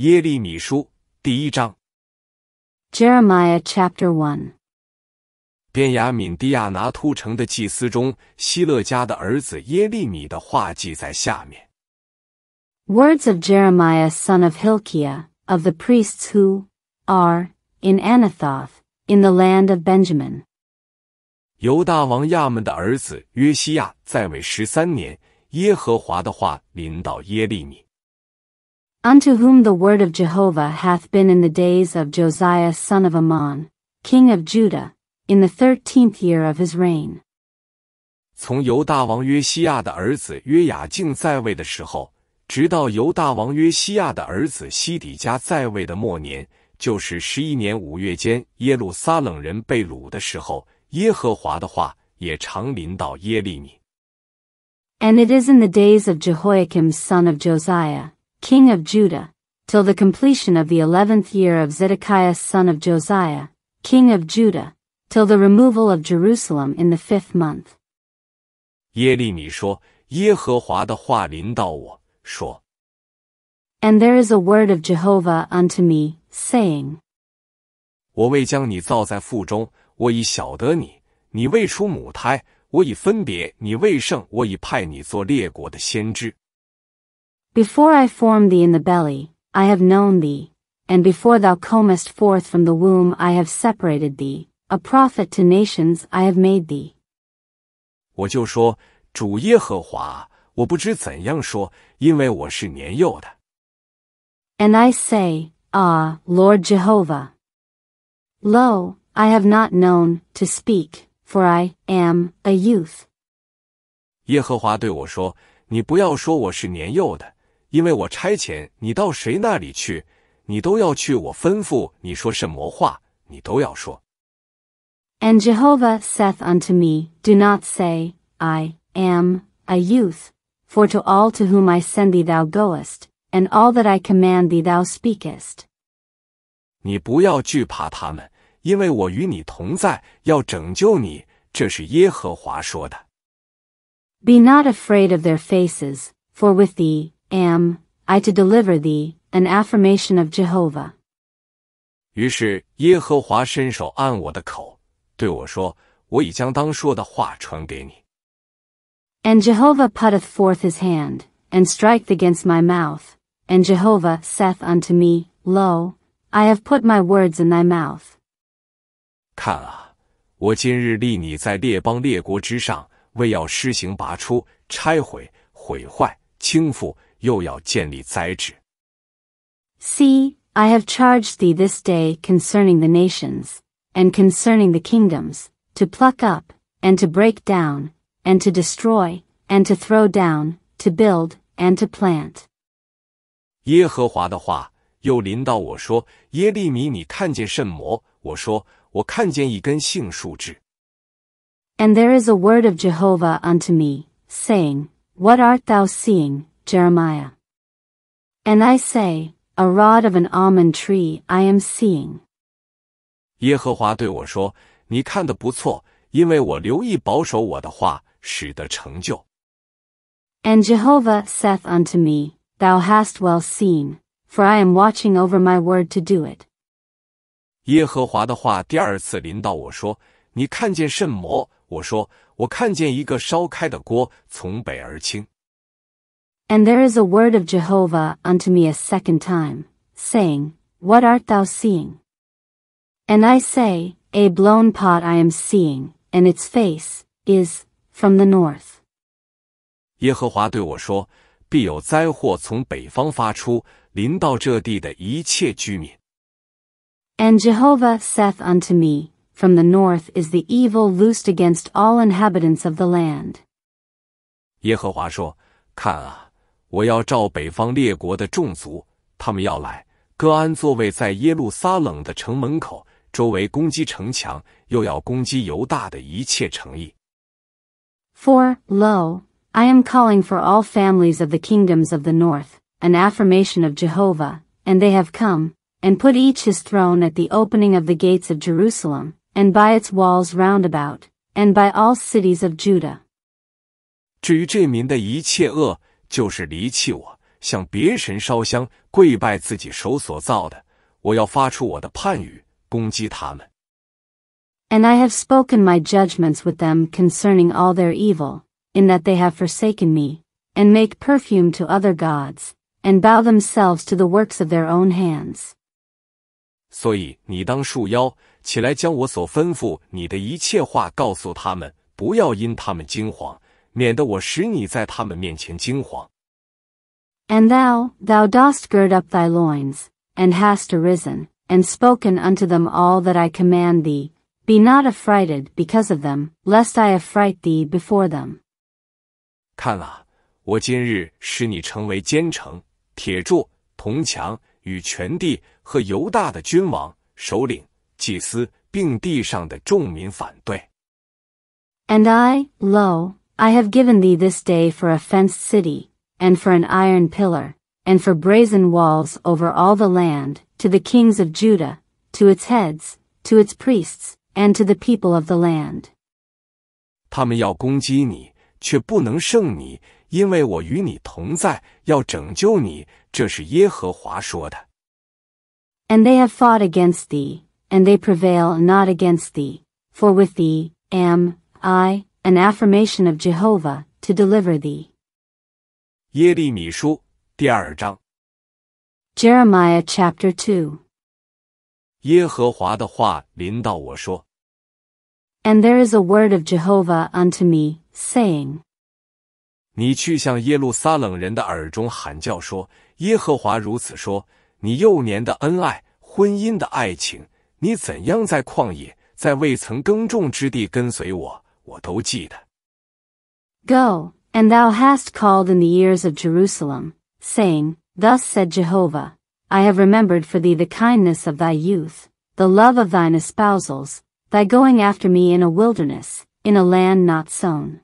耶利米书第一章。Jeremiah Chapter One。边雅敏地亚拿突城的祭司中，希勒家的儿子耶利米的话记在下面。Words of Jeremiah son of Hilkiah of the priests who are in Anathoth in the land of Benjamin。犹大王亚门的儿子约西亚在位十三年，耶和华的话临到耶利米。Unto whom the word of Jehovah hath been in the days of Josiah son of Ammon, king of Judah, in the thirteenth year of his reign. 从犹大王约西亚的儿子约雅敬在位的时候，直到犹大王约西亚的儿子西底家在位的末年，就是十一年五月间，耶路撒冷人被掳的时候，耶和华的话也常临到耶利米。And it is in the days of Jehoiakim son of Josiah king of Judah, till the completion of the eleventh year of Zedekiah son of Josiah, king of Judah, till the removal of Jerusalem in the fifth month. 耶利米说：“耶和华的话临到我说。” And there is a word of Jehovah unto me, saying, 我未将你造在腹中，我已晓得你；你未出母胎，我已分别你为圣，我已派你做列国的先知。before I formed thee in the belly, I have known thee, and before thou comest forth from the womb I have separated thee, a prophet to nations I have made thee. 我就说，主耶和华，我不知怎样说，因为我是年幼的。And I say, Ah, Lord Jehovah. Lo, I have not known to speak, for I am a youth. 因为我差遣你到谁那里去，你都要去我吩咐你说什么话，你都要说。And Jehovah saith unto me, Do not say, I am a youth, for to all to whom I send thee thou goest, and all that I command thee thou speakest. 你不要惧怕他们，因为我与你同在，要拯救你。这是耶和华说的。Be not afraid of their faces, for with thee am I to deliver thee, an affirmation of Jehovah. 于是耶和华伸手按我的口，对我说：“我已将当说的话传给你。” And Jehovah putteth forth his hand, and striketh against my mouth. And Jehovah saith unto me, Lo, I have put my words in thy mouth. 又要建立灾制。See, I have charged thee this day concerning the nations, and concerning the kingdoms, to pluck up, and to break down, and to destroy, and to throw down, to build, and to plant. 耶和华的话又临到我说：“耶利米，你看见甚么？”我说：“我看见一根杏树枝。” And there is a word of Jehovah unto me, saying, What art thou seeing, Jeremiah. And I say, a rod of an almond tree I am seeing. 耶和华对我说：“你看的不错，因为我留意保守我的话，使得成就。” And Jehovah saith unto me, Thou hast well seen, for I am watching over my word to do it. 耶和华的话第二次临到我说：“你看见甚么？”我说：“我看见一个烧开的锅从北而倾。” And there is a word of Jehovah unto me a second time, saying, What art thou seeing? And I say, A blown pot I am seeing, and its face, is, from the north. 耶和华对我说：“必有灾祸从北方发出，临到这地的一切居民。” And Jehovah saith unto me, From the north is the evil loosed against all inhabitants of the land. 耶和华说：“看啊，我要召北方列国的众族，他们要来。”各安座位在耶路撒冷的城门口，周围攻击城墙，又要攻击犹大的一切诚意。For lo, I am calling for all families of the kingdoms of the north, an affirmation of Jehovah, and they have come, and put each his throne at the opening of the gates of Jerusalem, and by its walls round about, and by all cities of Judah. 至于这民的一切恶，就是离弃我，向别神烧香，跪拜自己手所造的。我要发出我的判语，攻击他们。And I have spoken my judgments with them concerning all their evil, in that they have forsaken me, and make perfume to other gods, and bow themselves to the works of their own hands. 所以你当束腰起来，将我所吩咐你的一切话告诉他们，不要因他们惊惶。免得我使你在他们面前惊慌。And thou, thou dost gird up thy loins, and hast arisen, and spoken unto them all that I command thee. Be not affrighted because of them, lest I affright thee before them. 看啊，我今日使你成为坚城、铁柱、铜墙与全地和犹大的君王、首领、祭司，并地上的众民反对。And I, lo, I have given thee this day for a fenced city, and for an iron pillar, and for brazen walls over all the land, to the kings of Judah, to its heads, to its priests, and to the people of the land. And they have fought against thee, and they prevail not against thee, for with thee am I an affirmation of Jehovah to deliver thee. 耶利米书第二章。Jeremiah chapter two. there is a word of Jehovah unto me, saying. 我都记得。Go, and thou hast called in the ears of Jerusalem, saying, Thus said Jehovah, I have remembered for thee the kindness of thy youth, the love of thine espousals, thy going after me in a wilderness, in a land not sown.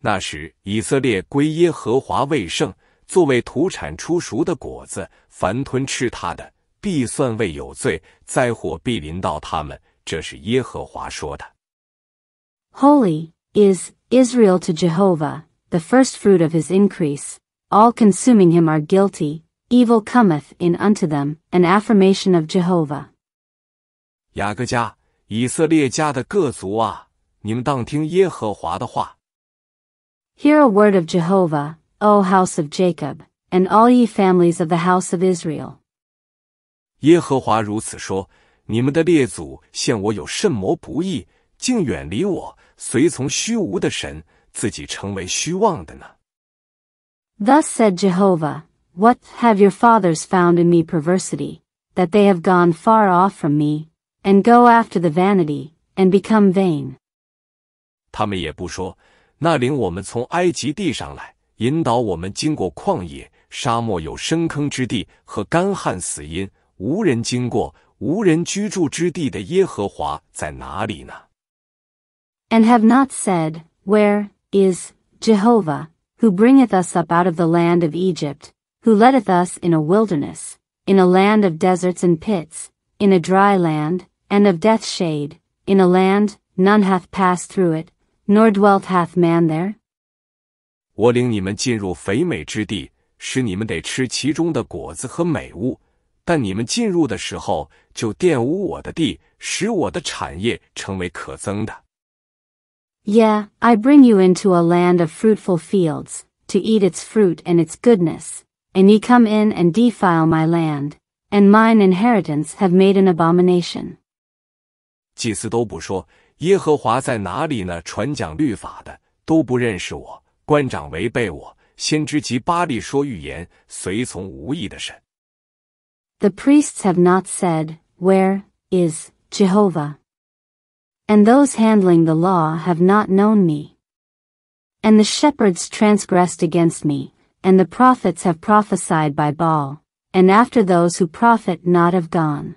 那时，以色列归耶和华为圣，作为土产出熟的果子，凡吞吃它的，必算为有罪，灾祸必临到他们。这是耶和华说的。Holy is Israel to Jehovah, the first fruit of his increase. All consuming him are guilty, evil cometh in unto them, an affirmation of Jehovah. 雅各家、以色列家的各族啊，你们当听耶和华的话。Hear a word of Jehovah, O house of Jacob, and all ye families of the house of Israel. 耶和华如此说：你们的列祖见我有甚么不义，竟远离我。随从虚无的神，自己成为虚妄的呢？Thus said Jehovah, What have your fathers found in me perversity, that they have gone far off from me, and go after the vanity, and become vain? 他们也不说，那领我们从埃及地上来，引导我们经过旷野、沙漠、有深坑之地和干旱死因，无人经过、无人居住之地的耶和华在哪里呢？and have not said, Where is Jehovah, who bringeth us up out of the land of Egypt, who leddeth us in a wilderness, in a land of deserts and pits, in a dry land, and of death shade, in a land, none hath passed through it, nor dwelt hath man there? 我领你们进入肥美之地，使你们得吃其中的果子和美物。但你们进入的时候，就玷污我的地，使我的产业成为可憎的。yeah, I bring you into a land of fruitful fields, to eat its fruit and its goodness, and ye come in and defile my land, and mine inheritance have made an abomination. The priests have not said, Where is Jehovah? and those handling the law have not known me. And the shepherds transgressed against me, and the prophets have prophesied by Baal, and after those who profit not have gone.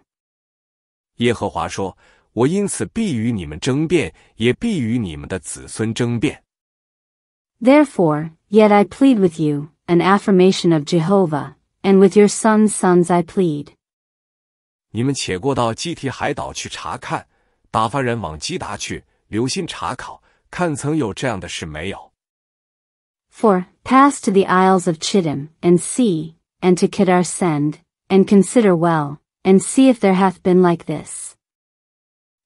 耶和华说：“我因此必与你们争辩，也必与你们的子孙争辩。” Therefore, yet I plead with you, an affirmation of Jehovah, and with your sons' sons I plead. 你们且过到基提海岛去查看，for pass to the isles of Chittim, and see, and to Kedar send, and consider well, and see if there hath been like this.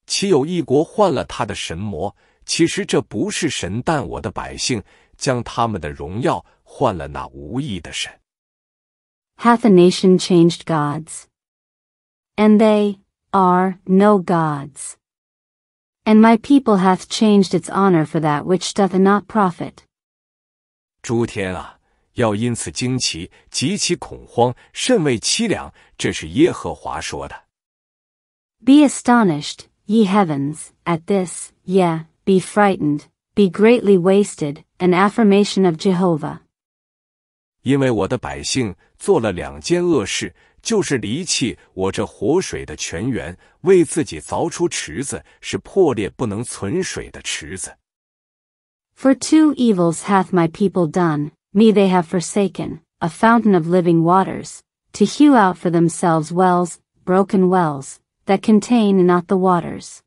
岂有一国换了他的神魔？其实这不是神，但我的百姓将他们的荣耀换了那无意的神。Hath a nation changed gods? And they are no gods and my people hath changed its honor for that which doth not profit. 诸天啊，要因此惊奇，极其恐慌，甚为凄凉。这是耶和华说的。Be astonished, ye heavens, at this, yea, be frightened, be greatly wasted, an affirmation of Jehovah. 因为我的百姓做了两件恶事，就是离弃我这活水的泉源，为自己凿出池子，是破裂不能存水的池子。For two evils hath my people done, me they have forsaken, a fountain of living waters, to hew out for themselves wells, broken wells, that contain not the waters.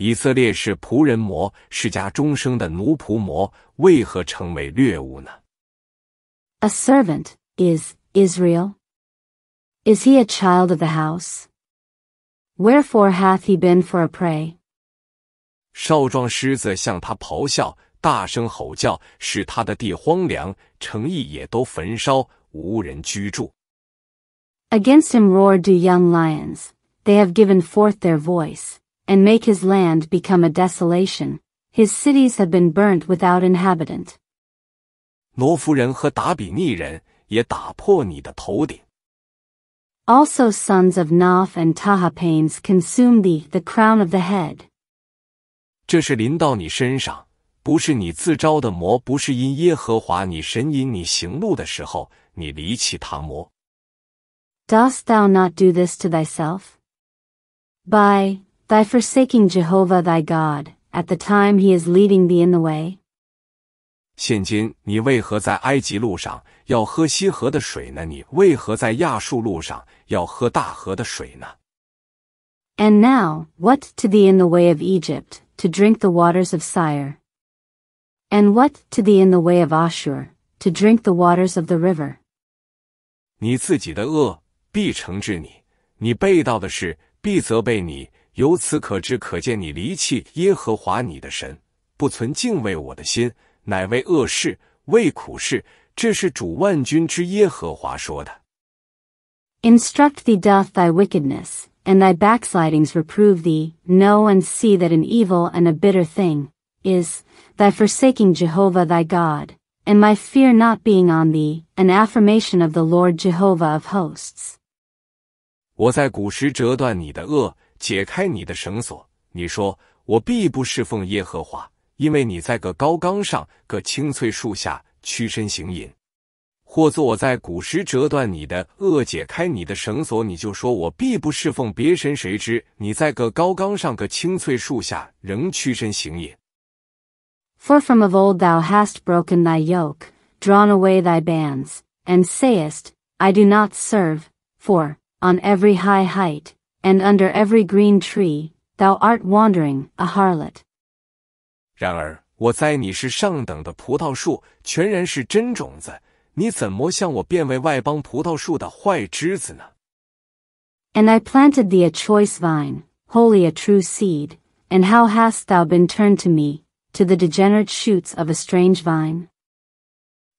a servant is Israel, is he a child of the house? Wherefore hath he been for a prey? 少壮狮子向他咆哮，大声吼叫，使他的地荒凉，城邑也都焚烧，无人居住。Against him roar do young lions; they have given forth their voice, and make his land become a desolation. His cities have been burnt without inhabitant. 罗夫人和达比尼人也打破你的头顶。also sons of Naph and Tahapanes consume thee the crown of the head. 这是临到你身上，不是你自招的魔，不是因耶和华你神引你行路的时候，你离弃唐魔。Dost thou not do this to thyself? By thy forsaking Jehovah thy God, at the time he is leading thee in the way? 现今你为何在埃及路上要喝西河的水呢？你为何在亚述路上要喝大河的水呢？And now, what to thee in the way of Egypt to drink the waters of Sire? And what to thee in the way of Ashur to drink the waters of the river? 你自己的恶必惩治你，你被盗的事必责备你。由此可知，可见你离弃耶和华你的神，不存敬畏我的心，乃为恶事，为苦事。这是主万军之耶和华说的。Instruct thee doth thy wickedness, and thy backslidings reprove thee. Know and see that an evil and a bitter thing is thy forsaking Jehovah thy God, and my fear not being on thee, an affirmation of the Lord Jehovah of hosts. 我在古时折断你的恶，解开你的绳索。你说：“我必不侍奉耶和华，因为你在个高岗上，个青翠树下，for from of old thou hast broken thy yoke, drawn away thy bands, and sayest, I do not serve, for, on every high height, and under every green tree, thou art wandering, a harlot. 然而，我栽你是上等的葡萄树，全然是真种子，你怎么向我变为外邦葡萄树的坏枝子呢？And I planted thee a choice vine, wholly a true seed, and how hast thou been turned to me, to the degenerate shoots of a strange vine?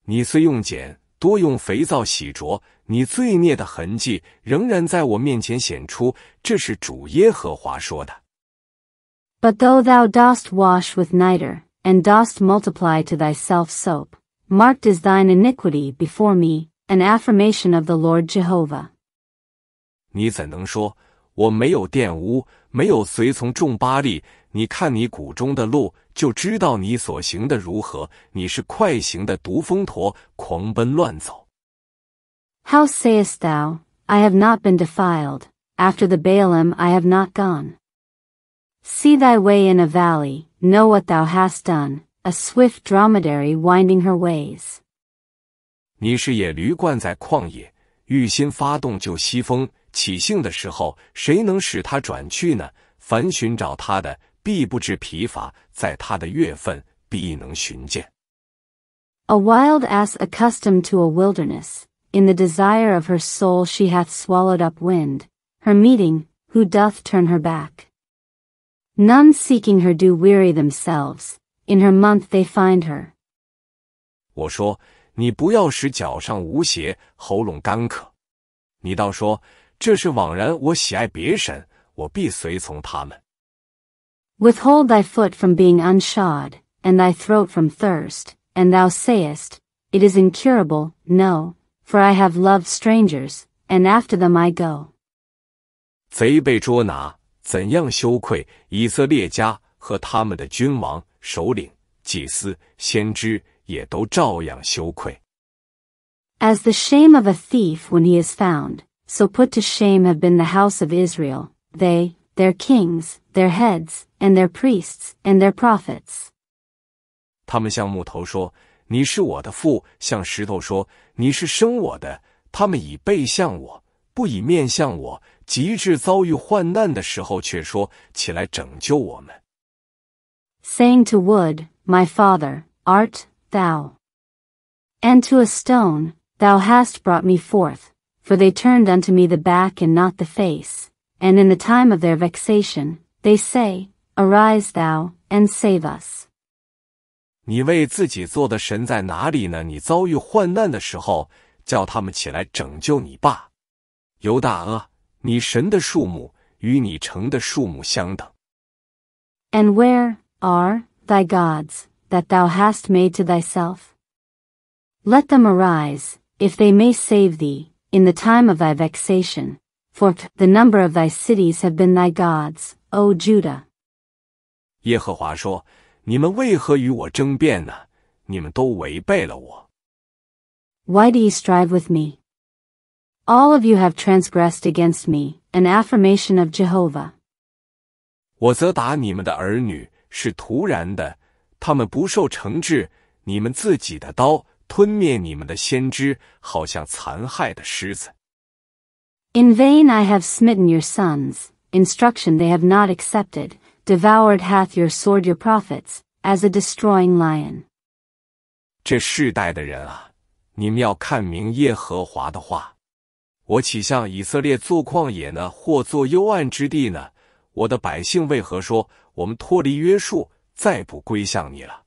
你虽用碱，多用肥皂洗濯，你罪孽的痕迹仍然在我面前显出，这是主耶和华说的。But though thou dost wash with niter and dost multiply to thyself soap. Marked is thine iniquity before me, an affirmation of the Lord Jehovah. 你怎能说我没有玷污，没有随从众巴力？你看你骨中的路，就知道你所行的如何。你是快行的独峰驼，狂奔乱走。How sayest thou, I have not been defiled? After the Balaam I have not gone. See thy way in a valley, know what thou hast done, a swift dromedary winding her ways. A wild ass accustomed to a wilderness, in the desire of her soul she hath swallowed up wind, her meeting, who doth turn her back. None seeking her do weary themselves, in her month they find her. 我说，你不要使脚上无鞋，喉咙干渴。你倒说这是枉然，我喜爱别神，我必随从他们。Withhold thy foot from being unshod, and thy throat from thirst, and thou sayest, It is incurable, no, for I have loved strangers, and after them I go. 贼被捉拿，怎样羞愧以色列家和他们的君王、首领、祭司、先知也都照样羞愧。As the shame of a thief when he is found, so put to shame have been the house of Israel, they, their kings, their heads, and their priests, and their prophets. 他们向木头说：“你是我的父。”向石头说：“你是生我的。”他们以背向我，不以面向我，Saying to wood, My father, art thou, and to a stone, Thou hast brought me forth, for they turned unto me the back and not the face, and in the time of their vexation, they say, Arise thou, and save us. 你为自己做的神在哪里呢？你遭遇患难的时候，叫他们起来拯救你吧，犹大阿。你神的数目与你城的数目相等。And where are thy gods that thou hast made to thyself? Let them arise, if they may save thee, in the time of thy vexation, for the number of thy cities have been thy gods, O Judah. 耶和华说：“你们为何与我争辩呢？你们都违背了我。” Why do ye strive with me? All of you have transgressed against me, an affirmation of Jehovah. 我责打你们的儿女是突然的，他们不受惩治，你们自己的刀吞灭你们的先知，好像残害的狮子。In vain I have smitten your sons, instruction they have not accepted, devoured hath your sword your prophets, as a destroying lion. 这世代的人啊，你们要看明耶和华的话。我岂向以色列做旷野呢，或做幽暗之地呢？我的百姓为何说我们脱离约束，再不归向你了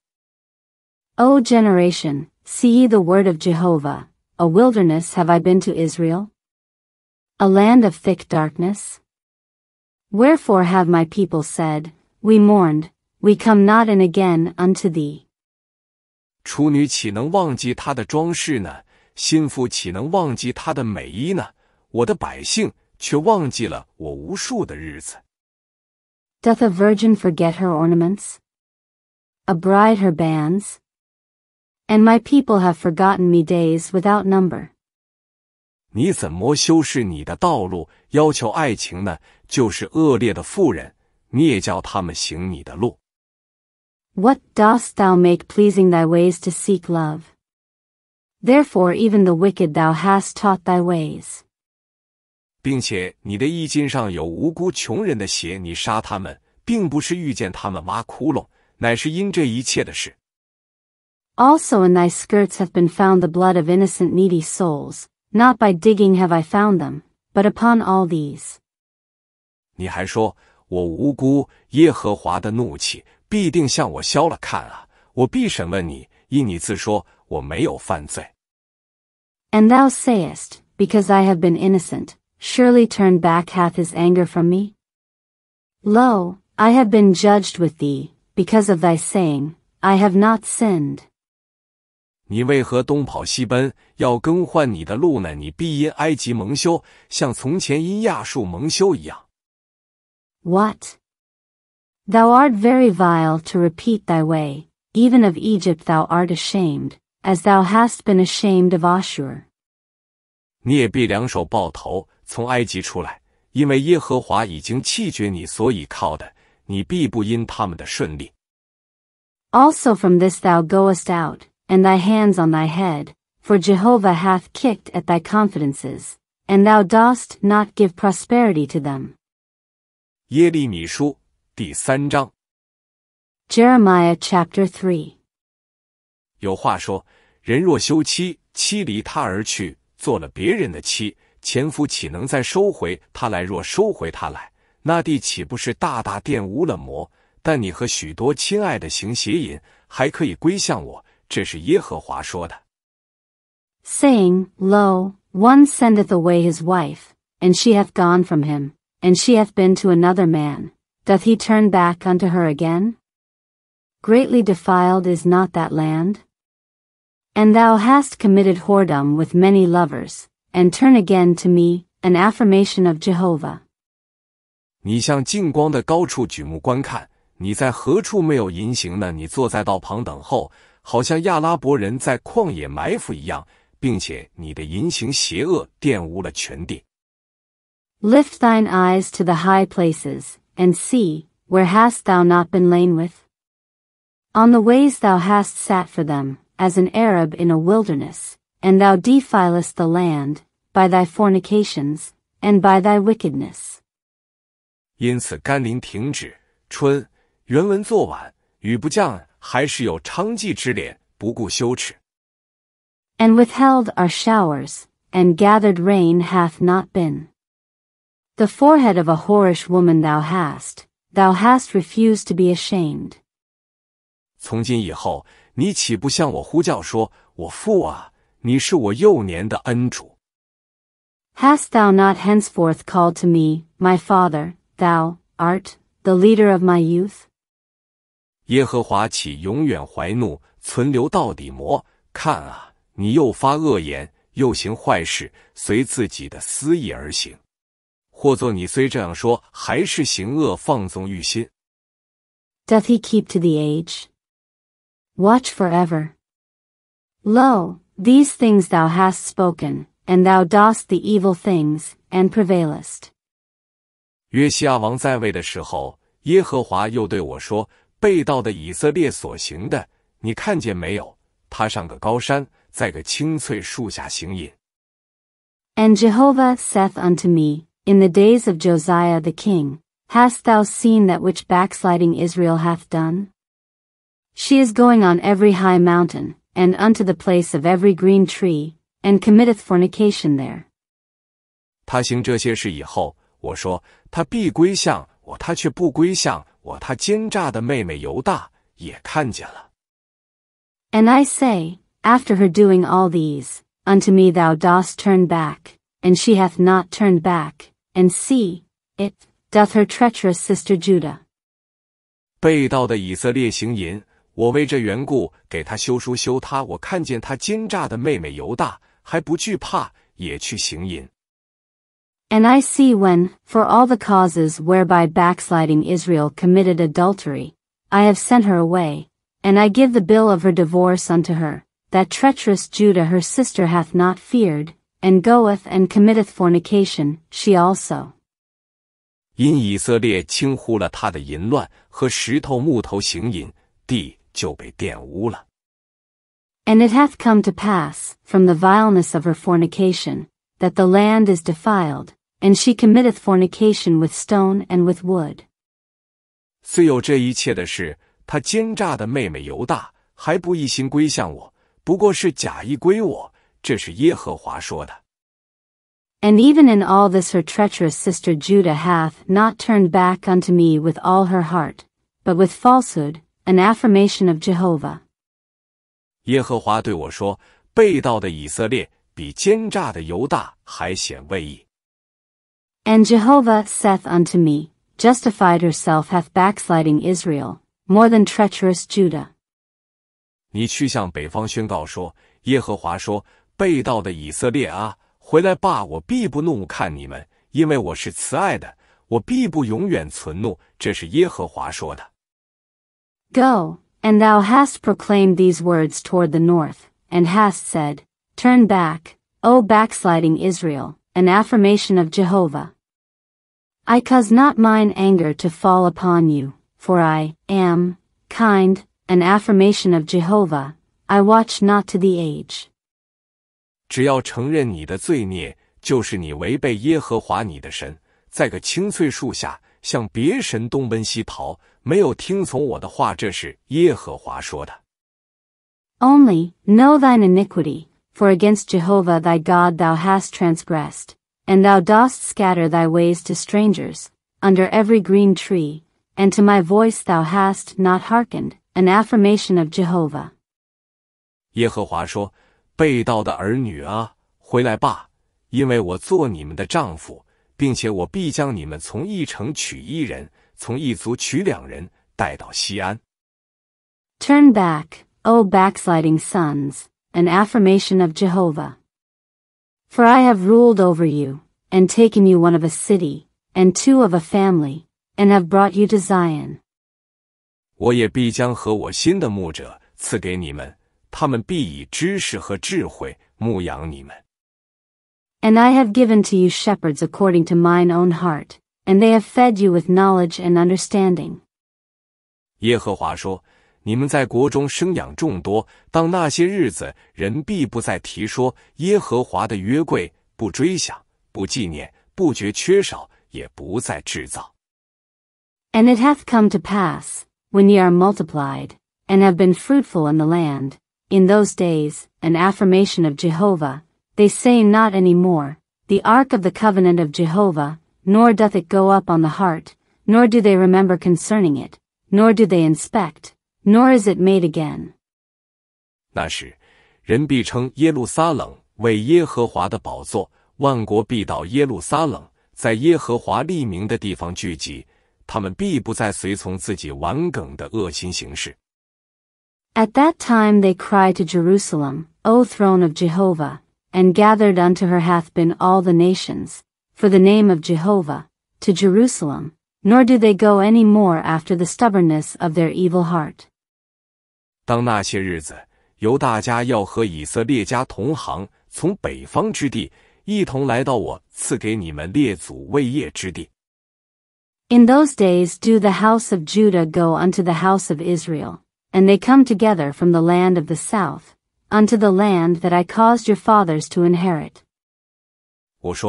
？O generation, see the word of Jehovah. A wilderness have I been to Israel? A land of thick darkness? Wherefore have my people said, We mourned, we come not in again unto thee. 处女岂能忘记她的装饰呢？心腹岂能忘记他的美衣呢？我的百姓却忘记了我无数的日子。Doth a virgin forget her ornaments? A bride her bands? And my people have forgotten me days without number. 你怎么修饰你的道路，要求爱情呢？就是恶劣的妇人，你也叫他们行你的路。What dost thou make pleasing thy ways to seek love? Therefore even the wicked thou hast taught thy ways. 并且你的衣襟上有无辜穷人的血，你杀他们，并不是遇见他们挖窟窿，乃是因这一切的事。Also in thy skirts hath been found the blood of innocent needy souls, not by digging have I found them, but upon all these. 你还说，我无辜，耶和华的怒气必定向我消了看啊！我必审问你，因你自说我没有犯罪。And thou sayest, Because I have been innocent, surely turn back hath his anger from me? Lo, I have been judged with thee, because of thy saying, I have not sinned. 你为何东跑西奔，要更换你的路呢？你必因埃及蒙羞，像从前因亚述蒙羞一样。What? Thou art very vile to repeat thy way, even of Egypt thou art ashamed, as thou hast been ashamed of Ashur. 你也必两手抱头，从埃及出来，因为耶和华已经弃绝你所倚靠的，你必不因他们的顺利。Also from this thou goest out, and thy hands on thy head, for Jehovah hath kicked at thy confidences, and thou dost not give prosperity to them. 耶利米书第三章。Jeremiah chapter 3有话说，人若休妻，妻离他而去，做了别人的妻，前夫岂能再收回他来？若收回他来，那地岂不是大大玷污了？魔？但你和许多亲爱的行邪淫，还可以归向我。这是耶和华说的。Saying, Lo, one sendeth away his wife, and she hath gone from him, and she hath been to another man. Doth he turn back unto her again? Greatly defiled is not that land? And thou hast committed whoredom with many lovers, and turn again to me, an affirmation of Jehovah. 你向近光的高处举目观看，你在何处没有淫行呢？你坐在道旁等候，好像亚拉伯人在旷野埋伏一样，并且你的淫行邪恶玷污了全地。Lift thine eyes to the high places, and see, where hast thou not been lain with? On the ways thou hast sat for them, as an Arab in a wilderness, and thou defilest the land, by thy fornications, and by thy wickedness. 因此，甘霖停止。春，原文作晚，雨不降，还是有娼妓之脸，不顾羞耻。And withheld are showers, and gathered rain hath not been. The forehead of a whorish woman thou hast, thou hast refused to be ashamed. 从今以后，你岂不向我呼叫说：“我父啊，你是我幼年的恩主。” Hast thou not henceforth called to me my father? Thou art the leader of my youth. 耶和华岂永远怀怒存留到底魔？看啊，你又发恶言，又行坏事，随自己的私意而行，或作你虽这样说，还是行恶放纵欲心。Doth he keep to the age? watch forever. Lo, these things thou hast spoken, and thou dost the evil things, and prevailest. 约西亚王在位的时候，耶和华又对我说：“被盗的以色列所行的，你看见没有？他上个高山，在个青翠树下行淫。” And Jehovah saith unto me, In the days of Josiah the king, hast thou seen that which backsliding Israel hath done? She is going on every high mountain, and unto the place of every green tree, and committeth fornication there. 他行这些事以后，我说他必归向我，他却不归向我。他奸诈的妹妹犹大也看见了。And I say, after her doing all these, unto me thou dost turn back, and she hath not turned back, and see, it doth her treacherous sister Judah. 被盗的以色列行淫。我为这缘故给他修书修他。我看见他奸诈的妹妹犹大，还不惧怕，也去行淫。And I see when, for all the causes whereby backsliding Israel committed adultery, I have sent her away, and I give the bill of her divorce unto her, that treacherous Judah her sister hath not feared, and goeth and committeth fornication, she also. 因以色列轻忽了他的淫乱和石头木头行淫，地就被玷污了。And it hath come to pass, from the vileness of her fornication, that the land is defiled, and she committeth fornication with stone and with wood. 虽有这一切的事，他奸诈的妹妹犹大还不一心归向我，不过是假意归我，这是耶和华说的。And even in all this her treacherous sister Judah hath not turned back unto me with all her heart, but with falsehood an affirmation of Jehovah。耶和华对我说：“被盗的以色列比奸诈的犹大还显为义。” And Jehovah saith unto me, Justified herself hath backsliding Israel more than treacherous Judah. Judah。你去向北方宣告说：耶和华说，被盗的以色列啊，回来吧！我必不怒看你们，因为我是慈爱的，我必不永远存怒。这是耶和华说的。Go, and thou hast proclaimed these words toward the north, and hast said, Turn back, O backsliding Israel, an affirmation of Jehovah. I cause not mine anger to fall upon you, for I am kind, an affirmation of Jehovah, I watch not to the age. 只要承认你的罪孽，就是你违背耶和华你的神，在个青翠树下 only know thine iniquity, for against Jehovah thy God thou hast transgressed, and thou dost scatter thy ways to strangers, under every green tree, and to my voice thou hast not hearkened, an affirmation of Jehovah. 耶和华说：“被盗的儿女啊，回来吧，因为我做你们的丈夫。”并且我必将你们从一城取一人，从一族取两人，带到西安。Turn back, O backsliding sons, an affirmation of Jehovah. For I have ruled over you, and taken you one of a city, and two of a family, and have brought you to Zion. 我也必将和我新的牧者赐给你们，他们必以知识和智慧牧养你们。and I have given to you shepherds according to mine own heart, and they have fed you with knowledge and understanding. 耶和华说：“你们在国中生养众多，当那些日子，人必不再提说耶和华的约柜，不追想，不纪念，不觉缺少，也不再制造。” And it hath come to pass, when ye are multiplied, and have been fruitful in the land, in those days, an affirmation of Jehovah, they say not any more, the ark of the covenant of Jehovah, nor doth it go up on the heart, nor do they remember concerning it, nor do they inspect, nor is it made again. 那时，人必称耶路撒冷为耶和华的宝座，万国必到耶路撒冷，在耶和华立名的地方聚集。他们必不再随从自己顽梗的恶心行事。At that time they cry to Jerusalem, O throne of Jehovah, and gathered unto her hath been all the nations, for the name of Jehovah, to Jerusalem, nor do they go any more after the stubbornness of their evil heart. In those days do the house of Judah go unto the house of Israel, and they come together from the land of the south, unto the land that I caused your fathers to inherit. And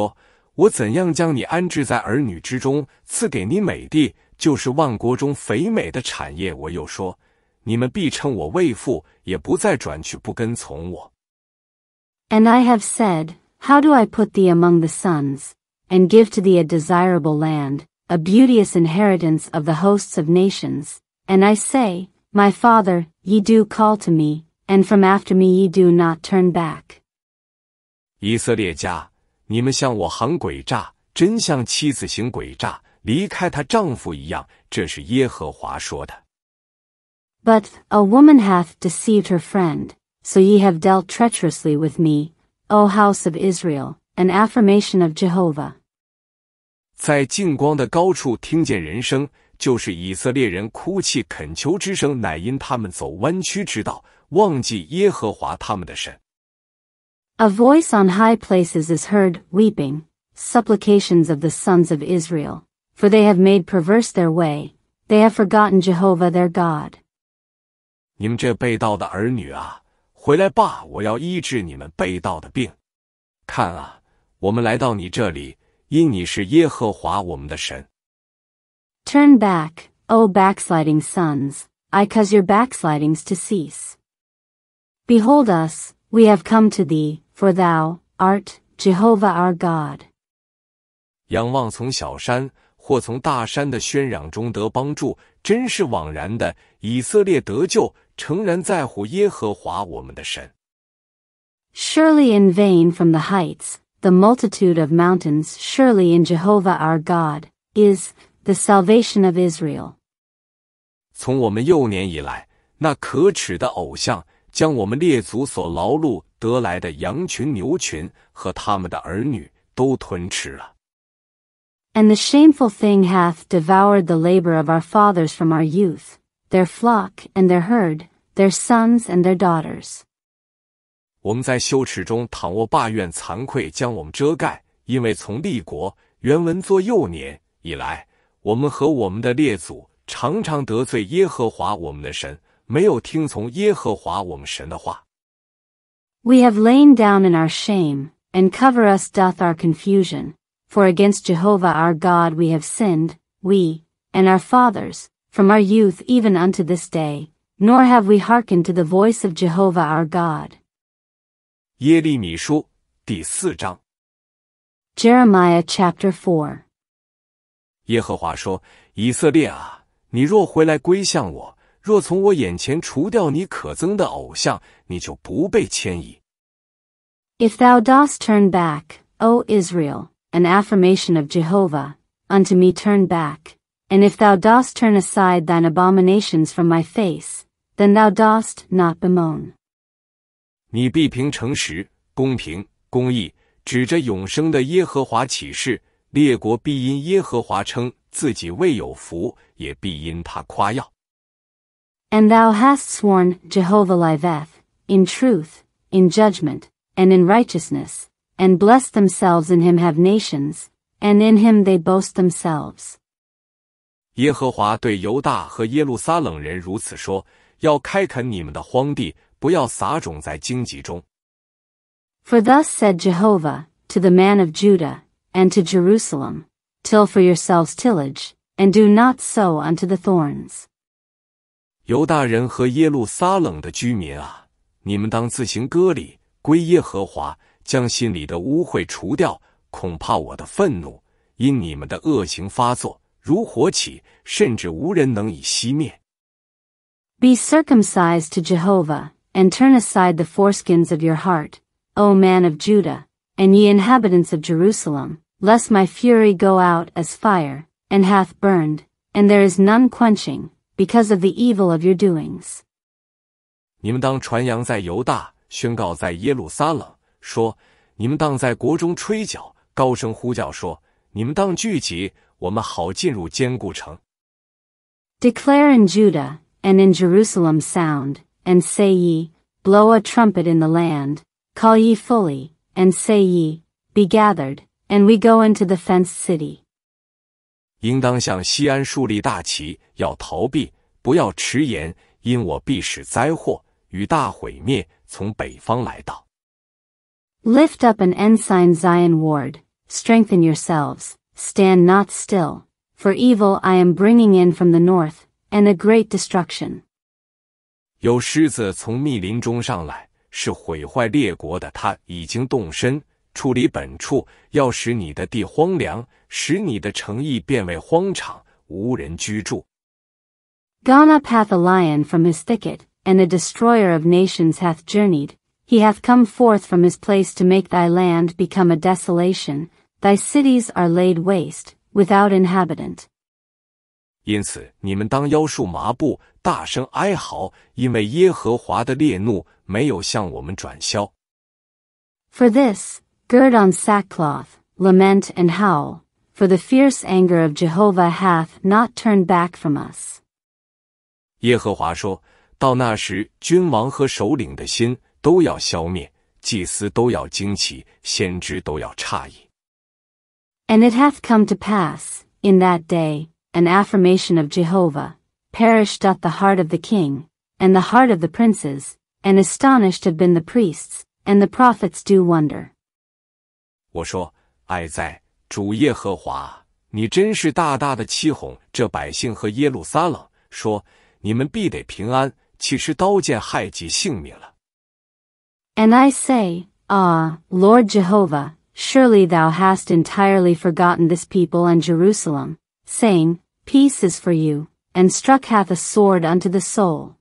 I have said, How do I put thee among the sons, and give to thee a desirable land, a beauteous inheritance of the hosts of nations? And I say, My father, ye do call to me, and from after me ye do not turn back. 以色列家，你们向我行诡诈，真像妻子行诡诈，离开她丈夫一样。这是耶和华说的。But a woman hath deceived her friend, so ye have dealt treacherously with me, O house of Israel, an affirmation of Jehovah. 忘记耶和华他们的神。A voice on high places is heard, weeping, supplications of the sons of Israel, for they have made perverse their way, they have forgotten Jehovah their God. 你们这被盗的儿女啊，回来吧！我要医治你们被盗的病。看啊，我们来到你这里，因你是耶和华我们的神。Turn back, O backsliding sons, I cause your backslidings to cease. Behold us, we have come to thee, for thou art Jehovah our God. 仰望从小山或从大山的喧嚷中得帮助，真是枉然的。以色列得救，诚然在乎耶和华我们的神。Surely in vain from the heights, the multitude of mountains, surely in Jehovah our God, is the salvation of Israel. 从我们幼年以来，那可耻的偶像将我们列祖所劳碌得来的羊群、牛群和他们的儿女都吞吃了。And the shameful thing hath devoured the labor of our fathers from our youth, their flock and their herd, their sons and their daughters. 我们在羞耻中躺卧，罢怨惭愧将我们遮盖，因为从立国原文作幼年以来，我们和我们的列祖常常得罪耶和华我们的神。没有听从耶和华我们神的话。We have lain down in our shame, and cover us doth our confusion, for against Jehovah our God we have sinned, we, and our fathers, from our youth even unto this day, nor have we hearkened to the voice of Jehovah our God. 耶利米书第四章。Jeremiah chapter four。耶和华说：“以色列啊，你若回来归向我，若从我眼前除掉你可憎的偶像，你就不被迁移。If thou dost turn back, O Israel, an affirmation of Jehovah, unto me turn back; and if thou dost turn aside thine abominations from my face, then thou dost not bemoan. 你必凭诚实、公平、公义，指着永生的耶和华起誓，列国必因耶和华称自己未有福，也必因他夸耀。And thou hast sworn, Jehovah liveth, in truth, in judgment, and in righteousness, and blessed themselves in him have nations, and in him they boast themselves. 耶和华对犹大和耶路撒冷人如此说：要开垦你们的荒地，不要撒种在荆棘中。For thus said Jehovah to the man of Judah and to Jerusalem, till for yourselves tillage, and do not sow unto the thorns. 犹大人和耶路撒冷的居民啊，你们当自行割礼，归耶和华，将心里的污秽除掉。恐怕我的愤怒因你们的恶行发作，如火起，甚至无人能以熄灭。Be circumcised to Jehovah, and turn aside the foreskins of your heart, O man of Judah, and ye inhabitants of Jerusalem, lest my fury go out as fire, and hath burned, and there is none quenching because of the evil of your doings。你们当传扬在犹大，宣告在耶路撒冷，说：你们当在国中吹角，高声呼叫说：你们当聚集，我们好进入坚固城。Declare in Judah and in Jerusalem sound, and say ye, Blow a trumpet in the land, call ye fully, and say ye, Be gathered, and we go into the fenced city. 应当向西安树立大旗，要逃避，不要迟延，因我必使灾祸与大毁灭从北方来到。Lift up an ensign, Zion ward. Strengthen yourselves. Stand not still, for evil I am bringing in from the north, and a great destruction. 有狮子从密林中上来，是毁坏列国的。他已经动身，处理本处，要使你的地荒凉。使你的诚意变为荒场，无人居住。Gone up hath a lion from his thicket, and a destroyer of nations hath journeyed. He hath come forth from his place to make thy land become a desolation, thy cities are laid waste, without inhabitant. 因此，你们当腰束麻布，大声哀嚎，因为耶和华的烈怒没有向我们转消。For this, gird on sackcloth, lament and howl, for the fierce anger of Jehovah hath not turned back from us. 耶和华说：“到那时，君王和首领的心都要消灭，祭司都要惊奇，先知都要诧异。” And it hath come to pass, in that day, an affirmation of Jehovah, perished doth the heart of the king, and the heart of the princes, and astonished have been the priests, and the prophets do wonder. 我说，哀哉！and I say, Ah, Lord Jehovah, surely thou hast entirely forgotten this people and Jerusalem, saying, Peace is for you, and struck hath a sword unto the soul.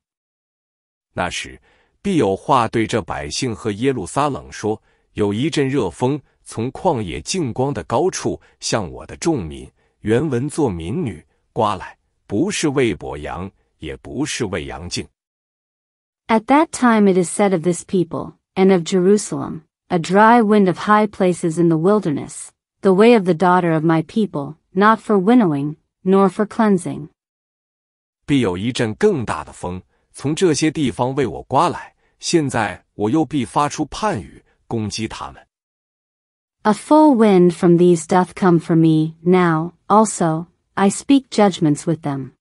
那时，必有话对这百姓和耶路撒冷说：有一阵热风。从旷野静光的高处向我的众民，原文作民女刮来，不是魏伯阳，也不是魏阳静。At that time it is said of this people and of Jerusalem, a dry wind of high places in the wilderness, the way of the daughter of my people, not for winnowing nor for cleansing. 必有一阵更大的风从这些地方为我刮来，现在我又必发出判语攻击他们。A full wind from these doth come for me, now, also, I speak judgments with them.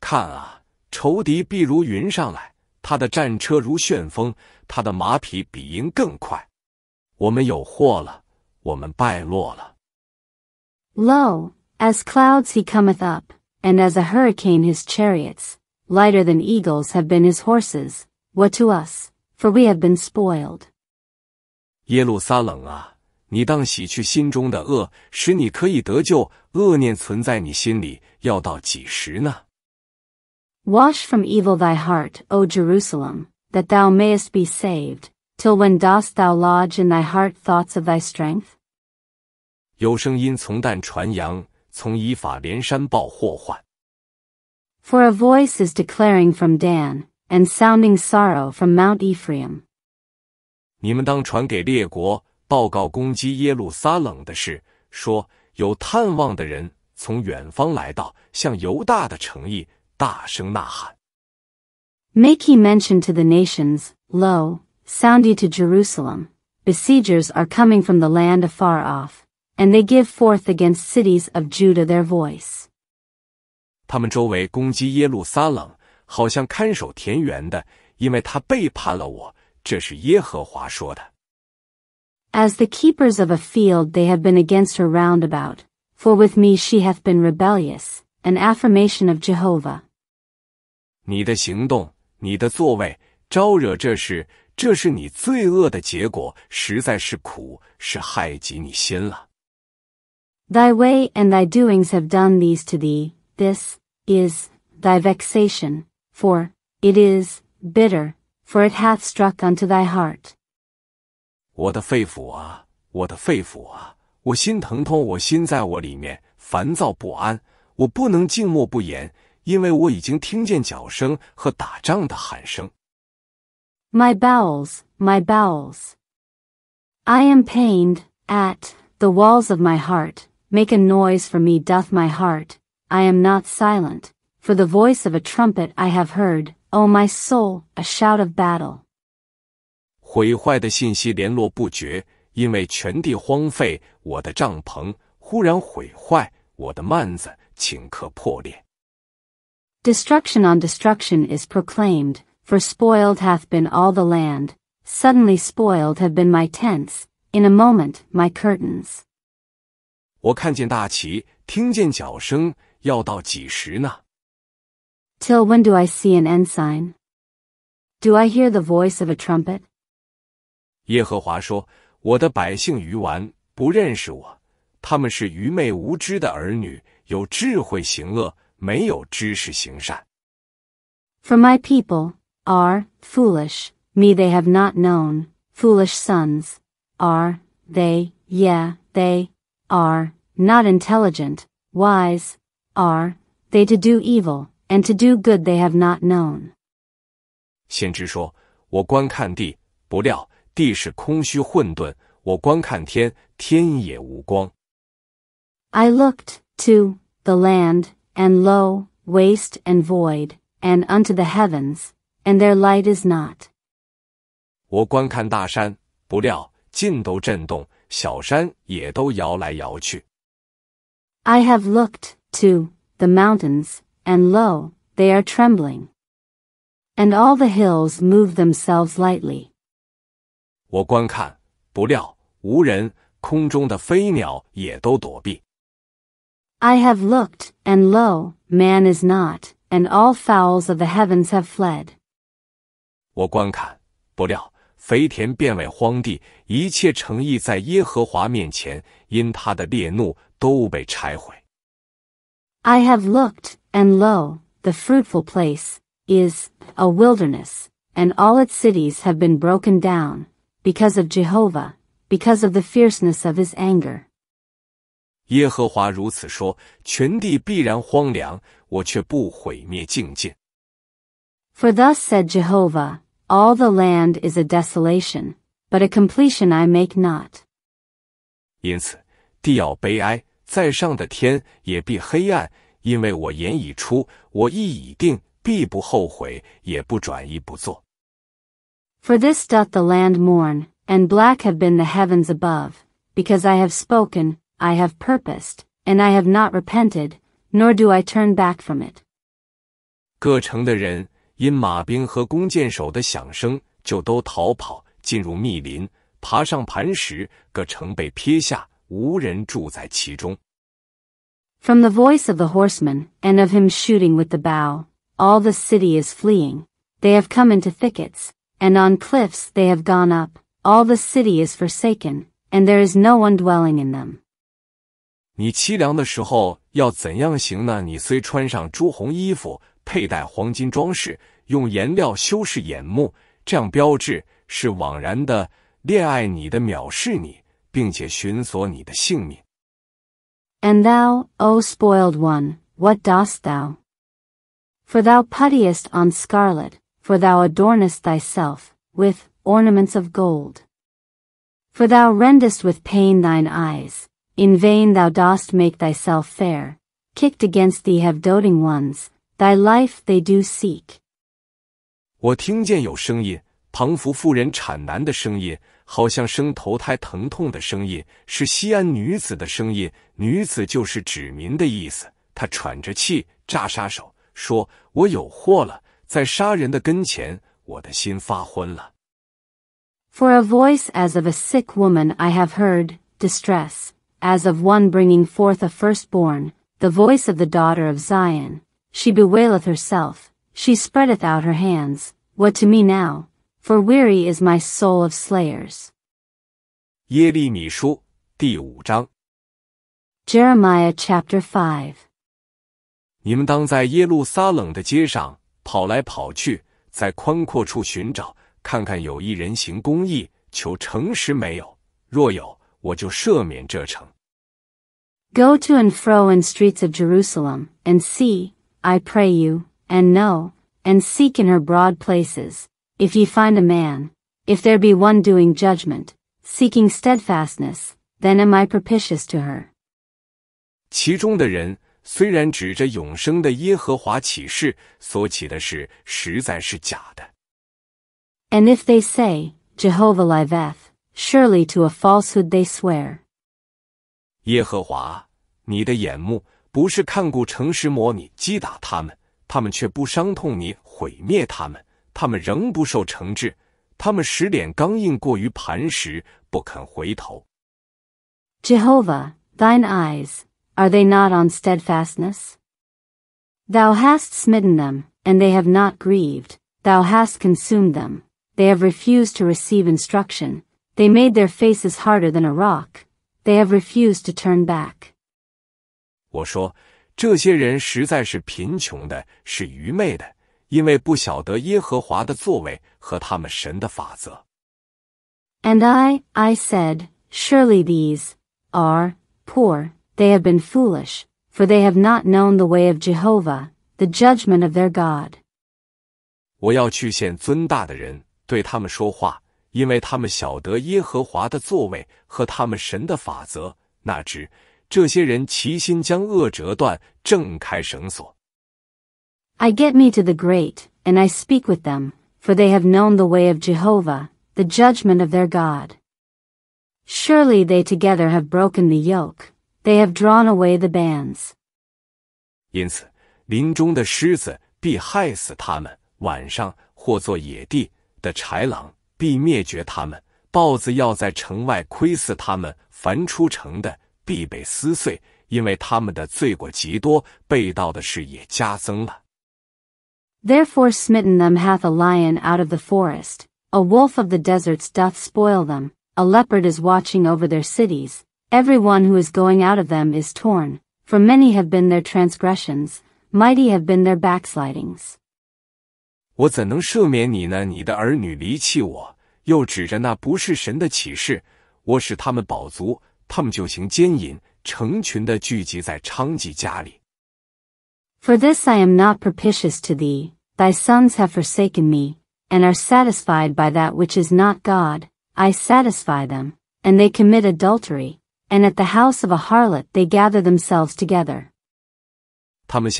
看啊，仇敌必如云上来，他的战车如旋风，他的马匹比鹰更快。我们有祸了，我们败落了。Lo, as clouds he cometh up, and as a hurricane his chariots, lighter than eagles have been his horses, what to us, for we have been spoiled. 你当洗去心中的恶，使你可以得救。恶念存在你心里，要到几时呢？Wash from evil thy heart, O Jerusalem, that thou mayest be saved. Till when dost thou lodge in thy heart thoughts of thy strength? For a voice is declaring from Dan, and sounding sorrow from Mount Ephraim. 你们当传给列国。报告攻击耶路撒冷的事，说有探望的人从远方来到，向犹大的诚意大声呐喊。Make h e mention to the nations, lo, sound ye to Jerusalem, besiegers are coming from the land afar off, and they give forth against cities of Judah their voice。他们周围攻击耶路撒冷，好像看守田园的，因为他背叛了我。这是耶和华说的。As the keepers of a field they have been against her roundabout. for with me she hath been rebellious, an affirmation of Jehovah. 你的行动，你的作为，招惹这事，这是你罪恶的结果，实在是苦，是害及你心了。Thy way and thy doings have done these to thee, this is thy vexation, for it is bitter, for it hath struck unto thy heart. 我的肺腑啊，我的肺腑啊，我心疼痛，我心在我里面烦躁不安，我不能静默不言，因为我已经听见脚声和打仗的喊声。My bowels, my bowels, I am pained at the walls of my heart. Make a noise for me, doth my heart. I am not silent, for the voice of a trumpet I have heard. O my soul, a shout of battle. 毁坏的信息联络不绝，因为全地荒废，我的帐篷忽然毁坏，我的幔子顷刻破裂。Destruction on destruction is proclaimed, for spoiled hath been all the land. Suddenly spoiled have been my tents, in a moment my curtains. 我看见大旗，听见脚声，要到几时呢？Till when do I see an ensign? Do I hear the voice of a trumpet? 耶和华说：“我的百姓愚顽，不认识我。他们是愚昧无知的儿女，有智慧行恶，没有知识行善。” For my people are foolish; me they have not known. Foolish sons are they; yea, h they are not intelligent. Wise are they to do evil, and to do good they have not known. 先知说：“我观看地，不料。”地是空虚混沌，我观看天，天也无光。I looked to the land, and lo, waste and void, and unto the heavens, and their light is not. 我观看大山，不料尽都震动，小山也都摇来摇去。I have looked to the mountains, and lo, they are trembling. And all the hills move themselves lightly. 我观看，不料无人，空中的飞鸟也都躲避。I have looked, and lo, man is not, and all fowls of the heavens have fled. 我观看，不料肥田变为荒地，一切诚意在耶和华面前，因他的烈怒都被拆毁。I have looked, and lo, the fruitful place is a wilderness, and all its cities have been broken down because of Jehovah, because of the fierceness of his anger. 耶和华如此说：全地必然荒凉，我却不毁灭境界。For thus said Jehovah, all the land is a desolation, but a completion I make not. 因此，地要悲哀，在上的天也必黑暗，因为我言已出，我意已定，必不后悔，也不转移不做。for this doth the land mourn, and black have been the heavens above, because I have spoken, I have purposed, and I have not repented, nor do I turn back from it. 各城的人因马兵和弓箭手的响声，就都逃跑，进入密林，爬上磐石。各城被撇下，无人住在其中。From the voice of the horseman and of him shooting with the bow, all the city is fleeing. They have come into thickets and on cliffs they have gone up, all the city is forsaken, and there is no one dwelling in them. 你凄凉的时候要怎样行呢？你虽穿上朱红衣服，佩戴黄金装饰，用颜料修饰眼目，这样标志是枉然的恋爱你的藐视你，并且寻索你的性命。And thou, O spoiled one, what dost thou? For thou puttiest on scarlet, for thou adornest thyself with ornaments of gold. For thou rendest with pain thine eyes, in vain thou dost make thyself fair, kicked against thee have doting ones, thy life they do seek. 我听见有声音，庞福妇人产男的声音，好像生头胎疼痛的声音，是西安女子的声音。女子就是指民的意思。她喘着气，扎杀手说：“我有祸了。”在杀人的跟前，我的心发昏了。For a voice as of a sick woman I have heard distress, as of one bringing forth a firstborn, the voice of the daughter of Zion. She bewaileth herself, she spreadeth out her hands. What to me now? For weary is my soul of slayers. 耶利米书第五章。Jeremiah chapter five. 跑来跑去，在宽阔处寻找，看看有一人行公义，求诚实没有。若有，我就赦免这城。Go to and fro in streets of Jerusalem, and see, I pray you, and know, and seek in her broad places, if ye find a man, if there be one doing judgment, seeking steadfastness, then am I propitious to her. 其中的人虽然指着永生的耶和华起誓，所起的誓实在是假的。And if they say Jehovah liveth, surely to a falsehood they swear. 耶和华，你的眼目不是看顾诚实么？你击打他们，他们却不伤痛；你毁灭他们，他们仍不受惩治。他们使脸刚硬，过于磐石，不肯回头。Jehovah, thine eyes. are they not on steadfastness? Thou hast smitten them, and they have not grieved, thou hast consumed them, they have refused to receive instruction, they made their faces harder than a rock, they have refused to turn back. 我说，这些人实在是贫穷的，是愚昧的，因为不晓得耶和华的作为和他们神的法则。And I, I said, surely these are poor they have been foolish, for they have not known the way of Jehovah, the judgment of their God. I get me to the great, and I speak with them, for they have known the way of Jehovah, the judgment of their God. Surely they together have broken the yoke, they have drawn away the bands. 因此，林中的狮子必害死他们；晚上或做野地的豺狼必灭绝他们；豹子要在城外窥伺他们，凡出城的必被撕碎，因为他们的罪过极多，被盗的事也加增了。Therefore smitten them hath a lion out of the forest, a wolf of the deserts doth spoil them, a leopard is watching over their cities, Everyone who is going out of them is torn, for many have been their transgressions, mighty have been their backslidings. 我怎能赦免你呢？你的儿女离弃我，又指着那不是神的启示。我使他们饱足，他们就行奸淫，成群的聚集在娼妓家里。For this I am not propitious to thee. Thy sons have forsaken me, and are satisfied by that which is not God. I satisfy them, and they commit adultery and at the house of a harlot they gather themselves together. fed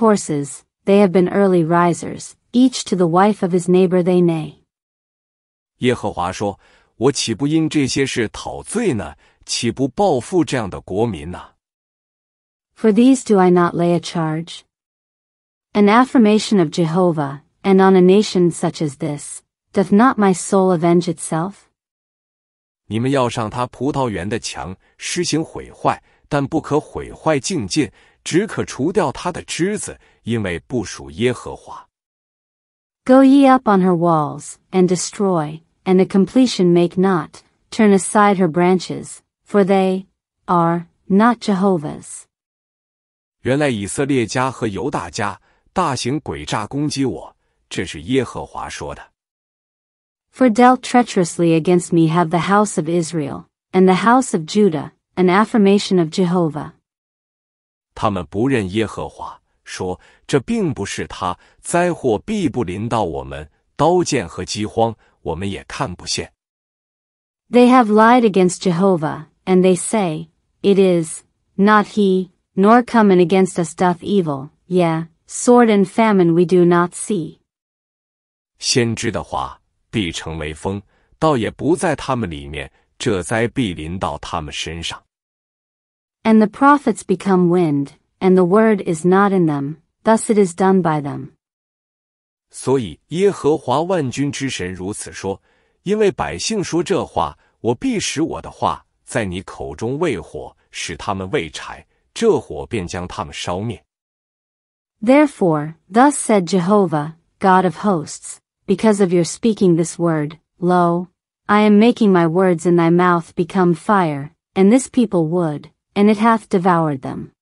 horses, they have been early risers, each to the wife of his neighbor they neigh. 耶和华说：“我岂不因这些事讨罪呢？岂不报复这样的国民呢、啊、？”For these do I not lay a charge. An affirmation of Jehovah, and on a nation such as this, doth not my soul avenge itself? 你们要上他葡萄园的墙，施行毁坏，但不可毁坏境界，只可除掉他的枝子，因为不属耶和华。Go ye up on her walls, and destroy, and the completion make not, turn aside her branches, for they are not Jehovah's. 这是耶和华说的。For dealt treacherously against me have the house of Israel and the house of Judah, an affirmation of Jehovah. 他们不认耶和华，说这并不是他，灾祸必不临到我们，刀剑和饥荒我们也看不见。They have lied against Jehovah, and they say, It is not he, nor coming against us doth evil, yea, sword and famine we do not see. 先知的话必成为风，倒也不在他们里面，这灾必临到他们身上。And the prophets become wind, and the word is not in them, thus it is done by them. 所以耶和华万军之神如此说：因为百姓说这话，我必使我的话在你口中为火，使他们为柴，这火便将他们烧灭。Therefore, thus said Jehovah, God of hosts because of your speaking this word, lo, I am making my words in thy mouth become fire, and this people wood, and it hath devoured them.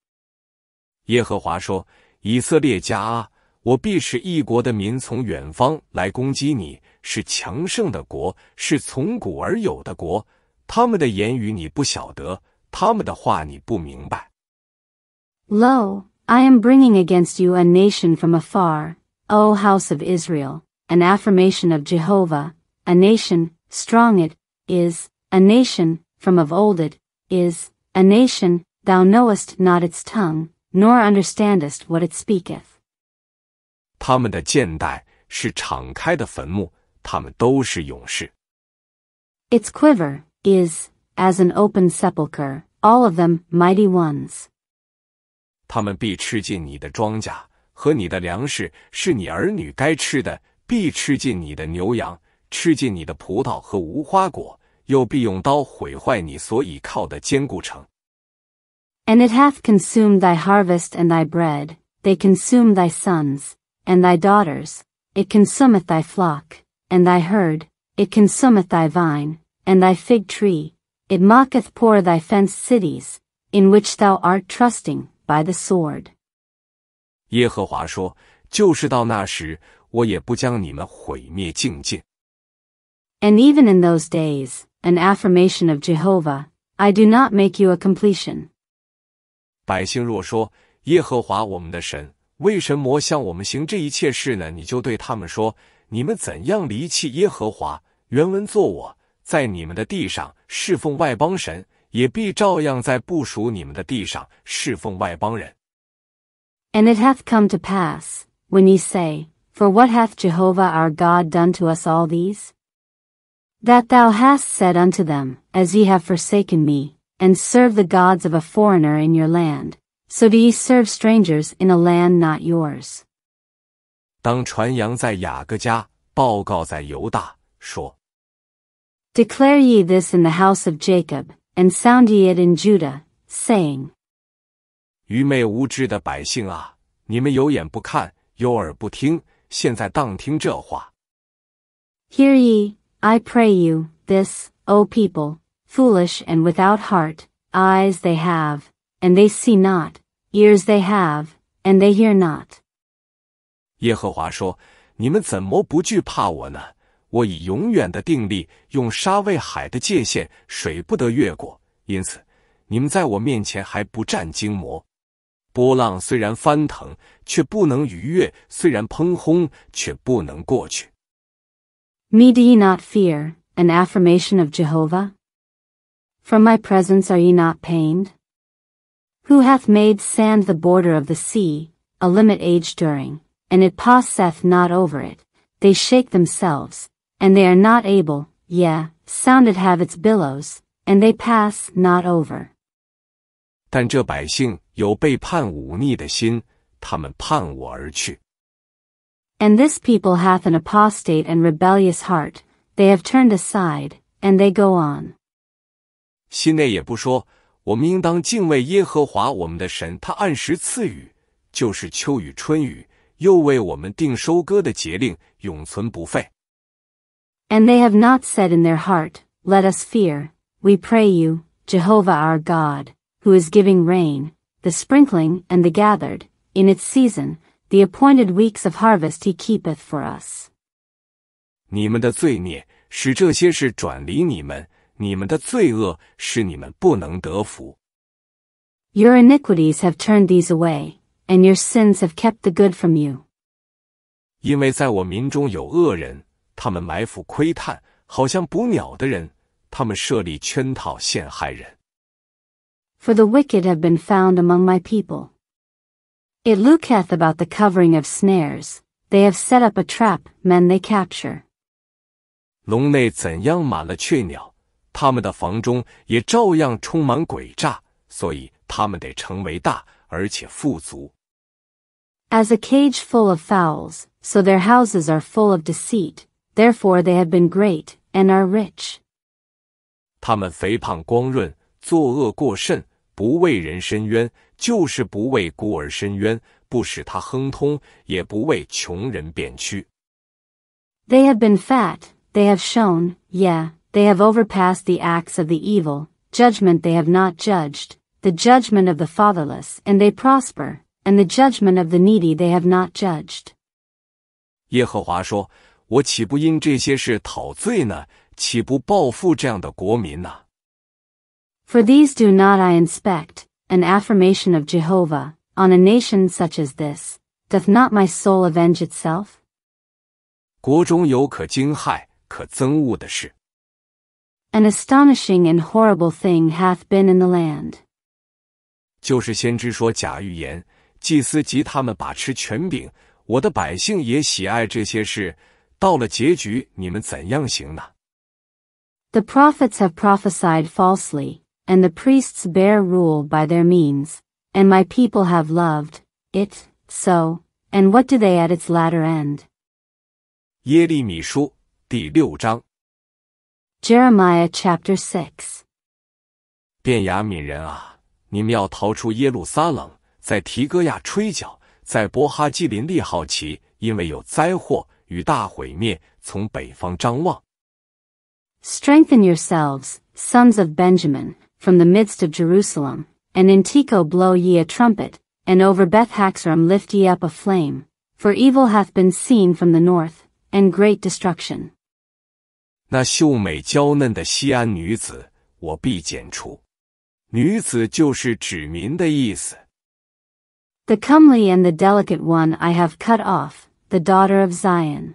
Lo, I am bringing against you a nation from afar, O house of Israel, an affirmation of Jehovah, a nation, strong it, is, a nation, from of old it, is, a nation, thou knowest not its tongue, nor understandest what it speaketh. 他们的剑带是敞开的坟墓，他们都是勇士。Its quiver is as an open sepulchre, all of them mighty ones. 他们必吃尽你的庄稼和你的粮食，是你儿女该吃的，必吃尽你的牛羊，吃尽你的葡萄和无花果，又必用刀毁坏你所倚靠的坚固城。And it hath consumed thy harvest and thy bread, they consume thy sons, and thy daughters, it consumeth thy flock, and thy herd, it consumeth thy vine, and thy fig tree, it mocketh poor thy fenced cities, in which thou art trusting, by the sword. 耶和华说：“就是到那时，我也不将你们毁灭境界。And even in those days, an affirmation of Jehovah, I do not make you a completion. 百姓若说耶和华我们的神为神魔向我们行这一切事呢？你就对他们说：你们怎样离弃耶和华？原文作我在你们的地上侍奉外邦神，也必照样在不属你们的地上侍奉外邦人。And it hath come to pass when ye say. For what hath Jehovah our God done to us all these? That thou hast said unto them, As ye have forsaken me, and serve the gods of a foreigner in your land, so do ye serve strangers in a land not yours. Declare ye this in the house of Jacob, and sound ye it in Judah, saying: 愚昧无知的百姓啊，你们有眼不看，有耳不听。现在当听这话。Hear ye, I pray you, this, O people, foolish and without heart, eyes they have, and they see not, ears they have, and they hear not. 耶和华说：“你们怎么不惧怕我呢？我以永远的定力，用沙未海的界限，水不得越过。因此，你们在我面前还不战惊魔。”波浪虽然翻腾，却不能逾越；虽然喷轰，却不能过去。Me do ye not fear, an affirmation of Jehovah? From my presence are ye not pained? Who hath made sand the border of the sea, a limit age during, and it passeth not over it? They shake themselves, and they are not able, yea, sound it have its billows, and they pass not over. 但这百姓有背叛忤逆的心，他们叛我而去。And this people hath an apostate and rebellious heart; they have turned aside, and they go on. 心内也不说，我们应当敬畏耶和华我们的神，他按时赐予，就是秋雨春雨，又为我们定收割的节令，永存不废。And they have not said in their heart, Let us fear, we pray you, Jehovah our God who is giving rain, the sprinkling and the gathered, in its season, the appointed weeks of harvest he keepeth for us. 你们的罪孽使这些事转离你们，你们的罪恶使你们不能得福。Your iniquities have turned these away, and your sins have kept the good from you. 因为在我民中有恶人，他们埋伏窥探，好像捕鸟的人，他们设立圈套陷害人。for the wicked have been found among my people. It looketh about the covering of snares, they have set up a trap, men they capture. 笼内怎样满了雀鸟，他们的房中也照样充满诡诈，所以他们得成为大，而且富足。As a cage full of fowls, so their houses are full of deceit, therefore they have been great, and are rich. 他们肥胖光润，作恶过甚，不为人伸冤，就是不为孤儿伸冤，不使他亨通，也不为穷人变屈。They have been fat. They have shown, yeah. They have overpassed the acts of the evil judgment. They have not judged the judgment of the fatherless, and they prosper. And the judgment of the needy they have not judged. 耶和华说：“我岂不因这些事讨罪呢？岂不报复这样的国民呢？” For these do not I inspect, an affirmation of Jehovah, on a nation such as this, doth not my soul avenge itself? An astonishing and horrible thing hath been in the land. 就是先知说假预言，祭司及他们把持权柄，我的百姓也喜爱这些事。到了结局，你们怎样行呢？The prophets have prophesied falsely, and the priests bear rule by their means, and my people have loved it, so, and what do they at its latter end? 耶利米书第六章 Jeremiah chapter 6便雅悯人啊，你们要逃出耶路撒冷，在提戈亚吹角，在伯哈基林立好旗，因为有灾祸与大毁灭从北方张望。Strengthen yourselves, sons of Benjamin, from the midst of Jerusalem, and in Tekoa blow ye a trumpet, and over Beth haxram lift ye up a flame, for evil hath been seen from the north, and great destruction. 那秀美娇嫩的西安女子，我必剪除。女子就是指民的意思。The comely and the delicate one I have cut off, the daughter of Zion.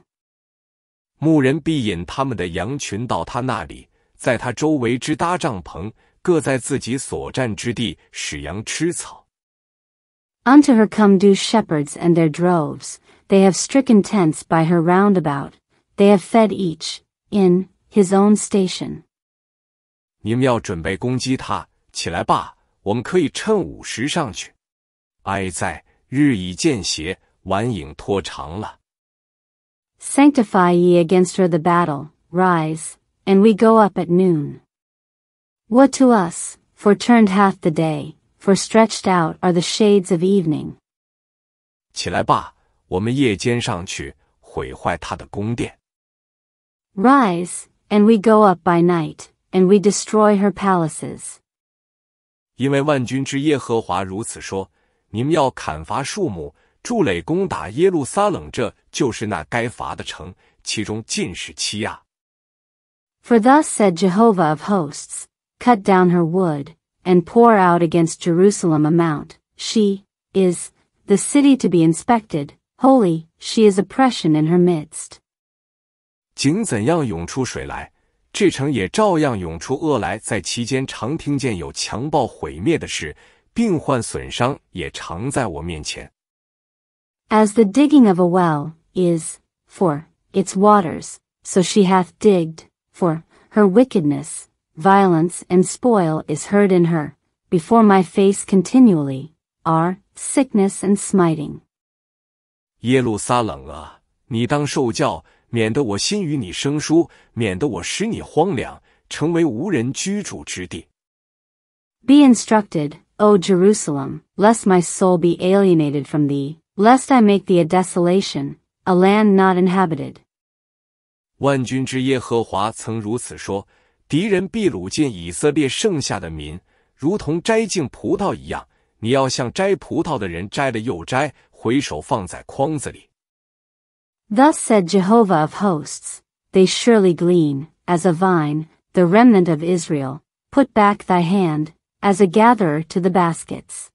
牧人必引他们的羊群到他那里，在他周围支搭帐篷，各在自己所占之地使羊吃草。Unto her come do shepherds and their droves, they have stricken tents by her roundabout. they have fed each, in, his own station. 你们要准备攻击他，起来吧，我们可以趁午时上去。哀哉，日已渐斜，晚影拖长了。Sanctify ye against her the battle, rise, and we go up at noon. What to us, for turned hath the day, for stretched out are the shades of evening. Rise, and we go up by night, and we destroy her palaces. For thus said Jehovah of hosts cut down her wood, and pour out against Jerusalem a mount. She is the city to be inspected, holy, she is oppression in her midst. 井怎样涌出水来，这城也照样涌出恶来。在其间常听见有强暴毁灭的事，病患损伤也常在我面前。As the digging of a well is for its waters, so she hath digged for her wickedness violence and spoil is heard in her, before my face continually, are sickness and smiting. 耶路撒冷啊，你当受教，免得我心与你生疏，免得我使你荒凉，成为无人居住之地。Be instructed, O Jerusalem, lest my soul be alienated from thee, lest I make thee a desolation, a land not inhabited. 万军之耶和华曾如此说。敌人必掳进以色列剩下的民，如同摘净葡萄一样。你要像摘葡萄的人，摘了又摘，回手放在筐子里。Thus said Jehovah of hosts: They surely glean as a vine, the remnant of Israel. Put back thy hand as a gatherer to the baskets.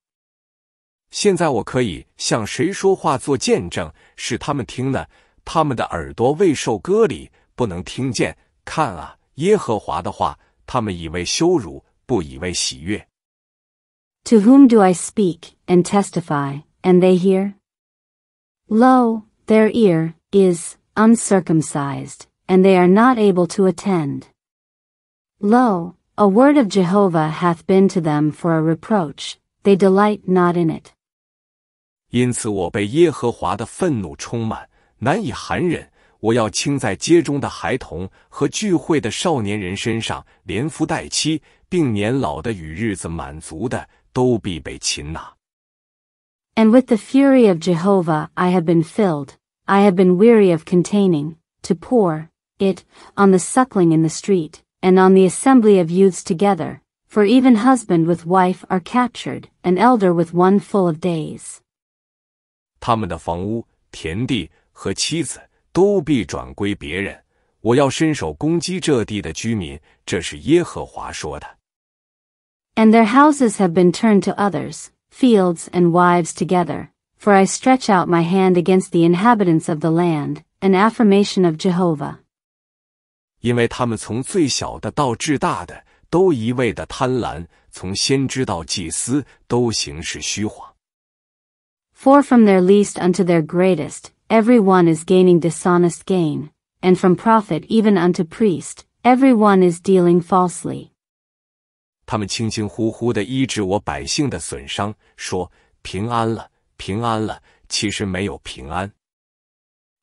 现在我可以向谁说话做见证，使他们听呢？他们的耳朵未受割礼，不能听见。看啊！耶和华的话，他们以为羞辱，不以为喜悦。To whom do I speak and testify, and they hear? Lo, their ear is uncircumcised, and they are not able to attend. Lo, a word of Jehovah hath been to them for a reproach, they delight not in it. 因此我被耶和华的愤怒充满，难以含忍。我要轻在街中的孩童和聚会的少年人身上连夫带妻，并年老的与日子满足的都必被擒拿。And with the fury of Jehovah I have been filled, I have been weary of containing, to pour it on the suckling in the street, and on the assembly of youths together, for even husband with wife are captured, an elder with one full of days. 他们的房屋、田地和妻子都必转归别人。我要伸手攻击这地的居民，这是耶和华说的。And their houses have been turned to others, fields and wives together. For I stretch out my hand against the inhabitants of the land, an affirmation of Jehovah. 因为他们从最小的到至大的都一味的贪婪，从先知到祭司都行事虚谎。For from their least unto their greatest, every one is gaining dishonest gain, and from prophet even unto priest, every one is dealing falsely. 他们轻轻呼呼地医治我百姓的损伤，说平安了，平安了，其实没有平安。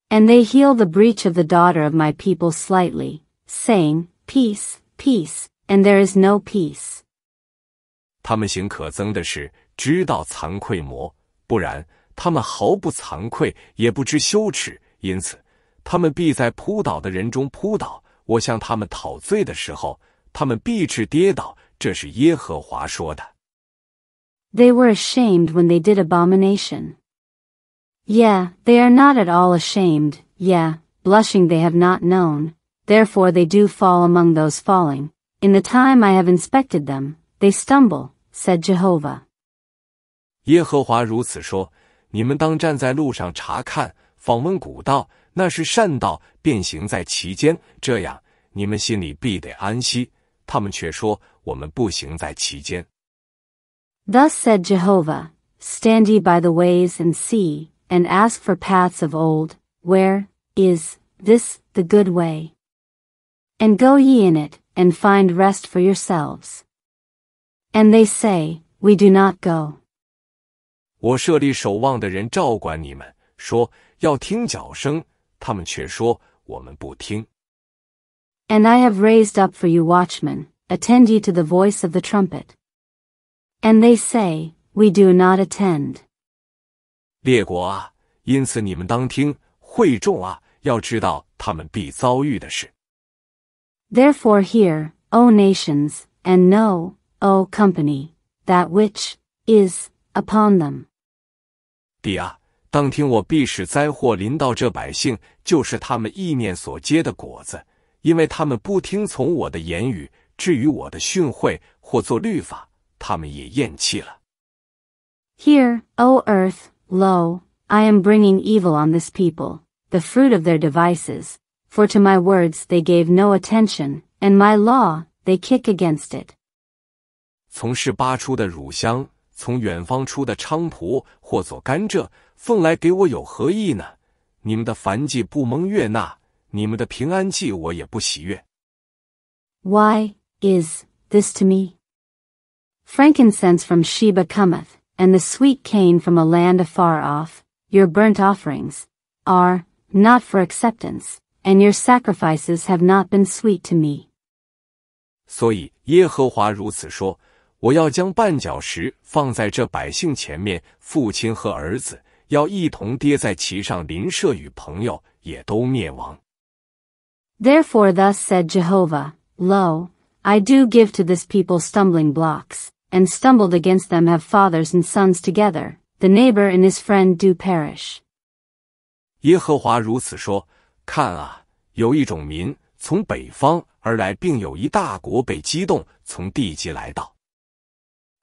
And they heal the breach of the daughter of my people slightly, saying, Peace, peace, and there is no peace. 他们行可憎的事，知道惭愧魔，不然 they were ashamed when they did abomination. Yeah, they are not at all ashamed. Yeah, blushing they have not known. Therefore they do fall among those falling. In the time I have inspected them, they stumble, said Jehovah. 耶和华如此说：你们当站在路上查看、访问古道，那是善道，便行在其间，这样你们心里必得安息。他们却说我们不行在其间。Thus said Jehovah, Stand ye by the ways and see, and ask for paths of old, where is this the good way? And go ye in it, and find rest for yourselves. And they say, We do not go. 我设立守望的人照管你们，说要听脚声，他们却说我们不听。And I have raised up for you watchmen, attend ye to the voice of the trumpet. And they say, We do not attend. 列国啊，因此你们当听；会众啊，要知道他们必遭遇的事。Therefore hear, O nations, and know, O company, that which is upon them. 第二，当听我必使灾祸临到这百姓，就是他们意念所结的果子，因为他们不听从我的言语，至于我的训诲或做律法，他们也厌弃了。Here, O Earth, lo, I am bringing evil on this people, the fruit of their devices. For to my words they gave no attention, and my law they kick against it. 从事拔出的乳香。从远方出的菖蒲或左甘蔗，奉来给我有何益呢？你们的凡祭不蒙悦纳，你们的平安祭我也不喜悦。Why is this to me? Frankincense from Sheba cometh, and the sweet cane from a land afar off. Your burnt offerings are not for acceptance, and your sacrifices have not been sweet to me. 所以耶和华如此说。我要将绊脚石放在这百姓前面，父亲和儿子要一同跌在其上，邻舍与朋友也都灭亡。Therefore, thus said Jehovah, Lo, I do give to this people stumbling blocks, and stumbled against them have fathers and sons together, the neighbor and his friend do perish. 耶和华如此说：看啊，有一种民从北方而来，并有一大国被激动从地基来到。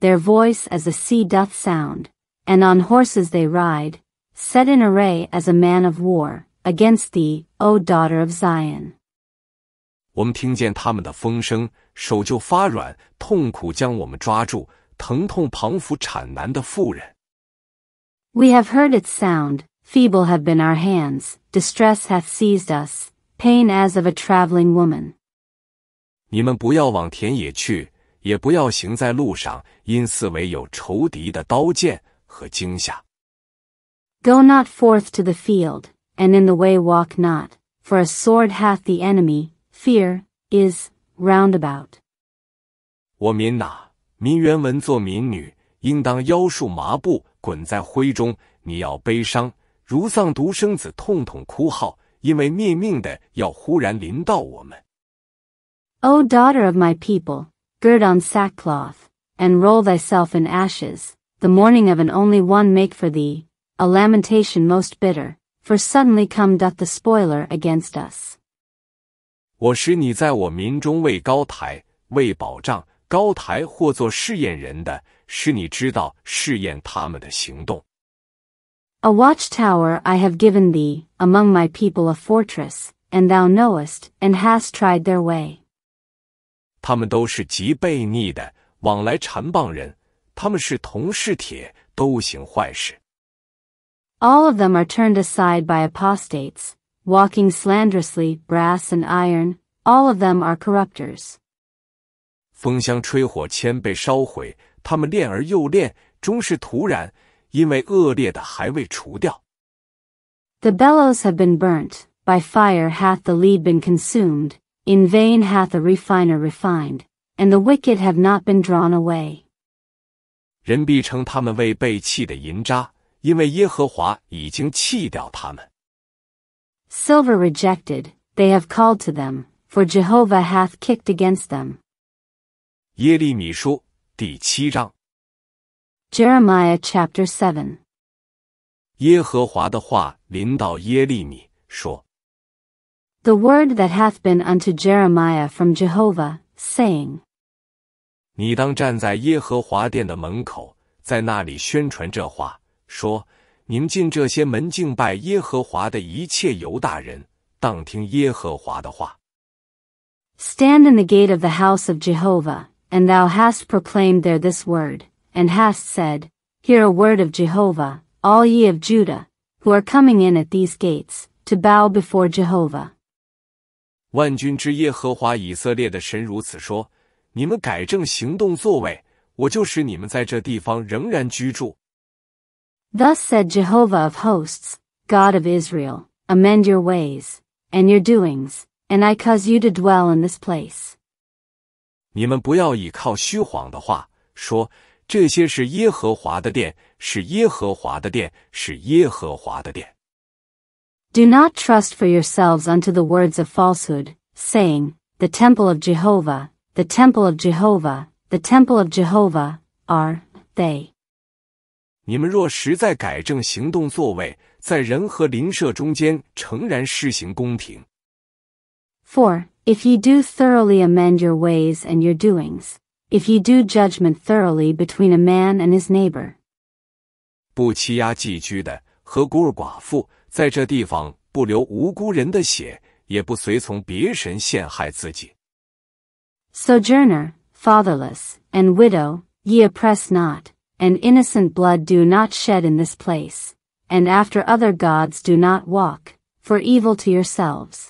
their voice as a sea doth sound, and on horses they ride, set in array as a man of war, against thee, O daughter of Zion. We have heard its sound, feeble have been our hands, distress hath seized us, pain as of a traveling woman. 你们不要往田野去，也不要行在路上，因四围有仇敌的刀剑和惊吓。Go not forth to the field, and in the way walk not, for a sword hath the enemy, fear, is, round about. 我民哪、啊，民原文作民女，应当腰束麻布，滚在灰中。你要悲伤，如丧独生子，痛痛哭号，因为灭命的要忽然临到我们。O daughter of my people gird on sackcloth, and roll thyself in ashes, the mourning of an only one make for thee, a lamentation most bitter, for suddenly come doth the spoiler against us. 我使你在我民中为高台，为保障高台或做试验人的，使你知道试验他们的行动。A watchtower I have given thee, among my people a fortress, and thou knowest, and hast tried their way. All of them are turned aside by apostates, walking slanderously, brass and iron. All of them are corrupters. 风箱吹火铅被烧毁，他们炼而又炼，终是徒然，因为恶劣的还未除掉。The bellows have been burnt, by fire hath the lead been consumed, in vain hath a refiner refined, and the wicked have not been drawn away. 人必称他们为被弃的银渣，因为耶和华已经弃掉他们。Silver rejected, they have called to them, for Jehovah hath kicked against them. 耶利米书第七章。Jeremiah chapter seven。耶和华的话临到耶利米说：“ the word that hath been unto Jeremiah from Jehovah, saying, 你当站在耶和华殿的门口，在那里宣传这话，说：你们进这些门敬拜耶和华的一切犹大人，当听耶和华的话。Stand in the gate of the house of Jehovah, and thou hast proclaimed there this word, and hast said, Hear a word of Jehovah, all ye of Judah, who are coming in at these gates, to bow before Jehovah. 万军之耶和华以色列的神如此说：“你们改正行动作为，我就使你们在这地方仍然居住。” Thus said Jehovah of hosts, God of Israel, Amend your ways and your doings, and I cause you to dwell in this place. 你们不要倚靠虚谎的话，说这些是耶和华的殿，是耶和华的殿，是耶和华的殿。Do not trust for yourselves unto the words of falsehood, saying, The temple of Jehovah, the temple of Jehovah, the temple of Jehovah, are they. 你们若实在改正行动作为，在人和邻舍中间诚然施行公平。For if ye do thoroughly amend your ways and your doings, if ye do judgment thoroughly between a man and his neighbor，不欺压寄居的和孤儿寡妇。在这地方不流无辜人的血，也不随从别神陷害自己。Sojourner, fatherless, and widow, ye oppress not, and innocent blood do not shed in this place, and after other gods do not walk, for evil to yourselves.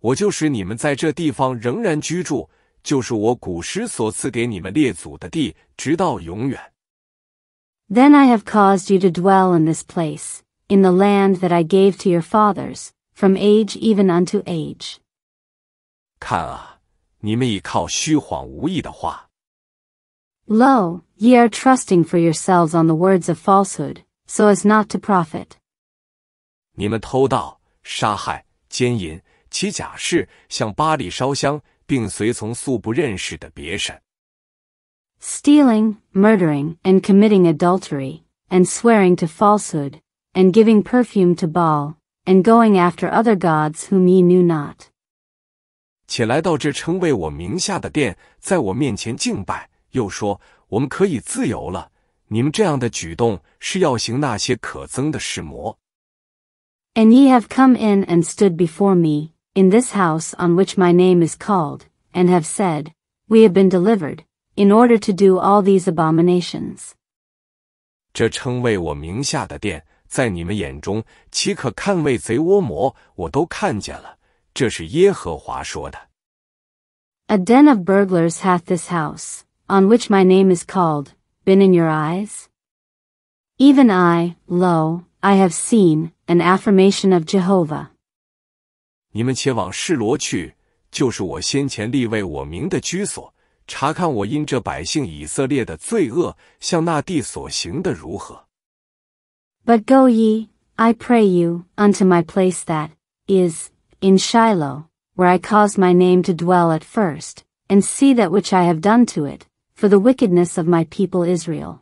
我就使你们在这地方仍然居住，就是我古时所赐给你们列祖的地，直到永远。Then I have caused you to dwell in this place, in the land that I gave to your fathers, from age even unto age. Lo, ye are trusting for yourselves on the words of falsehood, so as not to profit. 你们偷盗、杀害、奸淫、起假誓，向巴黎烧香，并随从素不认识的别神。Stealing, murdering, and committing adultery, and swearing to falsehood, and giving perfume to Baal, and going after other gods whom ye knew not. And ye have come in and stood before me in this house on which my name is called, and have said, We have been delivered, in order to do all these abominations. 这称为我名下的殿。在你们眼中岂可看为贼窝魔？我都看见了，这是耶和华说的。A den of burglars hath this house, on which my name is called, been in your eyes? Even I, lo, I have seen an affirmation of Jehovah. 你们且往示罗去，就是我先前立为我名的居所，查看我因这百姓以色列的罪恶向那地所行的如何。but go ye, I pray you, unto my place that is in Shiloh, where I caused my name to dwell at first, and see that which I have done to it, for the wickedness of my people Israel.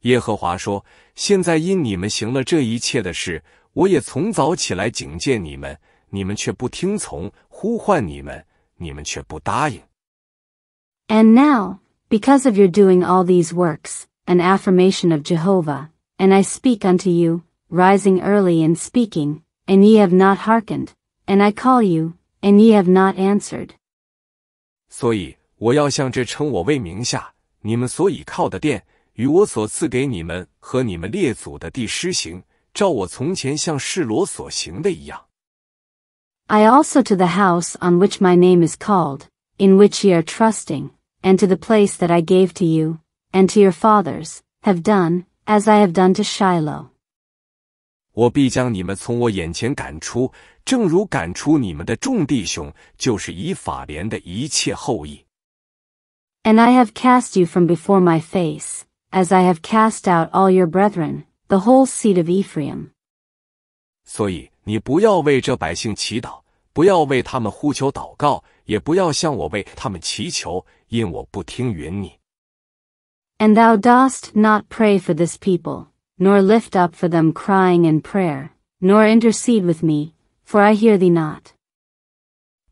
耶和华说：“现在因你们行了这一切的事，我也从早起来警戒你们，你们却不听从；呼唤你们，你们却不答应。” And now, because of your doing all these works, an affirmation of Jehovah, and I speak unto you, rising early and speaking, and ye have not hearkened, and I call you, and ye have not answered. 所以我要向这称我为名下、你们所倚靠的殿，与我所赐给你们和你们列祖的地施行，照我从前向示罗所行的一样。I also to the house on which my name is called, in which ye are trusting, and to the place that I gave to you, and to your fathers, have done, As I have done to Shiloh，我必将你们从我眼前赶出，正如赶出你们的众弟兄，就是以法莲的一切后裔。And I have cast you from before my face, as I have cast out all your brethren, the whole seed of Ephraim。所以你不要为这百姓祈祷，不要为他们呼求祷告，也不要向我为他们祈求，因我不听允你。And thou dost not pray for this people, nor lift up for them crying in prayer, nor intercede with me, for I hear thee not.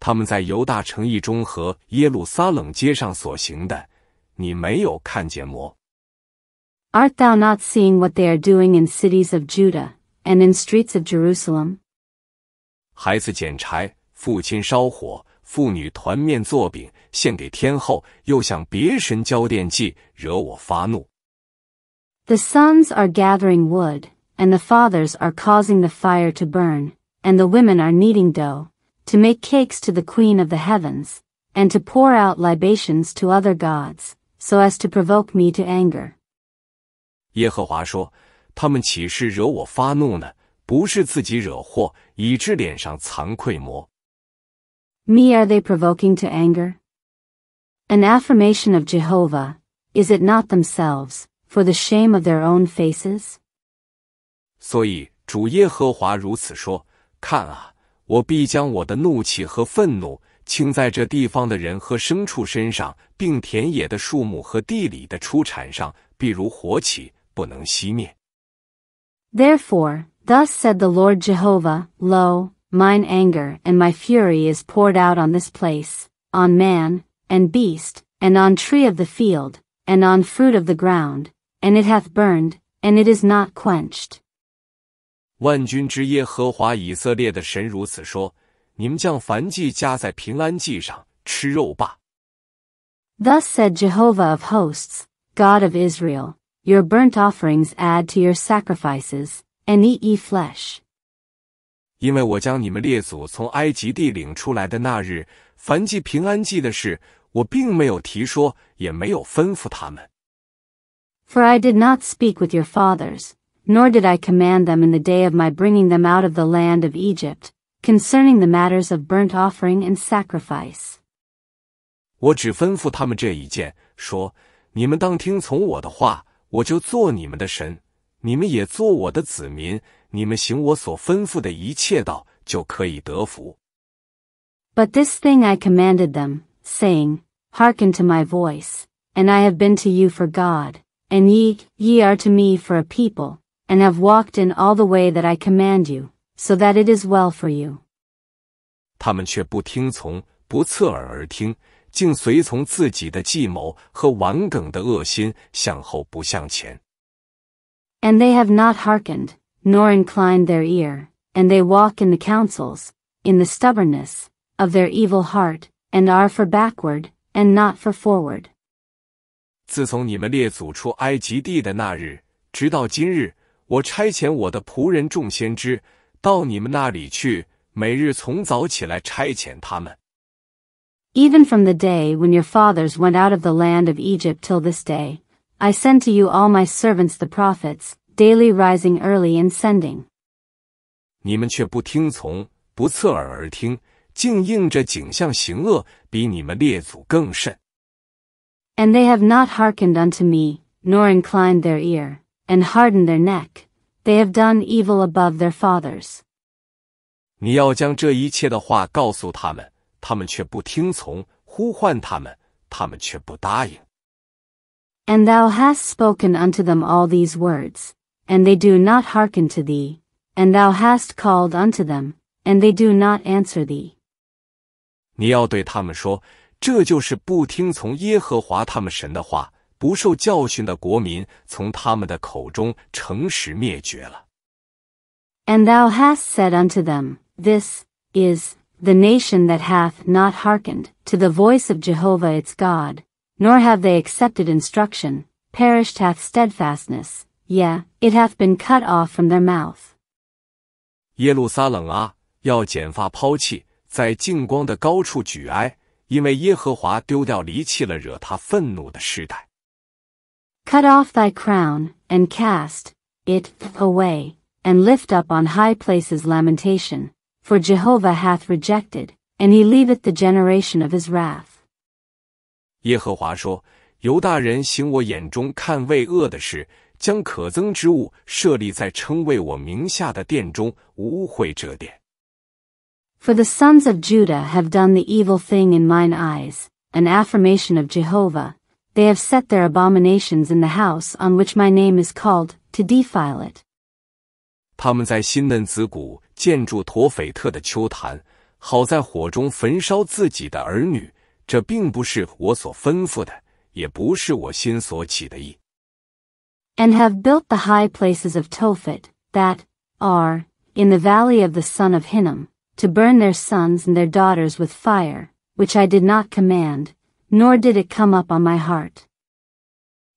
他们在犹大城邑中和耶路撒冷街上所行的，你没有看见么？Art thou not seeing what they are doing in cities of Judah and in streets of Jerusalem? The sons are gathering wood, and the fathers are causing the fire to burn, and the women are kneading dough, to make cakes to the queen of the heavens, and to pour out libations to other gods, so as to provoke me to anger. 耶和华说：“他们岂是惹我发怒呢？不是自己惹祸，以致脸上惭愧魔。” Me are they provoking to anger? An affirmation of Jehovah, is it not themselves, for the shame of their own faces? 所以主耶和华如此说：看啊，我必将我的怒气和愤怒倾在这地方的人和牲畜身上，并田野的树木和地里的出产上，必如火起，不能熄灭。Therefore, thus said the Lord Jehovah, Lo, mine anger and my fury is poured out on this place, on man, and beast, and on tree of the field, and on fruit of the ground, and it hath burned, and it is not quenched. 万军之耶和华以色列的神如此说：你们将燔祭加在平安祭上，吃肉吧。Thus said Jehovah of hosts, God of Israel, Your burnt offerings add to your sacrifices, and eat ye flesh. 因为我将你们列祖从埃及地领出来的那日，凡祭平安记的事，我并没有提说，也没有吩咐他们。For I did not speak with your fathers, nor did I command them in the day of my bringing them out of the land of Egypt, concerning the matters of burnt offering and sacrifice. 我只吩咐他们这一件，说：你们当听从我的话，我就做你们的神，你们也做我的子民。你们行我所吩咐的一切道，就可以得福。But this thing I commanded them, saying, Hearken to my voice, and I have been to you for God, and ye, ye are to me for a people, and have walked in all the way that I command you, so that it is well for you. 他们却不听从，不侧耳而听，竟随从自己的计谋和顽梗的恶心，向后不向前。And they have not hearkened nor incline their ear, and they walk in the counsels, in the stubbornness, of their evil heart, and are for backward, and not for forward. 自从你们列祖出埃及地的那日，直到今日，我差遣我的仆人众先知到你们那里去，每日从早起来差遣他们。Even from the day when your fathers went out of the land of Egypt till this day, I send to you all my servants the prophets, daily rising early and sending. 你们却不听从，不侧耳而听，竟应着景象行恶，比你们列祖更甚。And they have not hearkened unto me, nor inclined their ear, and hardened their neck. They have done evil above their fathers. 你要将这一切的话告诉他们，他们却不听从；呼唤他们，他们却不答应。And thou hast spoken unto them all these words, and they do not hearken to thee, and thou hast called unto them, and they do not answer thee. 你要对他们说，这就是不听从耶和华他们神的话、不受教训的国民，从他们的口中诚实灭绝了。And thou hast said unto them, This is the nation that hath not hearkened to the voice of Jehovah its God, nor have they accepted instruction, perished hath steadfastness, yea, it hath been cut off from their mouth. 耶路撒冷啊，要剪发抛弃，在净光的高处举哀，因为耶和华丢掉离弃了惹他愤怒的世代。Cut off thy crown and cast it away, and lift up on high places lamentation, for Jehovah hath rejected, and he leaveth the generation of his wrath. 耶和华说：“犹大人行我眼中看为恶的事。” For the sons of Judah have done the evil thing in mine eyes, an affirmation of Jehovah. They have set their abominations in the house on which my name is called, to defile it. 他们在新嫩子谷建筑陀斐特的丘坛，好在火中焚烧自己的儿女。这并不是我所吩咐的，也不是我心所起的意。and have built the high places of Tophet, that, are, in the valley of the son of Hinnom, to burn their sons and their daughters with fire, which I did not command, nor did it come up on my heart.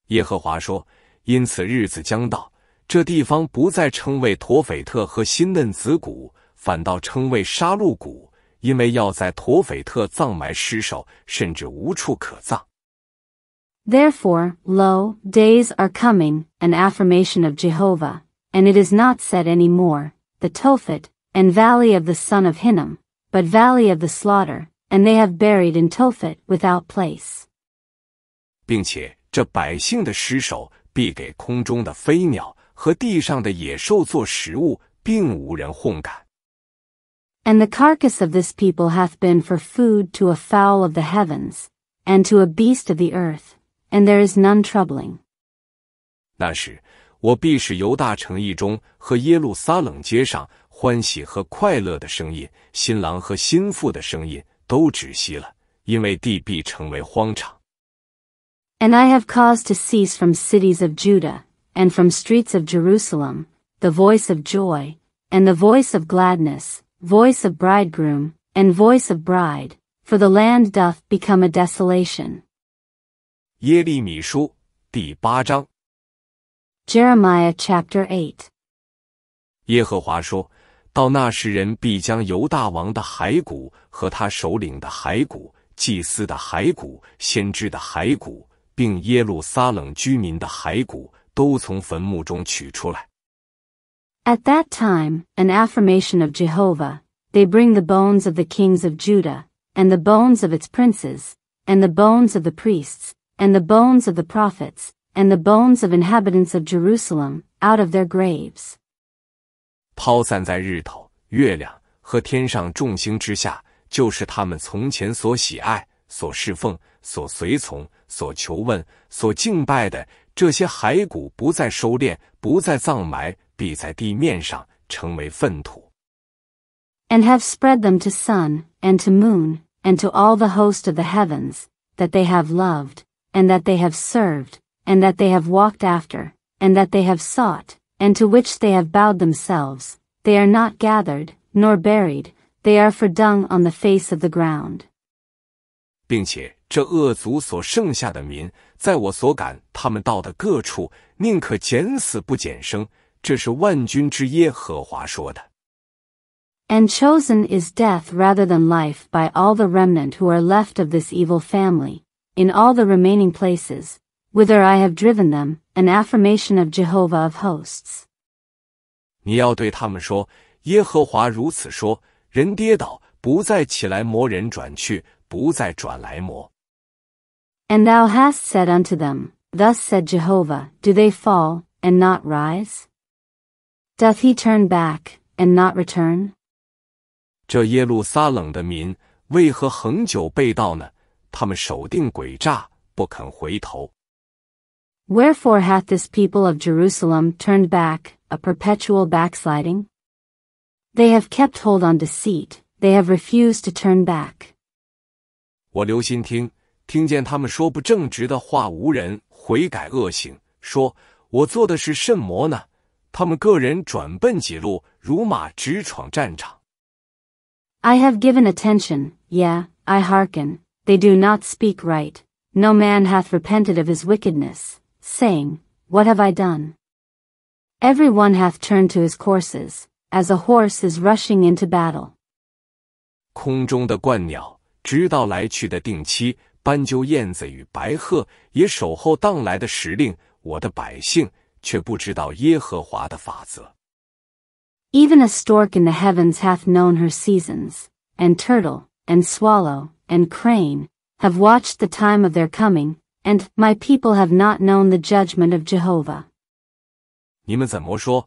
耶和华说：“因此日子将到，这地方不再称为陀斐特和新嫩子谷，反倒称为杀戮谷，因为要在陀斐特葬埋尸首，甚至无处可葬。” Therefore, lo, days are coming, an affirmation of Jehovah, and it is not said any more, the Tophet, and valley of the son of Hinnom, but valley of the slaughter, and they have buried in Tophet without place. 并且这百姓的尸首必给空中的飞鸟和地上的野兽做食物，并无人烘干。And the carcass of this people hath been for food to a fowl of the heavens, and to a beast of the earth, and there is none troubling. 那时，我必使犹大城邑中和耶路撒冷街上欢喜和快乐的声音，新郎和新妇的声音都止息了，因为地必成为荒场。And I have caused to cease from cities of Judah, and from streets of Jerusalem, the voice of joy, and the voice of gladness, voice of bridegroom, and voice of bride, for the land doth become a desolation. 耶利米书第八章。Jeremiah Chapter Eight。耶和华说：“到那时，人必将犹大王的骸骨和他首领的骸骨、祭司的骸骨、先知的骸骨，并耶路撒冷居民的骸骨，都从坟墓中取出来。”At that time, an affirmation of Jehovah, they bring the bones of the kings of Judah and the bones of its princes and the bones of the priests. and the bones of the prophets, and the bones of inhabitants of Jerusalem, out of their graves. 抛散在日头、月亮和天上众星之下，就是他们从前所喜爱、所侍奉、所随从、所求问、所敬拜的这些骸骨，不再收敛，不再葬埋，必在地面上成为粪土。And have spread them to sun and to moon and to all the host of the heavens that they have loved and that they have served, and that they have walked after, and that they have sought, and to which they have bowed themselves, they are not gathered, nor buried, they are for dung on the face of the ground. And chosen is death rather than life by all the remnant who are left of this evil family, in all the remaining places, whither I have driven them, an affirmation of Jehovah of hosts. 你要对他们说：耶和华如此说：人跌倒，不再起来磨人转去，不再转来磨。And thou hast said unto them, Thus said Jehovah, Do they fall, and not rise? Doth he turn back, and not return? 这耶路撒冷的民为何恒久被盗呢？Wherefore hath this people of Jerusalem turned back, a perpetual backsliding? They have kept hold on deceit, they have refused to turn back. 我留心听，听见他们说不正直的话，无人悔改恶行，说我做的是甚么呢？他们个人转奔己路，如马直闯战场。I have given attention, yeah, I hearken, they do not speak right. No man hath repented of his wickedness, saying, What have I done? Every one hath turned to his courses, as a horse is rushing into battle. 空中的鹳鸟知道来去的定期，斑鸠、燕子与白鹤也守候当来的时令。我的百姓却不知道耶和华的法则。Even a stork in the heavens hath known her seasons, and turtle, and swallow, and Crane, have watched the time of their coming, and my people have not known the judgment of Jehovah. How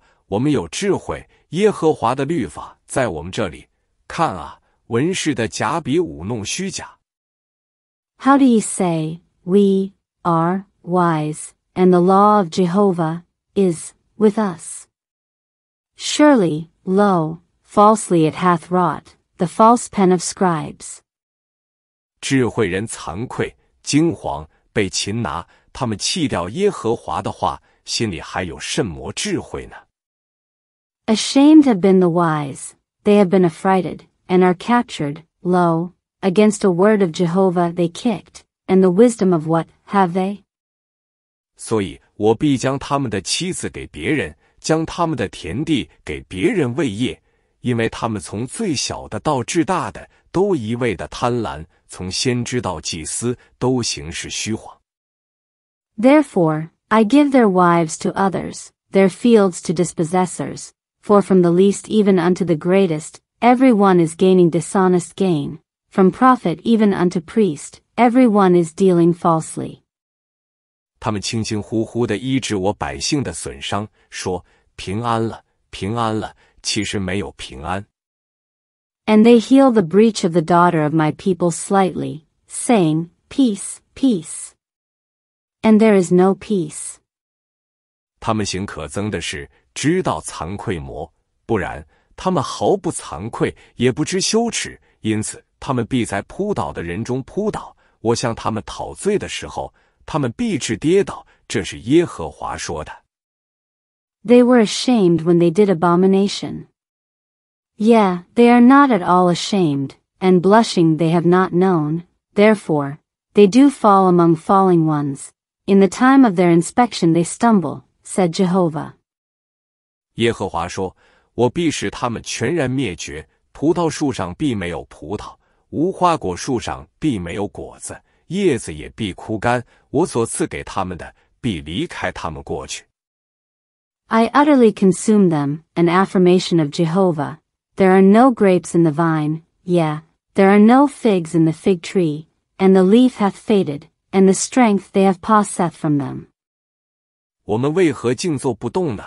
do you say we are wise, and the law of Jehovah is with us? Surely, lo, falsely it hath wrought the false pen of scribes. 智慧人惭愧惊惶，被擒拿。他们弃掉耶和华的话，心里还有甚么智慧呢？Ashamed have been the wise; they have been affrighted and are captured. Lo, against a word of Jehovah they kicked, and the wisdom of what have they? 所以我必将他们的妻子给别人，将他们的田地给别人喂业，因为他们从最小的到至大的都一味的贪婪，从先知到祭司都行事虚谎。Therefore, I give their wives to others, their fields to dispossessors, for from the least even unto the greatest, every one is gaining dishonest gain, from prophet even unto priest, every one is dealing falsely. 他们轻轻呼呼地医治我百姓的损伤，说平安了，平安了，其实没有平安。and they heal the breach of the daughter of my people slightly, saying, Peace, peace. And there is no peace. They were ashamed when they did abomination. Yeah, they are not at all ashamed, and blushing they have not known, therefore, they do fall among falling ones. In the time of their inspection they stumble, said Jehovah. I utterly consume them, an affirmation of Jehovah, there are no grapes in the vine, yeah, there are no figs in the fig tree, and the leaf hath faded, and the strength they have passeth from them. 我们为何静坐不动呢？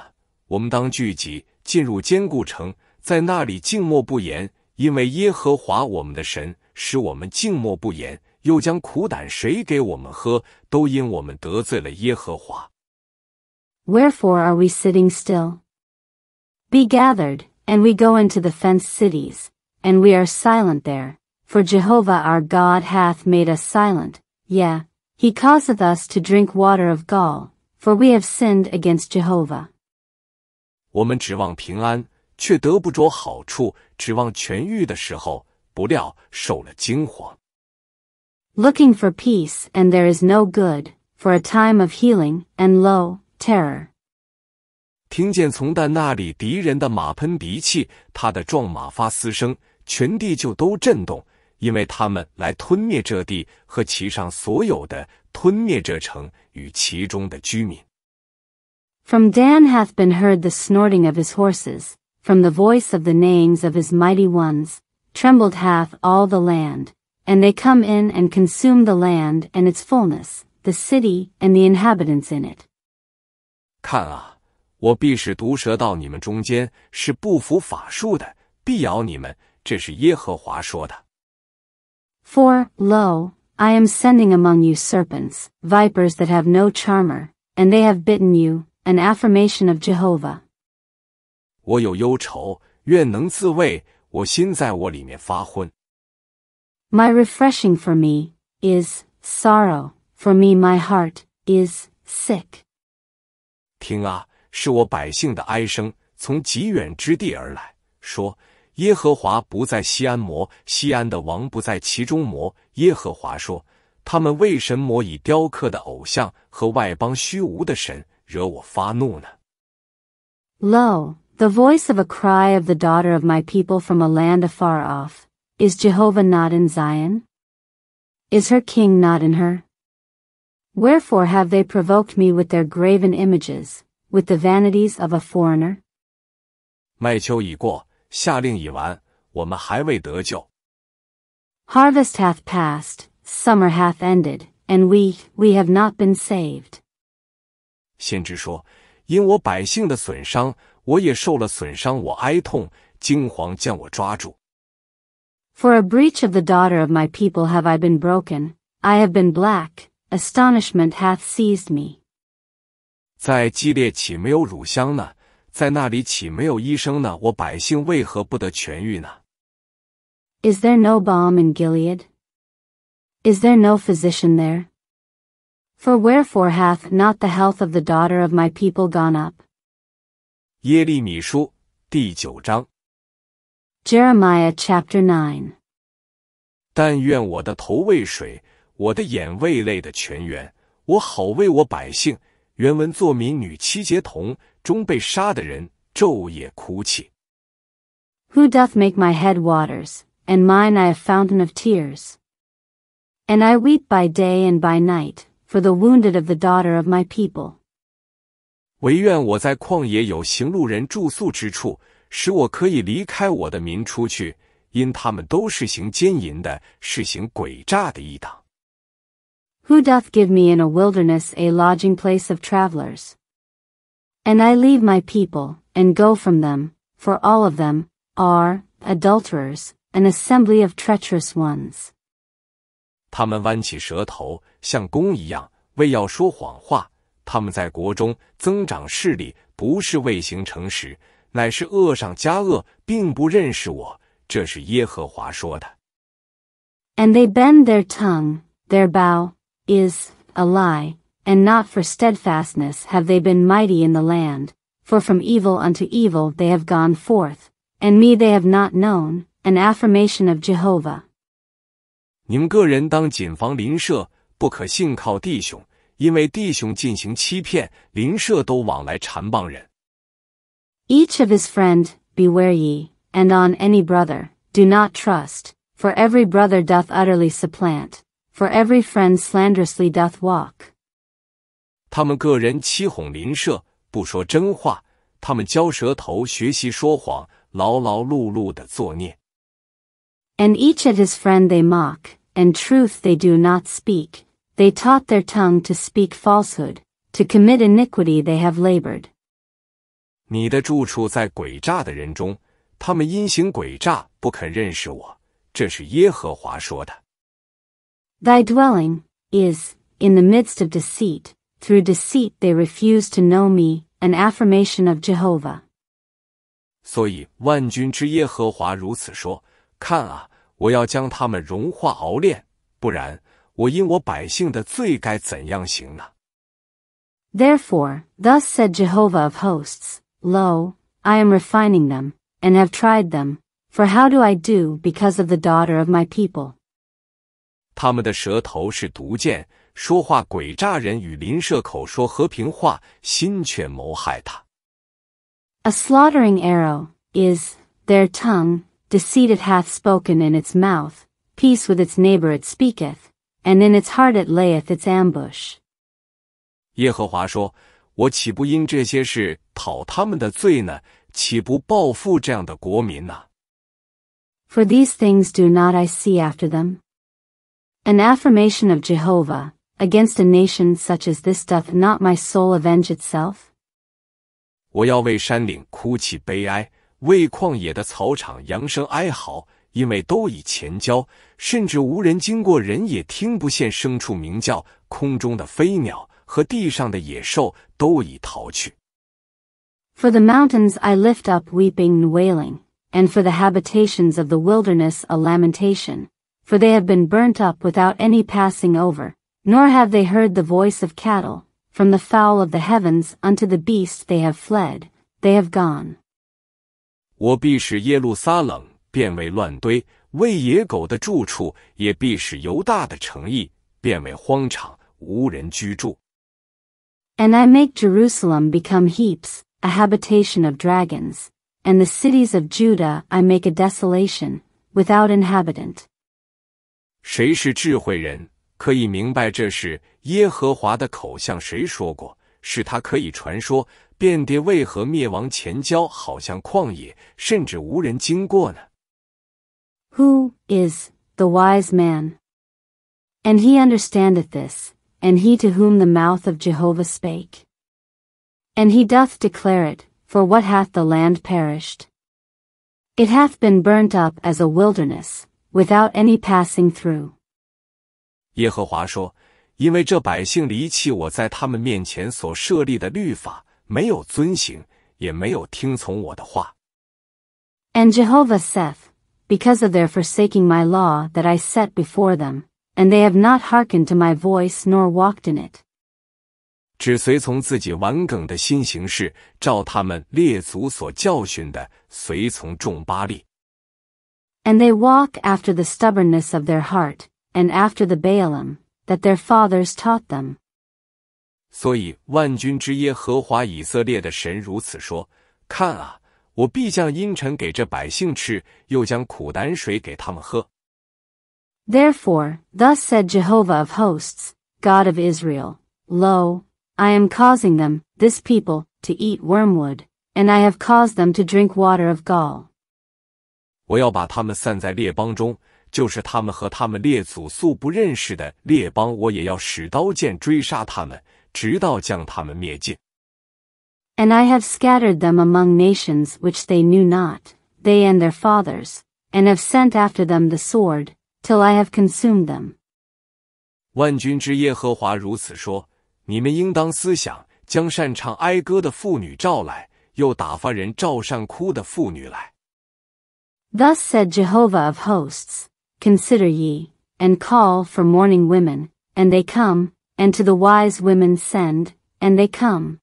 我们当聚集，进入坚固城，在那里静默不言，因为耶和华我们的神使我们静默不言，又将苦胆水给我们喝，都因我们得罪了耶和华。Wherefore are we sitting still? Be gathered, and we go into the fenced cities, and we are silent there, for Jehovah our God hath made us silent, yea, he causeth us to drink water of gall, for we have sinned against Jehovah. 我们指望平安，却得不着好处；指望痊愈的时候，不料受了惊慌。Looking for peace, and there is no good, for a time of healing, and lo, terror. 听见从蛋那里敌人的马喷鼻气，他的壮马发嘶声，全地就都震动，因为他们来吞灭这地和其上所有的，吞灭这城与其中的居民。From Dan hath been heard the snorting of his horses, from the voice of the names of his mighty ones, trembled hath all the land, and they come in and consume the land and its fullness, the city and the inhabitants in it. 看啊。我必使毒蛇到你们中间，是不服法术的，必咬你们。这是耶和华说的。For lo, I am sending among you serpents, vipers that have no charmer, and they have bitten you. An affirmation of Jehovah. 我有忧愁，愿能自慰，我心在我里面发昏。My refreshing for me is sorrow. For me, my heart is sick. 听啊。是我百姓的哀声从极远之地而来，说：耶和华不在西安摩，西安的王不在其中摩。耶和华说：他们为什么以雕刻的偶像和外邦虚无的神，惹我发怒呢？Lo, the voice of a cry of the daughter of my people from a land afar off. Is Jehovah not in Zion? Is her king not in her? Wherefore have they provoked me with their graven images? with the vanities of a foreigner? 麦秋已过，夏令已完，我们还未得救。Harvest hath passed, summer hath ended, and we, we have not been saved. 先知说：“因我百姓的损伤，我也受了损伤，我哀痛，惊惶将我抓住。” For a breach of the daughter of my people have I been broken, I have been black, astonishment hath seized me. 在激列岂没有乳香呢？在那里岂没有医生呢？我百姓为何不得痊愈呢？Is there no balm in Gilead? Is there no physician there? For wherefore hath not the health of the daughter of my people gone up? 耶利米书第九章。Jeremiah Chapter Nine。但愿我的头喂水，我的眼喂泪的泉源，我好为我百姓。原文作民女七节童，终被杀的人，昼夜哭泣。Who doth make my head waters, and mine I a fountain of tears, and I weep by day and by night for the wounded of the daughter of my people. 唯愿我在旷野有行路人住宿之处，使我可以离开我的民出去，因他们都是行奸淫的，是行诡诈的一党。Who doth give me in a wilderness a lodging place of travellers? And I leave my people, and go from them, for all of them, are, adulterers, an assembly of treacherous ones. And they bend their tongue, their bow, is a lie, and not for steadfastness have they been mighty in the land, for from evil unto evil they have gone forth, and me they have not known, an affirmation of Jehovah. 你们个人当谨防邻舍，不可信靠弟兄，因为弟兄进行欺骗，邻舍都往来缠谤人。Each of his friend, beware ye, and on any brother, do not trust, for every brother doth utterly supplant for every friend slanderously doth walk. walk。他们个人欺哄邻舍，不说真话；他们教舌头学习说谎，劳劳碌碌的作孽。And each at his friend they mock, and truth they do not speak. They taught their tongue to speak falsehood, to commit iniquity they have labored. 你的住处在诡诈的人中，他们因行诡诈，不肯认识我。这是耶和华说的。Thy dwelling is in the midst of deceit, through deceit they refuse to know me, an affirmation of Jehovah. 所以万军之耶和华如此说：看啊，我要将他们融化熬炼，不然我因我百姓的罪该怎样行呢？Therefore, thus said Jehovah of hosts, Lo, I am refining them, and have tried them, for how do I do because of the daughter of my people? A slaughtering arrow is their tongue, deceit it hath spoken in its mouth, peace with its neighbor it speaketh, and in its heart it layeth its ambush. For these things do not I see after them, an affirmation of Jehovah, against a nation such as this doth not my soul avenge itself? 我要为山岭哭泣悲哀，为旷野的草场扬声哀嚎，因为都已前郊，甚至无人经过，人也听不见牲畜鸣叫，空中的飞鸟和地上的野兽都已逃去。For the mountains I lift up weeping and wailing, and for the habitations of the wilderness a lamentation for they have been burnt up without any passing over, nor have they heard the voice of cattle, from the fowl of the heavens unto the beast they have fled, they have gone. And I make Jerusalem become heaps, a habitation of dragons, and the cities of Judah I make a desolation, without inhabitant. 谁是智慧人，可以明白这是耶和华的口向谁说过，是他可以传说。遍地为何灭亡前郊，好像旷野，甚至无人经过呢？Who is the wise man? And he understandeth this, and he to whom the mouth of Jehovah spake. And he doth declare it, for what hath the land perished? It hath been burnt up as a wilderness, without any passing through. 耶和华说：“因为这百姓离弃我在他们面前所设立的律法，没有遵行，也没有听从我的话。” And Jehovah saith, Because of their forsaking my law that I set before them, and they have not hearkened to my voice nor walked in it. 只随从自己顽梗的心行事，照他们列祖所教训的，随从众巴力。and they walk after the stubbornness of their heart, and after the Baalim, that their fathers taught them. Therefore, thus said Jehovah of hosts, God of Israel, Lo, I am causing them, this people, to eat wormwood, and I have caused them to drink water of gall. 我要把他们散在列邦中，就是他们和他们列祖素不认识的列邦，我也要使刀剑追杀他们，直到将他们灭尽。And I have scattered them among nations which they knew not, they and their fathers, and have sent after them the sword till I have consumed them. 万军之耶和华如此说：你们应当思想，将善唱哀歌的妇女召来，又打发人照善哭的妇女来。Thus said Jehovah of hosts, Consider ye, and call for mourning women, and they come, and to the wise women send, and they come.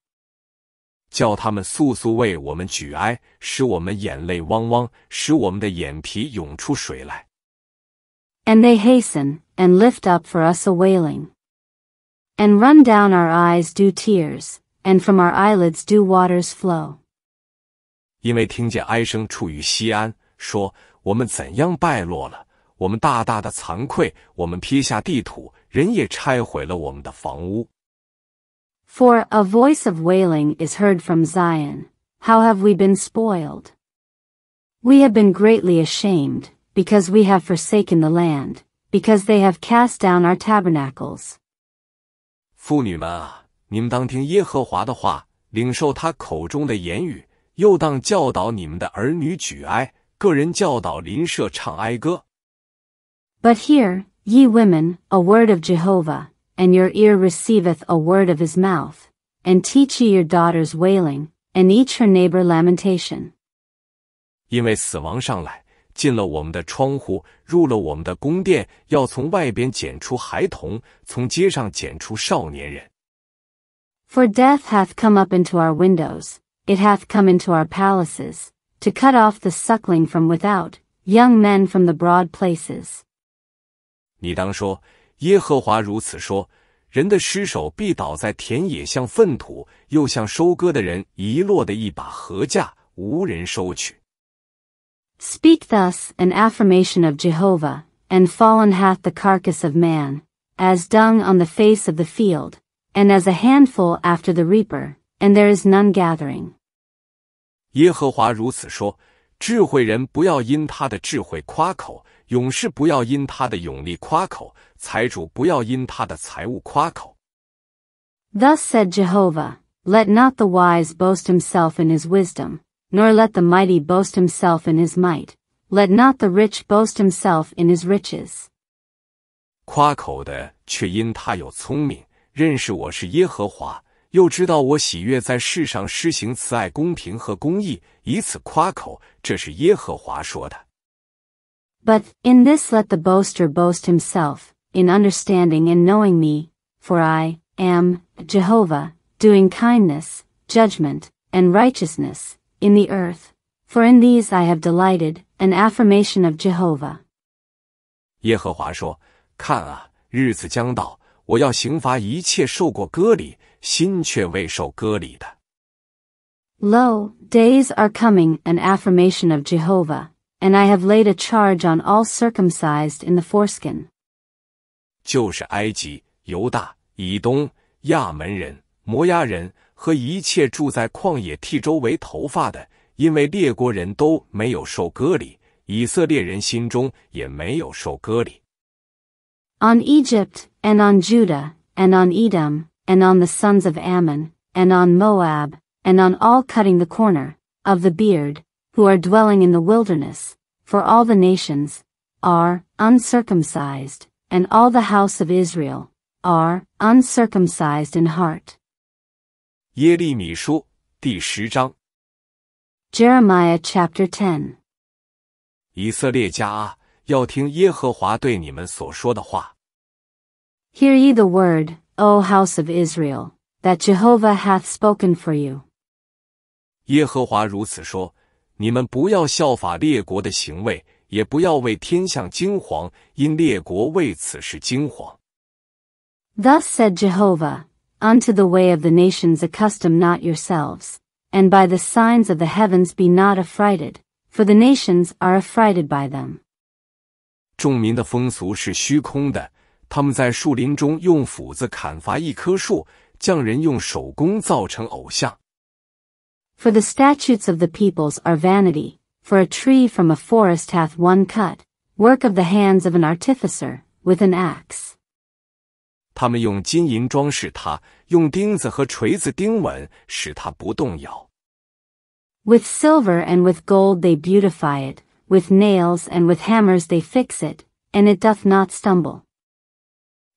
叫他们速速为我们举哀，使我们眼泪汪汪，使我们的眼皮涌出水来。And they hasten, and lift up for us a wailing. And run down our eyes do tears, and from our eyelids do waters flow. 因为听见哀声处于西安，说：“我们怎样败落了？我们大大的惭愧。我们撇下地土，人也拆毁了我们的房屋。” For a voice of wailing is heard from Zion. How have we been spoiled? We have been greatly ashamed, because we have forsaken the land, because they have cast down our tabernacles. 妇女们啊，你们当听耶和华的话，领受他口中的言语，又当教导你们的儿女举哀。个人教导邻舍唱哀歌。But hear, ye women, a word of Jehovah, and your ear receiveth a word of his mouth, and teach ye your daughters wailing, and each her neighbor lamentation. 因为死亡上来，进了我们的窗户，入了我们的宫殿，要从外边捡出孩童，从街上捡出少年人。For death hath come up into our windows, it hath come into our palaces, to cut off the suckling from without, young men from the broad places. 你当说，耶和华如此说：人的尸首必倒在田野，像粪土，又像收割的人遗落的一把禾架，无人收取。Speak thus an affirmation of Jehovah, and fallen hath the carcass of man, as dung on the face of the field, and as a handful after the reaper, and there is none gathering. 耶和华如此说：智慧人不要因他的智慧夸口，勇士不要因他的勇力夸口，财主不要因他的财物夸口。Thus said Jehovah, Let not the wise boast himself in his wisdom, nor let the mighty boast himself in his might, let not the rich boast himself in his riches. 夸口的却因他有聪明，认识我是耶和华。又知道我喜悦在世上施行慈爱、公平和公义，以此夸口。这是耶和华说的。But in this let the boaster boast himself, in understanding and knowing me, for I am Jehovah, doing kindness, judgment, and righteousness, in the earth, for in these I have delighted, an affirmation of Jehovah. 耶和华说：“看啊，日子将到，我要刑罚一切受过割礼。”心却未受割礼的。Lo, days are coming, an affirmation of Jehovah, and I have laid a charge on all circumcised in the foreskin. 就是埃及、犹大、以东、亚门人、摩押人和一切住在旷野剃周围头发的，因为列国人都没有受割礼，以色列人心中也没有受割礼。On Egypt and on Judah and on Edom and on the sons of Ammon, and on Moab, and on all cutting the corner, of the beard, who are dwelling in the wilderness, for all the nations, are, uncircumcised, and all the house of Israel, are, uncircumcised in heart. Jeremiah, chapter ten。以色列家啊，要听耶和华对你们所说的话。Hear ye the word, O house of Israel, that Jehovah hath spoken for you. 耶和华如此说：你们不要效法列国的行为，也不要为天象惊惶，因列国为此事惊惶。Thus said Jehovah, Unto the way of the nations accustom not yourselves, and by the signs of the heavens be not affrighted, for the nations are affrighted by them. 众民的风俗是虚空的，他们在树林中用斧子砍伐一棵树，匠人用手工造成偶像。For the statutes of the peoples are vanity, for a tree from a forest hath one cut, work of the hands of an artificer, with an axe. 他们用金银装饰它，用钉子和锤子钉稳，使它不动摇。With silver and with gold they beautify it, with nails and with hammers they fix it, and it doth not stumble.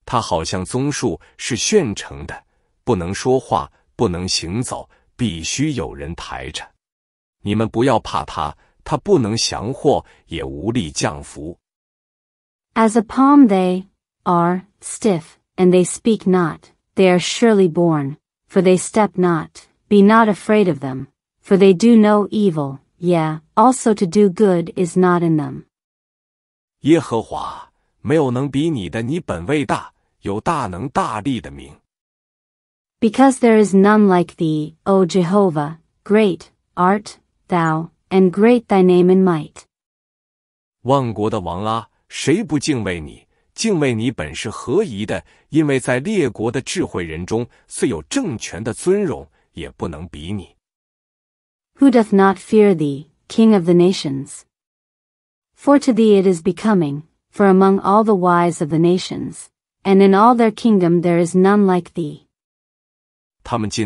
他好像棕树是炫成的，不能说话，不能行走，必须有人抬着。你们不要怕他，他不能降祸，也无力降服。As a palm they are stiff, and they speak not. They are surely born, for they step not. Be not afraid of them, for they do no evil. Yeah, also to do good is not in them. 耶和华没有能比你的，你本位大，有大能大力的名。Because there is none like thee, O Jehovah, great art thou, and great thy name and might. 万国的王啊，谁不敬畏你？敬畏你本是合宜的，因为在列国的智慧人中，虽有政权的尊荣，也不能比你。Who doth not fear thee, King of the nations? For to thee it is becoming, for among all the wise of the nations and in all their kingdom there is none like thee. And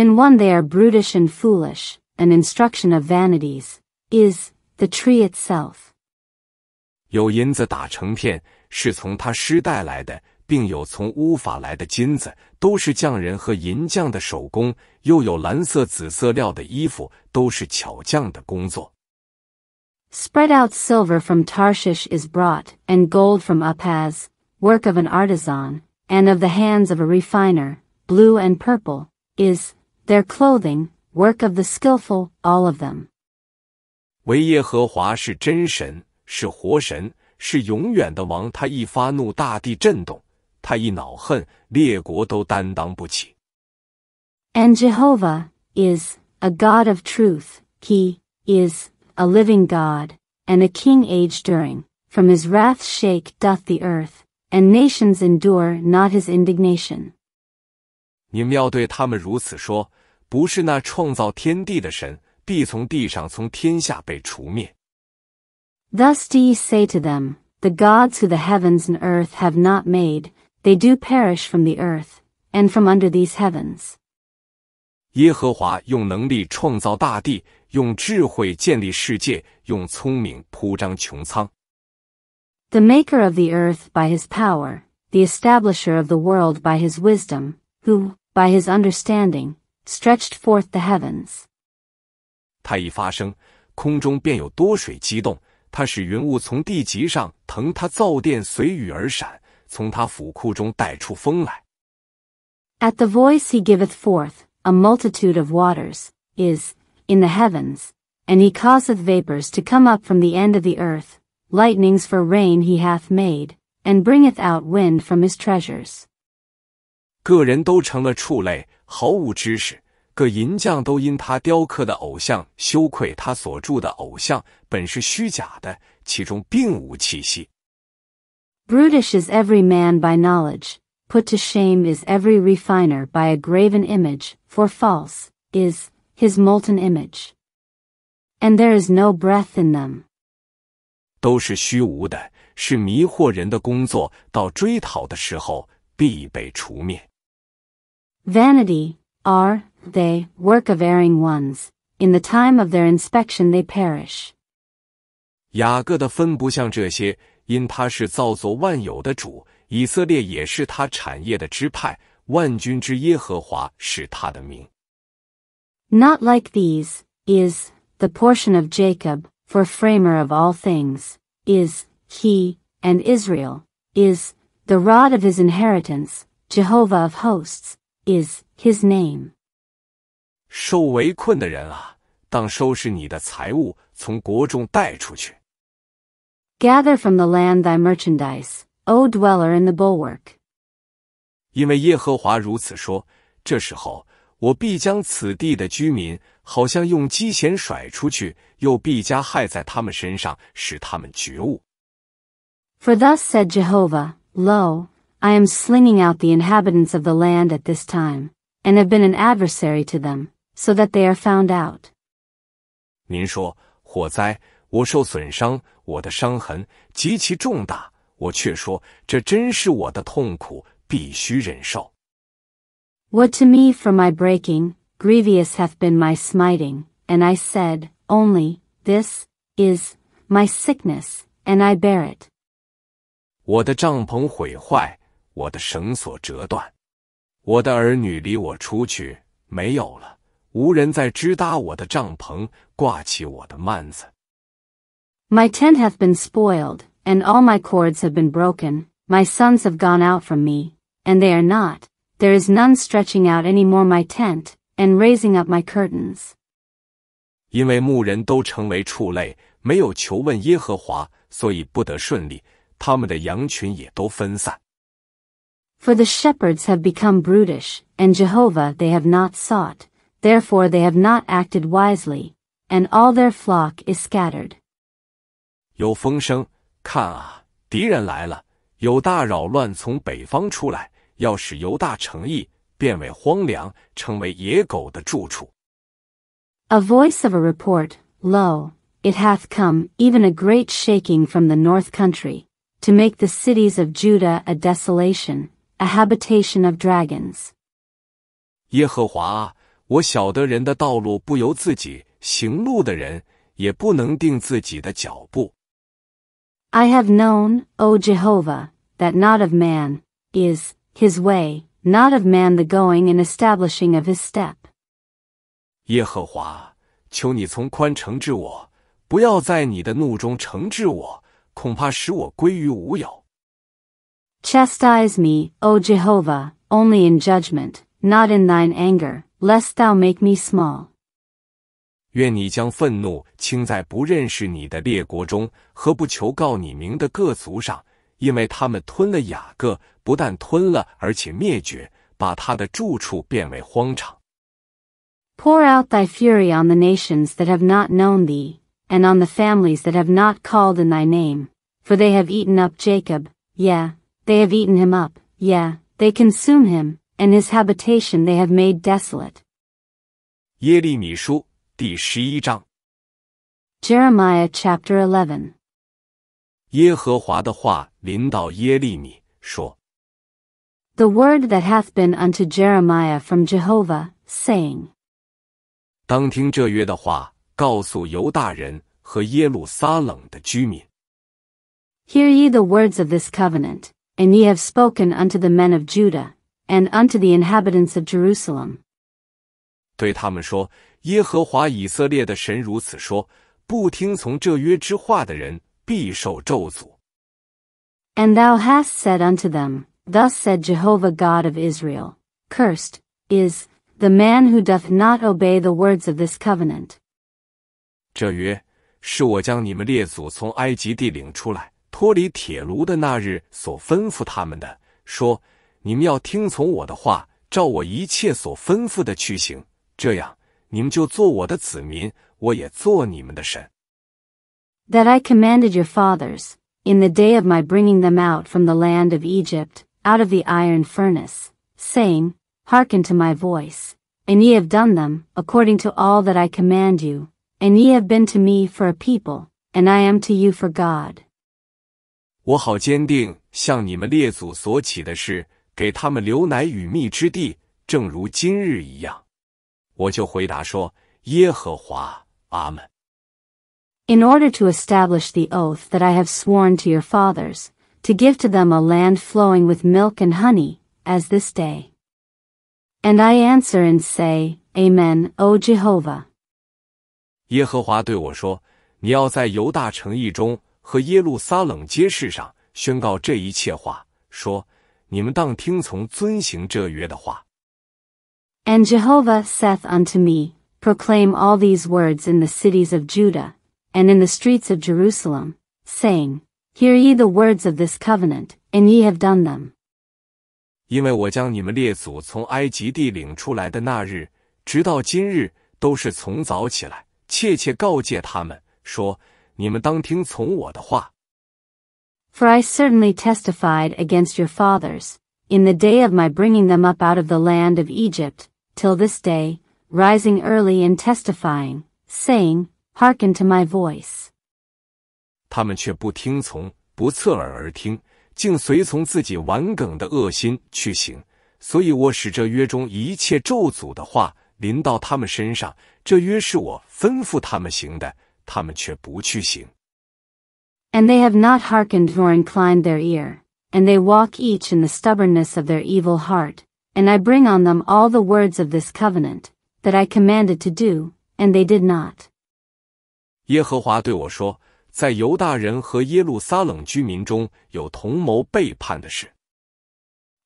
in one they are brutish and foolish. An instruction of vanities is the tree itself. 有银子打成片，是从他师带来的，并有从乌法来的金子，都是匠人和银匠的手工。又有蓝色、紫色料的衣服，都是巧匠的工作。Spread out silver from Tarshish is brought, and gold from Upaz, work of an artisan, and of the hands of a refiner, blue and purple, is, their clothing, work of the skillful, all of them. And Jehovah is a God of truth, he is a living God, and a king age during, from his wrath shake doth the earth, and nations endure not his indignation. 你们要对他们如此说：不是那创造天地的神，必从地上从天下被除灭。Thus do ye say to them, the gods who the heavens and earth have not made, they do perish from the earth, and from under these heavens. 耶和华用能力创造大地，用智慧建立世界，用聪明铺张穹苍。The maker of the earth by his power, the establisher of the world by his wisdom, who, by his understanding, stretched forth the heavens. at the voice he giveth forth a multitude of waters, is, in the heavens, and he causeth vapors to come up from the end of the earth, lightnings for rain he hath made, and bringeth out wind from his treasures. 个人都成了畜类，毫无知识。各银匠都因他雕刻的偶像羞愧，他所铸的偶像本是虚假的，其中并无气息。Brutish is every man by knowledge, put to shame is every refiner by a graven image, for false, is, his molten image. And there is no breath in them. 都是虚无的，是迷惑人的工作。到追讨的时候，必被除灭。Vanity are they work of erring ones. In the time of their inspection, they perish. 雅各的分不像这些，因他是造作万有的主，以色列也是他产业的支派，万军之耶和华是他的名。Not like these is the portion of Jacob, for framer of all things, is he, and Israel, is the rod of his inheritance, Jehovah of hosts, is his name. 受围困的人啊，当收拾你的财物，从国中带出去。Gather from the land thy merchandise, O dweller in the bulwark, bulwark。因为耶和华如此说：这时候，我必将此地的居民，好像用机弦甩出去，又必加害在他们身上，使他们觉悟。For thus said Jehovah, Lo, I am slinging out the inhabitants of the land at this time, and have been an adversary to them, so that they are found out. 您说火灾，我受损伤，我的伤痕极其重大。我却说这真是我的痛苦，必须忍受。What to me for my breaking, grievous hath been my smiting, and I said, only, this, is, my sickness, and I bear it. 我的帐篷毁坏，我的绳索折断，我的儿女离我出去，没有了，无人再支搭我的帐篷，挂起我的幔子。My tent hath been spoiled, and all my cords have been broken, my sons have gone out from me, and they are not, there is none stretching out any more my tent, and raising up my curtains. 因为牧人都成为畜类，没有求问耶和华，所以不得顺利，他们的羊群也都分散。For the shepherds have become brutish, and Jehovah they have not sought, therefore they have not acted wisely, and all their flock is scattered. 有风声，看啊，敌人来了！有大扰乱从北方出来，要使犹大诚意变为荒凉，成为野狗的住处。A voice of a report, lo, it hath come, even a great shaking from the north country, to make the cities of Judah a desolation, a habitation of dragons. 耶和华，我晓得人的道路不由自己，行路的人也不能定自己的脚步。I have known, O Jehovah, that not of man is his way, not of man the going and establishing of his step. 耶和华，求你从宽惩治我，不要在你的怒中惩治我，恐怕使我归于无有。Chastise me, O Jehovah, only in judgment, not in thine anger, lest thou make me small. 愿你将愤怒倾在不认识你的列国中和不求告你名的各族上，因为他们吞了雅各，不但吞了，而且灭绝，把他的住处变为荒场。Pour out thy fury on the nations that have not known thee, and on the families that have not called in thy name, for they have eaten up Jacob, Yea, they have eaten him up, Yea, they consume him, and his habitation they have made desolate. 耶利米书第十一章。Jeremiah chapter eleven。耶和华的话临到耶利米说：“The word that hath been unto Jeremiah from Jehovah, saying。”当听这约的话，告诉犹大人和耶路撒冷的居民。Hear ye the words of this covenant, and ye have spoken unto the men of Judah, and unto the inhabitants of Jerusalem. 对他们说：and thou hast said unto them, Thus said Jehovah God of Israel, Cursed is the man who doth not obey the words of this covenant. 这约是我将你们列祖从埃及地领出来，脱离铁炉的那日所吩咐他们的，说：你们要听从我的话，照我一切所吩咐的去行，这样你们就做我的子民，我也做你们的神。That I commanded your fathers, in the day of my bringing them out from the land of Egypt, out of the iron furnace, saying, Hearken to my voice, and ye have done them, according to all that I command you, and ye have been to me for a people, and I am to you for God. 我好坚定，向你们列祖所起的事，给他们留奶与蜜之地，正如今日一样。我就回答说：“耶和华，阿门。” In order to establish the oath that I have sworn to your fathers, to give to them a land flowing with milk and honey, as this day. And I answer and say, Amen, O Jehovah. 耶和华对我说：“你要在犹大城邑中和耶路撒冷街市上宣告这一切话，说：你们当听从遵行这约的话。” And Jehovah saith unto me, Proclaim all these words in the cities of Judah, and in the streets of Jerusalem, saying, Hear ye the words of this covenant, and ye have done them. For I certainly testified against your fathers in the day of my bringing them up out of the land of Egypt till this day, rising early and testifying, saying, Hearken to my voice. 他们却不听从，不侧耳而听，竟随从自己顽梗的恶心去行。所以我使这约中一切咒诅的话临到他们身上，这约是我吩咐他们行的，他们却不去行。And they have not hearkened nor inclined their ear, and they walk each in the stubbornness of their evil heart and I bring on them all the words of this covenant, that I commanded to do, and they did not. 耶和华对我说：“在犹大人和耶路撒冷居民中有同谋背叛的事。”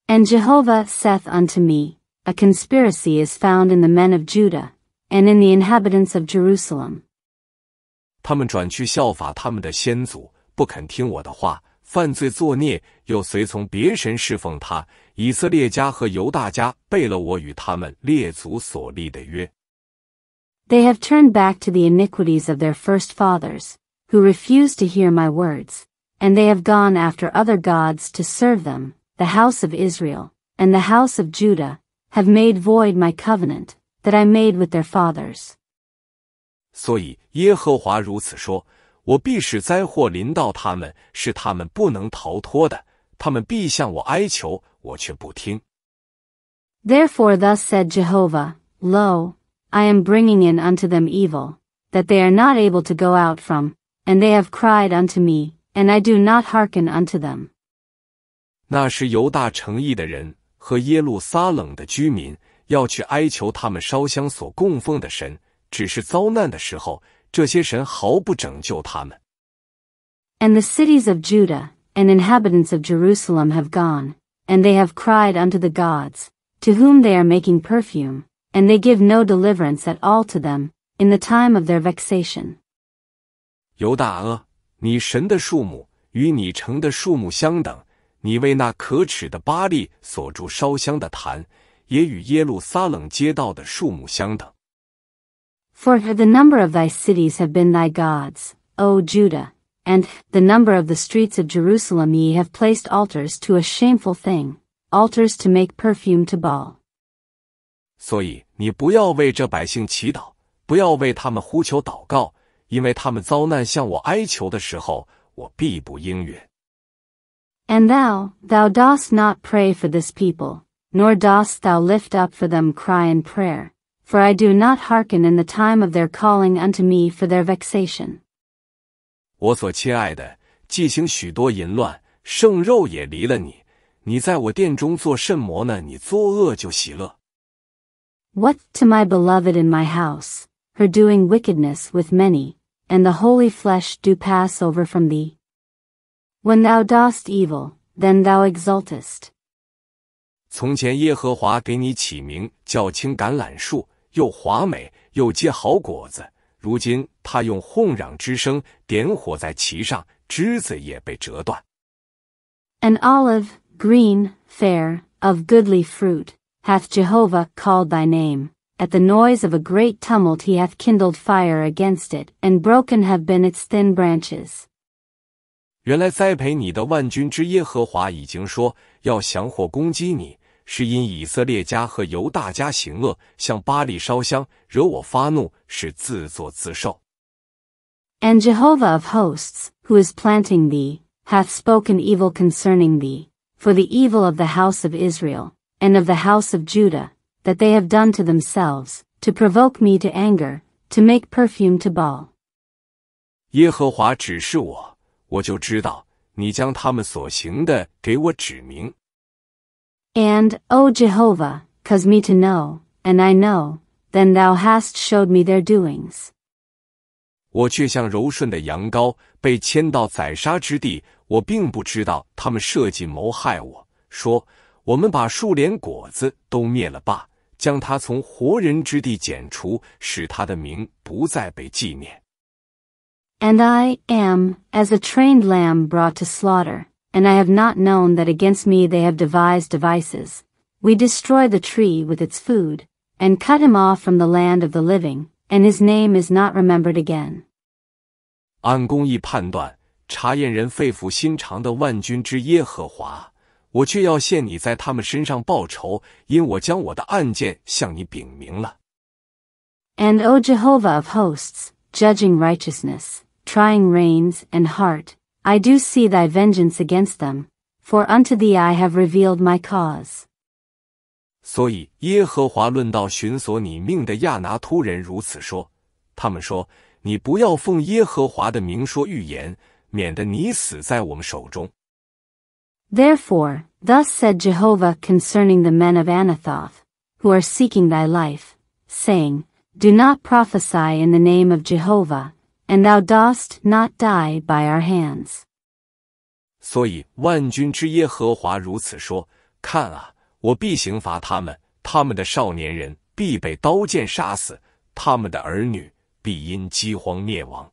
And Jehovah saith unto me, A conspiracy is found in the men of Judah, and in the inhabitants of Jerusalem. 他们转去效法他们的先祖，不肯听我的话，犯罪作孽，又随从别神侍奉他，以色列家和犹大家背了我与他们列祖所立的约。They have turned back to the iniquities of their first fathers, who refused to hear my words, and they have gone after other gods to serve them, the house of Israel, and the house of Judah, have made void my covenant, that I made with their fathers. 所以耶和华如此说：我必使灾祸临到他们，是他们不能逃脱的。他们必向我哀求，我却不听。Therefore thus said Jehovah, Lo, I am bringing in unto them evil, that they are not able to go out from, and they have cried unto me, and I do not hearken unto them. 那时犹大城邑的人和耶路撒冷的居民要去哀求他们烧香所供奉的神，只是遭难的时候，这些神毫不拯救他们。And the cities of Judah and inhabitants of Jerusalem have gone, and they have cried unto the gods, to whom they are making perfume, and they give no deliverance at all to them, in the time of their vexation. 犹大阿，你神的数目与你城的数目相等，你为那可耻的巴利所筑烧香的坛，也与耶路撒冷街道的数目相等。For the number of thy cities have been thy gods, O Judah, and the number of the streets of Jerusalem ye have placed altars to a shameful thing, altars to make perfume to Baal. 所以你不要为这百姓祈祷，不要为他们呼求祷告，因为他们遭难向我哀求的时候，我必不应允。And thou, thou dost not pray for this people, nor dost thou lift up for them cry in prayer, for I do not hearken in the time of their calling unto me for their vexation. 我所亲爱的，既行许多淫乱，圣肉也离了你。你在我殿中做甚魔呢？你作恶就喜乐。What to my beloved in my house, her doing wickedness with many, and the holy flesh do pass over from thee. When thou dost evil, then thou exultest. 从前耶和华给你起名叫青橄榄树，又华美又结好果子。An olive, green, fair, of goodly fruit, hath Jehovah called thy name. At the noise of a great tumult he hath kindled fire against it, and broken have been its thin branches. 原来栽培你的万军之耶和华已经说要降火攻击你，and Jehovah of hosts, who is planting thee, hath spoken evil concerning thee, for the evil of the house of Israel, and of the house of Judah, that they have done to themselves, to provoke me to anger, to make perfume to Baal. 耶和华指示我，我就知道你将他们所行的给我指明，and, O Jehovah, cause me to know, and I know, then thou hast showed me their doings. And I am as a trained lamb brought to slaughter and I have not known that against me they have devised devices. We destroy the tree with its food, and cut him off from the land of the living, and his name is not remembered again. 按公义判断，查验人肺腑心肠的万军之耶和华，我却要现你在他们身上报仇，因我将我的案件向你禀明了。And O Jehovah of hosts, judging righteousness, trying reins and heart, I do see thy vengeance against them, for unto thee I have revealed my cause. 所以耶和华论到寻索你命的亚拿突人如此说：他们说，你不要奉耶和华的名说预言，免得你死在我们手中。Therefore, thus said Jehovah concerning the men of Anathoth, who are seeking thy life, saying, Do not prophesy in the name of Jehovah, and thou dost not die by our hands. 所以万军之耶和华如此说：看啊，我必刑罚他们，他们的少年人必被刀剑杀死，他们的儿女必因饥荒灭亡。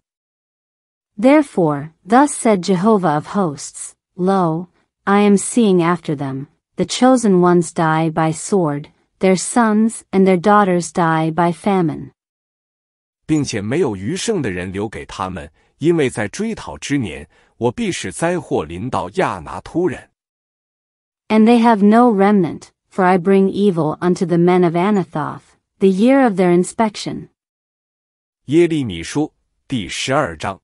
Therefore, thus said Jehovah of hosts, Lo, I am seeing after them. The chosen ones die by sword, their sons and their daughters die by famine. 并且没有余剩的人留给他们，因为在追讨之年，我必使灾祸临到亚拿突人。And they have no remnant, for I bring evil unto the men of Anathoth, the year of their inspection. 耶利米书第十二章。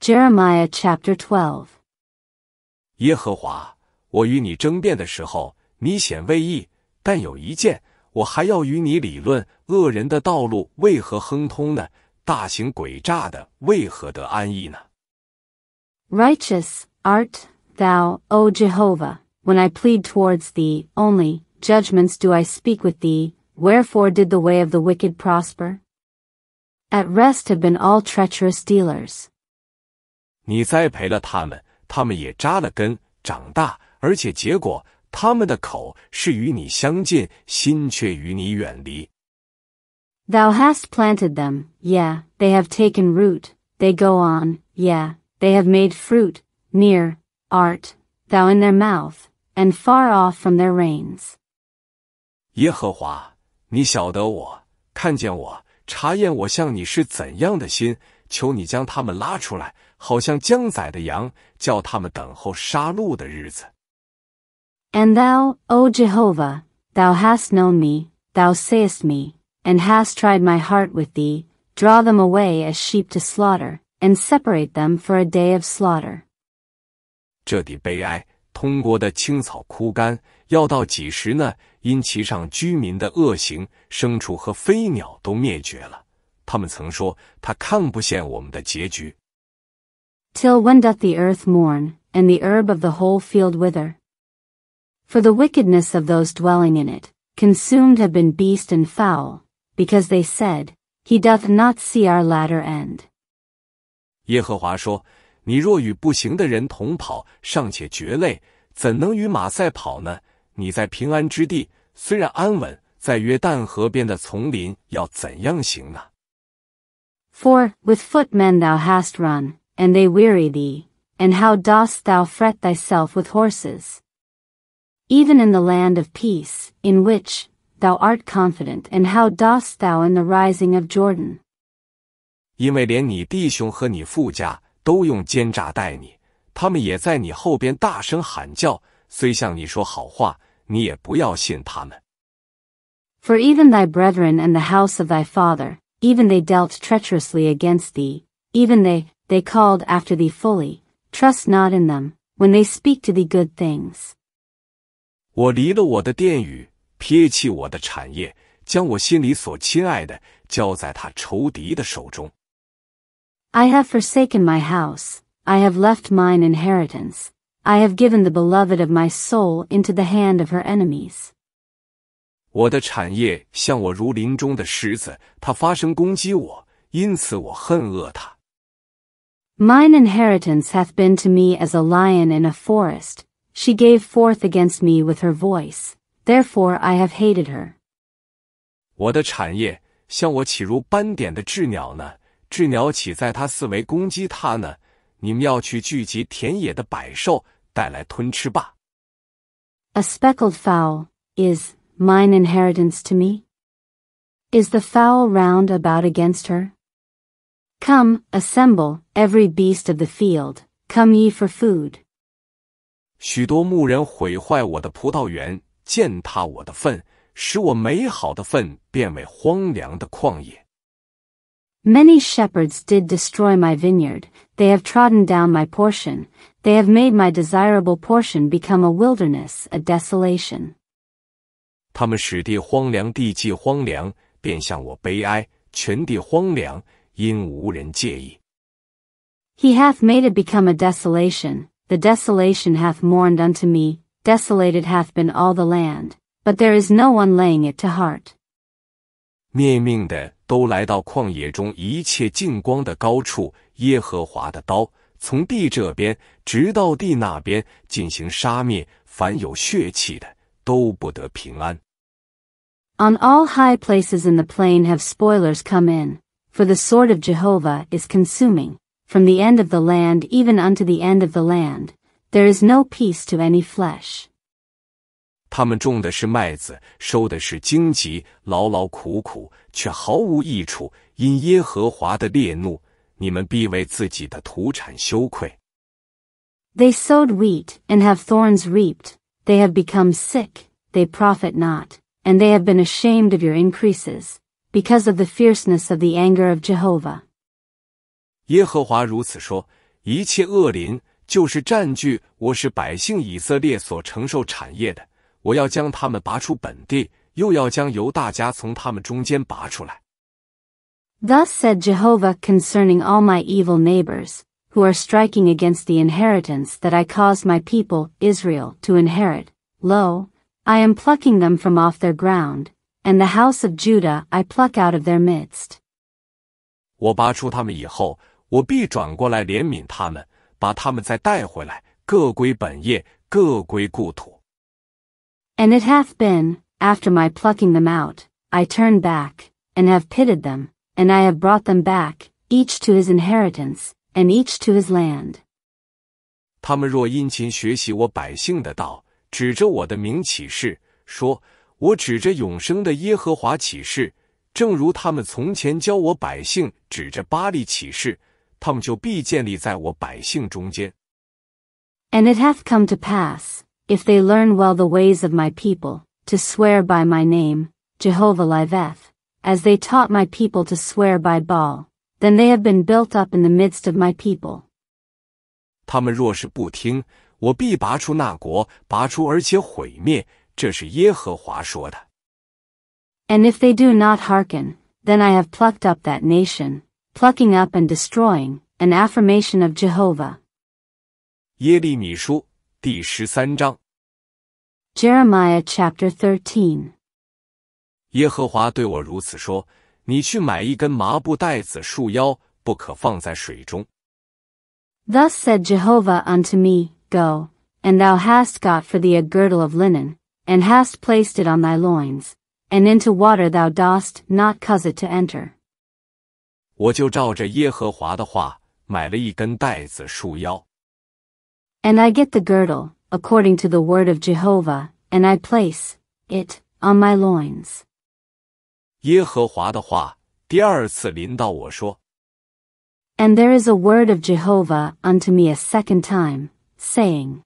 Jeremiah chapter twelve. 耶和华，我与你争辩的时候，你显威意，但有一件。Righteous art thou, O Jehovah, when I plead towards thee, only judgments do I speak with thee. Wherefore did the way of the wicked prosper? At rest have been all treacherous dealers. 你栽培了他们，他们也扎了根，长大，而且结果他们的口是与你相近，心却与你远离。Thou hast planted them, yeah, they have taken root, they go on, yeah, they have made fruit, near, art, thou in their mouth, and far off from their reins. 耶和华，你晓得我，看见我，查验我向你是怎样的心，求你将他们拉出来，好像将宰的羊，叫他们等候杀戮的日子。and thou, O Jehovah, thou hast known me, thou sayest me, and hast tried my heart with thee, draw them away as sheep to slaughter, and separate them for a day of slaughter. Till when doth the earth mourn, and the herb of the whole field wither? For the wickedness of those dwelling in it, consumed have been beast and fowl, because they said, He doth not see our latter end. For with footmen thou hast run, and they weary thee, and how dost thou fret thyself with horses? even in the land of peace, in which thou art confident, and how dost thou in the rising of Jordan? 因为连你弟兄和你父家都用奸诈待你，他们也在你后边大声喊叫，虽向你说好话，你也不要信他们。For even thy brethren and the house of thy father, even they dealt treacherously against thee, even they, they called after thee fully, trust not in them, when they speak to thee good things. 我离了我的殿宇，撇弃我的产业，将我心里所亲爱的交在他仇敌的手中。I have forsaken my house, I have left mine inheritance, I have given the beloved of my soul into the hand of her enemies. 我的产业像我如林中的狮子，它发生攻击我，因此我恨恶它。Mine inheritance hath been to me as a lion in a forest. She gave forth against me with her voice, therefore I have hated her. 我的产业向我起如斑点的鸷鸟呢？鸷鸟岂在它四围攻击它呢？你们要去聚集田野的百兽，带来吞吃吧。A speckled fowl is mine inheritance to me. Is the fowl round about against her? Come, assemble, every beast of the field, come ye for food. 许多牧人毁坏我的葡萄园，践踏我的粪，使我美好的粪变为荒凉的旷野。Many shepherds did destroy my vineyard, they have trodden down my portion, they have made my desirable portion become a wilderness, a desolation. 他们使地荒凉，地既荒凉，便向我悲哀；全地荒凉，因无人介意。He hath made it become a desolation, the desolation hath mourned unto me, desolated hath been all the land, but there is no one laying it to heart. 灭命的都来到旷野中一切近光的高处，耶和华的刀从地这边直到地那边进行杀灭，凡有血气的都不得平安。On all high places in the plain have spoilers come in, for the sword of Jehovah is consuming, from the end of the land even unto the end of the land, there is no peace to any flesh. 他们种的是麦子，收的是荆棘，劳劳苦苦，却毫无益处。因耶和华的烈怒，你们必为自己的土产羞愧。They sowed wheat and have thorns reaped. They have become sick. They profit not, and they have been ashamed of your increases, because of the fierceness of the anger of Jehovah. Thus said Jehovah concerning all my evil neighbors, who are striking against the inheritance that I caused my people, Israel, to inherit. Lo, I am plucking them from off their ground, and the house of Judah I pluck out of their midst. 我拔出他们以后，我必转过来怜悯他们，把他们再带回来，各归本业，各归故土。And it hath been, after my plucking them out, I turn back and have pitied them, and I have brought them back, each to his inheritance, and each to his land. 他们若殷勤学习我百姓的道，指着我的名起誓，说我指着永生的耶和华起誓，正如他们从前教我百姓指着巴利起誓。他们就必建立在我百姓中间。And it hath come to pass, if they learn well the ways of my people, to swear by my name, Jehovah Liveth, as they taught my people to swear by Baal, then they have been built up in the midst of my people. 他们若是不听，我必拔出那国，拔出而且毁灭。这是耶和华说的。And if they do not hearken, then I have plucked up that nation, plucking up and destroying, an affirmation of Jehovah. Jeremiah chapter thirteen。耶和华对我如此说：“你去买一根麻布带子束腰，不可放在水中。” Thus said Jehovah unto me, Go, and thou hast got for thee a girdle of linen, and hast placed it on thy loins, and into water thou dost not cause it to enter. 我就照着耶和华的话买了一根带子束腰。And I get the girdle, according to the word of Jehovah, and I place it on my loins. 耶和华的话第二次临到我说。And there is a word of Jehovah unto me a second time, saying.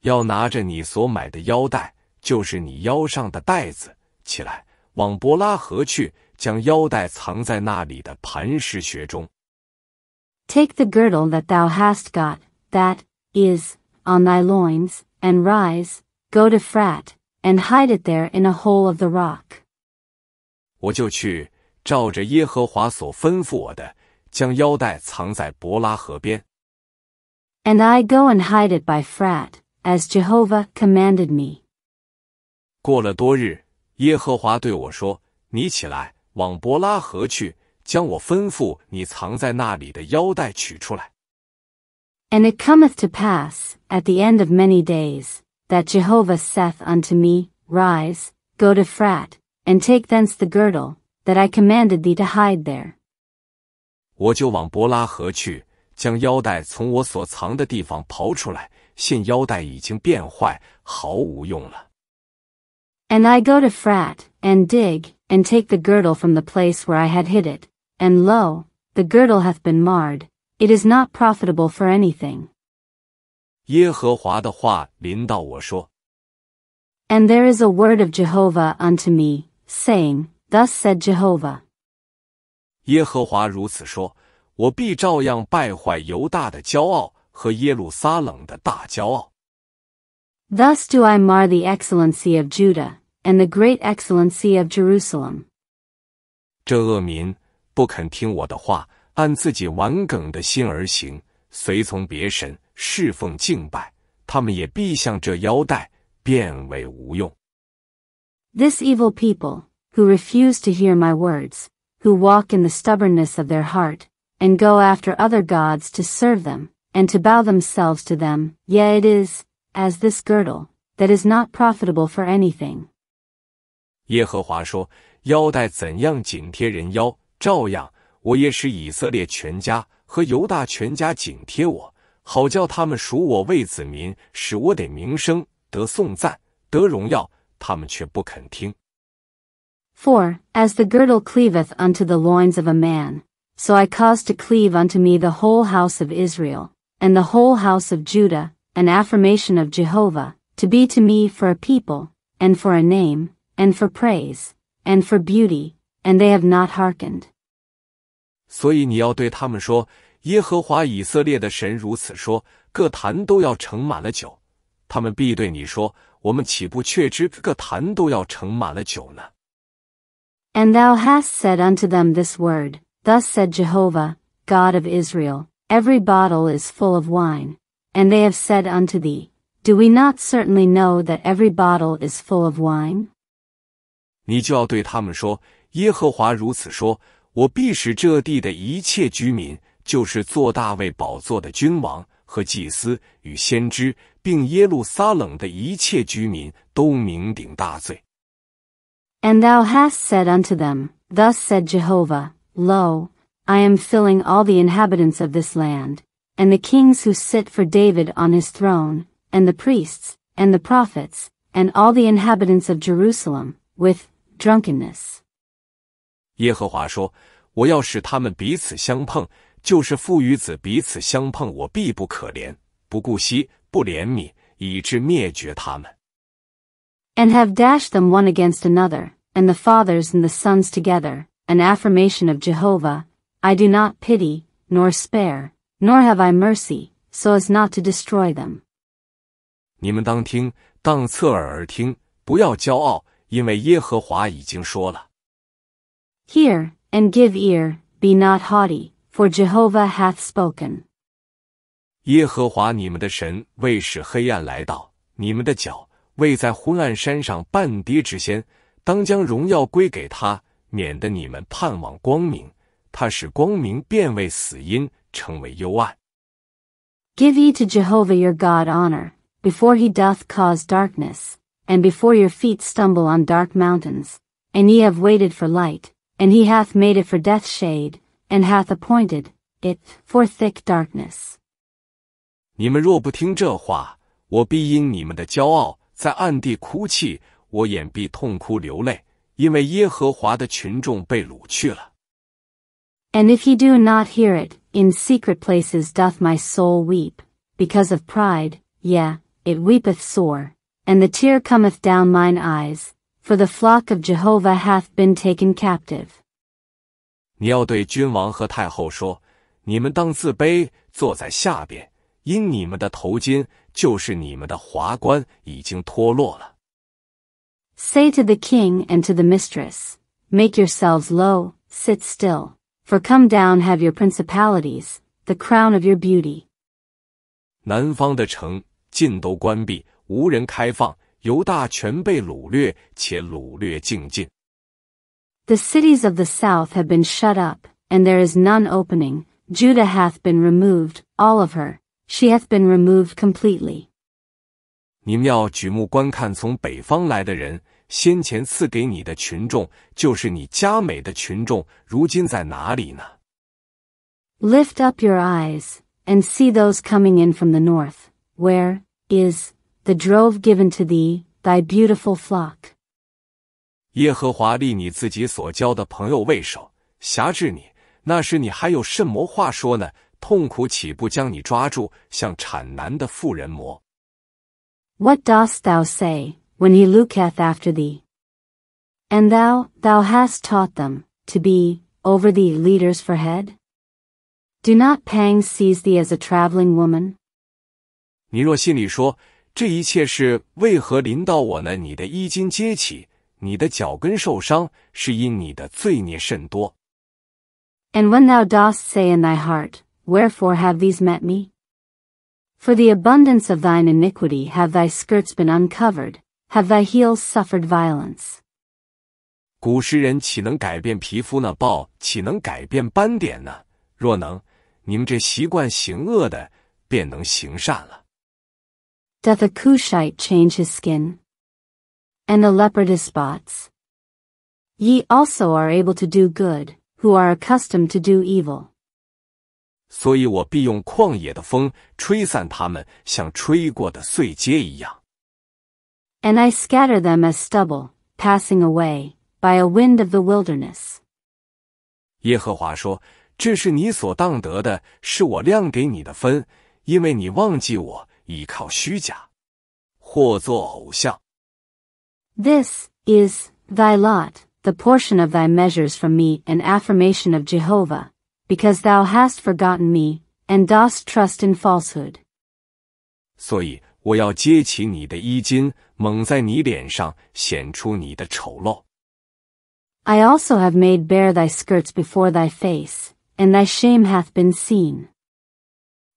要拿着你所买的腰带，就是你腰上的带子，起来往伯拉河去，将腰带藏在那里的磐石穴中。Take the girdle that thou hast got, that is on thy loins, and rise, go to Frat, and hide it there in a hole of the rock. 我就去照着耶和华所吩咐我的，将腰带藏在伯拉河边。And I go and hide it by Frat, as Jehovah commanded me. 过了多日，耶和华对我说：“你起来，and it cometh to pass at the end of many days that Jehovah saith unto me, Rise, go to Frat, and take thence the girdle that I commanded thee to hide there. 我就往伯拉河去，将腰带从我所藏的地方刨出来。现腰带已经变坏，毫无用了。And I go to Frat and dig, and take the girdle from the place where I had hid it, and lo, the girdle hath been marred, it is not profitable for anything. and there is a word of Jehovah unto me, saying, Thus said Jehovah. 耶和华如此说：我必照样败坏犹大的骄傲和耶路撒冷的大骄傲。Thus do I mar the excellency of Judah, and the great excellency of Jerusalem. 这恶民不肯听我的话，按自己顽梗的心而行，随从别神，侍奉敬拜，他们也必像这腰带，变为无用。This evil people, who refuse to hear my words, who walk in the stubbornness of their heart, and go after other gods to serve them, and to bow themselves to them, yea it is, as this girdle, that is not profitable for anything. 耶和华说：“腰带怎样紧贴人腰，照样我也使以色列全家和犹大全家紧贴我，好叫他们属我为子民，使我得名声、得颂赞、得荣耀。他们却不肯听。” For, as the girdle cleaveth unto the loins of a man, so I caused to cleave unto me the whole house of Israel, and the whole house of Judah, an affirmation of Jehovah, to be to me for a people, and for a name, and for praise, and for beauty, and they have not hearkened. 所以你要对他们说：耶和华以色列的神如此说：各坛都要盛满了酒。他们必对你说：我们岂不确知各坛都要盛满了酒呢？And thou hast said unto them this word. Thus said Jehovah, God of Israel: Every bottle is full of wine. And they have said unto thee, Do we not certainly know that every bottle is full of wine? And thou hast said unto them, Thus said Jehovah, Lo, I am filling all the inhabitants of this land, and the kings who sit for David on his throne, and the priests, and the prophets, and all the inhabitants of Jerusalem, with drunkenness。耶和华说：“我要使他们彼此相碰，就是父与子彼此相碰，我必不可怜，不顾惜，不怜悯，以致灭绝他们。” And have dashed them one against another, and the fathers and the sons together, an affirmation of Jehovah, I do not pity, nor spare, nor have I mercy, so as not to destroy them. 你们当听，当侧耳而听，不要骄傲，因为耶和华已经说了。Hear and give ear, be not haughty, for Jehovah hath spoken. 耶和华你们的神为使黑暗来到，你们的脚为在昏暗山上半跌之先，当将荣耀归给他，免得你们盼望光明。他使光明变为死因，成为幽暗。Give ye to Jehovah your God honor, before he doth cause darkness and before your feet stumble on dark mountains. And ye have waited for light, and he hath made it for death's shade, and hath appointed it for thick darkness. 你们若不听这话，我必因你们的骄傲在暗地哭泣，我眼必痛哭流泪，因为耶和华的群众被掳去了。And if ye do not hear it, in secret places doth my soul weep, because of pride, yea, it weepeth sore, and the tear cometh down mine eyes, for the flock of Jehovah hath been taken captive. say to the king and to the mistress, Make yourselves low, sit still, for come down have your principalities, the crown of your beauty. 南方的城尽都关闭，无人开放，犹大全被掳掠，且掳掠尽尽。The cities of the south have been shut up, and there is none opening. Judah hath been removed, all of her. She hath been removed completely. 你们要举目观看从北方来的人，先前赐给你的群众，就是你佳美的群众，如今在哪里呢？Lift up your eyes and see those coming in from the north. Where is the drove given to thee, thy beautiful flock. 耶和华立你自己所交的朋友为首，辖制你。那时你还有甚么话说呢？痛苦岂不将你抓住，像产难的妇人磨？What dost thou say when he looketh after thee? And thou, thou hast taught them to be over thee leaders for head. Do not pangs seize thee as a traveling woman? 你若心里说这一切是为何临到我呢？你的衣襟揭起，你的脚跟受伤，是因你的罪孽甚多。And when thou dost say in thy heart, Wherefore have these met me? For the abundance of thine iniquity have thy skirts been uncovered, have thy heels suffered violence. 古诗人岂能改变皮肤呢？报岂能改变斑点呢？若能，你们这习惯行恶的便能行善了。Doth a Cushite change his skin? And a leopard his spots? Ye also are able to do good, who are accustomed to do evil. 所以我必用旷野的风吹散他们，像吹过的碎秸一样。And I scatter them as stubble, passing away by a wind of the wilderness. 耶和华说：“这是你所当得的，是我量给你的分，因为你忘记我，this is thy lot, the portion of thy measures from me, an affirmation of Jehovah, because thou hast forgotten me, and dost trust in falsehood. 所以我要揭起你的衣襟，蒙在你脸上，显出你的丑陋。I also have made bare thy skirts before thy face, and thy shame hath been seen.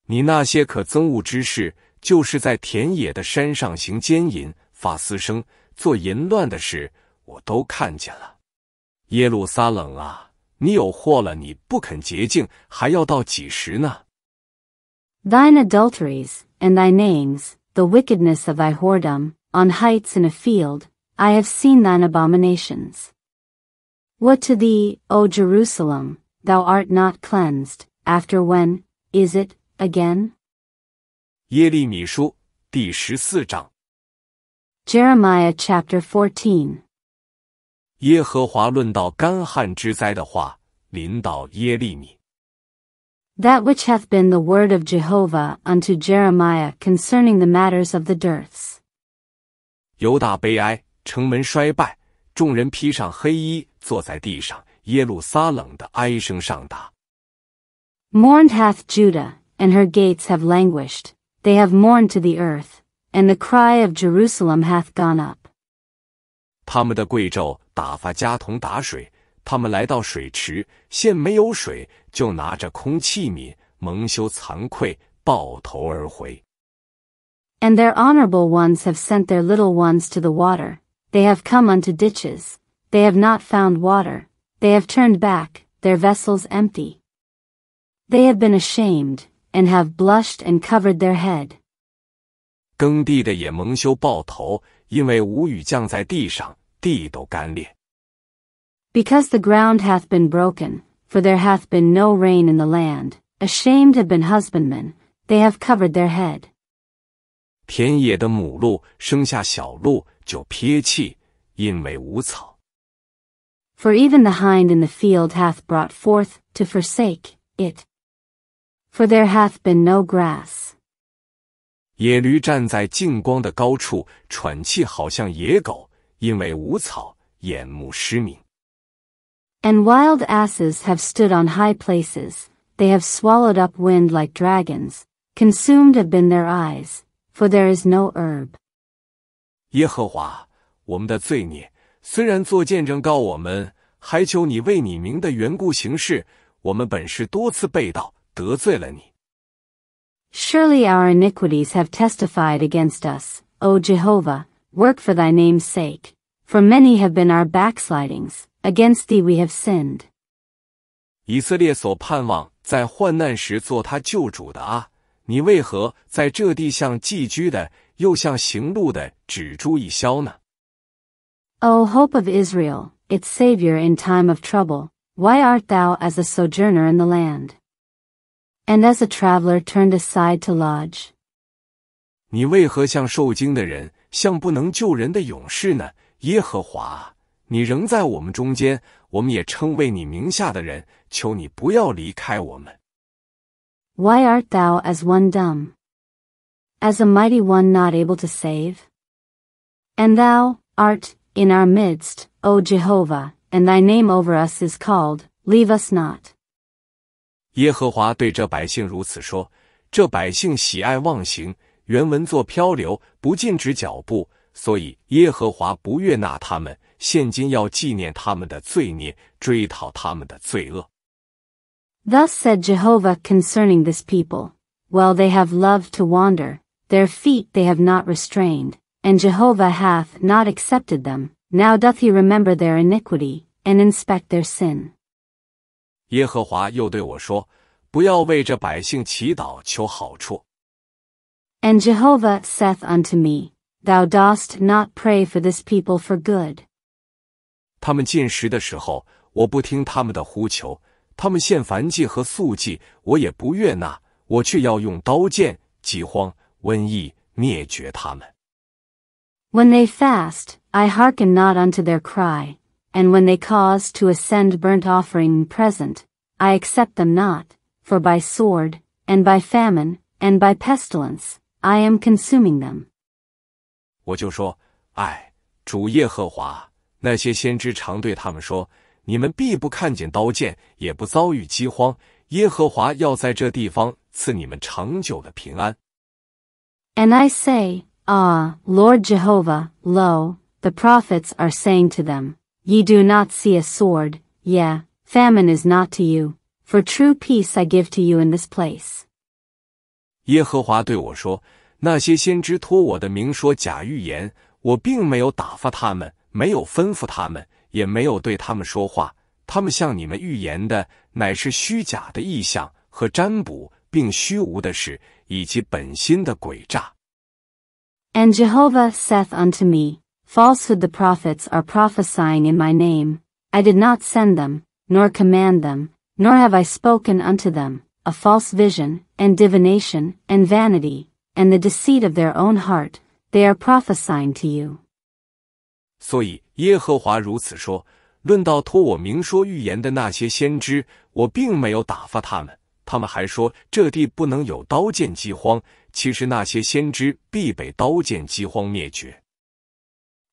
你那些可憎恶之事，就是在田野的山上行奸淫、发私生、做淫乱的事，我都看见了。耶路撒冷啊，你有祸了！你不肯洁净，还要到几时呢？Thine adulteries and thy names, the wickedness of thy whoredom, on heights in a field, I have seen thine abominations. What to thee, O Jerusalem, thou art not cleansed, after when, is it, again? 耶利米书第十四章。Jeremiah chapter fourteen。耶和华论到干旱之灾的话，临到耶利米。That which hath been the word of Jehovah unto Jeremiah concerning the matters of the dearths。犹大悲哀，城门衰败，众人披上黑衣，坐在地上。耶路撒冷的哀声上达。Mourned hath Judah, and her gates have languished. They have mourned to the earth, and the cry of Jerusalem hath gone up. 他们的贵胄打发家童打水，他们来到水池，现没有水，就拿着空器皿，蒙羞惭愧，抱头而回。And their honorable ones have sent their little ones to the water. They have come unto ditches. They have not found water. They have turned back, their vessels empty. They have been ashamed, and have blushed and covered their head. 耕地的也蒙羞抱头，因为无雨降在地上，地都干裂。Because the ground hath been broken, for there hath been no rain in the land, ashamed have been husbandmen, they have covered their head. 田野的母鹿生下小鹿，就撇弃，因为无草。For even the hind in the field hath brought forth to forsake it for there hath been no grass。野驴站在净光的高处，喘气好像野狗，因为无草，眼目失明。And wild asses have stood on high places, they have swallowed up wind like dragons, consumed have been their eyes, for there is no herb. 耶和华，我们的罪孽虽然做见证告我们，还求你为你名的缘故行事，我们本是多次被盗。得罪了你。Surely our iniquities have testified against us, O Jehovah, work for thy name's sake. For many have been our backslidings, against thee we have sinned. 以色列所盼望在患难时做他救主的啊，你为何在这地向寄居的又向行路的只出一消呢？O hope of Israel, its Savior in time of trouble, why art thou as a sojourner in the land? and as a traveler turned aside to lodge. 你为何像受惊的人，像不能救人的勇士呢？耶和华，你仍在我们中间，我们也称为你名下的人，求你不要离开我们。Why art thou as one dumb, as a mighty one not able to save? And thou art in our midst, O Jehovah, and thy name over us is called, Leave us not. 耶和华对这百姓如此说：这百姓喜爱忘形，原文作漂流，不禁止脚步，所以耶和华不悦纳他们。现今要纪念他们的罪孽，追讨他们的罪恶。Thus said Jehovah concerning this people: While they have loved to wander; their feet they have not restrained, and Jehovah hath not accepted them. Now doth he remember their iniquity and inspect their sin. 耶和华又对我说：“不要为这百姓祈祷求好处。” And Jehovah saith unto me, Thou dost not pray for this people for good. 他们进食的时候，我不听他们的呼求；他们献燔祭和素祭，我也不悦纳。我却要用刀剑、饥荒、瘟疫灭绝他们。When they fast, I hearken not unto their cry, and when they cause to ascend burnt offering present, I accept them not, for by sword, and by famine, and by pestilence, I am consuming them. 我就说，哎，主耶和华，那些先知常对他们说，你们必不看见刀剑，也不遭遇饥荒。耶和华要在这地方赐你们长久的平安。And I say, Ah, Lord Jehovah, lo, the prophets are saying to them, Ye do not see a sword, yea, famine is not to you, for true peace I give to you in this place. 耶和华对我说：“那些先知托我的明说假预言，我并没有打发他们，没有吩咐他们，也没有对他们说话。他们向你们预言的，乃是虚假的意象和占卜，并虚无的事，以及本心的诡诈。” And Jehovah saith unto me, Falsehood the prophets are prophesying in my name. I did not send them, nor command them, nor have I spoken unto them, a false vision, and divination, and vanity, and the deceit of their own heart, they are prophesying to you. 所以耶和华如此说：论到托我明说预言的那些先知，我并没有打发他们。他们还说这地不能有刀剑饥荒，其实那些先知必被刀剑饥荒灭绝。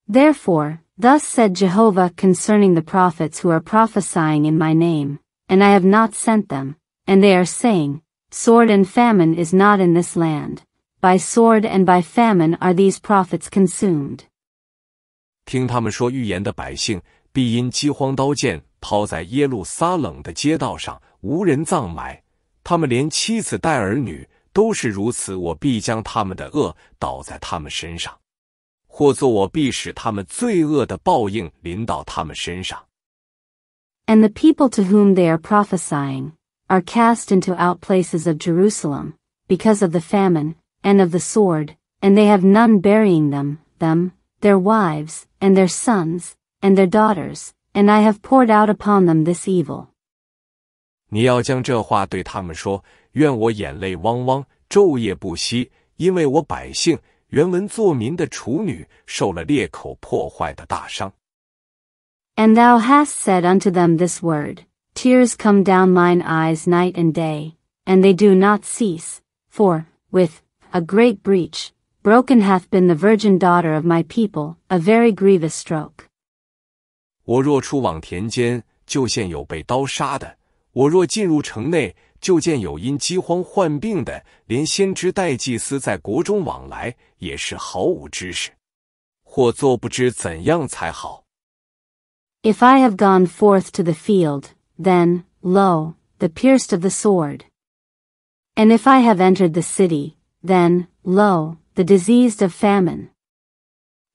Therefore, thus said Jehovah concerning the prophets who are prophesying in my name, and I have not sent them, and they are saying, Sword and famine is not in this land, by sword and by famine are these prophets consumed. 听他们说预言的百姓，必因饥荒刀剑抛在耶路撒冷的街道上，无人葬埋。他们连妻子带儿女都是如此，我必将他们的恶倒在他们身上。或作我必使他们罪恶的报应临到他们身上。And the people to whom they are prophesying are cast into out places of Jerusalem, because of the famine, and of the sword, and they have none burying them, them, their wives, and their sons, and their daughters, and I have poured out upon them this evil. 你要将这话对他们说：愿我眼泪汪汪，昼夜不息，因为我百姓原文作民的处女受了裂口破坏的大伤。And thou hast said unto them this word, Tears come down mine eyes night and day, and they do not cease, for, with, a great breach, broken hath been the virgin daughter of my people, a very grievous stroke. 我若出往田间，就现有被刀杀的；我若进入城内，就见有因饥荒患病的，连先知代祭司在国中往来也是毫无知识，或坐不知怎样才好。If I have gone forth to the field, then lo, the pierced of the sword; and if I have entered the city, then lo, the diseased of famine.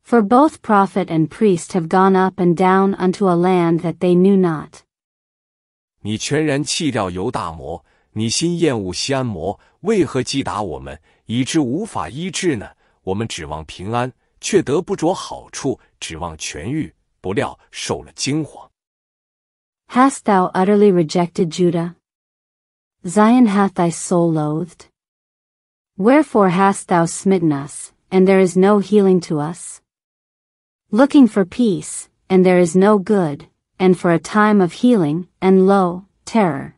For both prophet and priest have gone up and down unto a land that they knew not. 你全然弃掉犹大魔。你心厌恶西安魔，为何击打我们，以致无法医治呢？我们指望平安，却得不着好处；指望痊愈，不料受了惊慌。Hast thou utterly rejected Judah? Zion hath thy soul loathed. Wherefore hast thou smitten us, and there is no healing to us? Looking for peace, and there is no good, and for a time of healing, and lo, terror.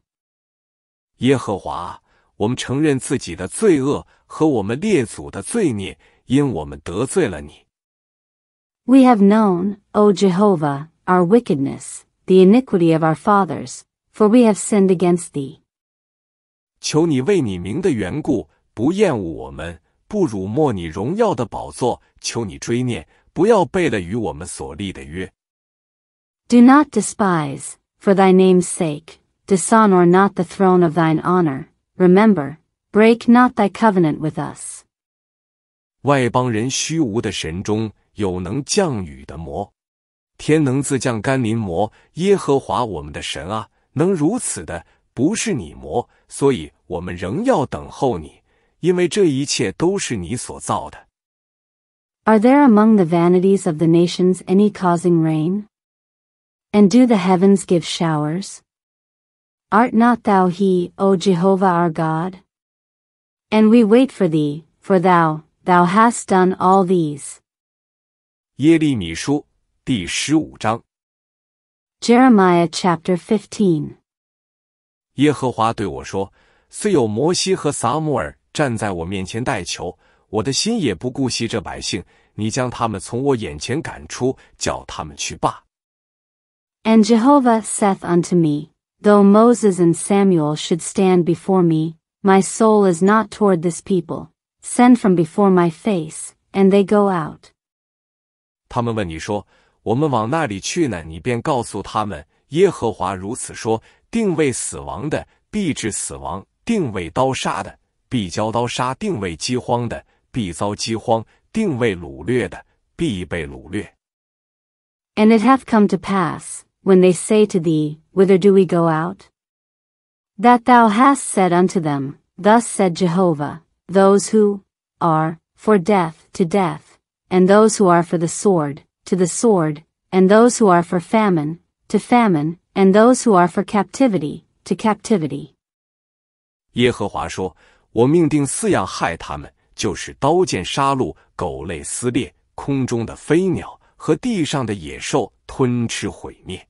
耶和华，我们承认自己的罪恶和我们列祖的罪孽，因我们得罪了你。We have known, O Jehovah, our wickedness, the iniquity of our fathers, for we have sinned against thee. 求你为你名的缘故，不厌恶我们，不辱没你荣耀的宝座。求你追念，不要背了与我们所立的约。Do not despise, for thy name's sake, dishonor not the throne of thine honor, remember, break not thy covenant with us. 外邦人虚无的神中有能降雨的魔，天能自降甘霖魔，耶和华我们的神啊，能如此的，不是你魔，所以我们仍要等候你，因为这一切都是你所造的。Are there among the vanities of the nations any causing rain? And do the heavens give showers? Art not thou he, O Jehovah our God? And we wait for thee, for thou, thou hast done all these. 耶利米书第十五章。Jeremiah chapter fifteen。耶和华对我说：“虽有摩西和撒母耳站在我面前代求，我的心也不顾惜这百姓。你将他们从我眼前赶出，叫他们去罢。” And Jehovah saith unto me. Though Moses and Samuel should stand before me, my soul is not toward this people. Send from before my face, and they go out. 他们问你说：“我们往那里去呢？”你便告诉他们：“耶和华如此说：定为死亡的，必致死亡；定为刀杀的，必交刀杀；定为饥荒的，必遭饥荒；定为掳掠的，必被掳掠。” And it hath come to pass when they say to thee, Whither do we go out? That thou hast said unto them, Thus said Jehovah, those who are for death to death, and those who are for the sword, to the sword, and those who are for famine, to famine, and those who are for captivity, to captivity. 耶和华说：“我命定四样害他们，就是刀剑、杀戮、狗类撕裂、空中的飞鸟和地上的野兽吞吃毁灭。”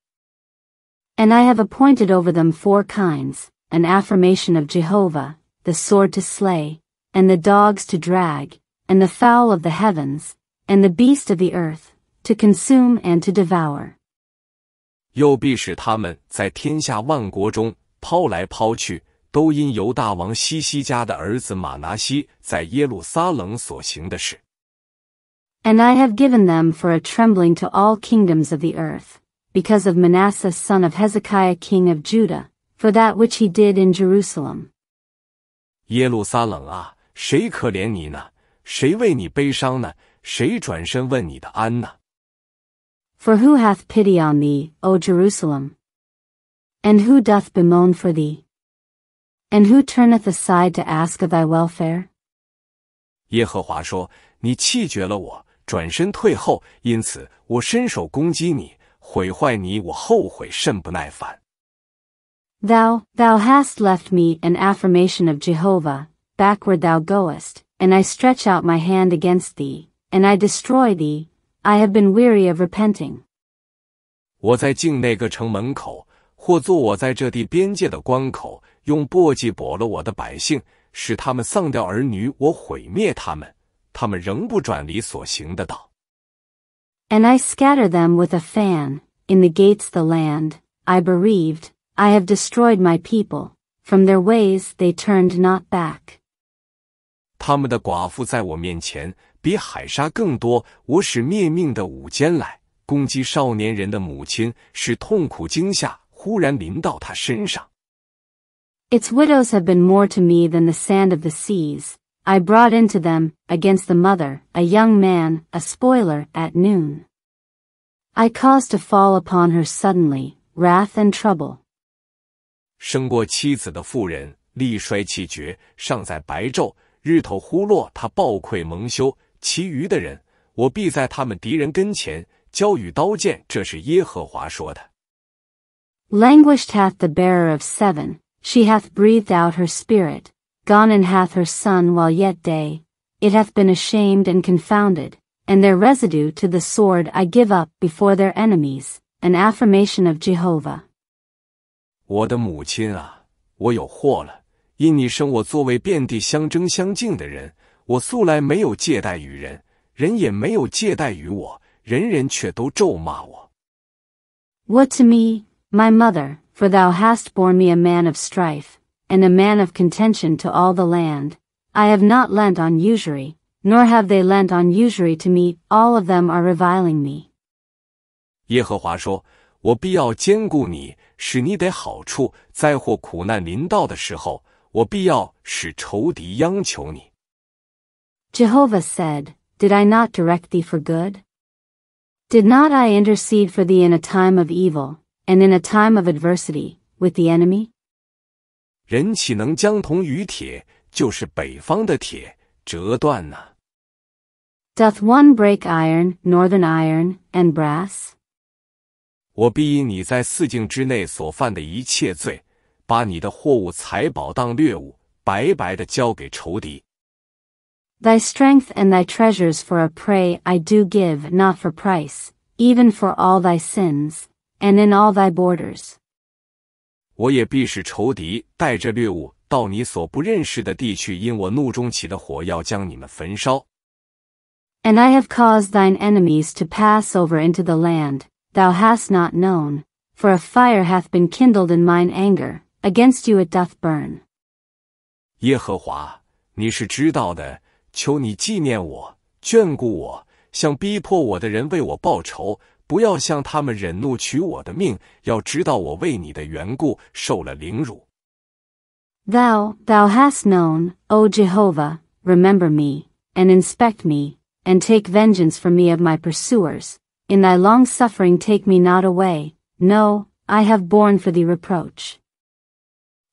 And I have appointed over them four kinds, an affirmation of Jehovah, the sword to slay, and the dogs to drag, and the fowl of the heavens, and the beast of the earth, to consume and to devour. 又必使他们在天下万国中抛来抛去，都因犹大王西西家的儿子马拿西在耶路撒冷所行的事。And I have given them for a trembling to all kingdoms of the earth because of Manasseh son of Hezekiah king of Judah, for that which he did in Jerusalem. For who hath pity on thee, O Jerusalem? And who doth bemoan for thee? And who turneth aside to ask of thy welfare? 耶和华说：“你气绝了我，转身退后，因此我伸手攻击你，毁坏你，我后悔甚不耐烦。Thou, thou hast left me an affirmation of Jehovah, backward thou goest, and I stretch out my hand against thee, and I destroy thee, I have been weary of repenting. 我在进那个城门口，或做我在这地边界的关口，用簸箕簸了我的百姓，使他们丧掉儿女，我毁灭他们，他们仍不转离所行的道。and I scatter them with a fan, in the gates the land, I bereaved, I have destroyed my people, from their ways they turned not back. 他们的寡妇在我面前比海沙更多，我使灭命的午间来攻击少年人的母亲，使痛苦惊吓忽然临到他身上。Its widows have been more to me than the sand of the seas, I brought into them, against the mother, a young man, a spoiler, at noon. I caused to fall upon her suddenly, wrath and trouble. 生过妻子的妇人，力衰气绝，尚在白昼，日头忽落，她暴愧蒙羞。其余的人，我必在他们敌人跟前交与刀剑。这是耶和华说的。Languished hath the bearer of seven; she hath breathed out her spirit and hath her son while yet day, it hath been ashamed and confounded, and their residue to the sword I give up before their enemies, an affirmation of Jehovah. What to me, my mother, for thou hast borne me a man of strife, and a man of contention to all the land. I have not lent on usury, nor have they lent on usury to me, all of them are reviling me. 耶和华说：“我必要兼顾你，使你得好处；灾祸苦难临到的时候，我必要使仇敌央求你。” Jehovah said, Did I not direct thee for good? Did not I intercede for thee in a time of evil, and in a time of adversity, with the enemy? 人岂能将铜与铁，就是北方的铁，折断呢？Doth one break iron, northern iron, and brass？我必以你在四境之内所犯的一切罪，把你的货物财宝当掠物，白白的交给仇敌。Thy strength and thy treasures for a prey I do give, not for price, even for all thy sins, and in all thy borders. 我也必使仇敌带着掠物到你所不认识的地去，因我怒中起的火要将你们焚烧。And I have caused thine enemies to pass over into the land thou hast not known, for a fire hath been kindled in mine anger, against you it doth burn. 耶和华，你是知道的，求你纪念我，眷顾我，向逼迫我的人为我报仇，不要向他们忍怒取我的命，要知道我为你的缘故受了凌辱。Thou, Thou hast known, O Jehovah, remember me, and inspect me, and take vengeance for me of my pursuers. In thy long suffering take me not away. No, I have borne for thee reproach.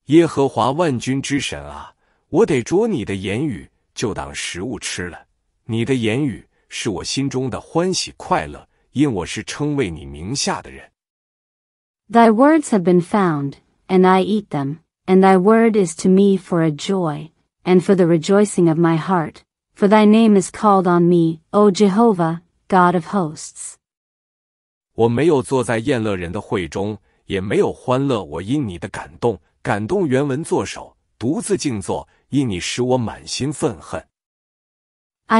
耶和华万军之神啊，我得着你的言语，就当食物吃了。你的言语是我心中的欢喜快乐。Thy words have been found, and I eat them, and thy word is to me for a joy, and for the rejoicing of my heart, for thy name is called on me, O Jehovah, God of hosts. I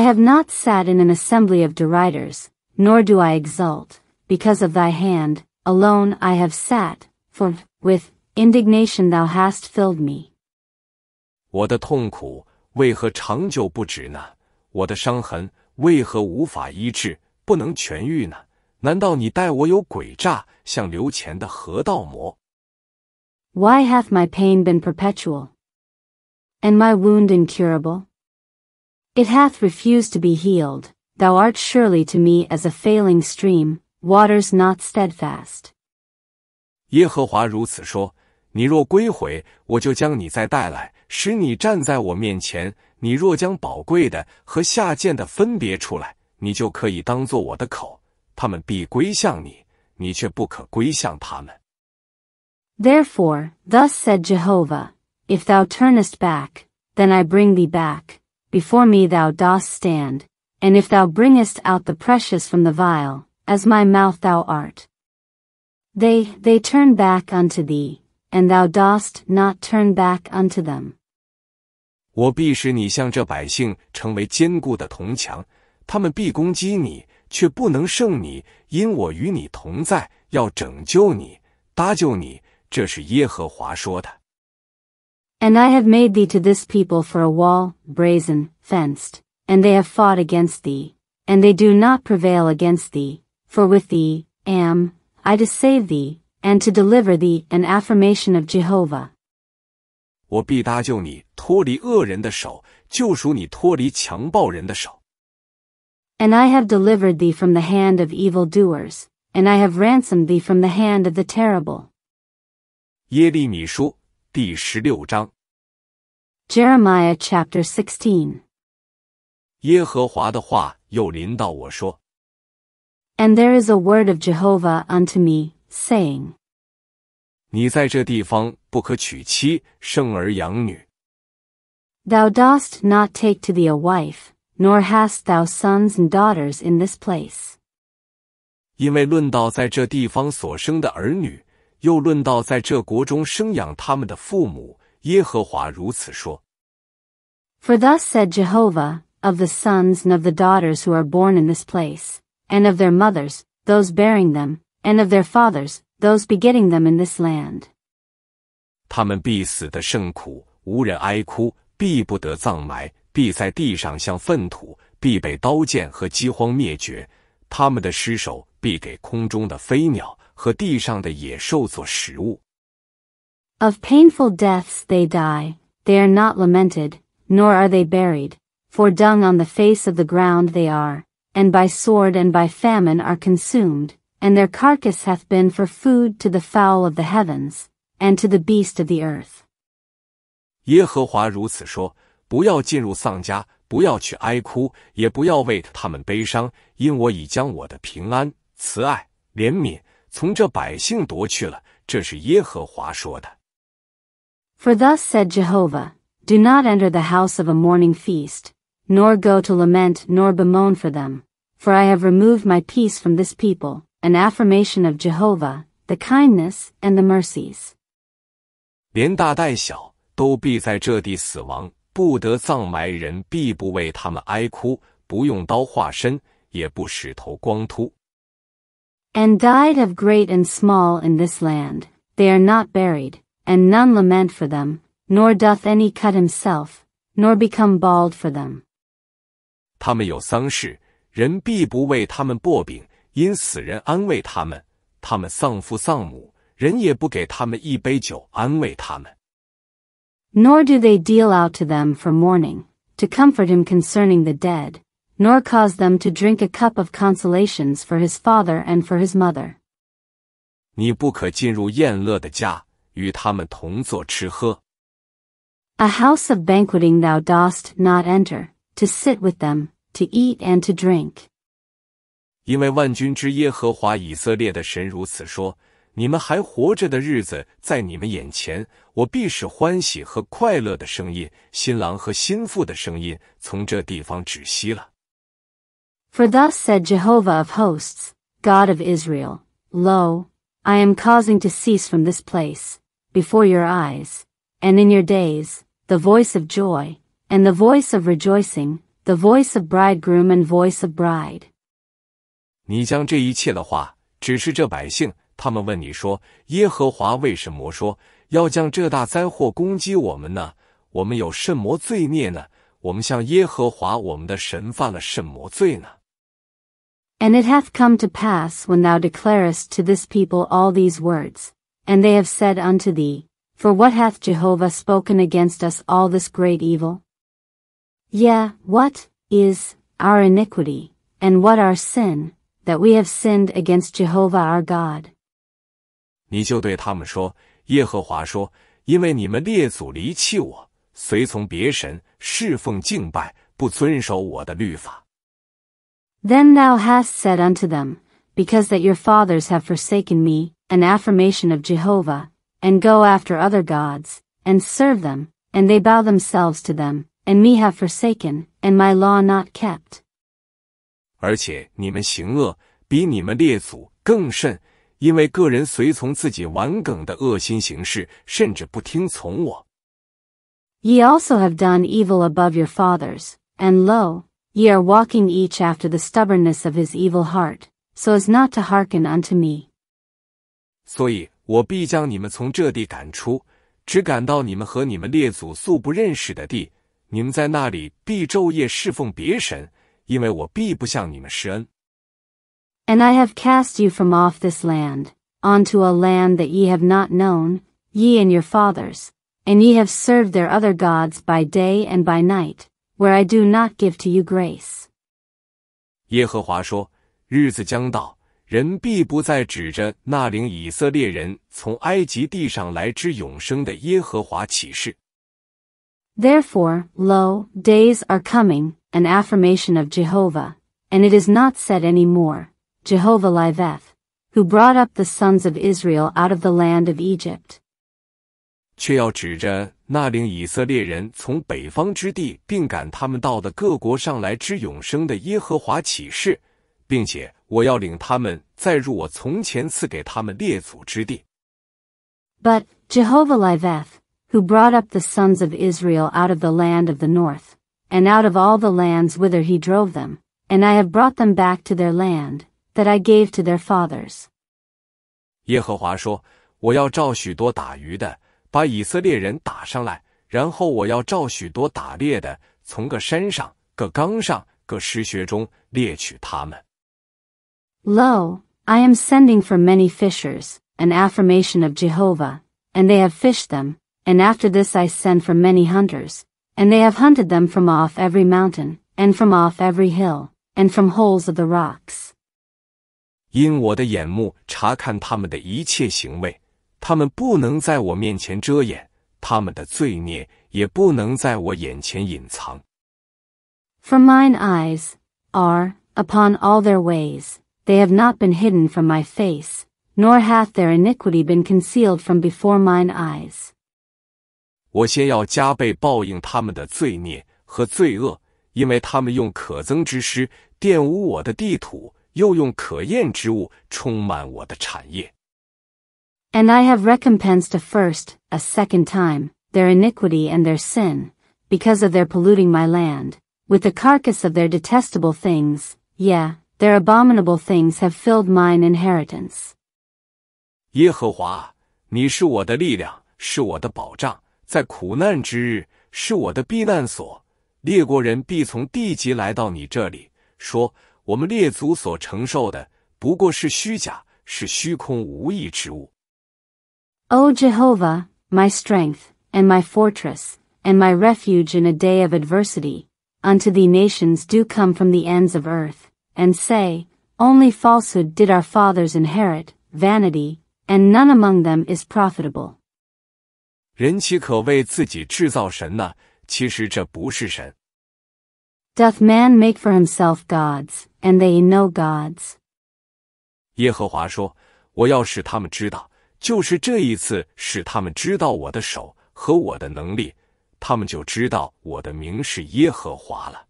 have not sat in an assembly of deriders, nor do I exult, because of thy hand, alone I have sat, for, with, indignation thou hast filled me. Why hath my pain been perpetual, and my wound incurable? It hath refused to be healed. Thou art surely to me as a failing stream, waters not steadfast. 耶和华如此说：你若归回，我就将你再带来，使你站在我面前。你若将宝贵的和下贱的分别出来，你就可以当做我的口，他们必归向你，你却不可归向他们。Therefore, thus said Jehovah, If thou turnest back, then I bring thee back. Before me thou dost stand, and if thou bringest out the precious from the vile, as my mouth thou art. They, they turn back unto thee, and thou dost not turn back unto them. 我必使你向这百姓成为坚固的铜墙，他们必攻击你，却不能胜你，因我与你同在，要拯救你，搭救你。这是耶和华说的。And I have made thee to this people for a wall, brazen, fenced and they have fought against thee, and they do not prevail against thee, for with thee am I to save thee, and to deliver thee an affirmation of Jehovah. 我必搭救你脱离恶人的手，救赎你脱离强暴人的手。And I have delivered thee from the hand of evil doers, and I have ransomed thee from the hand of the terrible. 耶利米书第十六章。Jeremiah chapter sixteen. 耶和华的话又临到我说：“And there is a word of Jehovah unto me, saying，你在这地方不可娶妻，生儿养女。Thou dost not take to thee a wife, nor hast thou sons and daughters in this place。因为论到在这地方所生的儿女，又论到在这国中生养他们的父母，耶和华如此说：For thus said Jehovah。” of the sons and of the daughters who are born in this place, and of their mothers, those bearing them, and of their fathers, those begetting them in this land. Of painful deaths they die, they are not lamented, nor are they buried, for dung on the face of the ground they are, and by sword and by famine are consumed, and their carcass hath been for food to the fowl of the heavens, and to the beast of the earth. 耶和华如此说：不要进入丧家，不要去哀哭，也不要为他们悲伤，因我已将我的平安、慈爱、怜悯从这百姓夺去了。这是耶和华说的。For thus said Jehovah, Do not enter the house of a mourning feast, nor go to lament nor bemoan for them, for I have removed my peace from this people, an affirmation of Jehovah, the kindness and the mercies. And died of great and small in this land, they are not buried, and none lament for them, nor doth any cut himself, nor become bald for them. 他们有丧事，人必不为他们薄饼，因死人安慰他们；他们丧父丧母，人也不给他们一杯酒安慰他们。Nor do they deal out to them for mourning, to comfort him concerning the dead, nor cause them to drink a cup of consolations for his father and for his mother. 你不可进入宴乐的家，与他们同坐吃喝。A house of banqueting thou dost not enter, to sit with them, to eat and to drink. 因为万军之耶和华以色列的神如此说：你们还活着的日子，在你们眼前，我必使欢喜和快乐的声音、新郎和新妇的声音从这地方止息了。For thus said Jehovah of hosts, God of Israel, Lo, I am causing to cease from this place, before your eyes, and in your days, the voice of joy, and the voice of rejoicing, the voice of bridegroom and voice of bride. 你将这一切的话指示这百姓，他们问你说：“耶和华为什么说要将这大灾祸攻击我们呢？我们有甚么罪孽呢？我们向耶和华我们的神犯了什么罪呢？” And it hath come to pass when thou declarest to this people all these words, and they have said unto thee, For what hath Jehovah spoken against us all this great evil? Yeah, what is our iniquity, and what our sin, that we have sinned against Jehovah our God? Then thou hast said unto them, because that your fathers have forsaken me, an affirmation of Jehovah, and go after other gods, and serve them, and they bow themselves to them and me have forsaken, and my law not kept. 而且你们行恶，比你们列祖更甚，因为个人随从自己顽梗的恶心行事，甚至不听从我。Ye also have done evil above your fathers, and lo, ye are walking each after the stubbornness of his evil heart, so as not to hearken unto me. 所以我必将你们从这地赶出，只赶到你们和你们列祖素不认识的地。你们在那里必昼夜侍奉别神，因为我必不向你们施恩。And I have cast you from off this land, onto a land that ye have not known, ye and your fathers, and ye have served their other gods by day and by night, where I do not give to you grace. 耶和华说：“日子将到，人必不再指着那领以色列人从埃及地上来之永生的耶和华起誓。” Therefore, lo, days are coming, an affirmation of Jehovah, and it is not said any more, Jehovah liveth, who brought up the sons of Israel out of the land of Egypt. 却要指着那领以色列人从北方之地，并赶他们到的各国上来之永生的耶和华起誓，并且我要领他们再入我从前赐给他们列祖之地。But Jehovah liveth, who brought up the sons of Israel out of the land of the north, and out of all the lands whither he drove them, and I have brought them back to their land, that I gave to their fathers. 耶和华说：“我要召许多打鱼的，把以色列人打上来；然后我要召许多打猎的，从各山上、各冈上、各石穴中猎取他们。” Lo, I am sending for many fishers, an affirmation of Jehovah, and they have fished them, and after this I send for many hunters, and they have hunted them from off every mountain, and from off every hill, and from holes of the rocks. For mine eyes are upon all their ways, they have not been hidden from my face, nor hath their iniquity been concealed from before mine eyes. 我先要加倍报应他们的罪孽和罪恶，因为他们用可憎之师玷污我的地土，又用可厌之物充满我的产业。And I have recompensed a first, a second time, their iniquity and their sin, because of their polluting my land, with the carcass of their detestable things, yeah, their abominable things have filled mine inheritance. 耶和华，你是我的力量，是我的保障。在苦难之日是我的避难所。列国人必从地极来到你这里，说我们列祖所承受的不过是虚假，是虚空无益之物。O Jehovah, my strength and my fortress and my refuge in a day of adversity, unto thee nations do come from the ends of earth, and say, Only falsehood did our fathers inherit, vanity, and none among them is profitable. 人岂可为自己制造神呢？其实这不是神。Doth man make for himself gods, and they know gods？耶和华说：“我要使他们知道，就是这一次使他们知道我的手和我的能力，他们就知道我的名是耶和华了。”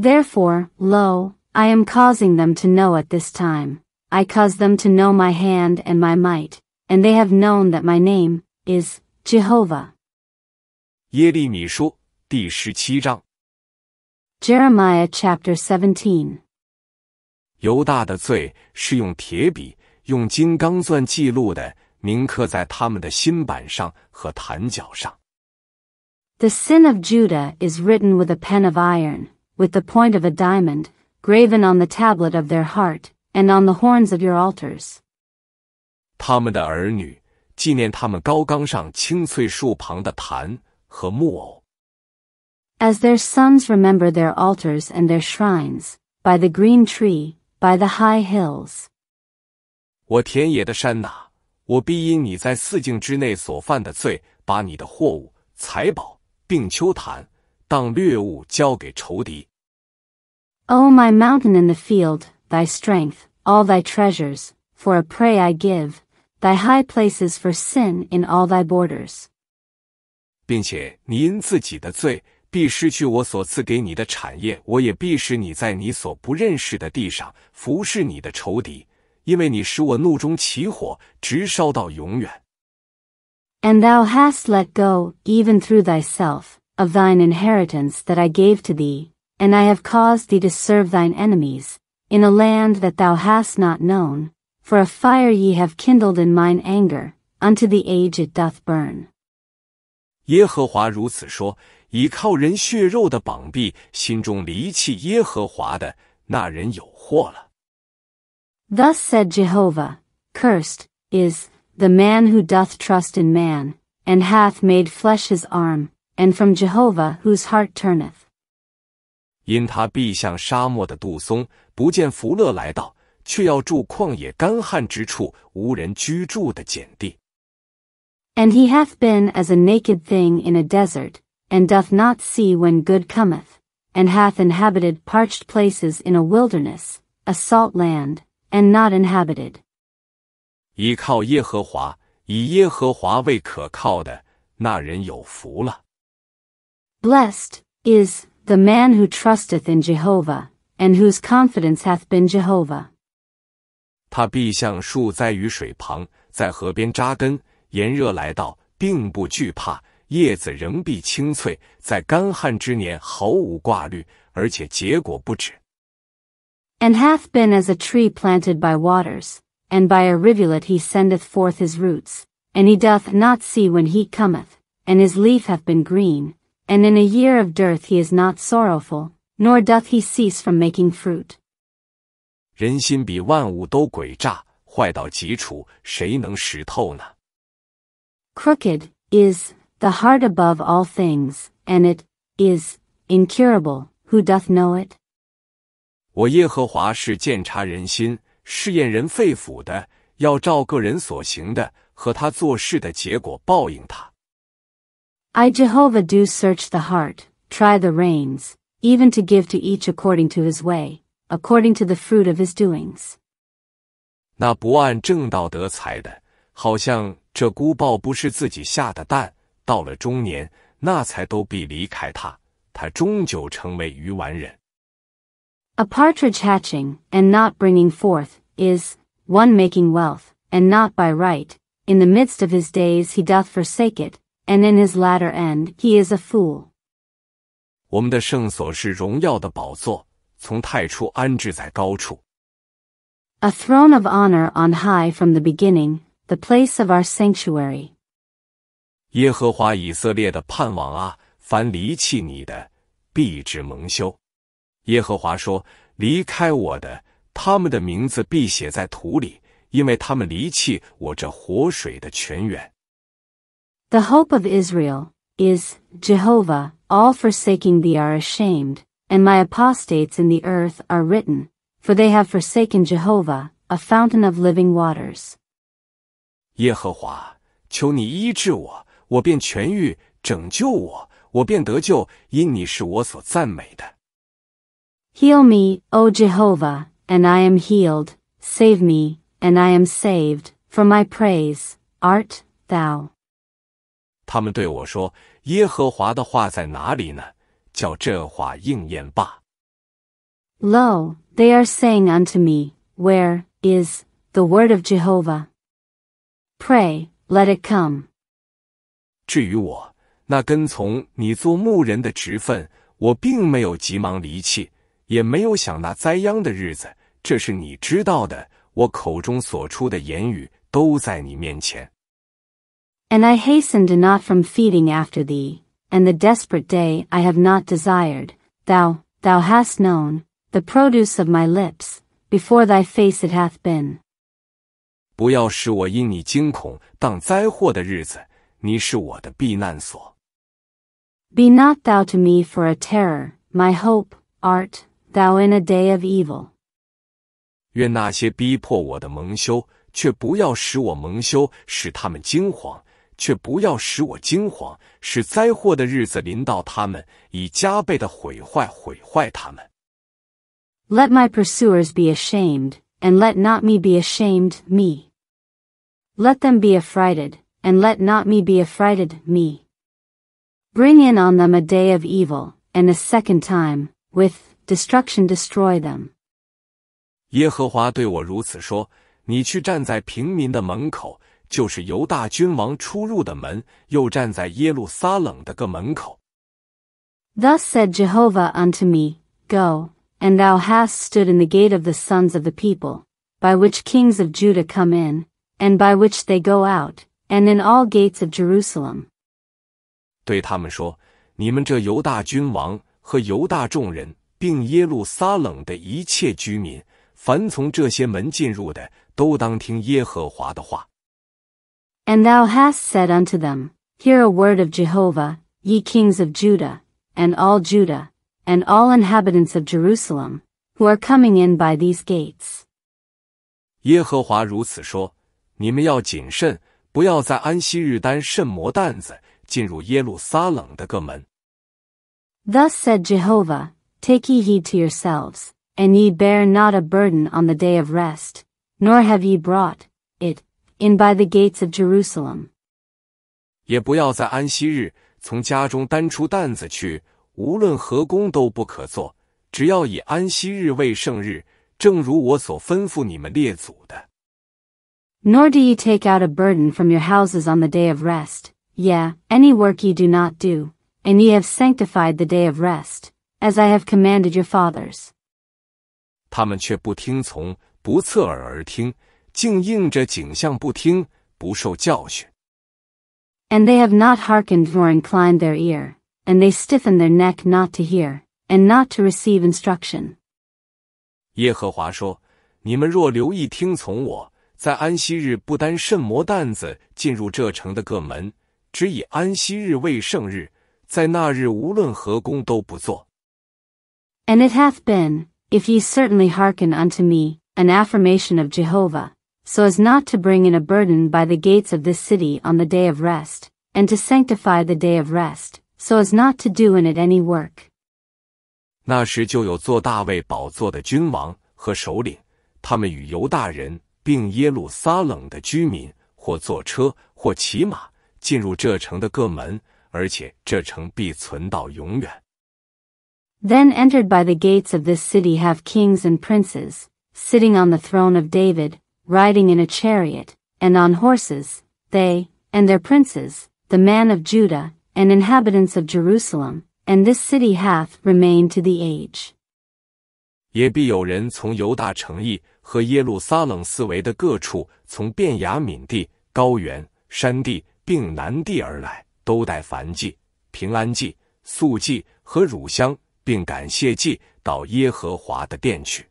Therefore, lo, I am causing them to know at this time. I cause them to know my hand and my might, and they have known that my name, is Jehovah. 耶利米书第十七章。Jeremiah chapter seventeen。犹大的罪是用铁笔、用金刚钻记录的，铭刻在他们的心板上和坛脚上。The sin of Judah is written with a pen of iron, with the point of a diamond, graven on the tablet of their heart, and on the horns of your altars. 他们的儿女 as their sons remember their altars and their shrines, by the green tree, by the high hills. O, my mountain in the field, thy strength, all thy treasures, for a prey I give, thy high places for sin in all thy borders. And thou hast let go, even through thyself, of thine inheritance that I gave to thee, and I have caused thee to serve thine enemies, in a land that thou hast not known, for a fire ye have kindled in mine anger, unto the age it doth burn. 耶和华如此说：倚靠人血肉的膀臂，心中离弃耶和华的那人有祸了。Thus said Jehovah, Cursed is the man who doth trust in man, and hath made flesh his arm, and from Jehovah whose heart turneth. 因他必向沙漠的杜松，不见福乐来到。and he hath been as a naked thing in a desert, and doth not see when good cometh, and hath inhabited parched places in a wilderness, a salt land, and not inhabited. 依靠耶和华，以耶和华为可靠的那人有福了。Blessed is the man who trusteth in Jehovah, and whose confidence hath been Jehovah. 他避橡树栽于水旁，在河边扎根，炎热来到并不惧怕，叶子仍碧青翠，在干旱之年毫无挂虑，而且结果不止。And hath been as a tree planted by waters, and by a rivulet he sendeth forth his roots, and he doth not see when he cometh, and his leaf hath been green, and in a year of dearth he is not sorrowful, nor doth he cease from making fruit. 人心比万物都诡诈，坏到极处，谁能识透呢？Crooked is the heart above all things, and it is incurable. Who doth know it? 我耶和华是鉴察人心、试验人肺腑的，要照个人所行的和他做事的结果报应他。I Jehovah do search the heart, try the reins, even to give to each according to his way according to the fruit of his doings. 那不按正道得财的，好像这孤豹不是自己下的蛋，到了中年，那才都必离开他，他终究成为鱼丸人。A partridge hatching and not bringing forth is one making wealth and not by right. In the midst of his days he doth forsake it, and in his latter end he is a fool. 我们的圣所是荣耀的宝座。从太初安置在高处。A throne of honor on high from the beginning, the place of our sanctuary. 耶和华以色列的盼望啊，凡离弃你的，必至蒙羞。耶和华说：“离开我的，他们的名字必写在土里，因为他们离弃我这活水的泉源。” The hope of Israel is Jehovah, all forsaking thee are ashamed, and my apostates in the earth are written, for they have forsaken Jehovah, a fountain of living waters. 耶和华，求你医治我，我便痊愈；拯救我，我便得救，因你是我所赞美的。Heal me, O Jehovah, and I am healed. Save me, and I am saved. For my praise art thou. 他们对我说：“耶和华的话在哪里呢？” Lo, they are saying unto me, Where is the word of Jehovah? Pray, let it come. 至于我，那跟从你做牧人的职分，我并没有急忙离弃，也没有想那灾殃的日子。这是你知道的，我口中所出的言语都在你面前。And I hastened not from feeding after thee, and the desperate day I have not desired, thou, thou hast known, the produce of my lips, before thy face it hath been. 不要使我因你惊恐，当灾祸的日子，你是我的避难所。Be not thou to me for a terror, my hope, art thou in a day of evil. 愿那些逼迫我的蒙羞，却不要使我蒙羞，使他们惊惶，却不要使我惊慌，使灾祸的日子临到他们，以加倍的毁坏毁坏他们。Let my pursuers be ashamed, and let not me be ashamed, me. Let them be affrighted, and let not me be affrighted, me. Bring in on them a day of evil, and a second time, with destruction destroy them. 耶和华对我如此说：“你去站在平民的门口，Thus said Jehovah unto me, Go, and thou hast stood in the gate of the sons of the people, by which kings of Judah come in, and by which they go out, and in all gates of Jerusalem. 对他们说：你们这犹大君王和犹大众人，并耶路撒冷的一切居民，凡从这些门进入的，都当听耶和华的话。and thou hast said unto them, Hear a word of Jehovah, ye kings of Judah, and all Judah, and all inhabitants of Jerusalem, who are coming in by these gates. 耶和华如此说：你们要谨慎，不要在安息日担甚磨担子，进入耶路撒冷的各门。Thus said Jehovah, Take ye heed to yourselves, and ye bear not a burden on the day of rest, nor have ye brought it in by the gates of Jerusalem. 也不要在安息日从家中担出担子去，无论何工都不可做，只要以安息日为圣日，正如我所吩咐你们列祖的。Nor do ye take out a burden from your houses on the day of rest, yea, any work ye do not do, and ye have sanctified the day of rest, as I have commanded your fathers. 他们却不听从，不侧耳而听，竟应着景象不听，不受教训。And they have not hearkened nor inclined their ear, and they stiffen their neck not to hear, and not to receive instruction. 耶和华说：“你们若留意听从我，在安息日不单圣魔担子进入这城的各门，只以安息日为圣日，在那日无论何工都不做。” And it hath been, if ye certainly hearken unto me, an affirmation of Jehovah, so as not to bring in a burden by the gates of this city on the day of rest, and to sanctify the day of rest, so as not to do in it any work. 那时就有做大卫宝座的君王和首领，他们与犹大人并耶路撒冷的居民，或坐车或骑马进入这城的各门，而且这城必存到永远。Then entered by the gates of this city have kings and princes, sitting on the throne of David, riding in a chariot, and on horses, they, and their princes, the man of Judah, and inhabitants of Jerusalem, and this city hath remained to the age. 也必有人从犹大城邑和耶路撒冷四围的各处，从便雅敏地、高原、山地并南地而来，都带燔祭、平安祭、素祭和乳香，并感谢祭到耶和华的殿去。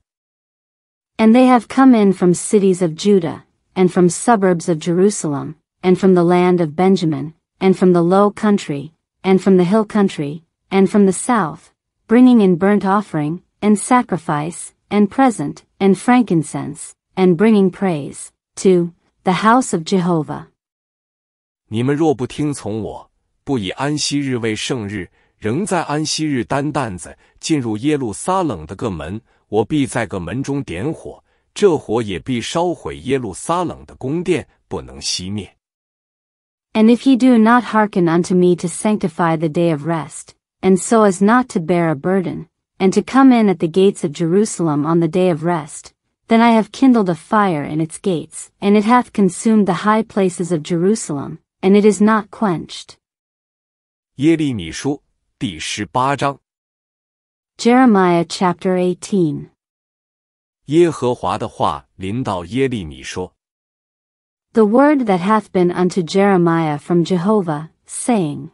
and they have come in from cities of Judah, and from suburbs of Jerusalem, and from the land of Benjamin, and from the low country, and from the hill country, and from the south, bringing in burnt offering, and sacrifice, and present, and frankincense, and bringing praise, to, the house of Jehovah. 你们若不听从我，不以安息日为圣日，仍在安息日担担子进入耶路撒冷的各门，我必在个门中点火，这火也必烧毁耶路撒冷的宫殿，不能熄灭。And if ye do not hearken unto me to sanctify the day of rest, and so as not to bear a burden, and to come in at the gates of Jerusalem on the day of rest, then I have kindled a fire in its gates, and it hath consumed the high places of Jerusalem, and it is not quenched. 耶利米书第十八章 Jeremiah chapter The word that hath been unto Jeremiah from Jehovah, saying, saying，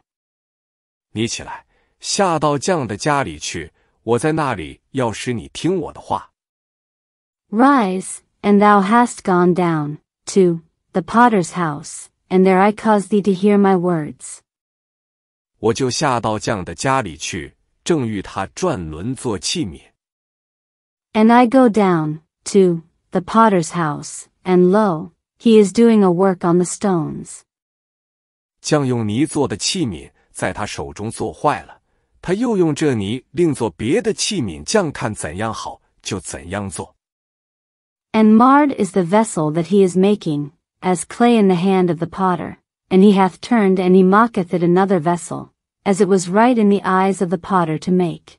你起来，下到匠的家里去，我在那里要使你听我的话。Rise, and thou hast gone down to the potter's house, and there I cause thee to hear my words。我就下到匠的家里去。”正欲他转轮做器皿。And I go down to the potter's house, and lo, he is doing a work on the stones. 将用泥做的器皿在他手中做坏了，他又用这泥另做别的器皿，将看怎样好就怎样做。And marred is the vessel that he is making, as clay in the hand of the potter, and he hath turned and he mocketh at another vessel, as it was right in the eyes of the potter to make.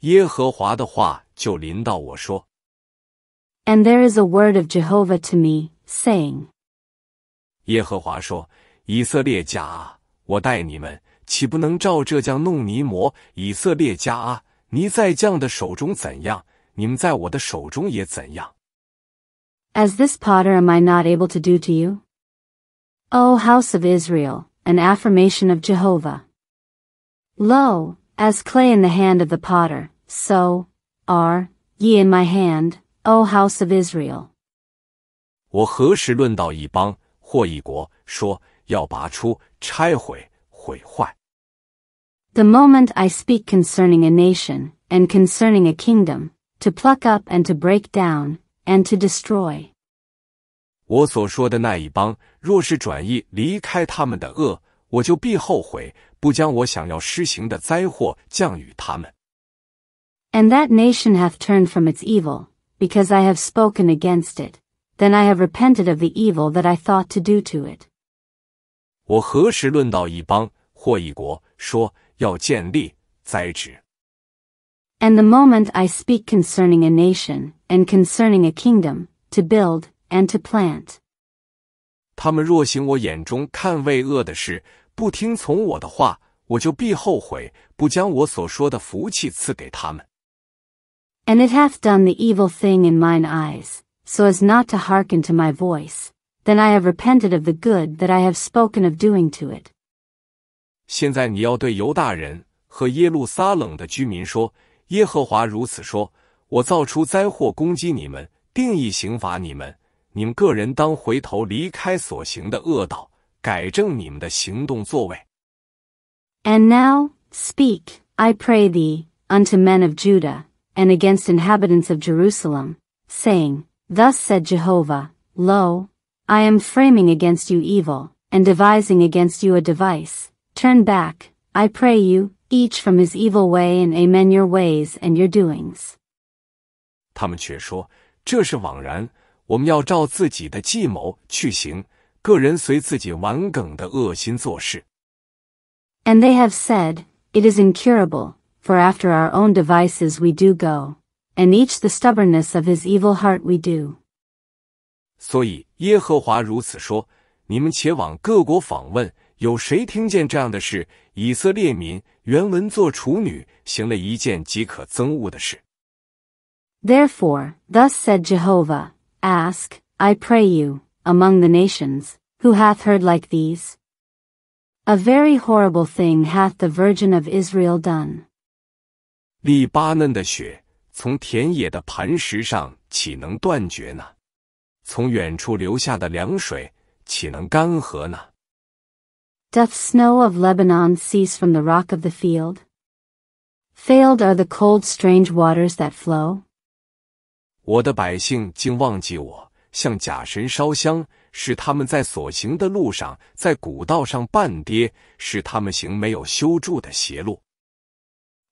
耶和华的话就临到我说。And there is a word of Jehovah to me, saying. As this potter am I not able to do to you? O house of Israel, an affirmation of Jehovah. Lo, as clay in the hand of the potter, so are ye in my hand, O house of Israel. The moment I speak concerning a nation and concerning a kingdom, to pluck up and to break down and to destroy. 我所说的那一帮，若是转意离开他们的恶，我就必后悔，不将我想要施行的灾祸降与他们。And that nation hath turned from its evil, because I have spoken against it. Then I have repented of the evil that I thought to do to it. And the moment I speak concerning a nation and concerning a kingdom, to build, and plant. to 他们若行我眼中看为恶的事，不听从我的话，我就必后悔，不将我所说的福气赐给他们。And it hath done the evil thing in mine eyes, so as not to hearken to my voice; then I have repented of the good that I have spoken of doing to it. 现在你要对犹大人和耶路撒冷的居民说：耶和华如此说，我造出灾祸攻击你们，定义刑罚你们。你们个人当回头离开所行的恶道，改正你们的行动作为。And now speak, I pray thee, unto men of Judah and against inhabitants of Jerusalem, saying, Thus said Jehovah, Lo, I am framing against you evil, and devising against you a device. Turn back, I pray you, each from his evil way and amen your ways and your doings. 他们却说：“这是枉然，and they have said, It is incurable, for after our own devices we do go, and each the stubbornness of his evil heart we do. Therefore, thus said Jehovah. Ask, I pray you, among the nations, who hath heard like these? A very horrible thing hath the Virgin of Israel done. 黎巴嫩的雪从田野的磐石上岂能断绝呢？从远处流下的凉水岂能干涸呢？Doth snow of Lebanon cease from the rock of the field? Failed are the cold strange waters that flow? 我的百姓竟忘记我，向假神烧香，使他们在所行的路上，在古道上绊跌，使他们行没有修筑的邪路。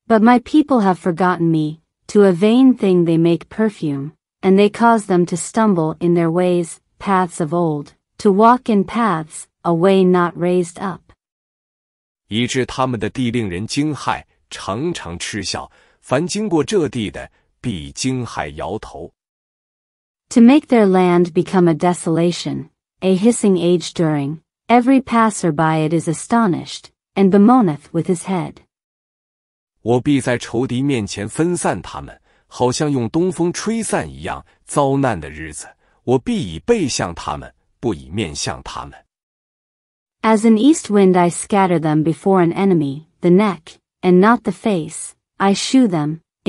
But my people have forgotten me. To a vain thing they make perfume, and they cause them to stumble in their ways, paths of old, to walk in paths a way not raised up. 以致他们的地令人惊骇，常常嗤笑，凡经过这地的。必惊骇摇头。To make their land become a desolation, a hissing age during, every passer by it is astonished, and bemoaneth with his head. 我必在仇敌面前分散他们，好像用东风吹散一样。遭难的日子，我必以背向他们，不以面向他们。As an east wind, I scatter them before an enemy, the neck, and not the face. I shew them,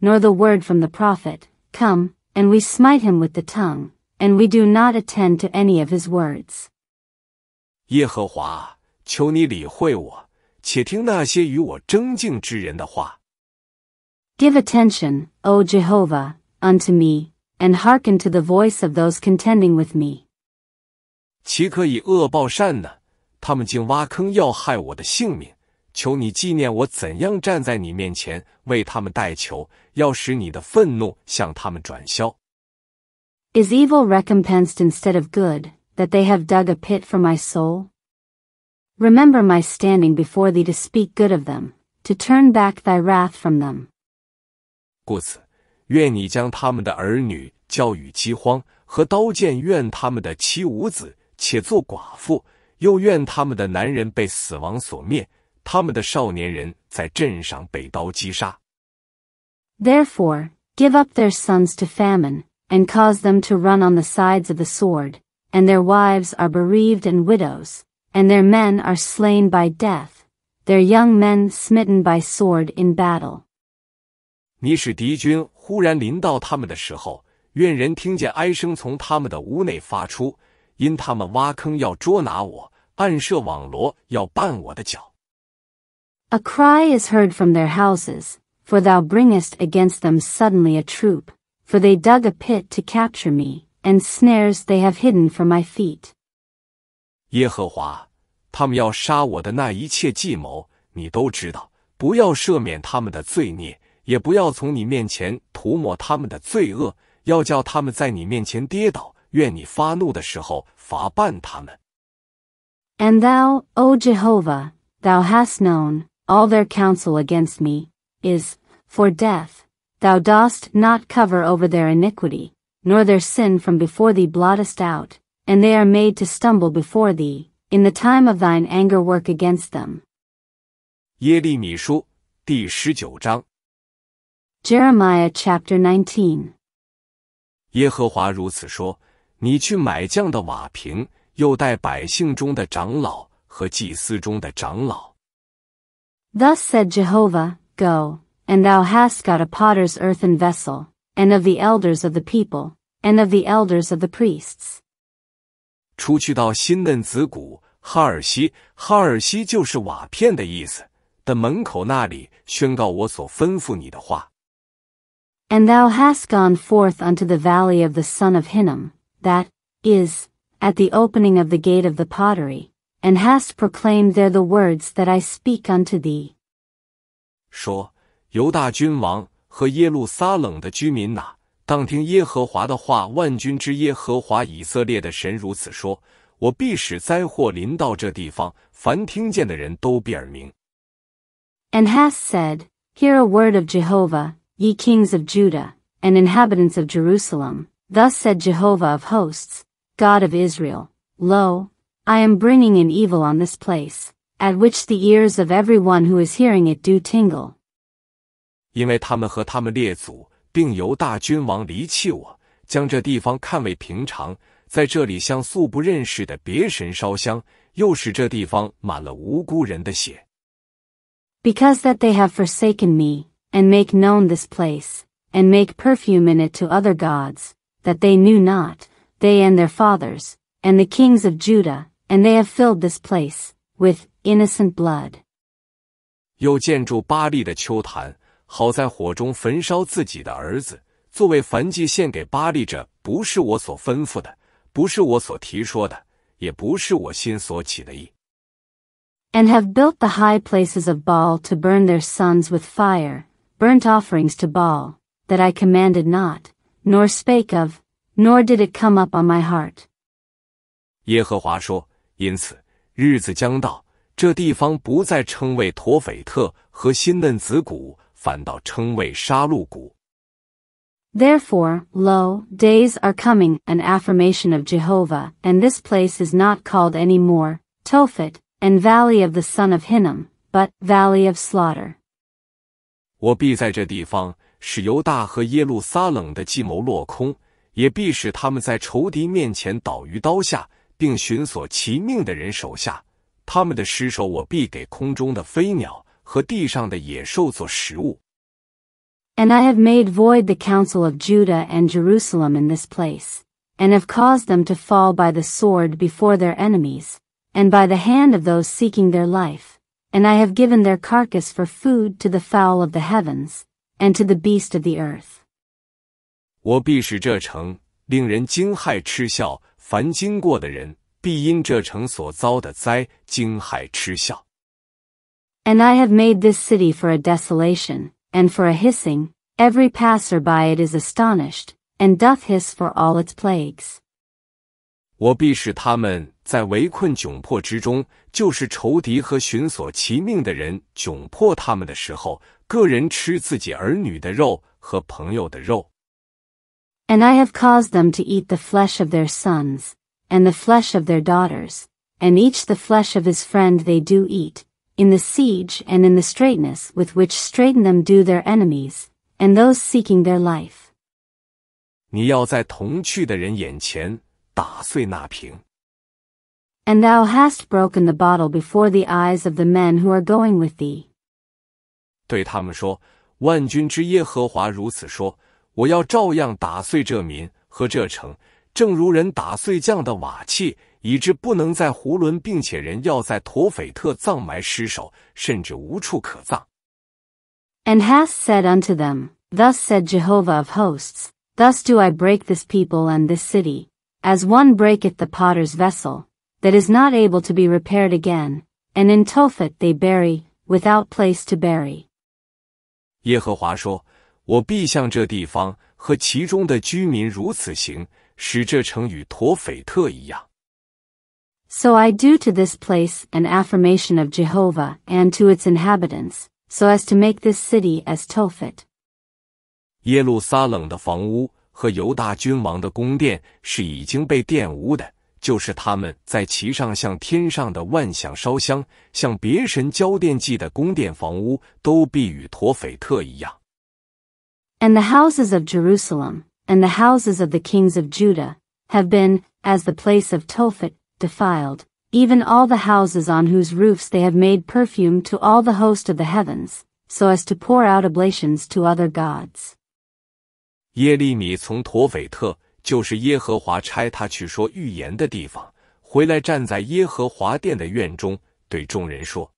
nor the word from the prophet, Come, and we smite him with the tongue, and we do not attend to any of his words. 耶和华，求你理会我，且听那些与我争竞之人的话。Give attention, O Jehovah, unto me, and hearken to the voice of those contending with me. 岂可以恶报善呢？他们竟挖坑要害我的性命。求你纪念我怎样站在你面前为他们代求，要使你的愤怒向他们转消。Is evil recompensed instead of good, that they have dug a pit for my soul? Remember my standing before thee to speak good of them, to turn back thy wrath from them. 故此，愿你将他们的儿女教与饥荒和刀剑，愿他们的妻无子且做寡妇，又愿他们的男人被死亡所灭。他们的少年人在镇上被刀击杀。Therefore, give up their sons to famine, and cause them to run on the sides of the sword, and their wives are bereaved and widows, and their men are slain by death, their young men smitten by sword in battle. 你使敌军忽然临到他们的时候，愿人听见哀声从他们的屋内发出，因他们挖坑要捉拿我，暗设网罗要绊我的脚。a cry is heard from their houses, for thou bringest against them suddenly a troop, for they dug a pit to capture me, and snares they have hidden for my feet. 耶和华，他们要杀我的那一切计谋，你都知道。不要赦免他们的罪孽，也不要从你面前涂抹他们的罪恶，要叫他们在你面前跌倒。愿你发怒的时候罚办他们。And thou, O Jehovah, thou hast known all their counsel against me, is, for death, thou dost not cover over their iniquity, nor their sin from before thee blottest out, and they are made to stumble before thee, in the time of thine anger work against them. Jeremiah, chapter nineteen。耶和华如此说：你去买匠的瓦瓶，又带百姓中的长老和祭司中的长老。Thus said Jehovah, Go, and thou hast got a potter's earthen vessel, and of the elders of the people, and of the elders of the priests. 除去到新嫩子谷哈尔西，哈尔西就是瓦片的意思。的门口那里宣告我所吩咐你的话。And thou hast gone forth unto the valley of the son of Hinnom, that is, at the opening of the gate of the pottery, and hast proclaimed there the words that I speak unto thee. 说，犹大君王和耶路撒冷的居民哪，当听耶和华的话。万军之耶和华以色列的神如此说：我必使灾祸临到这地方，凡听见的人都必耳鸣。And hast said, Hear a word of Jehovah, ye kings of Judah, and inhabitants of Jerusalem. Thus said Jehovah of hosts, God of Israel, Lo, I am bringing an evil on this place, at which the ears of every one who is hearing it do tingle. Because that they have forsaken me, and make known this place, and make perfume in it to other gods, that they knew not, they and their fathers, and the kings of Judah, and they have filled this place with innocent blood. 又建筑巴利的丘坛，好在火中焚烧自己的儿子，作为燔祭献给巴利者，不是我所吩咐的，不是我所提说的，也不是我心所起的意。And have built the high places of Baal to burn their sons with fire, burnt offerings to Baal, that I commanded not, nor spake of, nor did it come up on my heart. 耶和华说：“因此，日子将到，这地方不再称为陀斐特和新嫩子谷，反倒称为杀戮谷。Therefore, lo, days are coming, an affirmation of Jehovah, and this place is not called any more Tophet and Valley of the son of Hinnom, but Valley of Slaughter. 我必在这地方使犹大和耶路撒冷的计谋落空，也必使他们在仇敌面前倒于刀下，并寻索其命的人手下，他们的尸首我必给空中的飞鸟和地上的野兽做食物。And I have made void the counsel of Judah and Jerusalem in this place, and have caused them to fall by the sword before their enemies, and by the hand of those seeking their life, and I have given their carcass for food to the fowl of the heavens, and to the beast of the earth. 我必使这城令人惊骇嗤笑，凡经过的人，必因这城所遭的灾惊骇嗤笑。And I have made this city for a desolation and for a hissing. Every passer by it is astonished and doth hiss for all its plagues. 我必使他们在围困窘迫之中，就是仇敌和寻索其命的人窘迫他们的时候，个人吃自己儿女的肉和朋友的肉。And I have caused them to eat the flesh of their sons, and the flesh of their daughters, and each the flesh of his friend they do eat, in the siege and in the straitness with which straiten them do their enemies, and those seeking their life. 你要在同去的人眼前打碎那瓶。And thou hast broken the bottle before the eyes of the men who are going with thee. 对他们说，万军之耶和华如此说。我要照样打碎这民和这城，正如人打碎匠的瓦器，以致不能再囫囵，并且人要在陀斐特葬埋尸首，甚至无处可葬。” And hast said unto them, Thus said Jehovah of hosts, Thus do I break this people and this city, as one breaketh the potter's vessel, that is not able to be repaired again, and in Tophet they bury, without place to bury. 耶和华说：我必向这地方和其中的居民如此行，使这城与陀斐特一样。” So I do to this place an affirmation of Jehovah and to its inhabitants, so as to make this city as Tophet. 耶路撒冷的房屋和犹大君王的宫殿是已经被玷污的，就是他们在其上向天上的万象烧香、向别神交奠祭的宫殿房屋，都必与陀斐特一样。and the houses of Jerusalem, and the houses of the kings of Judah, have been, as the place of Tophet, defiled, even all the houses on whose roofs they have made perfume to all the host of the heavens, so as to pour out oblations to other gods. 耶利米从陀斐特，就是耶和华差他去说预言的地方，回来站在耶和华殿的院中，对众人说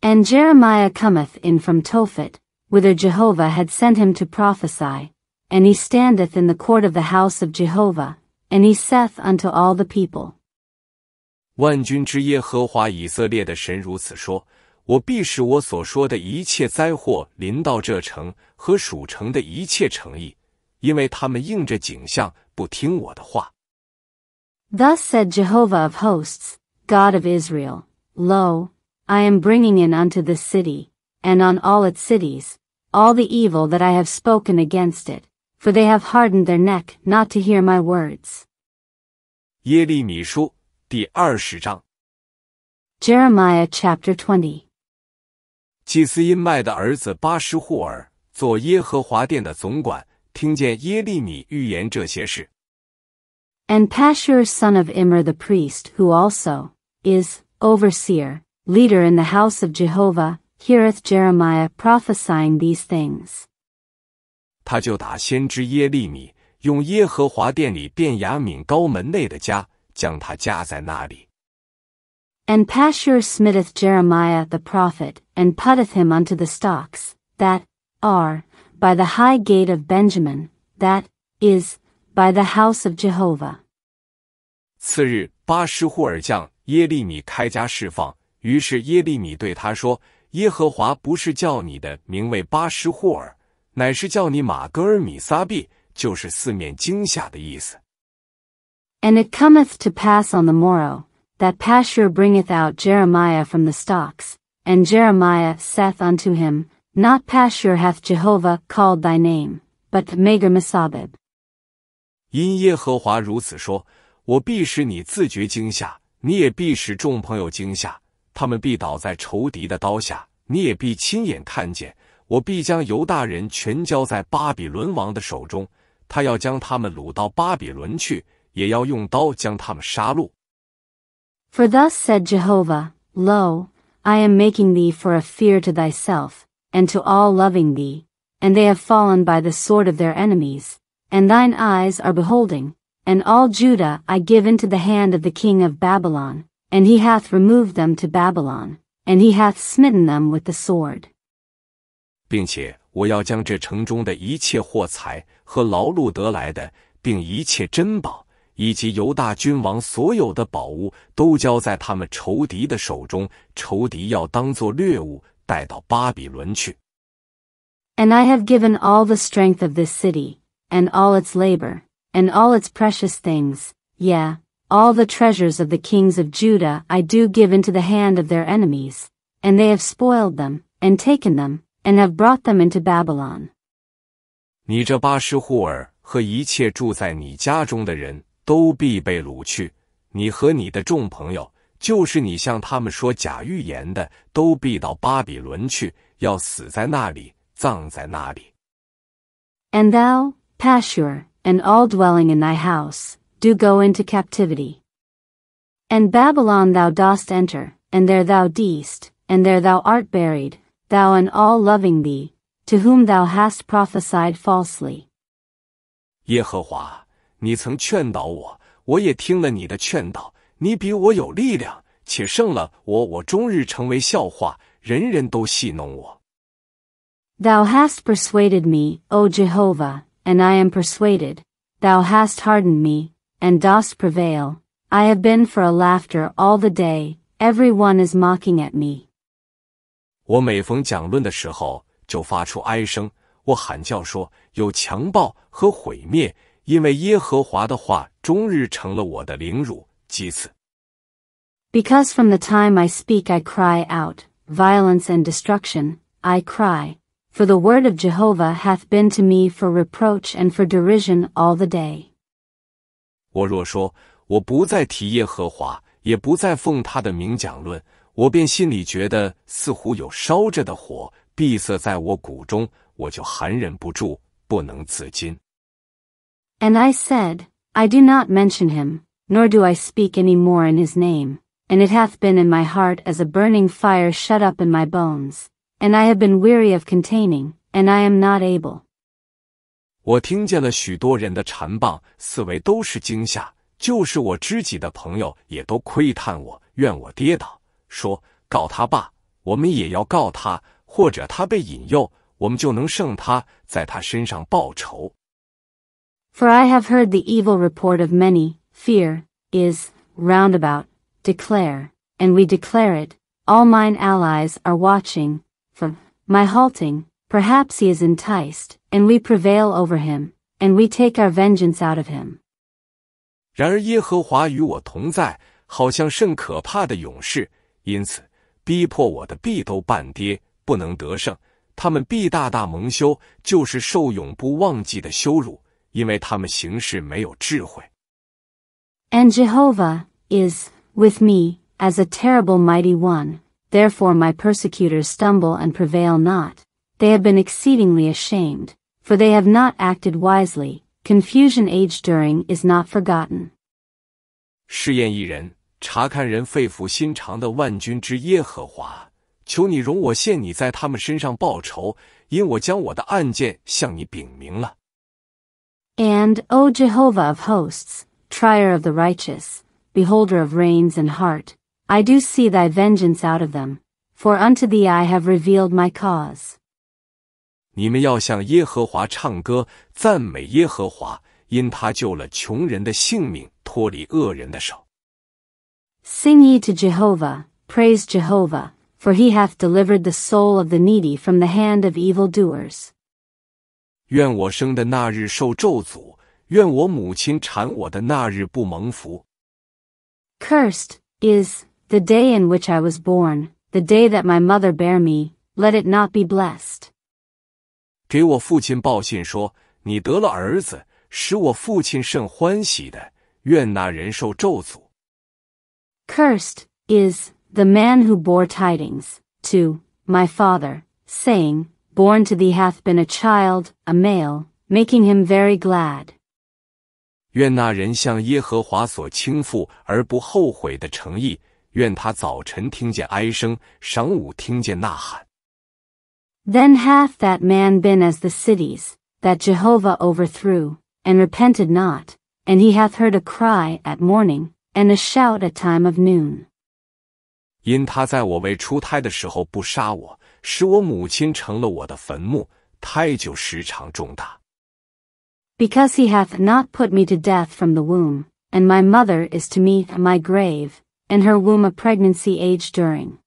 ：“And Jeremiah cometh in from Tophet, whither Jehovah had sent him to prophesy, and he standeth in the court of the house of Jehovah, and he saith unto all the people. 万军之耶和华以色列的神如此说：我必使我所说的一切灾祸临到这城和属城的一切城邑，因为他们应着景象不听我的话。Thus said Jehovah of hosts, God of Israel, Lo, I am bringing in unto this city, and on all its cities, all the evil that I have spoken against it, for they have hardened their neck not to hear my words. Jeremiah, chapter twenty。祭司因麦的儿子巴什户尔做耶和华殿的总管，听见耶利米预言这些事。And Pashur son of Immer the priest, who also is overseer, leader in the house of Jehovah, heareth Jeremiah prophesying these things. 他就打先知耶利米，用耶和华殿里便雅敏高门内的家，将他架在那里。And Pashur smiteth Jeremiah the prophet, and putteth him unto the stocks, that are by the high gate of Benjamin, that is by the house of Jehovah. 次日，巴施户尔将耶利米开家释放。于是耶利米对他说：“耶和华不是叫你的名为巴什霍尔，乃是叫你马戈尔米撒毕，就是四面惊吓的意思。And it cometh to pass on the morrow that Pashur bringeth out Jeremiah from the stocks, and Jeremiah saith unto him, Not Pashur hath Jehovah called thy name, but Mager Masabib. 因耶和华如此说，我必使你自觉惊吓，你也必使众朋友惊吓。他们必倒在仇敌的刀下，你也必亲眼看见。我必将犹大人全交在巴比伦王的手中，他要将他们掳到巴比伦去，也要用刀将他们杀戮。For thus said Jehovah, Lo, I am making thee for a fear to thyself, and to all loving thee, and they have fallen by the sword of their enemies, and thine eyes are beholding, and all Judah I give into the hand of the king of Babylon, and he hath removed them to Babylon, and he hath smitten them with the sword. 并且我要将这城中的一切货财和劳碌得来的，并一切珍宝，以及犹大君王所有的宝物，都交在他们仇敌的手中。仇敌要当作掠物带到巴比伦去。And I have given all the strength of this city, and all its labor, and all its precious things, yeah, all the treasures of the kings of Judah I do give into the hand of their enemies, and they have spoiled them, and taken them, and have brought them into Babylon. 你这八十户儿和一切住在你家中的人都必被掳去，你和你的众朋友，就是你向他们说假预言的，都必到巴比伦去，要死在那里，葬在那里。And thou, Pashur, and all dwelling in thy house, do go into captivity. And Babylon thou dost enter, and there thou deest, and there thou art buried, thou and all loving thee, to whom thou hast prophesied falsely. 耶和华，你曾劝导我，我也听了你的劝导。你比我有力量，且胜了我。我终日成为笑话，人人都戏弄我。Thou hast persuaded me, O Jehovah, and I am persuaded. Thou hast hardened me, and dost prevail. I have been for a laughter all the day, every one is mocking at me. 我每逢讲论的时候，就发出哀声，我喊叫说：有强暴和毁灭，因为耶和华的话终日成了我的凌辱，即此。Because from the time I speak I cry out, violence and destruction, I cry, for the word of Jehovah hath been to me for reproach and for derision all the day. 我若说我不再提耶和华，也不再奉他的名讲论，我便心里觉得似乎有烧着的火闭塞在我骨中，我就含忍不住，不能自禁。And I said, I do not mention him, nor do I speak any more in his name. And it hath been in my heart as a burning fire shut up in my bones, and I have been weary of containing, and I am not able. 我听见了许多人的缠棒，四围都是惊吓。就是我知己的朋友也都窥探我，怨我跌倒，说告他爸，我们也要告他，或者他被引诱，我们就能胜他，在他身上报仇。For I have heard the evil report of many, fear is roundabout, declare, and we declare it, all mine allies are watching, for my halting, Perhaps he is enticed, and we prevail over him, and we take our vengeance out of him. 然而耶和华与我同在，好像甚可怕的勇士，因此逼迫我的必都半跌，不能得胜。他们必大大蒙羞，就是受永不忘记的羞辱，因为他们行事没有智慧。And Jehovah is with me as a terrible mighty one; therefore my persecutors stumble and prevail not they have been exceedingly ashamed, for they have not acted wisely, confusion aged during is not forgotten. 试验一人，查看人肺腑心肠的万军之耶和华，求你容我现你在他们身上报仇，因我将我的案件向你禀明了。And O Jehovah of hosts, trier of the righteous, beholder of reins and heart, I do see thy vengeance out of them, for unto thee I have revealed my cause. 你们要向耶和华唱歌，赞美耶和华，因他救了穷人的性命，脱离恶人的手。Sing ye to Jehovah, praise Jehovah, for he hath delivered the soul of the needy from the hand of evil doers. 愿我生的那日受咒诅，愿我母亲产我的那日不蒙福。Cursed is the day in which I was born, the day that my mother bare me, let it not be blessed. 给我父亲报信说，你得了儿子，使我父亲甚欢喜的。愿那人受咒诅。Cursed is the man who bore tidings to my father, saying, "Born to thee hath been a child, a male," making him very glad. 愿那人向耶和华所倾覆而不后悔的诚意。愿他早晨听见哀声，晌午听见呐喊。Then hath that man been as the cities, that Jehovah overthrew, and repented not, and he hath heard a cry at morning, and a shout at time of noon. 因他在我未出胎的时候不杀我，使我母亲成了我的坟墓，胎就时常重大。Because he hath not put me to death from the womb, and my mother is to me my grave, and her womb a pregnancy age during.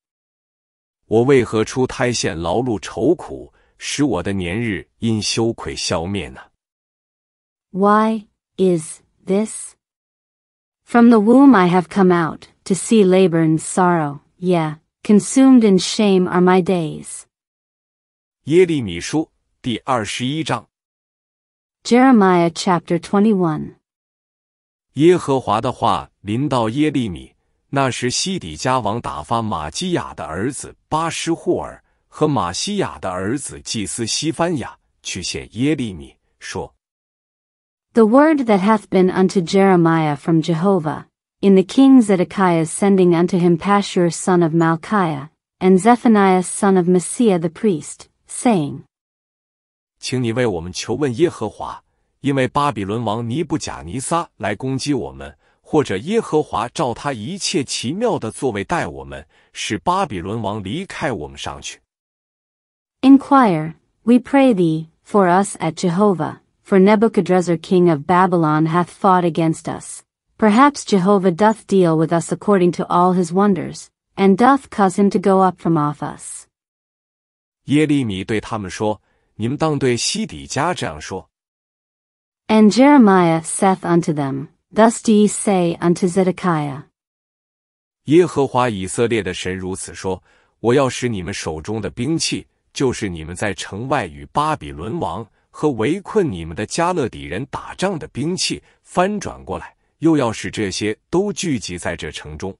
Why is this? From the womb I have come out to see labor and sorrow. Yeah, consumed in shame are my days. 耶利米书第二十一章。Jeremiah chapter twenty one. 耶和华的话临到耶利米，那时，西底家王打发马基亚的儿子巴什霍尔和马西亚的儿子祭司西番雅去见耶利米，说：“The word that hath been unto Jeremiah from Jehovah, in the king Zedekiah sending s unto him Pashur son of Malchiah and Zephaniah son of Mesia s h the priest, saying, 请你为我们求问耶和华，因为巴比伦王尼布甲尼撒来攻击我们。”或者耶和华照他一切奇妙的作为待我们，使巴比伦王离开我们上去。Inquire, we pray thee, for us at Jehovah, for Nebuchadrezzar king of Babylon hath fought against us. Perhaps Jehovah doth deal with us according to all his wonders, and doth cause him to go up from off us. 耶利米对他们说：“你们当对西底家这样说。” And Jeremiah saith unto them, Thus do ye say unto Zedekiah. 耶和华以色列的神如此说：我要使你们手中的兵器，就是你们在城外与巴比伦王和围困你们的加勒底人打仗的兵器，翻转过来，又要使这些都聚集在这城中。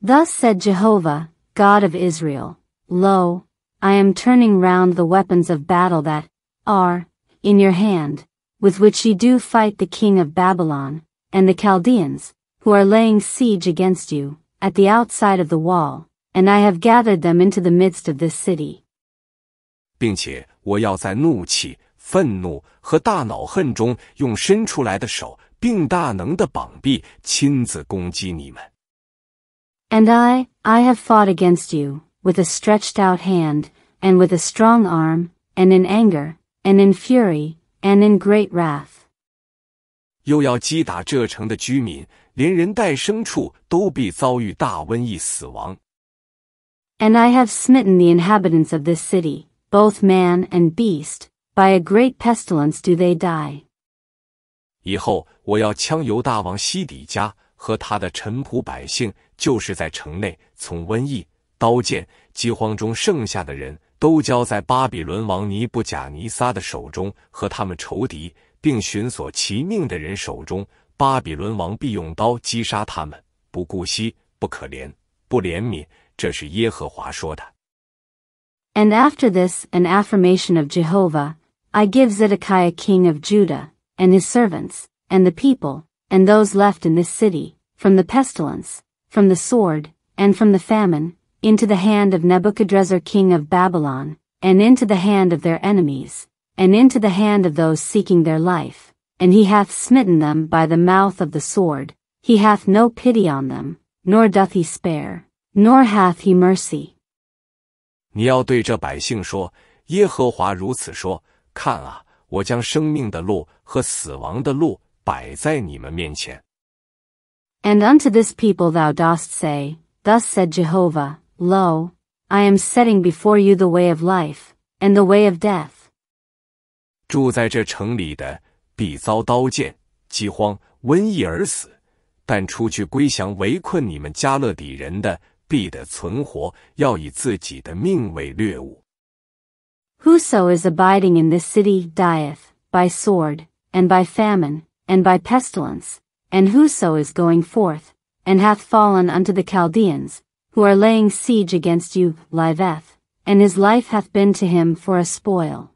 Thus said Jehovah, God of Israel, Lo, I am turning round the weapons of battle that are in your hand, with which ye do fight the king of Babylon, and the Chaldeans, who are laying siege against you, at the outside of the wall, and I have gathered them into the midst of this city. 并且我要在怒气、愤怒和大恼恨中，用伸出来的手，并大能的膀臂，亲自攻击你们。And I, I have fought against you with a stretched out hand, and with a strong arm, and in anger, and in fury, And in great wrath, 又要击打这城的居民，连人带牲畜都必遭遇大瘟疫死亡。And I have smitten the inhabitants of this city, both man and beast, by a great pestilence; do they die? 以后我要枪尤大王西底家和他的臣仆百姓，就是在城内从瘟疫、刀剑、饥荒中剩下的人。都交在巴比伦王尼布贾尼撒的手中和他们仇敌，并寻索其命的人手中。巴比伦王必用刀击杀他们，不顾惜，不可怜，不怜悯。这是耶和华说的。And after this, an affirmation of Jehovah, I give Zedekiah king of Judah, and his servants, and the people, and those left in this city, from the pestilence, from the sword, and from the famine, into the hand of Nebuchadrezzar king of Babylon, and into the hand of their enemies, and into the hand of those seeking their life, and he hath smitten them by the mouth of the sword, he hath no pity on them, nor doth he spare, nor hath he mercy. 你要对这百姓说：耶和华如此说：看啊，我将生命的路和死亡的路摆在你们面前。And unto this people thou dost say, Thus said Jehovah, Lo, I am setting before you the way of life, and the way of death. 住在这城里的，必遭刀剑、饥荒、瘟疫而死；但出去归降围困你们加勒底人的，必得存活，要以自己的命为掠物。Whoso is abiding in this city dieth by sword, and by famine, and by pestilence, and whoso is going forth, and hath fallen unto the Chaldeans, who are laying siege against you, Liveth, and his life hath been to him for a spoil.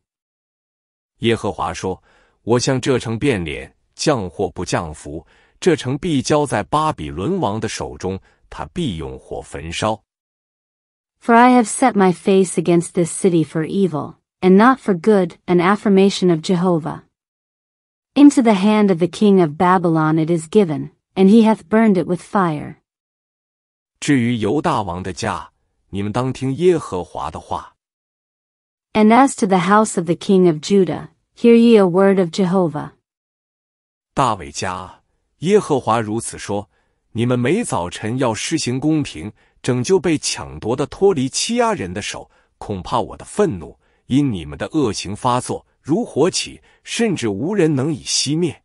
耶和华说：“我向这城变脸，降祸不降福，这城必交在巴比伦王的手中，他必用火焚烧。” For I have set my face against this city for evil, and not for good, an affirmation of Jehovah. Into the hand of the king of Babylon it is given, and he hath burned it with fire. 至于犹大王的家，你们当听耶和华的话。And as to the house of the king of Judah, hear ye a word of Jehovah. 大卫家，耶和华如此说：你们每早晨要施行公平，拯救被抢夺的脱离欺压人的手。恐怕我的愤怒因你们的恶行发作，如火起，甚至无人能以熄灭。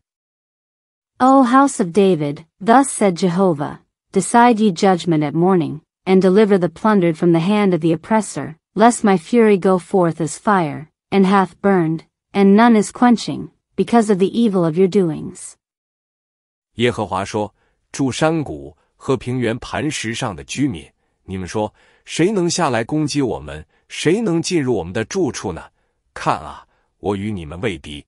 O house of David, thus said Jehovah. decide ye judgment at morning, and deliver the plundered from the hand of the oppressor, lest my fury go forth as fire, and hath burned, and none is quenching, because of the evil of your doings. 耶和华说：“住山谷和平原磐石上的居民，你们说，谁能下来攻击我们？谁能进入我们的住处呢？看啊，我与你们为敌。”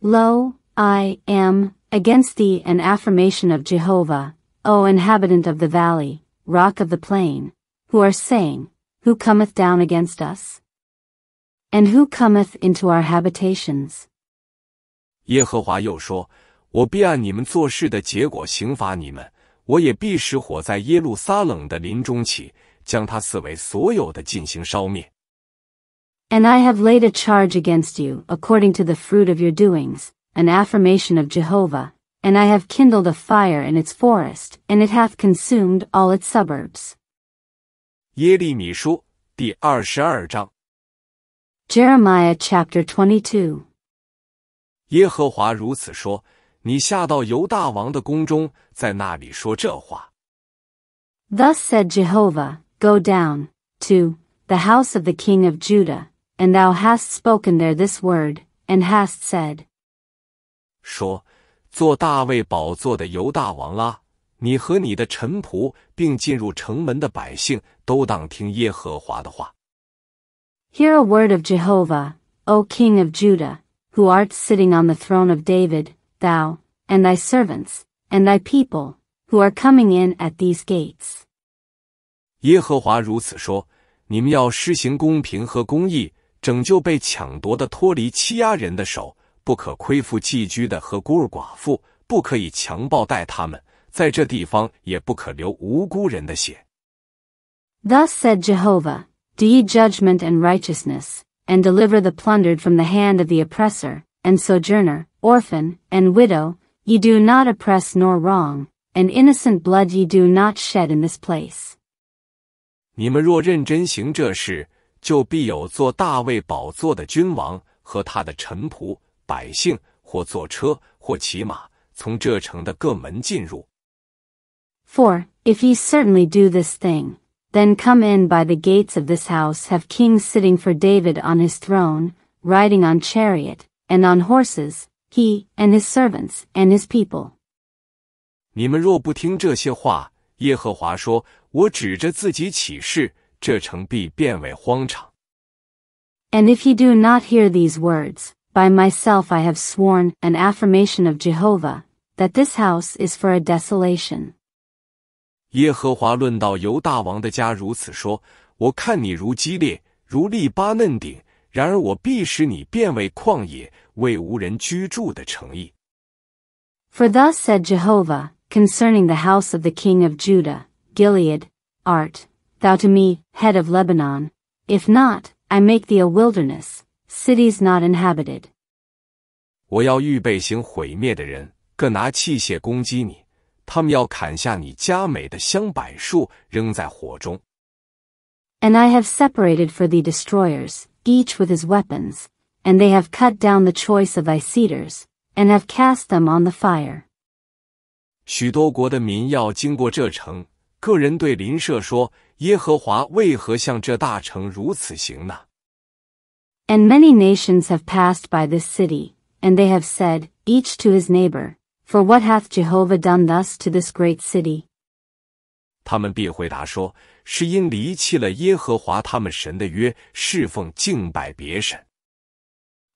Lo, I am against thee an affirmation of Jehovah, O inhabitant of the valley, rock of the plain, who are saying, Who cometh down against us? And who cometh into our habitations? 耶和华又说：“我必按你们做事的结果刑罚你们，我也必使火在耶路撒冷的林中起，将它四围所有的进行烧灭。” And I have laid a charge against you, according to the fruit of your doings, an affirmation of Jehovah, and I have kindled a fire in its forest, and it hath consumed all its suburbs. Jeremiah chapter twenty two。耶和华如此说：你下到犹大王的宫中，在那里说这话。Thus said Jehovah, Go down to the house of the king of Judah, and thou hast spoken there this word, and hast said. 说。做大卫宝座的犹大王拉，你和你的臣仆，并进入城门的百姓，都当听耶和华的话。Hear a word of Jehovah, O king of Judah, who art sitting on the throne of David, thou and thy servants and thy people who are coming in at these gates. 耶和华如此说：你们要施行公平和公义，拯救被抢夺的脱离欺压人的手。不可亏负寄居的和孤儿寡妇，不可以强暴待他们，在这地方也不可流无辜人的血。Thus said Jehovah, Do ye judgment and righteousness, and deliver the plundered from the hand of the oppressor, and sojourner, orphan, and widow, ye do not oppress nor wrong, and innocent blood ye do not shed in this place. 你们若认真行这事，就必有做大卫宝座的君王和他的臣仆百姓或坐车或骑马从这城的各门进入。For if ye certainly do this thing, then come in by the gates of this house have kings sitting for David on his throne, riding on chariot, and on horses, he and his servants and his people. And if ye do not hear these words, by myself I have sworn, an affirmation of Jehovah, that this house is for a desolation. 耶和华论到犹大王的家如此说：“我看你如激烈，如利巴嫩顶；然而我必使你变为旷野，为无人居住的诚意。” For thus said Jehovah concerning the house of the king of Judah, Gilead, art thou to me head of Lebanon? If not, I make thee a wilderness, cities not inhabited. 我要预备行毁灭的人，各拿器械攻击你。他们要砍下你佳美的香柏树，扔在火中。And I have separated for thee destroyers, each with his weapons, and they have cut down the choice of thy cedars, and have cast them on the fire. 许多国的民要经过这城，个人对邻舍说：“耶和华为何向这大城如此行呢？” And many nations have passed by this city, and they have said, each to his neighbor, For what hath Jehovah done thus to this great city? 他们必回答说：“是因离弃了耶和华他们神的约，侍奉敬拜别神。”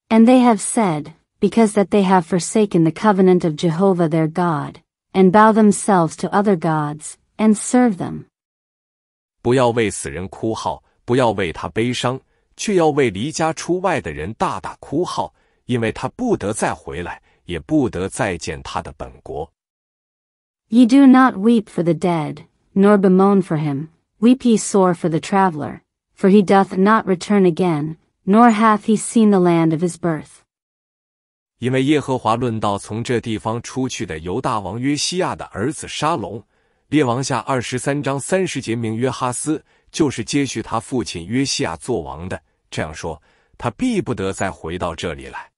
And they have said, Because that they have forsaken the covenant of Jehovah their God, and bow themselves to other gods, and serve them. 不要为死人哭号，不要为他悲伤，却要为离家出外的人大打哭号，因为他不得再回来，也不得再见他的本国。Ye do not weep for the dead, nor bemoan for him. Weep ye sore for the traveler, for he doth not return again, nor hath he seen the land of his birth. 因为耶和华论到从这地方出去的犹大王约西亚的儿子沙龙，列王下二十三章三十节，名约哈斯，就是接续他父亲约西亚做王的。这样说，他必不得再回到这里来。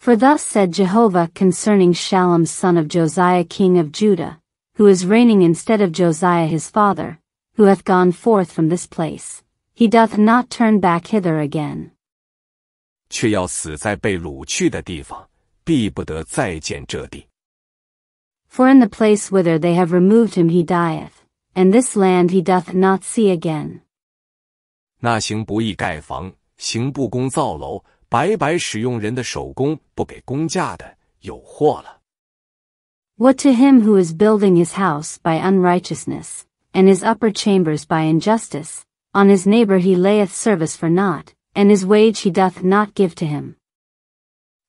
For thus said Jehovah concerning Shallum son of Josiah king of Judah, who is reigning instead of Josiah his father, who hath gone forth from this place, he doth not turn back hither again. 却要死在被掳去的地方，必不得再见这地。For in the place whither they have removed him he dieth, and this land he doth not see again. 那行不义盖房，行不公造楼，白白使用人的手工，不给工价的，有祸了。What to him who is building his house by unrighteousness, and his upper chambers by injustice, on his neighbor he layeth service for naught, and his wage he doth not give to him.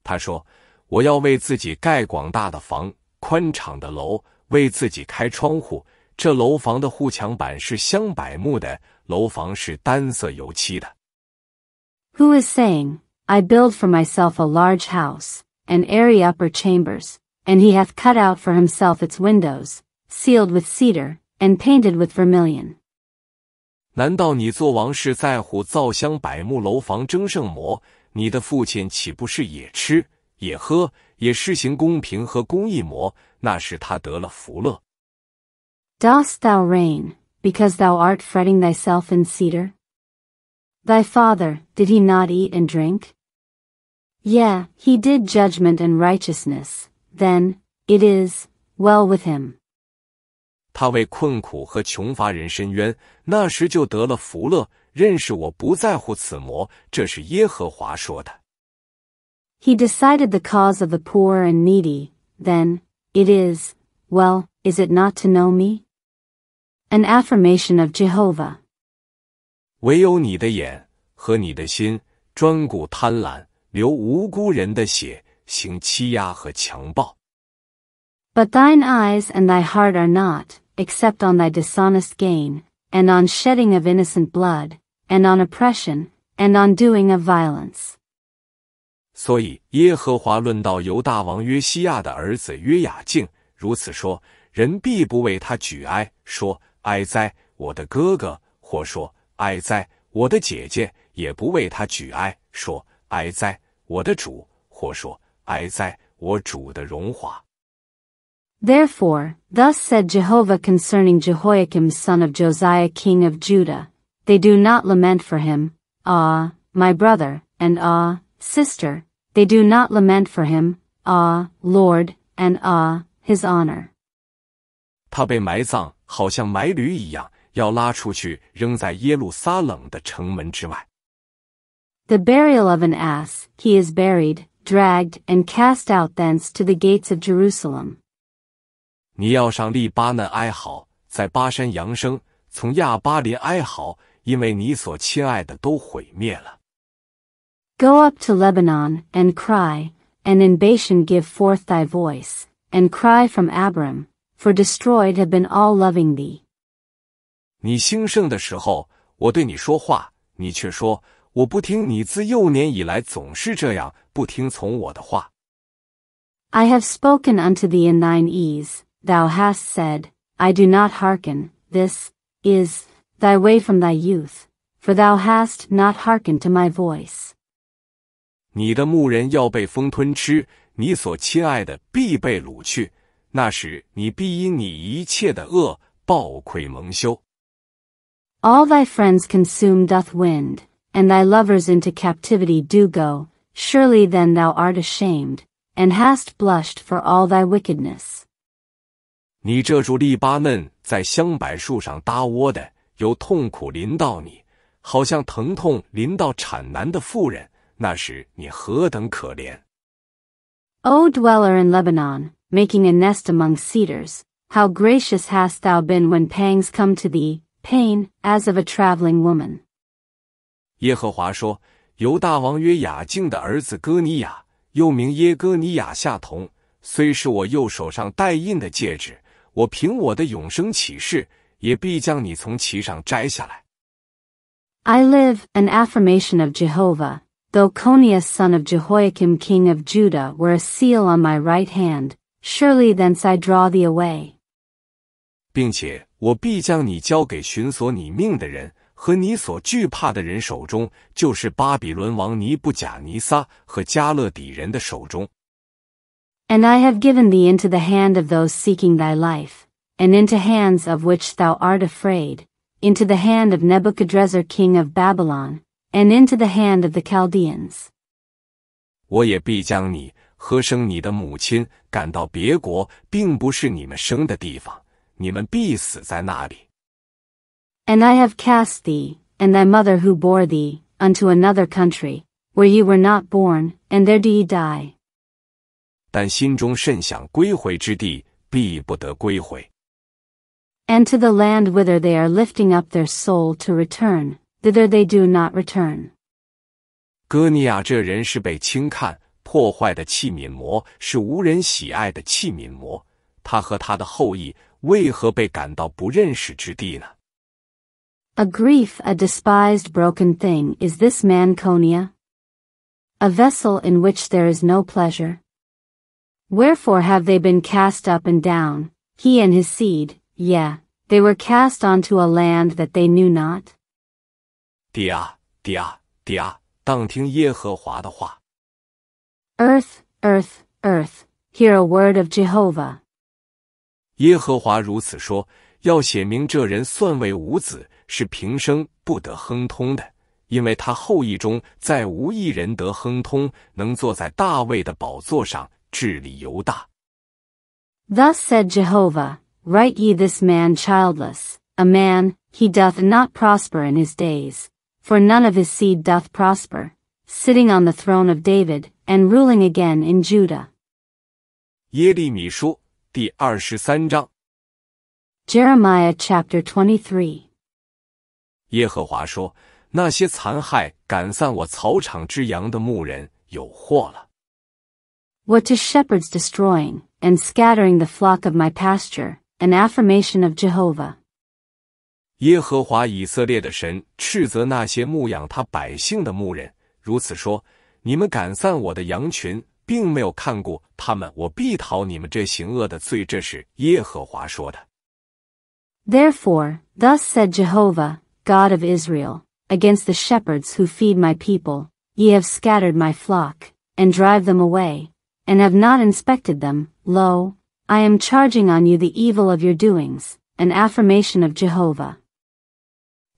他说：“我要为自己盖广大的房，宽敞的楼，为自己开窗户。”这楼房的护墙板是镶柏木的，楼房是单色油漆的。Who is saying, I build for myself a large house, and airy upper chambers, and he hath cut out for himself its windows, sealed with cedar, and painted with vermilion. Dost thou reign, because thou art fretting thyself in cedar? Thy father, did he not eat and drink? Yea, he did judgment and righteousness, then, it is, well with him. 他为困苦和穷乏人伸冤，那时就得了福乐。认识我不在乎此魔，这是耶和华说的。He decided the cause of the poor and needy. Then it is well, is it not to know me? An affirmation of Jehovah. 唯有你的眼和你的心专顾贪婪，流无辜人的血，行欺压和强暴。But thine eyes and thy heart are not, except on thy dishonest gain, and on shedding of innocent blood, and on oppression, and on doing of violence. 所以耶和华论到犹大王约西亚的儿子约雅敬，如此说：人必不为他举哀，说哀哉，我的哥哥！”或说：“哀哉，我的姐姐！”也不为他举哀，说：“哀哉，我的主！”或说：“哀哉，我主的荣华！” Therefore, thus said Jehovah concerning Jehoiakim son of Josiah king of Judah, They do not lament for him, ah, my brother, and ah, sister, they do not lament for him, ah, Lord, and ah, his honor. 他被埋葬，好像埋驴一样，要拉出去扔在耶路撒冷的城门之外。The burial of an ass, he is buried, dragged, and cast out thence to the gates of Jerusalem. 你要上利巴嫩哀嚎，在巴山扬声，从亚巴林哀嚎，因为你所亲爱的都毁灭了。Go up to Lebanon and cry, and in Bashan give forth thy voice, and cry from Abram, for destroyed have been all loving thee. 你兴盛的时候，我对你说话，你却说我不听。你自幼年以来总是这样，不听从我的话。I have spoken unto thee in thine ease; thou hast said, I do not hearken. This is thy way from thy youth, for thou hast not hearkened to my voice. 你的牧人要被风吞吃，你所亲爱的必被掳去。all thy friends consume doth wind, and thy lovers into captivity do go. Surely then thou art ashamed, and hast blushed for all thy wickedness. O dweller in Lebanon, making a nest among cedars, how gracious hast thou been when pangs come to thee, pain, as of a traveling woman. 耶和华说：“犹大王约雅敬的儿子哥尼雅，又名耶哥尼雅夏童，虽是我右手上戴印的戒指，我凭我的永生起誓，也必将你从其上摘下来。” I live an affirmation of Jehovah, though Conius son of Jehoiakim king of Judah were a seal on my right hand, Surely thence I draw thee away. And I have given thee into the hand of those seeking thy life, and into hands of which thou art afraid, into the hand of Nebuchadrezzar king of Babylon, and into the hand of the Chaldeans。我也必将你和生你的母亲赶到别国，并不是你们生的地方，你们必死在那里。And I have cast thee and thy mother who bore thee unto another country, where ye were not born, and there do ye die. 但心中甚想归回之地，必不得归回。And to the land whither they are lifting up their soul to return, thither they do not return. 哥尼亚这人是被轻看。破坏的器皿魔是无人喜爱的器皿魔，他和他的后裔为何被赶到不认识之地呢？A grief, a despised, broken thing is this manconia, a vessel in which there is no pleasure. Wherefore have they been cast up and down, he and his seed, yea, they were cast onto a land that they knew not. 地啊，地啊，地啊，当听耶和华的话。Earth, earth, earth, hear a word of Jehovah. 耶和华如此说：要写明这人算为无子，是平生不得亨通的，因为他后裔中再无一人得亨通，能坐在大卫的宝座上治理犹大。Thus said Jehovah, Write ye this man childless, a man, he doth not prosper in his days, for none of his seed doth prosper sitting on the throne of David and ruling again in Judah. 耶利米书第二十三章。Jeremiah chapter twenty three。耶和华说：“那些残害赶散我草场之羊的牧人有祸了。” What to shepherds destroying and scattering the flock of my pasture? An affirmation of Jehovah. 耶和华以色列的神斥责那些牧养他百姓的牧人，如此说：你们赶散我的羊群，并没有看顾他们，我必讨你们这行恶的罪。这是耶和华说的。Therefore, thus said Jehovah, God of Israel, against the shepherds who feed my people, ye have scattered my flock, and drive them away, and have not inspected them. Lo, I am charging on you the evil of your doings, an affirmation of Jehovah.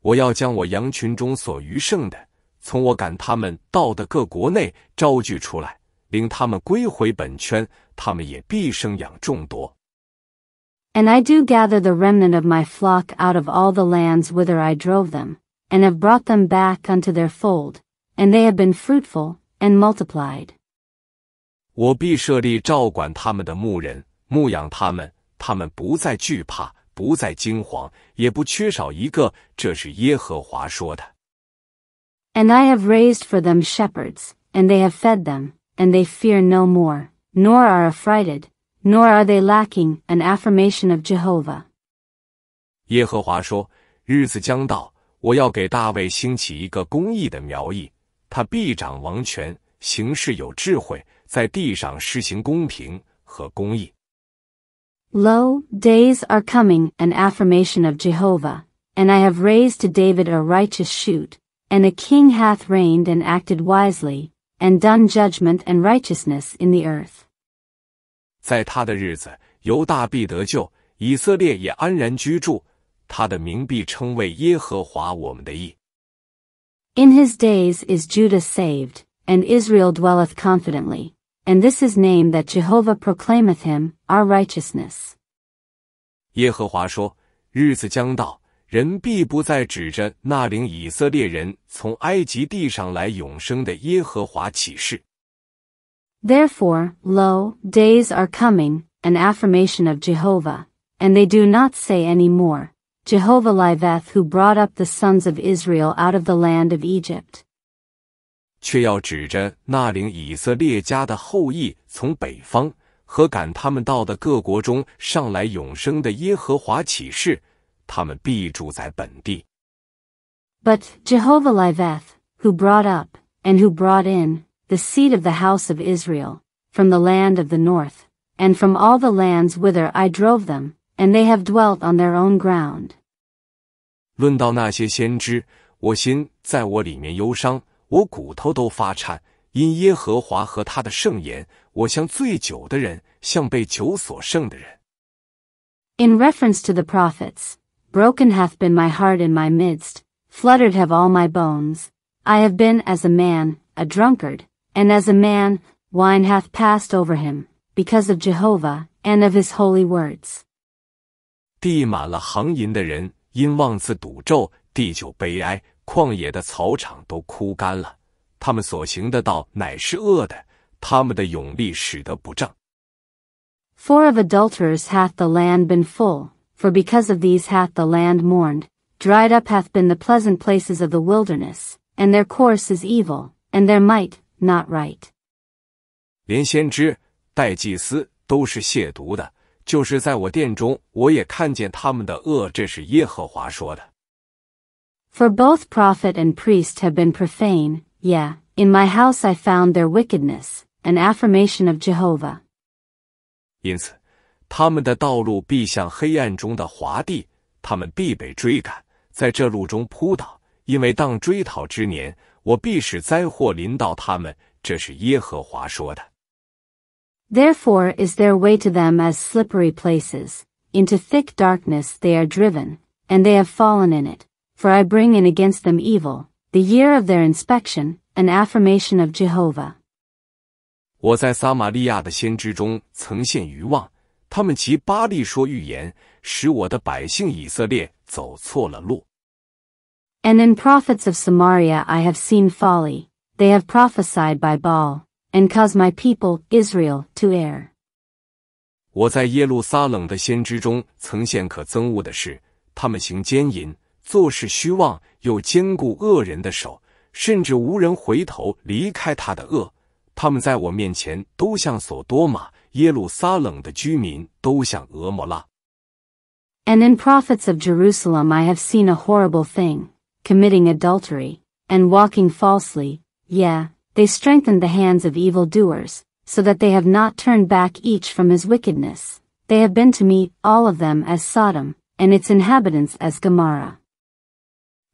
我要将我羊群中所余剩的从我赶他们到的各国内招聚出来，领他们归回本圈，他们也必生养众多。And I do gather the remnant of my flock out of all the lands whither I drove them, and have brought them back unto their fold, and they have been fruitful and multiplied. 我必设立照管他们的牧人，牧养他们，他们不再惧怕，不再惊惶，也不缺少一个。这是耶和华说的。and I have raised for them shepherds, and they have fed them, and they fear no more, nor are affrighted, nor are they lacking an affirmation of Jehovah. 耶和华说：“日子将到，我要给大卫兴起一个公义的苗裔，他必掌王权，行事有智慧，在地上施行公平和公义。” Lo, days are coming, an affirmation of Jehovah, and I have raised to David a righteous shoot, and a king hath reigned and acted wisely, and done judgment and righteousness in the earth. 在他的日子，犹大必得救，以色列也安然居住。他的名必称为耶和华我们的义。In his days is Judah saved, and Israel dwelleth confidently. And this is name that Jehovah proclaimeth him, our righteousness. 耶和华说：“日子将到，人必不再指着那领以色列人从埃及地上来永生的耶和华起誓。Therefore, lo, days are coming, an affirmation of Jehovah, and they do not say any more, Jehovah liveth who brought up the sons of Israel out of the land of Egypt. 却要指着那领以色列家的后裔从北方和赶他们到的各国中上来永生的耶和华起誓。他们必住在本地。But Jehovah Liveth, who brought up, and who brought in, the seed of the house of Israel, from the land of the north, and from all the lands whither I drove them, and they have dwelt on their own ground. 论到那些先知，我心在我里面忧伤，我骨头都发颤，因耶和华和他的圣言，我像醉酒的人，像被酒所胜的人。In reference to the prophets, broken hath been my heart in my midst, fluttered have all my bones. I have been as a man, a drunkard, and as a man, wine hath passed over him, because of Jehovah, and of his holy words. 地满了行淫的人，因妄自赌咒，地就悲哀；旷野的草场都枯干了。他们所行的道乃是恶的，他们的勇力使得不正。For of adulterers hath the land been full, for because of these hath the land mourned, dried up hath been the pleasant places of the wilderness, and their course is evil, and their might, not right. for both prophet and priest have been profane, yeah, in my house I found their wickedness, an affirmation of Jehovah. 因此，Therefore, is their way to them as slippery places, into thick darkness they are driven, and they have fallen in it. For I bring in against them evil, the year of their inspection, an affirmation of Jehovah. 我在撒玛利亚的先知中曾现愚妄。他们集巴利说预言，使我的百姓以色列走错了路。And in prophets of Samaria I have seen folly; they have prophesied by Baal, and caused my people Israel to err. 我在耶路撒冷的先知中曾现可憎恶的事：他们行奸淫，做事虚妄，又坚固恶人的手，甚至无人回头离开他的恶。他们在我面前都像所多玛。And in prophets of Jerusalem I have seen a horrible thing, committing adultery, and walking falsely, yeah, they strengthened the hands of evildoers, so that they have not turned back each from his wickedness. They have been to me, all of them, as Sodom, and its inhabitants as Gomorrah.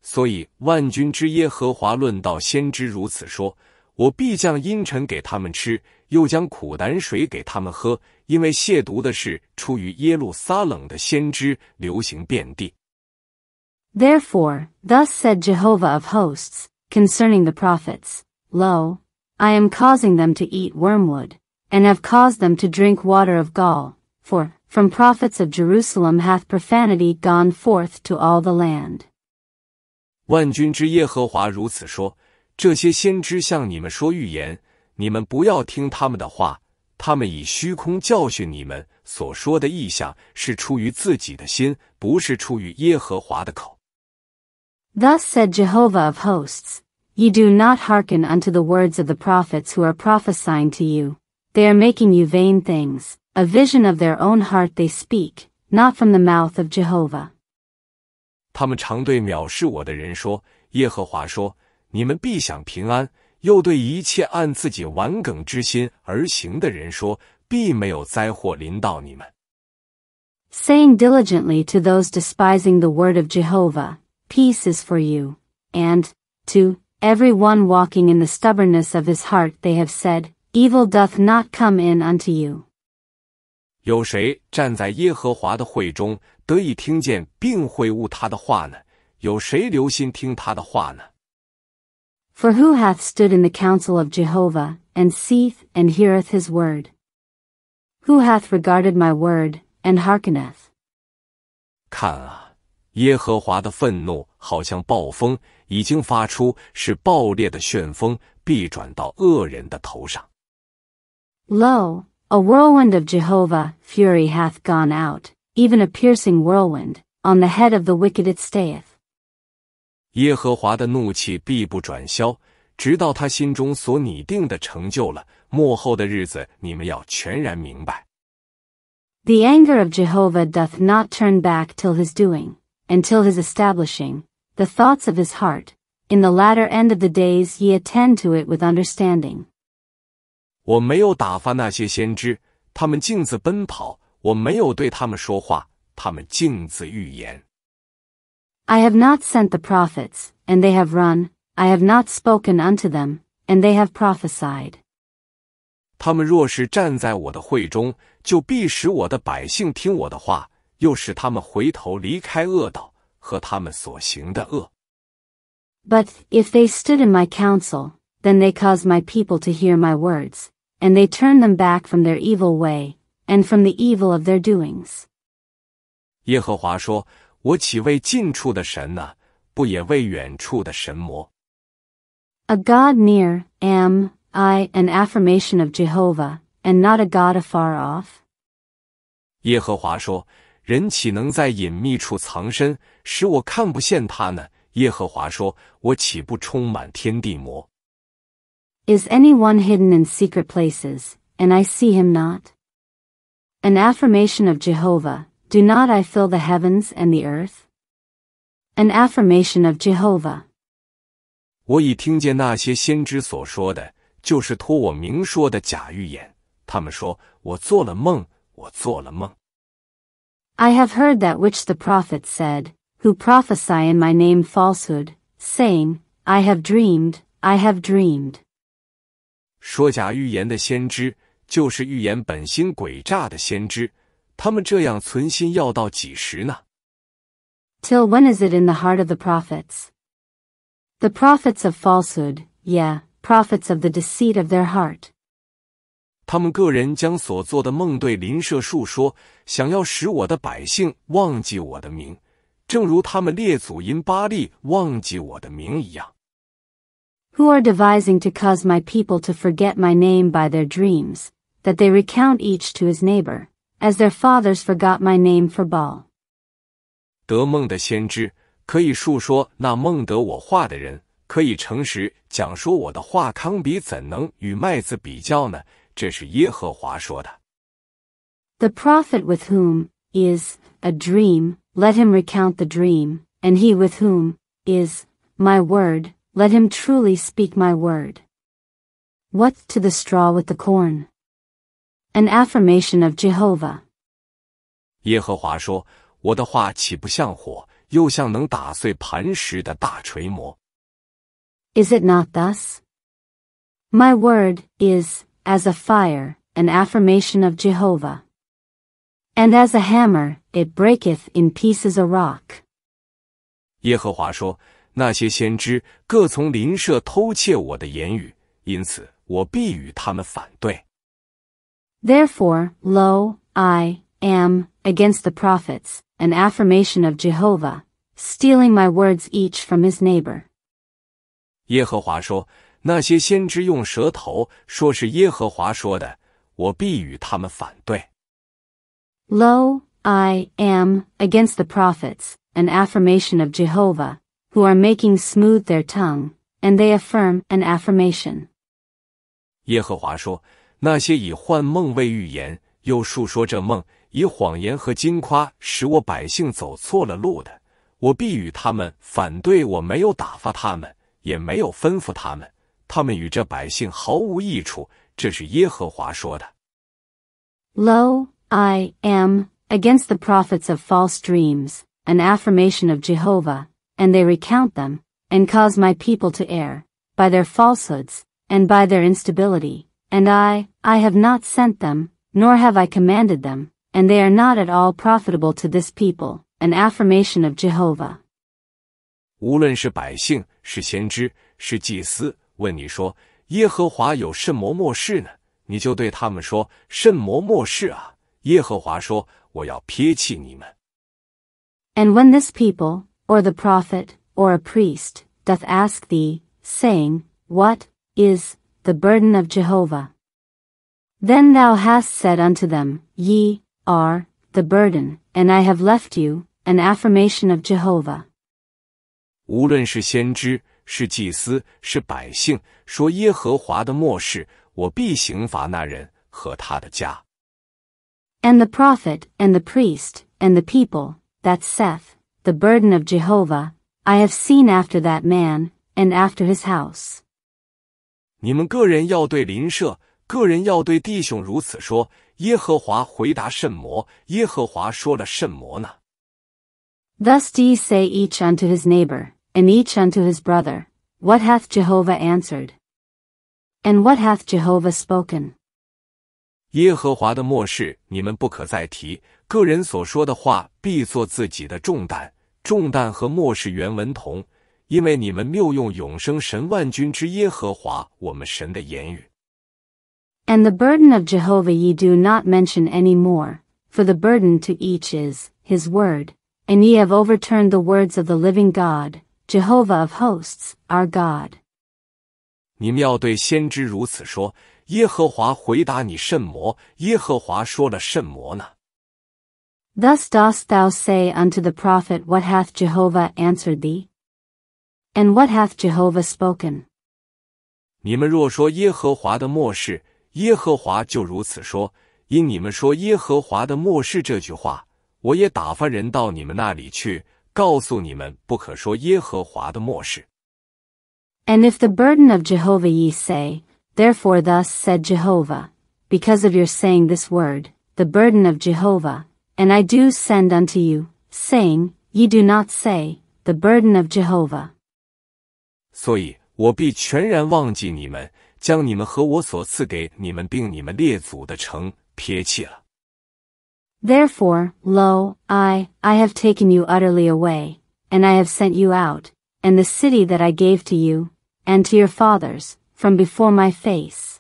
所以，万军之耶和华论到先知如此说：我必将阴沉给他们吃，又将苦胆水给他们喝，因为亵渎的事出于耶路撒冷的先知，流行遍地。Therefore, thus said Jehovah of hosts, concerning the prophets, Lo, I am causing them to eat wormwood, and have caused them to drink water of gall, for, from prophets of Jerusalem hath profanity gone forth to all the land. 万军之耶和华如此说。这些先知向你们说预言，你们不要听他们的话。他们以虚空教训你们，所说的意象是出于自己的心，不是出于耶和华的口。Thus said Jehovah of hosts, Ye do not hearken unto the words of the prophets who are prophesying to you. They are making you vain things, a vision of their own heart they speak, not from the mouth of Jehovah. Saying diligently to those despising the word of Jehovah, Peace is for you, and, to, every one walking in the stubbornness of his heart they have said, Evil doth not come in unto you. 有谁站在耶和华的会中，得以听见并会悟他的话呢？有谁留心听他的话呢？for who hath stood in the counsel of Jehovah, and seeth and heareth his word? Who hath regarded my word, and hearkeneth? Lo, a whirlwind of Jehovah fury hath gone out, even a piercing whirlwind, on the head of the wicked it stayeth. 耶和华的怒气必不转消，直到他心中所拟定的成就了。幕后的日子，你们要全然明白。The anger of Jehovah doth not turn back till his doing, until his establishing. The thoughts of his heart; in the latter end of the days, ye attend to it with understanding. 我没有打发那些先知，他们径自奔跑；我没有对他们说话，他们径自预言。I have not sent the prophets, and they have run, I have not spoken unto them, and they have prophesied. 他们若是站在我的会中，就必使我的百姓听我的话，又使他们回头离开恶道和他们所行的恶。But if they stood in my counsel, then they cause my people to hear my words, and they turn them back from their evil way, and from the evil of their doings. 耶和华说：“我岂为近处的神呢、啊？不也为远处的神魔？A god near am I an affirmation of Jehovah, and not a god afar off. 耶和华说：“人岂能在隐秘处藏身，使我看不见他呢？”耶和华说：“我岂不充满天地魔？”Is anyone hidden in secret places, and I see him not? An affirmation of Jehovah, do not I fill the heavens and the earth? An affirmation of Jehovah. 我已听见那些先知所说的，就是托我明说的假预言。他们说：“我做了梦，我做了梦。” I have heard that which the prophets said, who prophesy in my name falsehood, saying, I have dreamed, I have dreamed. 说假预言的先知，就是预言本心诡诈的先知。他们这样存心要到几时呢？Till when is it in the heart of the prophets? The prophets of falsehood, yeah, prophets of the deceit of their heart. Who are devising to cause my people to forget my name by their dreams, that they recount each to his neighbor? as their fathers forgot my name for Baal。得梦的先知可以述说那梦得我话的人，可以诚实讲说我的话。糠比怎能与麦子比较呢？这是耶和华说的。The prophet with whom is a dream, let him recount the dream, and he with whom is my word, let him truly speak my word. What to the straw with the corn? An affirmation of Jehovah. 耶和华说：“我的话岂不像火，又像能打碎磐石的大锤磨？”Is it not thus? My word is, as a fire, an affirmation of Jehovah. And as a hammer, it breaketh in pieces a rock. 耶和华说：“那些先知各从邻舍偷窃我的言语，因此我必与他们反对。” Therefore, lo, I am against the prophets, an affirmation of Jehovah, stealing my words each from his neighbor. 耶和华说：“那些先知用舌头说是耶和华说的，我必与他们反对。” Lo, I am against the prophets, an affirmation of Jehovah, who are making smooth their tongue, and they affirm an affirmation. 耶和华说：那些以幻梦为预言，又述说这梦以谎言和金夸使我百姓走错了路的，我必与他们反对。我没有打发他们，也没有吩咐他们，他们与这百姓毫无益处。这是耶和华说的。Lo, I am against the prophets of false dreams, an affirmation of Jehovah, and they recount them, and cause my people to err by their falsehoods and by their instability. And I, I have not sent them, nor have I commanded them, and they are not at all profitable to this people, an affirmation of Jehovah. And when this people, or the prophet, or a priest, doth ask thee, saying, What is the burden of Jehovah. Then thou hast said unto them, Ye are the burden, and I have left you, an affirmation of Jehovah. 无论是先知，是祭司，是百姓，说耶和华的末世，我必刑罚那人和他的家。And the prophet, and the priest, and the people, that saith, the burden of Jehovah, I have seen after that man, and after his house. 你们个人要对邻舍，个人要对弟兄如此说。耶和华回答甚魔，耶和华说了甚魔呢？Thus do say each unto his n e i g h b o r and each unto his brother. What hath Jehovah answered? And what hath Jehovah spoken? 耶和华的末世，你们不可再提。个人所说的话，必做自己的重担。重担和末世原文同。因为你们谬用永生神万军之耶和华我们神的言语。And the burden of Jehovah ye do not mention any more, for the burden to each is his word, and ye have overturned the words of the living God, Jehovah of hosts, our God. 你们要对先知如此说：耶和华回答你甚么？耶和华说了甚么呢？Thus dost thou say unto the prophet, What hath Jehovah answered thee? And what hath Jehovah spoken? 你们若说耶和华的末世，耶和华就如此说：因你们说耶和华的末世这句话，我也打发人到你们那里去，告诉你们不可说耶和华的末世。And if the burden of Jehovah ye say, Therefore thus said Jehovah, because of your saying this word, the burden of Jehovah, and I do send unto you, saying, Ye do not say, the burden of Jehovah. 所以我必全然忘记你们，将你们和我所赐给你们并你们列祖的城撇弃了。Therefore, lo, I, I have taken you utterly away, and I have sent you out, and the city that I gave to you, and to your fathers, from before my face.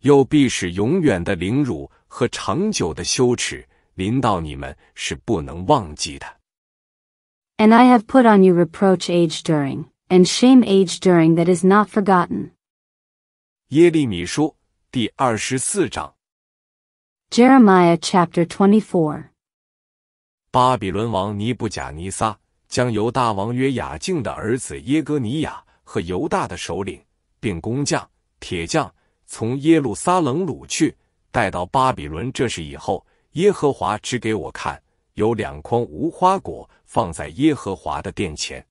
又必使永远的凌辱和长久的羞耻临到你们，是不能忘记的。And I have put on you reproach age during, and shame aged u r i n g that is not forgotten。耶利米书第二十四章。Jeremiah chapter twenty four。巴比伦王尼布甲尼撒将犹大王约雅敬的儿子耶哥尼亚和犹大的首领，并工匠、铁匠从耶路撒冷掳去，带到巴比伦。这是以后耶和华指给我看，有两筐无花果放在耶和华的殿前。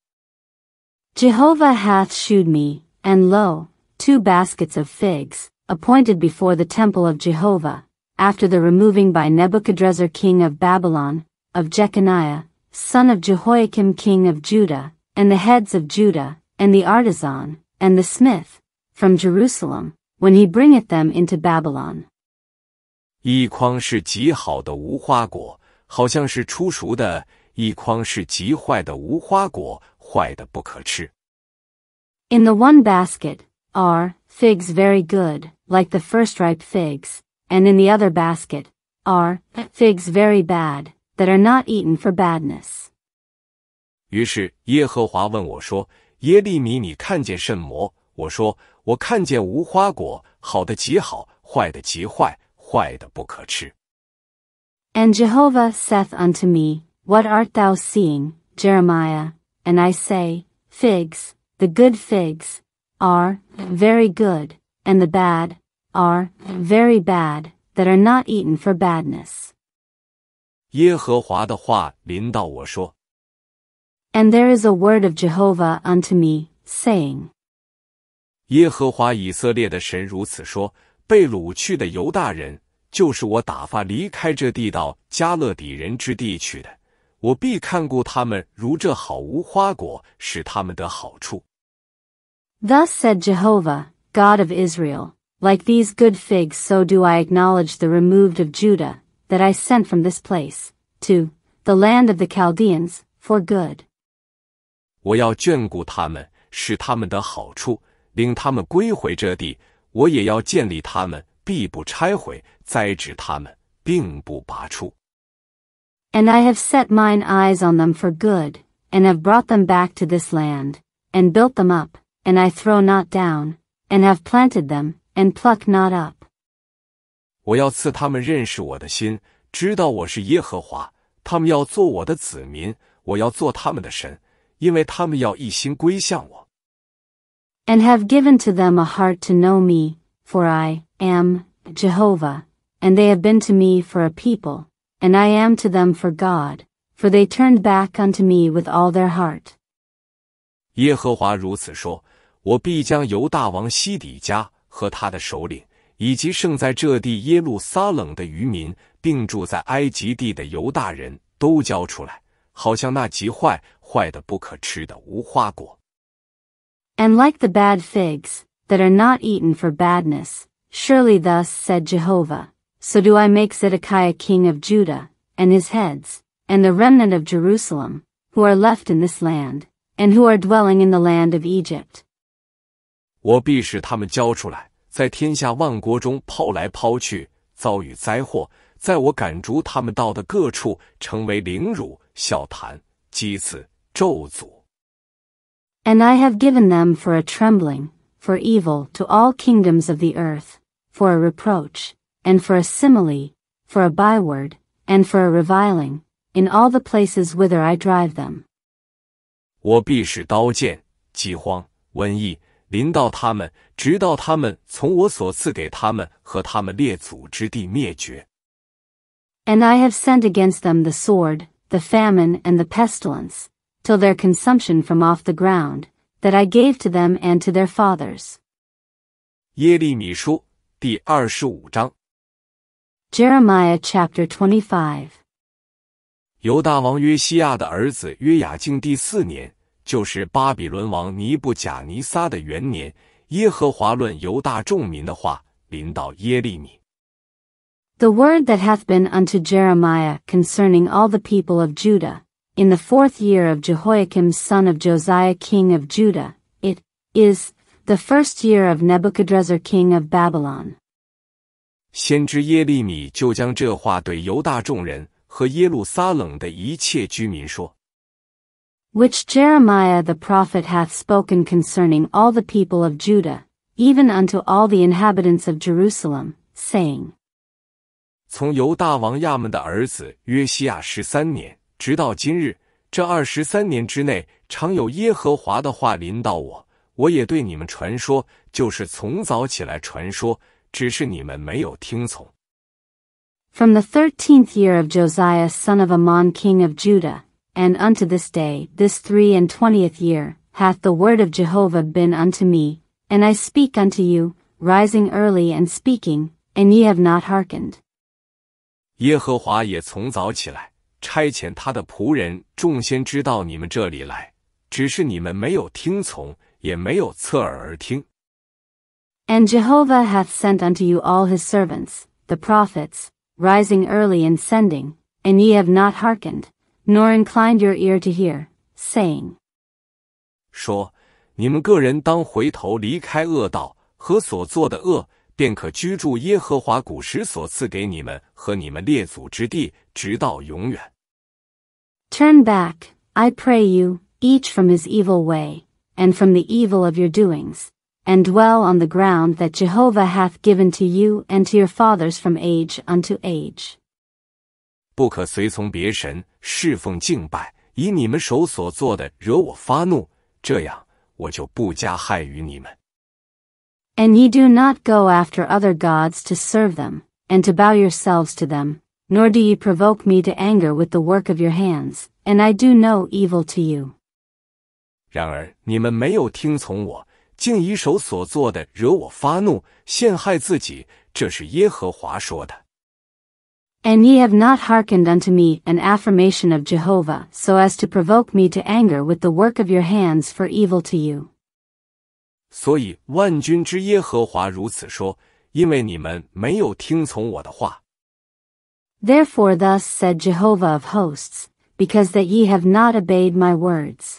Jehovah hath shewed me, and lo, two baskets of figs, appointed before the temple of Jehovah, after the removing by Nebuchadrezzar king of Babylon, of Jeconiah, son of Jehoiakim king of Judah, and the heads of Judah, and the artisan, and the smith, from Jerusalem, when he bringeth them into Babylon. 一筐是极好的无花果，好像是出熟的；一筐是极坏的无花果，坏的不可吃。In the one basket are figs very good, like the first ripe figs, and in the other basket are figs very bad, that are not eaten for badness. 于是耶和华问我说：“耶利米，你看见甚么？”我说：“我看见无花果，好的极好，坏的极坏，坏的不可吃。” And Jehovah saith unto me, What art thou seeing, Jeremiah? and I say, Figs, the good figs, are very good, and the bad are very bad, that are not eaten for badness. And there is a word of Jehovah unto me, saying, saying，耶和华以色列的神如此说：被掳去的犹大人，就是我打发离开这地到加勒底人之地去的。我必看顾他们，如这好无花果，使他们得好处。Thus said Jehovah, God of Israel, like these good figs, so do I acknowledge the removed of Judah, that I sent from this place to the land of the Chaldeans for good. 我要眷顾他们，使他们的好处，领他们归回这地。我也要建立他们，必不拆毁；栽植他们，并不拔出。and I have set mine eyes on them for good, and have brought them back to this land, and built them up, and I throw not down, and have planted them, and pluck not up. 我要赐他们认识我的心，知道我是耶和华。他们要做我的子民，我要做他们的神，因为他们要一心归向我。And have given to them a heart to know me, for I am Jehovah, and they have been to me for a people, and I am to them for God, for they turned back unto me with all their heart. 耶和华如此说：我必将犹大王西底家和他的首领，以及剩在这地耶路撒冷的渔民，并住在埃及地的犹大人都交出来，好像那极坏、坏的不可吃的无花果。And like the bad figs that are not eaten for badness, surely thus said Jehovah. So do I make Zedekiah king of Judah, and his heads, and the remnant of Jerusalem, who are left in this land, and who are dwelling in the land of Egypt. 我必使他们交出来，在天下万国中抛来抛去，遭遇灾祸。在我赶逐他们到的各处，成为凌辱、笑谈，讥刺、咒诅。And I have given them for a trembling, for evil to all kingdoms of the earth, for a reproach, and for a simile, for a byword, and for a reviling, in all the places whither I drive them. 我必使刀剑、饥荒、瘟疫临到他们，直到他们从我所赐给他们和他们列祖之地灭绝。And I have sent against them the sword, the famine, and the pestilence, till their consumption from off the ground, that I gave to them and to their fathers. 耶利米书第二十五章。Jeremiah chapter 25。犹大王约西亚的儿子约雅敬第四年，就是巴比伦王尼布贾尼撒的元年，耶和华论犹大众民的话临到耶利米。The word that hath been unto Jeremiah concerning all the people of Judah, in the fourth year of Jehoiakim son of Josiah king of Judah, it is the first year of Nebuchadrezzar king of Babylon. 先知耶利米就将这话对犹大众人和耶路撒冷的一切居民说：“Which Jeremiah the prophet hath spoken concerning all the people of Judah, even unto all the inhabitants of Jerusalem, saying，从犹大王亚们的儿子约西亚十三年，直到今日，这二十三年之内，常有耶和华的话临到我，我也对你们传说，就是从早起来传说。”只是你们没有听从。From the thirteenth year of Josiah son of Ammon king of Judah, and unto this day, this three and twentieth year, hath the word of Jehovah been unto me, and I speak unto you, rising early and speaking, and ye have not hearkened. 耶和华也从早起来，差遣他的仆人众先知到你们这里来，只是你们没有听从，也没有侧耳而听。and Jehovah hath sent unto you all his servants, the prophets, rising early and sending, and ye have not hearkened, nor inclined your ear to hear, saying, 说，你们个人当回头离开恶道和所做的恶，便可居住耶和华古时所赐给你们和你们列祖之地，直到永远。Turn back, I pray you, each from his evil way, and from the evil of your doings, and dwell on the ground that Jehovah hath given to you and to your fathers from age unto age. 不可随从别神侍奉敬拜，以你们手所做的惹我发怒，这样我就不加害于你们。And ye do not go after other gods to serve them, and to bow yourselves to them, nor do ye provoke me to anger with the work of your hands, and I do no evil to you. 然而你们没有听从我。竟以手所做的惹我发怒，陷害自己。这是耶和华说的。And ye have not hearkened unto me, an affirmation of Jehovah, so as to provoke me to anger with the work of your hands for evil to you. 所以万军之耶和华如此说，因为你们没有听从我的话。Therefore thus said Jehovah of hosts, because that ye have not obeyed my words.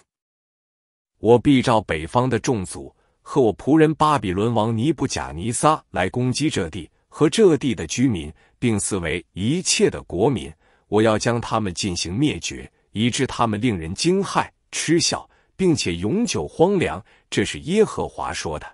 我必照北方的众族。和我仆人巴比伦王尼布贾尼撒来攻击这地和这地的居民，并四为一切的国民。我要将他们进行灭绝，以致他们令人惊骇、嗤笑，并且永久荒凉。这是耶和华说的。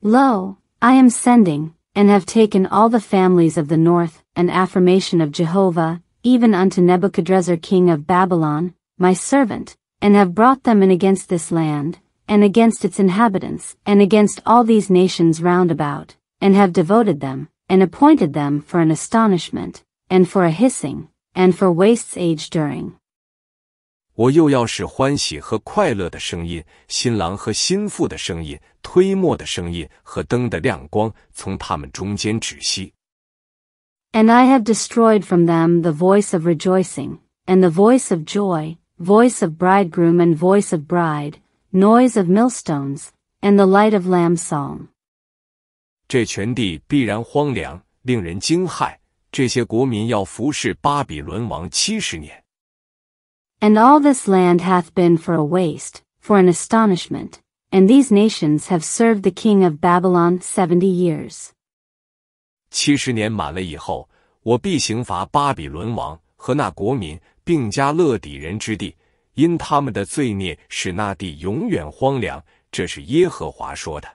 Lo, I am sending and have taken all the families of the north, an affirmation of Jehovah, even unto Nebuchadrezzar king of Babylon, my servant, and have brought them in against this land and against its inhabitants, and against all these nations round about, and have devoted them, and appointed them for an astonishment, and for a hissing, and for waste's age during. 我又要使欢喜和快乐的声音、新郎和新妇的声音、推磨的声音和灯的亮光从他们中间止息。And I have destroyed from them the voice of rejoicing, and the voice of joy, voice of bridegroom and voice of bride, noise of millstones, and the light of lamb song. 这全地必然荒凉，令人惊骇。这些国民要服侍巴比伦王七十年。And all this land hath been for a waste, for an astonishment, and these nations have served the king of Babylon seventy years. 七十年满了以后，我必刑罚巴比伦王和那国民，并加勒底人之地。因他们的罪孽使那地永远荒凉。这是耶和华说的。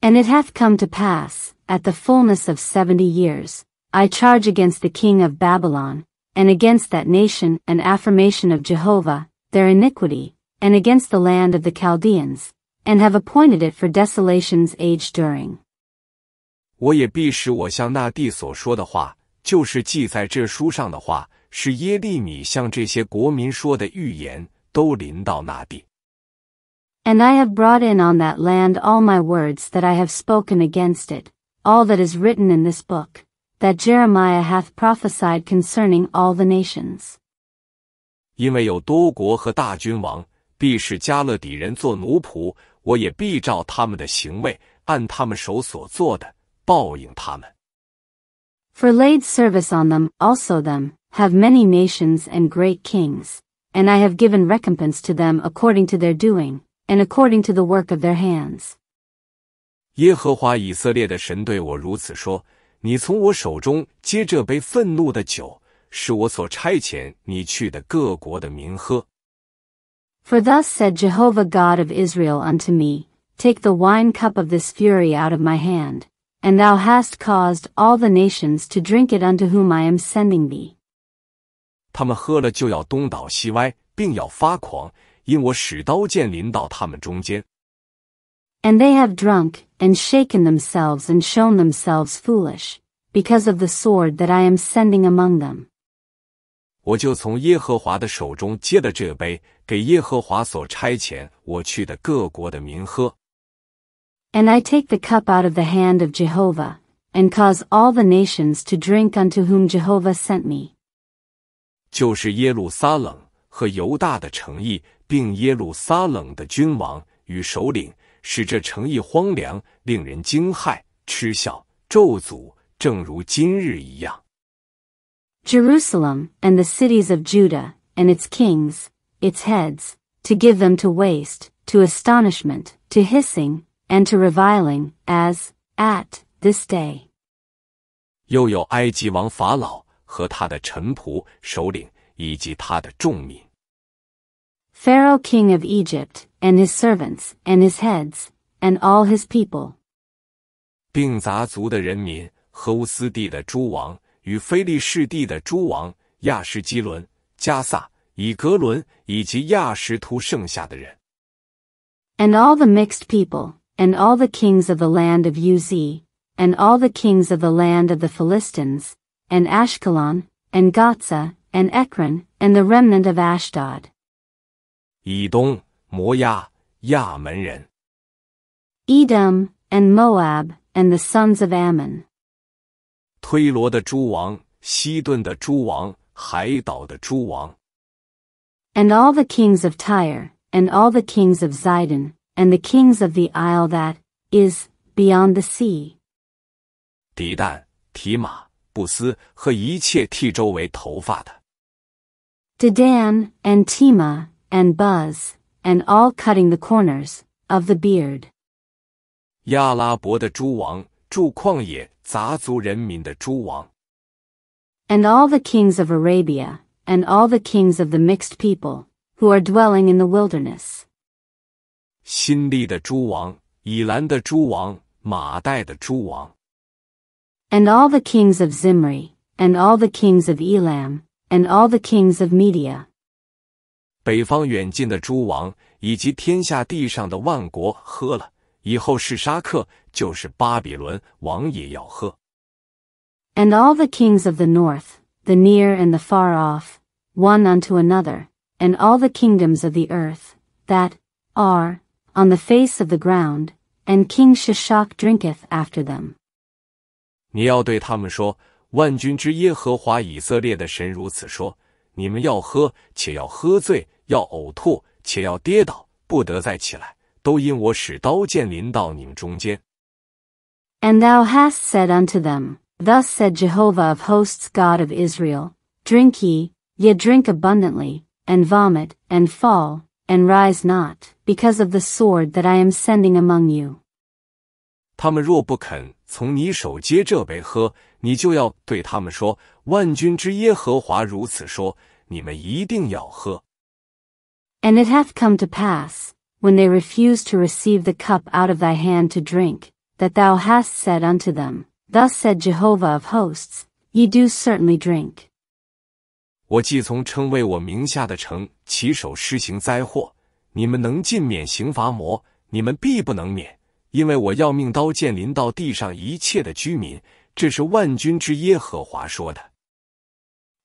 And it hath come to pass, at the fulness of seventy years, I charge against the king of Babylon, and against that nation an affirmation of Jehovah, their iniquity, and against the land of the Chaldeans, and have appointed it for desolation's age during. 我也必使我向那地所说的话，就是记在这书上的话，是耶利米向这些国民说的预言，都临到那地。And I have brought in on that land all my words that I have spoken against it, all that is written in this book, that Jeremiah hath prophesied concerning all the nations. 因为有多国和大君王，必使加勒底人做奴仆，我也必照他们的行为，按他们手所做的报应他们。For laid service on them, also them, have many nations and great kings, and I have given recompense to them according to their doing, and according to the work of their hands. For thus said Jehovah God of Israel unto me, Take the wine cup of this fury out of my hand, and thou hast caused all the nations to drink it unto whom I am sending thee. 他们喝了就要东倒西歪，并要发狂，因我使刀剑临到他们中间。And they have drunk and shaken themselves and shown themselves foolish, because of the sword that I am sending among them. 我就从耶和华的手中接了这杯，给耶和华所差遣我去的各国的民喝。And I take the cup out of the hand of Jehovah, and cause all the nations to drink unto whom Jehovah sent me. Jerusalem and the cities of Judah and its kings, its heads, to give them to waste, to astonishment, to hissing, and to reviling, as at this day. 又有埃及王法老。和他的臣仆、首领以及他的众民。Pharaoh king of Egypt, and his servants, and his heads, and all his people. 并杂族的人民和乌斯地的诸王与非利士地的诸王亚什基伦、加萨、以格伦以及亚什图剩下的人。And all the mixed people, and all the kings of the land of Uz, and all the kings of the land of the Philistines, and Ashkelon, and Gaza, and Ekron, and the remnant of Ashdod. Edom, and Moab and the sons of Ammon. 推罗的诸王，西顿的诸王，海岛的诸王。And all the kings of Tyre, and all the kings of Zidon, and the kings of the isle that is beyond the sea. 不思和一切剃周围头发的。To and Tima and Buzz and all cutting the corners of the beard. 亚拉伯的诸王，住旷野杂族人民的诸王。And all the kings of Arabia, and all the kings of the mixed people, who are dwelling in the wilderness. 新历的诸王，以兰的诸王，马代的诸王。and all the kings of Zimri, and all the kings of Elam, and all the kings of Media. 北方远近的诸王以及天下地上的万国喝了，以后是沙克就是巴比伦王也要喝。And all the kings of the north, the near and the far off, one unto another, and all the kingdoms of the earth, that are on the face of the ground, and King Shishak drinketh after them. 你要对他们说：万军之耶和华以色列的神如此说：你们要喝，且要喝醉；要呕吐，且要跌倒，不得再起来。都因我使刀剑临到你们中间。And thou hast said unto them, Thus said Jehovah of hosts, God of Israel, Drink ye, ye drink abundantly, and vomit, and fall, and rise not, because of the sword that I am sending among you. 他们若不肯从你手接这杯喝，你就要对他们说：万军之耶和华如此说，你们一定要喝。And it hath come to pass, when they refuse to receive the cup out of thy hand to drink, that thou hast said unto them, Thus said Jehovah of hosts, ye do certainly drink. 我既从称为我名下的城起手施行灾祸，你们能尽免刑罚魔，你们必不能免。因为我要命刀剑临到地上一切的居民。这是万军之耶和华说的。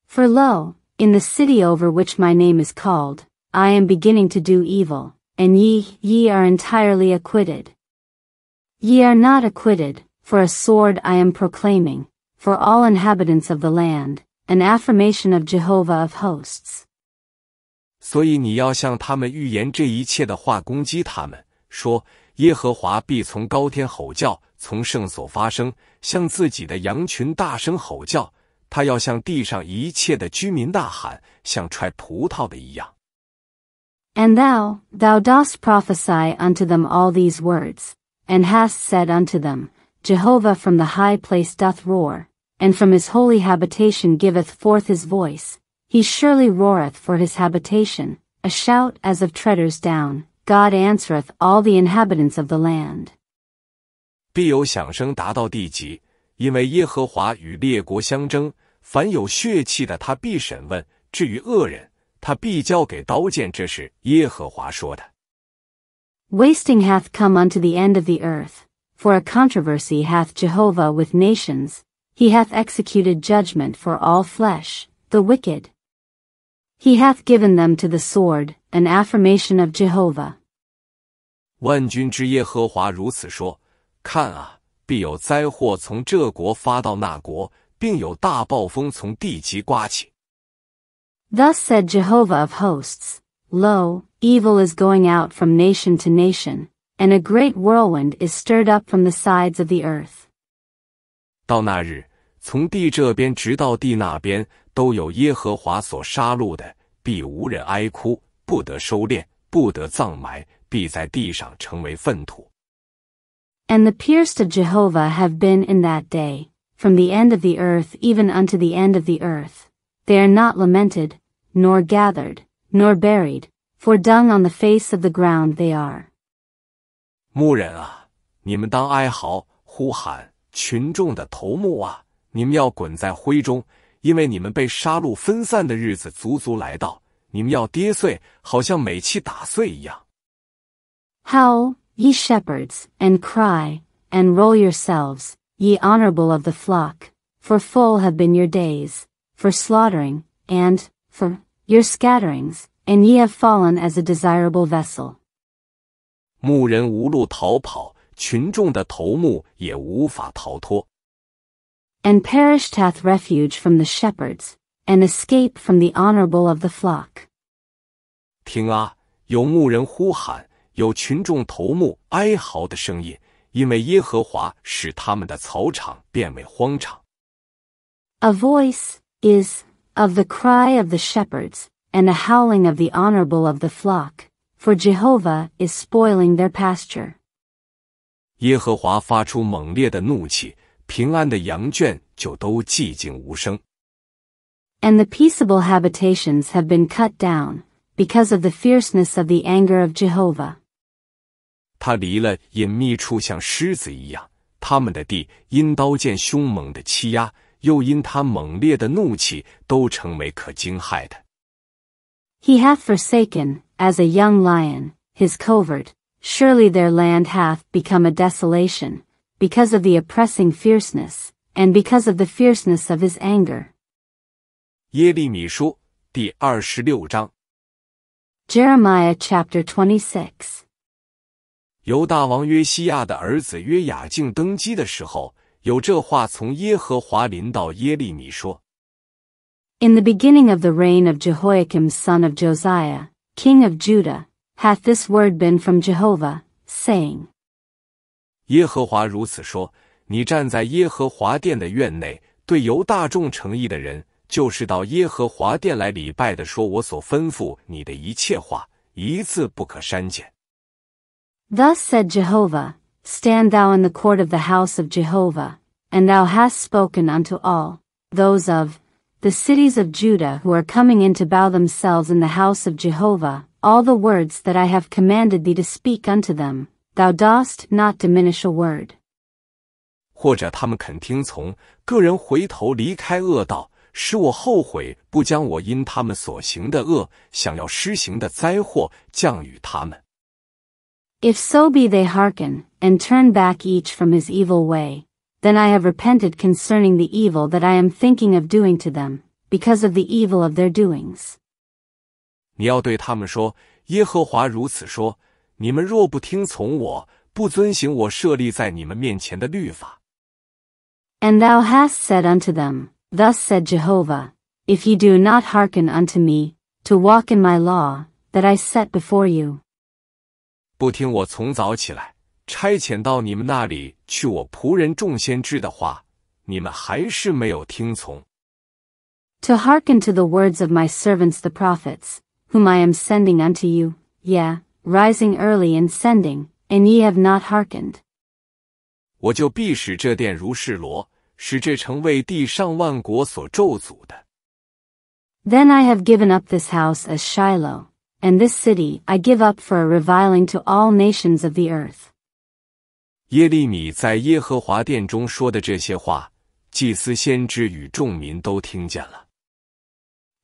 For lo, in the city over which my name is called, I am beginning to do evil, and ye, ye are entirely acquitted. Ye are not acquitted, for a sword I am proclaiming, for all inhabitants of the land, an affirmation of Jehovah of hosts. 所以你要向他们预言这一切的话，攻击他们，说耶和华必从高天吼叫，从圣所发声，向自己的羊群大声吼叫。他要向地上一切的居民呐喊，像踹葡萄的一样。And thou, thou dost prophesy unto them all these words, and hast said unto them, Jehovah from the high place doth roar, and from his holy habitation giveth forth his voice. He surely roareth for his habitation, a shout as of treaders down, God answereth all the inhabitants of the land。必有响声达到地极，因为耶和华与列国相争，凡有血气的他必审问；至于恶人，他必交给刀剑。这是耶和华说的。Wasting hath come unto the end of the earth, for a controversy hath Jehovah with nations, he hath executed judgment for all flesh, the wicked. He hath given them to the sword, an affirmation of Jehovah. 万军之耶和华如此说：看啊，必有灾祸从这国发到那国，并有大暴风从地极刮起。Thus said Jehovah of hosts, Lo, evil is going out from nation to nation, and a great whirlwind is stirred up from the sides of the earth. 到那日，从地这边直到地那边，都有耶和华所杀戮的，必无人哀哭。不得收敛，不得葬埋，必在地上成为粪土。And the pierced of Jehovah have been in that day, from the end of the earth even unto the end of the earth; they are not lamented, nor gathered, nor buried, for dung on the face of the ground they are. 牧人啊，你们当哀嚎、呼喊；群众的头目啊，你们要滚在灰中，因为你们被杀戮分散的日子足足来到。你们要跌碎，好像美器打碎一样。Howl, ye shepherds, and cry, and roll yourselves, ye honorable of the flock, for full have been your days, for slaughtering, and, for, your scatterings, and ye have fallen as a desirable vessel. 牧人无路逃跑，群众的头目也无法逃脱。And perished hath refuge from the shepherds, and escape from the honorable of the flock. 听啊，有牧人呼喊，有群众头目哀嚎的声音，因为耶和华使他们的草场变为荒场。A voice is of the cry of the shepherds, and a howling of the honorable of the flock, for Jehovah is spoiling their pasture. 耶和华发出猛烈的怒气，平安的羊圈就都寂静无声。and the peaceable habitations have been cut down, because of the fierceness of the anger of Jehovah. 他离了隐秘处，像狮子一样。他们的地因刀剑凶猛的欺压，又因他猛烈的怒气，都成为可惊骇的。He hath forsaken, as a young lion, his covert. Surely their land hath become a desolation, because of the oppressing fierceness, and because of the fierceness of his anger. 耶利米书第二十六章。Jeremiah chapter twenty six。犹大王约西亚的儿子约雅敬登基的时候，有这话从耶和华临到耶利米说：“In the beginning of the reign of Jehoiakim son of Josiah, king of Judah, hath this word been from Jehovah, saying。”耶和华如此说：“你站在耶和华殿的院内，对犹大众诚意的人。”就是到耶和华殿来礼拜的，说我所吩咐你的一切话，一字不可删减。Thus said Jehovah, Stand thou in the court of the house of Jehovah, and thou hast spoken unto all those of the cities of Judah who are coming in to bow themselves in the house of Jehovah, all the words that I have commanded thee to speak unto them, thou dost not diminish a word. 或者他们肯听从，个人回头离开恶道，使我后悔不将我因他们所行的恶想要施行的灾祸降与他们。If so be they hearken and turn back each from his evil way, then I have repented concerning the evil that I am thinking of doing to them, because of the evil of their doings. 你要对他们说：耶和华如此说：你们若不听从我，不遵行我设立在你们面前的律法。And thou hast said unto them. Thus said Jehovah, If ye do not hearken unto me, to walk in my law, that I set before you. 不听我从早起来差遣到你们那里去我仆人众先知的话，你们还是没有听从。To hearken to the words of my servants the prophets, whom I am sending unto you, yea, rising early and sending, and ye have not hearkened. 我就必使这殿如是罗。使这城为地上万国所咒诅的。Then I have given up this house as Shiloh, and this city I give up for a reviling to all nations of the earth. 耶利米在耶和华殿中说的这些话，祭司、先知与众民都听见了。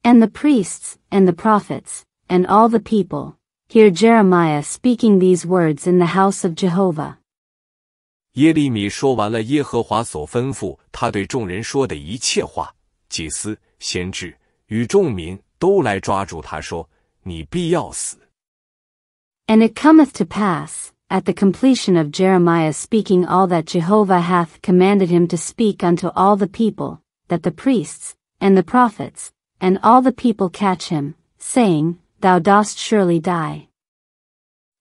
And the priests and the prophets and all the people hear Jeremiah speaking these words in the house of Jehovah. 耶利米说完了耶和华所吩咐他对众人说的一切话，祭司、先知与众民都来抓住他说：“你必要死。” And it cometh to pass at the completion of Jeremiah speaking all that Jehovah hath commanded him to speak unto all the people, that the priests and the prophets and all the people catch him, saying, Thou dost surely die.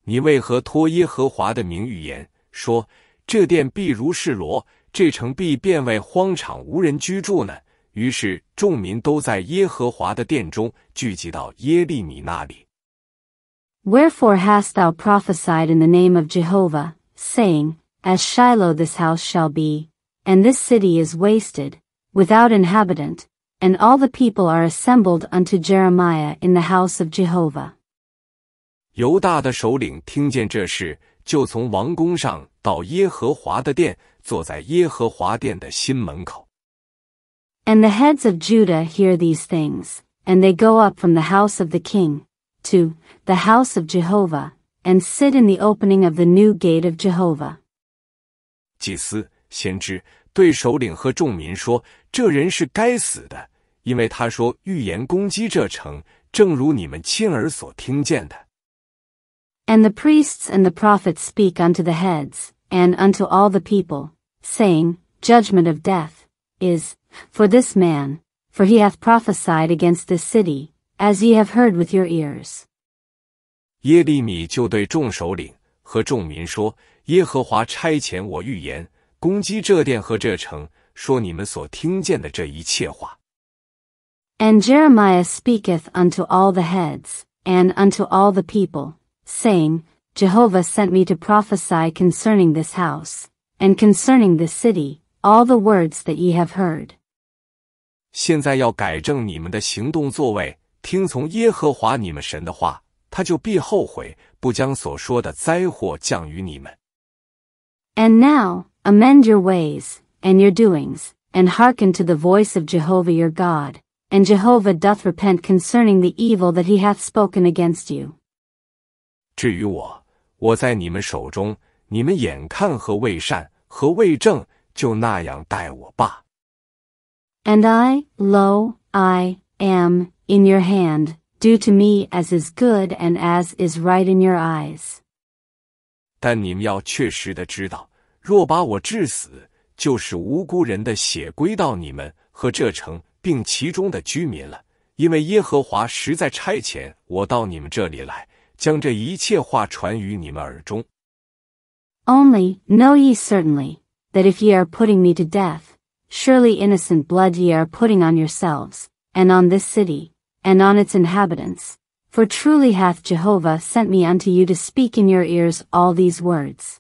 你为何托耶和华的名预言说？这殿必如是罗，这城必变为荒场，无人居住呢。于是众民都在耶和华的殿中聚集到耶利米那里。Wherefore hast thou prophesied in the name of Jehovah, saying, As Shiloh, this house shall be, and this city is wasted, without inhabitant, and all the people are assembled unto Jeremiah in the house of Jehovah? 犹大的首领听见这事，就从王宫上。到耶和华的殿，坐在耶和华殿的新门口。And the heads of Judah hear these things, and they go up from the house of the king to the house of Jehovah, and sit in the opening of the new gate of Jehovah. 祭司、先知对首领和众民说：“这人是该死的，因为他说预言攻击这城，正如你们亲耳所听见的。” And the priests and the prophets speak unto the heads, and unto all the people, saying, Judgment of death is for this man, for he hath prophesied against this city, as ye have heard with your ears. 耶利米就对众首领和众民说：“耶和华差遣我预言，攻击这殿和这城，说你们所听见的这一切话。” And Jeremiah speaketh unto all the heads, and unto all the people, saying, Jehovah sent me to prophesy concerning this house, and concerning this city, all the words that ye have heard. 现在要改正你们的行动作为，听从耶和华你们神的话，他就必后悔，不将所说的灾祸降于你们。And now amend your ways and your doings, and hearken to the voice of Jehovah your God, and Jehovah doth repent concerning the evil that he hath spoken against you. 至于我，我在你们手中，你们眼看和未善和未正就那样待我爸。And I, lo, I am in your hand; do to me as is good and as is right in your eyes. 但你们要确实的知道，若把我致死，就是无辜人的血归到你们和这城，并其中的居民了，因为耶和华实在差遣我到你们这里来。将这一切话传于你们耳中。Only know ye certainly that if ye are putting me to death, surely innocent blood ye are putting on yourselves, and on this city, and on its inhabitants. For truly hath Jehovah sent me unto you to speak in your ears all these words.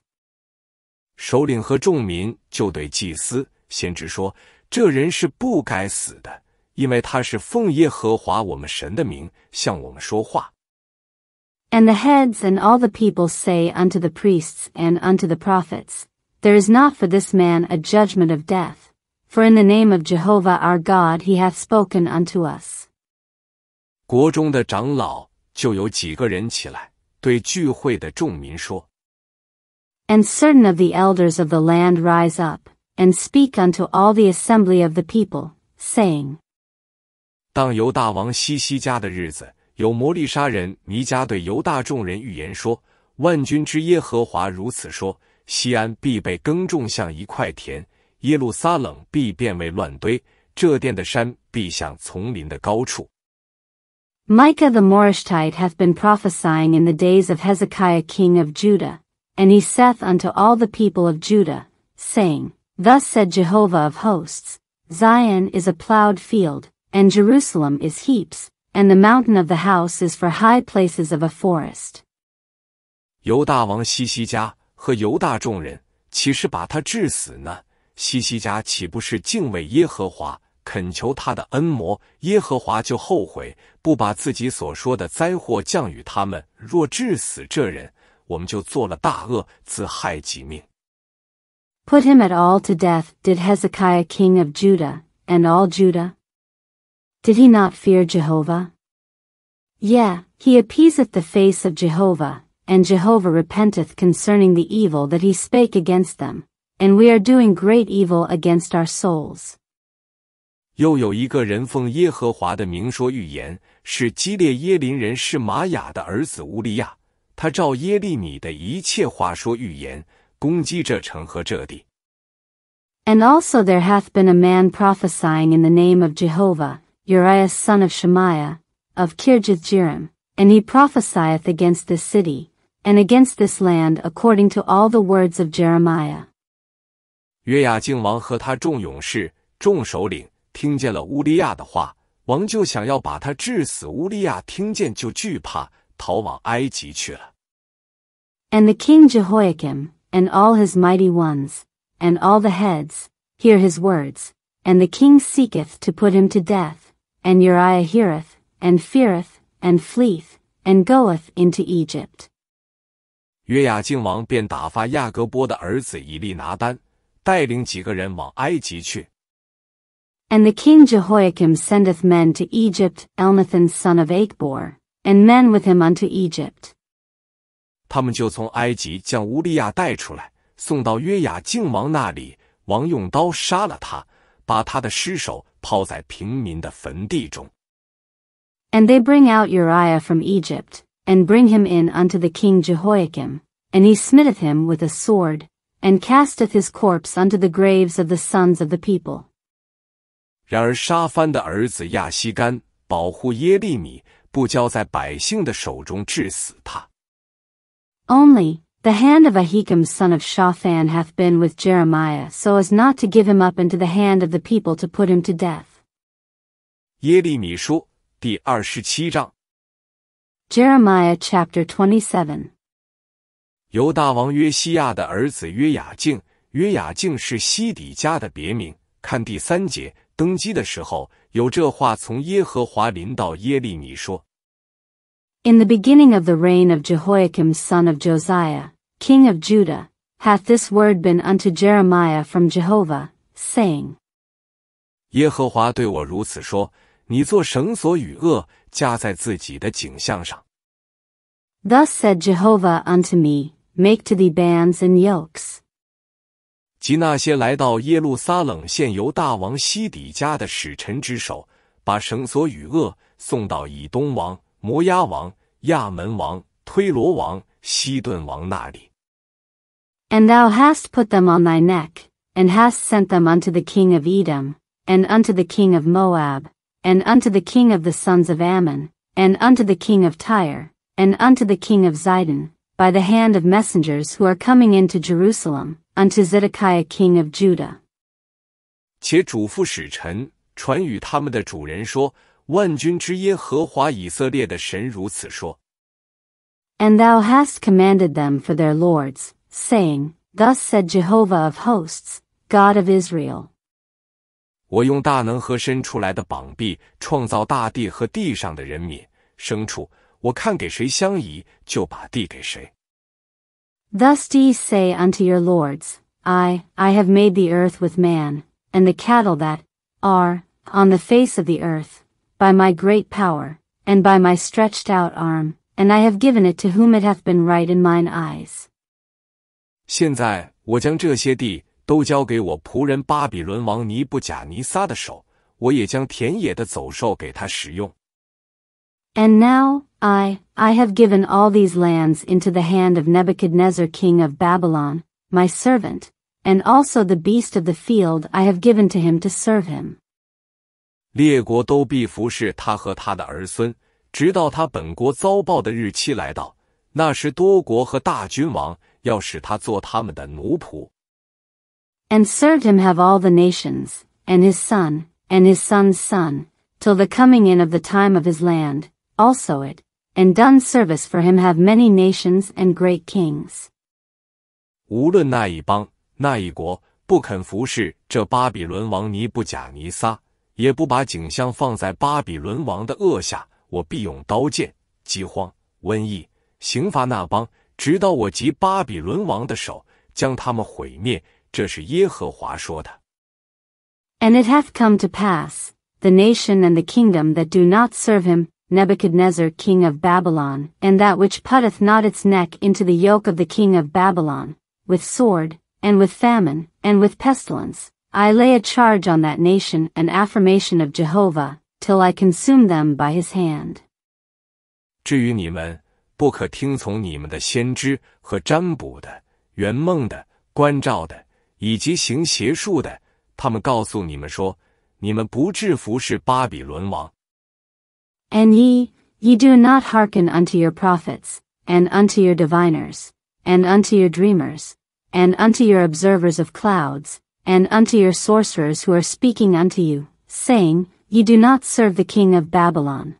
首领和众民就对祭司、先知说：“这人是不该死的，因为他是奉耶和华我们神的名向我们说话。” And the heads and all the people say unto the priests and unto the prophets, There is not for this man a judgment of death, for in the name of Jehovah our God he hath spoken unto us. 国中的长老就有几个人起来，对聚会的众民说：“And certain of the elders of the land rise up and speak unto all the assembly of the people, saying，当犹大王西西家的日子。”有魔力杀人弥迦对犹大众人预言说：“万军之耶和华如此说：西安必被耕种像一块田，耶路撒冷必变为乱堆，这殿的山必像丛林的高处。” Micah the Morishite hath been prophesying in the days of Hezekiah king of Judah, and he saith unto all the people of Judah, saying, Thus said Jehovah of hosts, Zion is a ploughed field, and Jerusalem is heaps, and the mountain of the house is for high places of a forest. 犹大王西西家和犹大众人，岂是把他治死呢？西西家岂不是敬畏耶和华，恳求他的恩魔？耶和华就后悔，不把自己所说的灾祸降与他们。若治死这人，我们就做了大恶，自害己命。Put him at all to death, did Hezekiah king of Judah, and all Judah. Did he not fear Jehovah? Yea, he appeaseth the face of Jehovah, and Jehovah repenteth concerning the evil that he spake against them, and we are doing great evil against our souls. 又有一个人奉耶和华的名说预言，是基列耶林人是玛雅的儿子乌利亚，他照耶利米的一切话说预言，攻击这城和这地。And also there hath been a man prophesying in the name of Jehovah, Uriah son of Shemaiah, of Kirjathjearim, and he prophesieth against this city, and against this land according to all the words of Jeremiah. And the king Jehoiakim and all his mighty ones and all the heads hear his words, and the king seeketh to put him to death, and Uriah heareth, and feareth, and fleeth, and goeth into Egypt. 约雅敬王便打发亚格波的儿子以利拿丹，带领几个人往埃及去。And the king Jehoiakim sendeth men to Egypt, Elnathan son of Achbor, and men with him unto Egypt. 他们就从埃及将乌利亚带出来，送到约雅敬王那里，王用刀杀了他，把他的尸首抛在平民的坟地中。And they bring out Uriah from Egypt, and bring him in unto the king Jehoiakim, and he smiteth him with a sword, and casteth his corpse unto the graves of the sons of the people. 然而沙番的儿子亚西干保护耶利米，不交在百姓的手中，致死他。Only the hand of Ahikam son of Shaphan hath been with Jeremiah so as not to give him up into the hand of the people to put him to death. Jeremiah chapter twenty seven。犹大王约西亚的儿子约雅敬，约雅敬是西底家的别名。看第三节，登基的时候有这话从耶和华临到耶利米说。In the beginning of the reign of Jehoiakim son of Josiah, king of Judah, hath this word been unto Jeremiah from Jehovah, saying, 耶和华对我如此说：你做绳索与轭，加在自己的颈项上。Thus said Jehovah unto me, Make to thee bands and yokes. And thou hast put them on thy neck, and hast sent them unto the king of Edom, and unto the king of Moab, and unto the king of the sons of Ammon, and unto the king of Tyre, and unto the king of Zidon, by the hand of messengers who are coming into Jerusalem, unto Zedekiah king of Judah. And thou hast commanded them for their lords, saying, Thus said Jehovah of hosts, God of Israel. 我用大能和伸出来的膀臂创造大地和地上的人民、牲畜，我看给谁相宜，就把地给谁。Thus do ye say unto your lords, I, I have made the earth with man, and the cattle that are on the face of the earth, by my great power, and by my stretched out arm, and I have given it to whom it hath been right in mine eyes. 现在我将这些地都交给我仆人巴比伦王尼布贾尼撒的手，我也将田野的走兽给他使用。And now I I have given all these lands into the hand of Nebuchadnezzar king of Babylon, my servant, and also the beast of the field I have given to him to serve him. 列国都必服侍他和他的儿孙，直到他本国遭报的日期来到，那时多国和大君王。要使他做他们的奴仆。And served him have all the nations, and his son, and his son's son, till the coming in of the time of his land, also it, and done service for him have many nations and great kings. 直到我及巴比伦王的手将他们毁灭。这是耶和华说的。And it hath come to pass, the nation and the kingdom that do not serve him, Nebuchadnezzar king of Babylon, and that which putteth not its neck into the yoke of the king of Babylon, with sword, and with famine, and with pestilence, I lay a charge on that nation an affirmation of Jehovah, till I consume them by his hand. 至于你们，不可听从你们的先知和占卜的、圆梦的、关照的，以及行邪术的。他们告诉你们说，你们不制服是巴比伦王。And ye, ye do not hearken unto your prophets, and unto your diviners, and unto your dreamers, and unto your observers of clouds, and unto your sorcerers who are speaking unto you, saying, Ye do not serve the king of Babylon.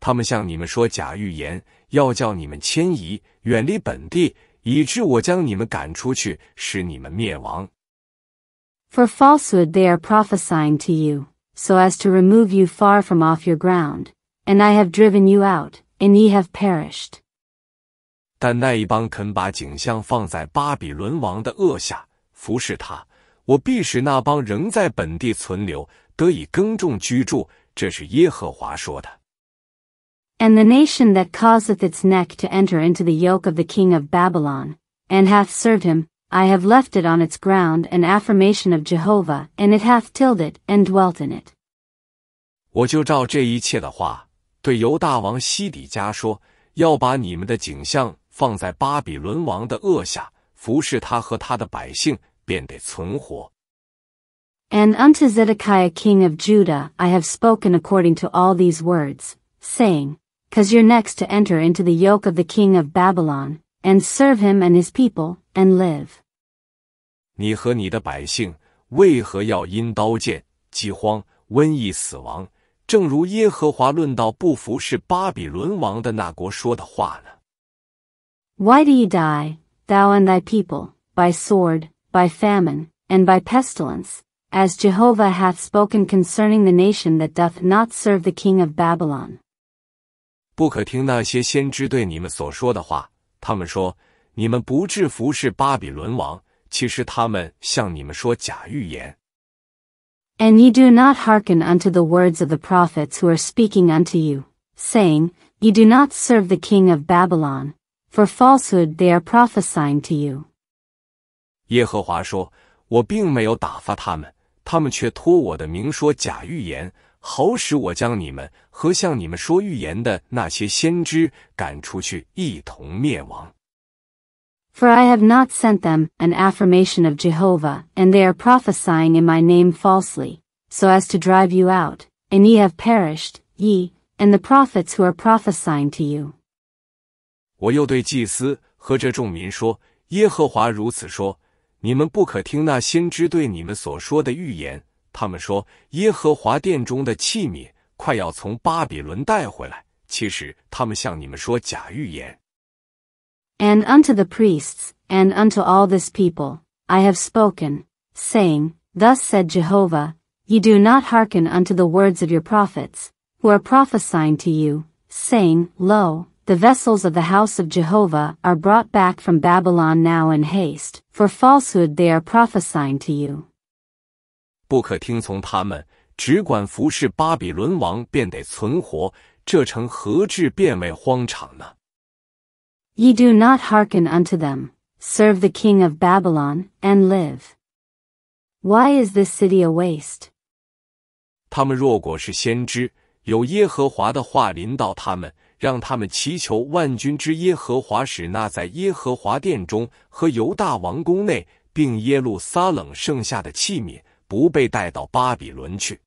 他们向你们说假预言，要叫你们迁移，远离本地，以致我将你们赶出去，使你们灭亡。For falsehood they are prophesying to you, so as to remove you far from off your ground, and I have driven you out, and ye have perished. 但那一帮肯把景象放在巴比伦王的恶下，服侍他，我必使那帮仍在本地存留，得以耕种居住。这是耶和华说的。and the nation that causeth its neck to enter into the yoke of the king of Babylon, and hath served him, I have left it on its ground an affirmation of Jehovah, and it hath tilled it and dwelt in it. 我就照这一切的话，对犹大王西底家说：要把你们的景象放在巴比伦王的恶下，服侍他和他的百姓，便得存活。And unto Zedekiah king of Judah I have spoken according to all these words, saying, cause you're next to enter into the yoke of the king of Babylon, and serve him and his people, and live. Why do you die, thou and thy people, by sword, by famine, and by pestilence, as Jehovah hath spoken concerning the nation that doth not serve the king of Babylon? 不可听那些先知对你们所说的话。他们说你们不制服是巴比伦王，其实他们向你们说假预言。And ye do not hearken unto the words of the prophets who are speaking unto you, saying, ye do not serve the king of Babylon. For falsehood they are prophesying to you. 耶和华说，我并没有打发他们，他们却托我的名说假预言，好使我将你们。和向你们说预言的那些先知赶出去，一同灭亡。For I have not sent them an affirmation of Jehovah, and they are prophesying in my name falsely, so as to drive you out, and ye have perished, ye, and the prophets who are prophesying to you. 我又对祭司和这众民说：耶和华如此说，你们不可听那先知对你们所说的预言。他们说：耶和华殿中的器皿。快要从巴比伦带回来。其实他们向你们说假预言。And unto the priests and unto all this people I have spoken, saying, Thus said Jehovah, Ye do not hearken unto the words of your prophets, who are prophesying to you, saying, Lo, the vessels of the house of Jehovah are brought back from Babylon now in haste, for falsehood they are prophesying to you. 不可听从他们，只管服侍巴比伦王，便得存活。这城何至变为荒场呢？Ye do not hearken unto them. Serve the king of Babylon and live. Why is this city a waste? 他们若果是先知，有耶和华的话临到他们，让他们祈求万军之耶和华，使那在耶和华殿中和犹大王宫内，并耶路撒冷剩下的器皿，不被带到巴比伦去。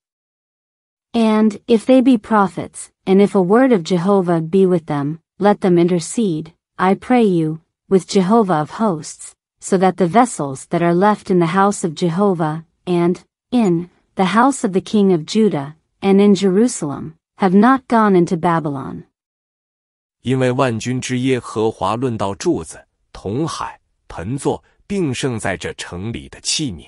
And, if they be prophets, and if a word of Jehovah be with them, let them intercede, I pray you, with Jehovah of hosts, so that the vessels that are left in the house of Jehovah, and, in, the house of the king of Judah, and in Jerusalem, have not gone into Babylon. 因为万军之耶和华论到柱子、铜海、盆座，并剩在这城里的器皿。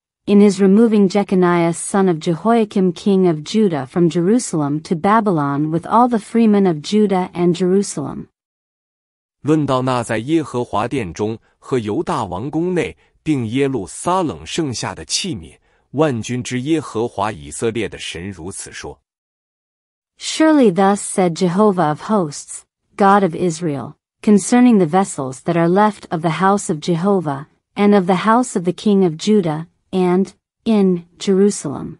in his removing Jeconiah son of Jehoiakim king of Judah from Jerusalem to Babylon with all the freemen of Judah and Jerusalem. 论到那在耶和华殿中和犹大王宫内，并耶路撒冷剩下的器皿，万军之耶和华以色列的神如此说：Surely thus said Jehovah of hosts, God of Israel, concerning the vessels that are left of the house of Jehovah and of the house of the king of Judah, and in Jerusalem.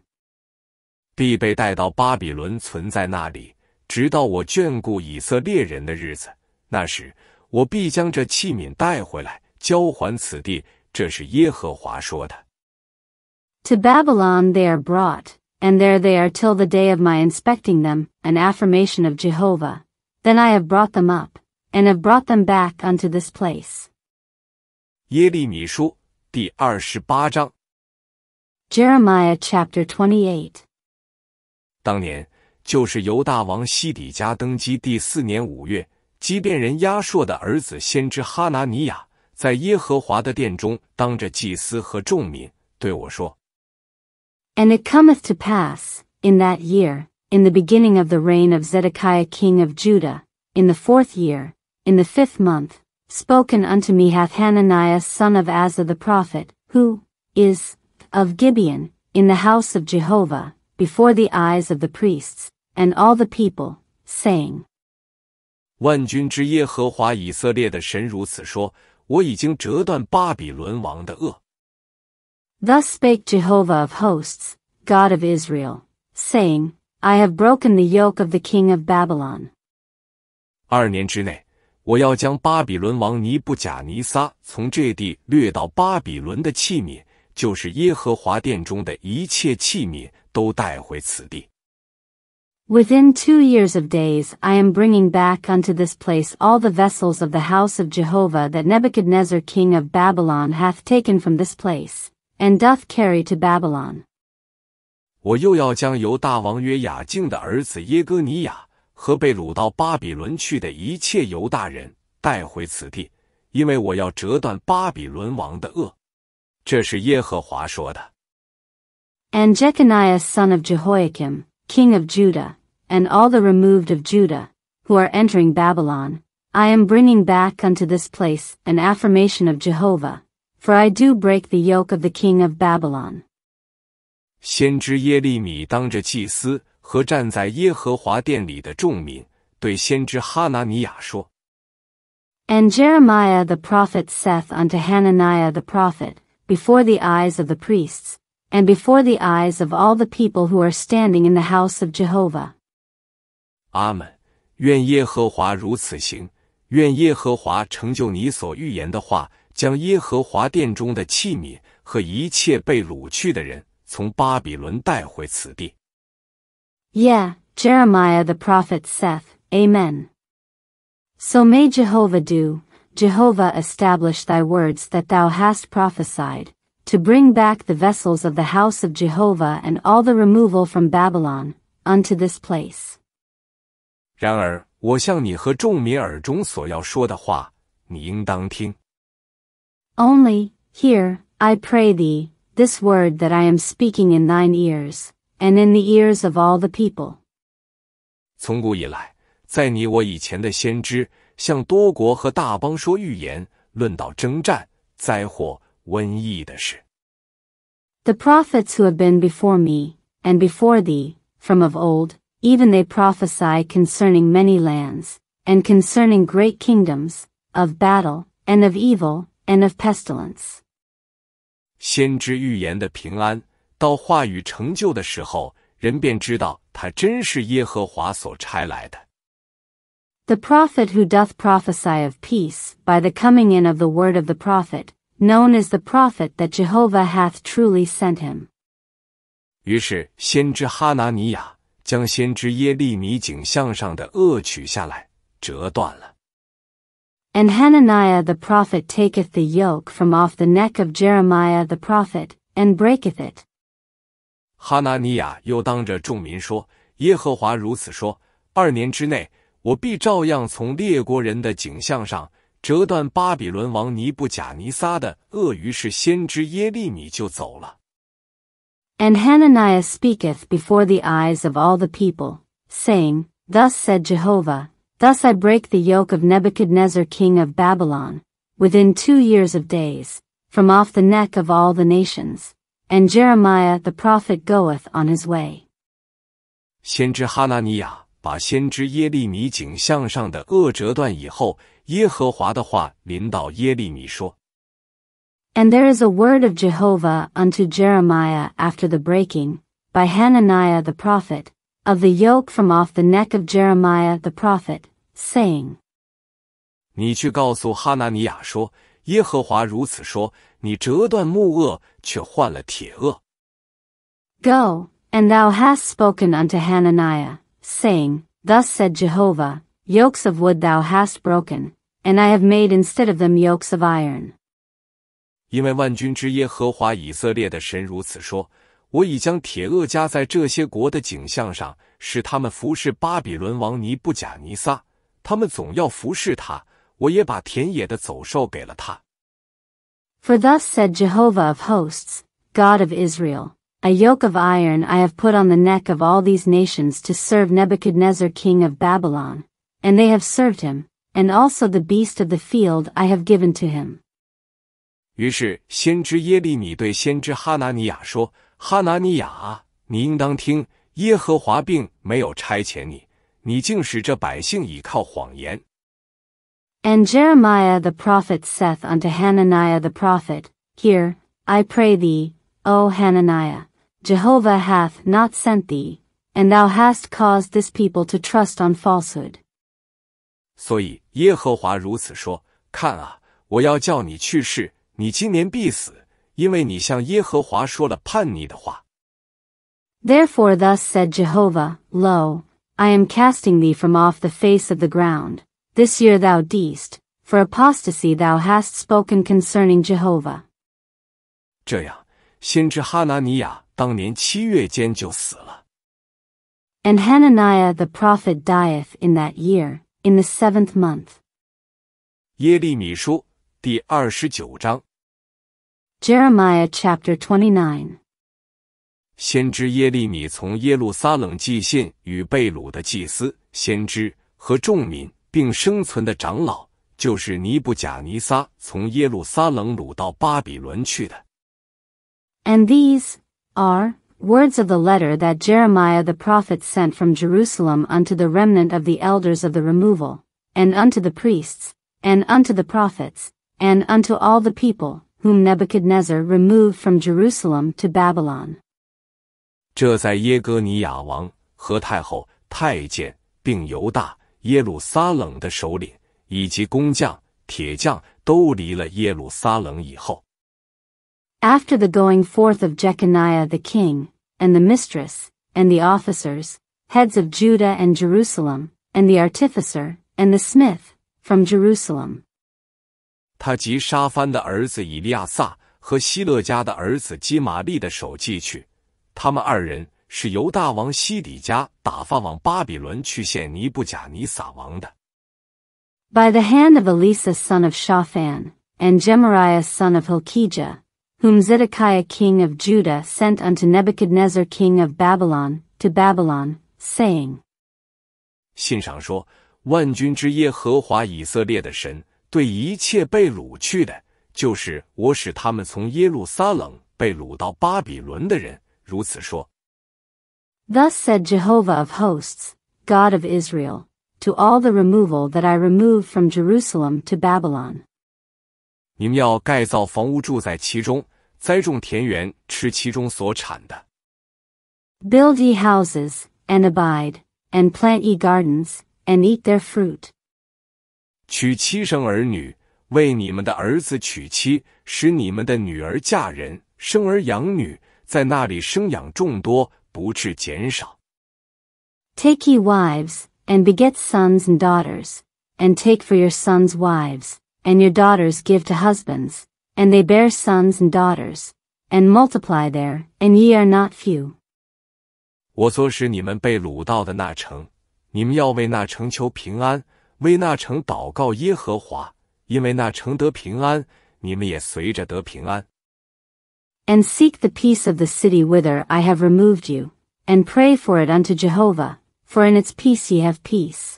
必被带到巴比伦，存在那里，直到我眷顾以色列人的日子。那时，我必将这器皿带回来，交还此地。这是耶和华说的。To Babylon they are brought, and there they are till the day of my inspecting them, an affirmation of Jehovah. Then I have brought them up, and have brought them back unto this place. 耶利米书第二十八章。Jeremiah chapter 28. eight。当年就是犹大王西底家登基第四年五月，基遍人亚硕的儿子先知哈拿尼亚，在耶和华的殿中，当着祭司和众民，对我说：“And it cometh to pass in that year, in the beginning of the reign of Zedekiah king of Judah, in the fourth year, in the fifth month, spoken unto me hath Hananiah son of Azza the prophet, who is of Gibeon, in the house of Jehovah, before the eyes of the priests, and all the people, saying, Thus spake Jehovah of hosts, God of Israel, saying, I have broken the yoke of the king of Babylon. 二年之内，我要将巴比伦王尼布甲尼撒从这地掠到巴比伦的器皿，就是耶和华殿中的一切器皿都带回此地。Within two years of days I am bringing back unto this place all the vessels of the house of Jehovah that Nebuchadnezzar king of Babylon hath taken from this place, and doth carry to Babylon. 我又要将由大王约雅敬的儿子耶哥尼雅和被掳到巴比伦去的一切犹大人带回此地，因为我要折断巴比伦王的恶。这是耶和华说的。And Jeconiah son of Jehoiakim, king of Judah, and all the removed of Judah, who are entering Babylon, I am bringing back unto this place an affirmation of Jehovah, for I do break the yoke of the king of Babylon. 先知耶利米当着祭司和站在耶和华殿里的众民，对先知哈拿尼亚说：“And Jeremiah the prophet saith unto Hananiah the prophet, before the eyes of the priests, and before the eyes of all the people who are standing in the house of Jehovah. Amen. 愿耶和华如此行，愿耶和华成就你所预言的话，将耶和华殿中的器皿和一切被掳去的人从巴比伦带回此地。Yeah, Jeremiah the prophet saith, Amen. So may Jehovah do, Jehovah establish thy words that thou hast prophesied, to bring back the vessels of the house of Jehovah and all the removal from Babylon, unto this place. 然而，我向你和众民耳中所要说的话，你应当听。Only hear, I pray thee, this word that I am speaking in thine ears, and in the ears of all the people. 从古以来，在你我以前的先知向多国和大邦说预言，论到征战、灾祸、瘟疫的事。The prophets who have been before me and before thee, from of old, even they prophesy concerning many lands, and concerning great kingdoms, of battle, and of evil, and of pestilence. 先知预言的平安，到话语成就的时候，人便知道他真是耶和华所差来的。the prophet who doth prophesy of peace, by the coming in of the word of the prophet, known is the prophet that Jehovah hath truly sent him. 于是，先知哈拿尼亚将先知耶利米颈项上的轭取下来，折断了。And Hananiah the prophet taketh the yoke from off the neck of Jeremiah the prophet, and breaketh it. 哈拿尼亚又当着众民说：“耶和华如此说：二年之内，and Hananiah speaketh before the eyes of all the people, saying, Thus said Jehovah, Thus I break the yoke of Nebuchadnezzar king of Babylon, within two years of days, from off the neck of all the nations. And Jeremiah the prophet goeth on his way. 把先知耶利米颈项上的轭折断以后，耶和华的话临到耶利米说：“And there is a word of Jehovah unto Jeremiah after the breaking, by Hananiah the prophet, of the yoke from off the neck of Jeremiah the prophet, saying。”你去告诉哈拿尼亚说：“耶和华如此说，你折断木轭，却换了铁轭。” Go, and thou hast spoken unto Hananiah saying, Thus said Jehovah, Yokes of wood thou hast broken, and I have made instead of them yokes of iron. 因为万军之耶和华以色列的神如此说：我已将铁轭加在这些国的颈项上，使他们服侍巴比伦王尼布甲尼撒。他们总要服侍他。我也把田野的走兽给了他。For thus said Jehovah of hosts, God of Israel. A yoke of iron I have put on the neck of all these nations to serve Nebuchadnezzar king of Babylon, and they have served him, and also the beast of the field I have given to him. And Jeremiah the prophet saith unto Hananiah the prophet, Hear, I pray thee, O Hananiah. Jehovah hath not sent thee, and thou hast caused this people to trust on falsehood. 所以耶和华如此说：看啊，我要叫你去世，你今年必死，因为你向耶和华说了叛逆的话。Therefore thus said Jehovah, Lo, I am casting thee from off the face of the ground. This year thou deest, for apostasy thou hast spoken concerning Jehovah. 这样，先知哈拿尼亚当年七月间就死了。And Hananiah the prophet dieth in that year, in the seventh month. 耶利米书第二十九章。Jeremiah chapter twenty nine. 先知耶利米从耶路撒冷寄信与被掳的祭司、先知和众民，并生存的长老，就是尼布贾尼撒从耶路撒冷掳到巴比伦去的。And these, are words of the letter that Jeremiah the prophet sent from Jerusalem unto the remnant of the elders of the removal, and unto the priests, and unto the prophets, and unto all the people, whom Nebuchadnezzar removed from Jerusalem to Babylon. 这在耶哥尼亚王和太后、太监，并犹大、耶路撒冷的首领以及工匠、铁匠都离了耶路撒冷以后，after the going forth of Jeconiah the king, and the mistress, and the officers, heads of Judah and Jerusalem, and the artificer, and the smith, from Jerusalem. 他及沙番的儿子以利亚撒和希勒家的儿子基玛利的手寄去，他们二人是由大王西底家打发往巴比伦去献尼布甲尼撒王的。By the hand of Elisa son of Shaphan, and Jemariah son of Hilkiah, whom Zedekiah king of Judah sent unto Nebuchadnezzar king of Babylon, to Babylon, saying, 信上说，万军之耶和华以色列的神对一切被掳去的，就是我使他们从耶路撒冷被掳到巴比伦的人，如此说。Thus said Jehovah of hosts, God of Israel, to all the removal that I removed from Jerusalem to Babylon. 你们要盖造房屋住在其中，栽种田园，吃其中所产的。Build ye houses, and abide, and plant ye gardens, and eat their fruit. Take ye wives, and beget sons and daughters, and take for your sons wives, and your daughters give to husbands, and they bear sons and daughters, and multiply there, and ye are not few. 我所使你们被掳到的那城，你们要为那城求平安，为那城祷告耶和华，因为那城得平安，你们也随着得平安。And seek the peace of the city whither I have removed you, and pray for it unto Jehovah, for in its peace ye have peace.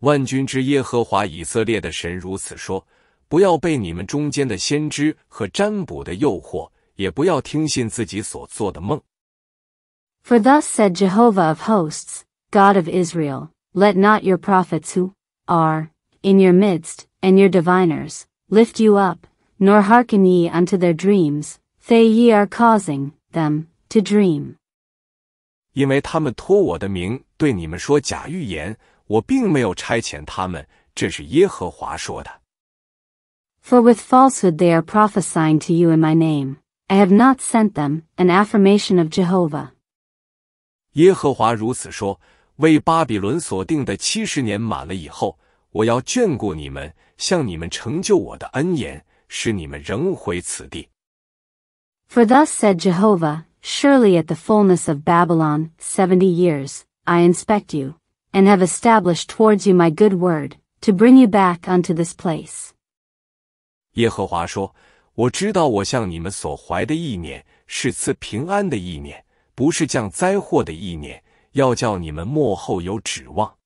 万军之耶和华以色列的神如此说：不要被你们中间的先知和占卜的诱惑，也不要听信自己所做的梦。For thus said Jehovah of hosts, God of Israel, let not your prophets who are in your midst, and your diviners, lift you up, nor hearken ye unto their dreams, they ye are causing them to dream. 因为他们托我的名对你们说假预言，我并没有差遣他们，这是耶和华说的。for with falsehood they are prophesying to you in my name. I have not sent them, an affirmation of Jehovah. 耶和华如此说：为巴比伦所定的七十年满了以后，我要眷顾你们，向你们成就我的恩言，使你们仍回此地。For thus said Jehovah, Surely at the fullness of Babylon, seventy years, I inspect you, and have established towards you my good word, to bring you back unto this place. 耶和华说：“我知道我向你们所怀的意念是赐平安的意念，不是降灾祸的意念，要叫你们幕后有指望。”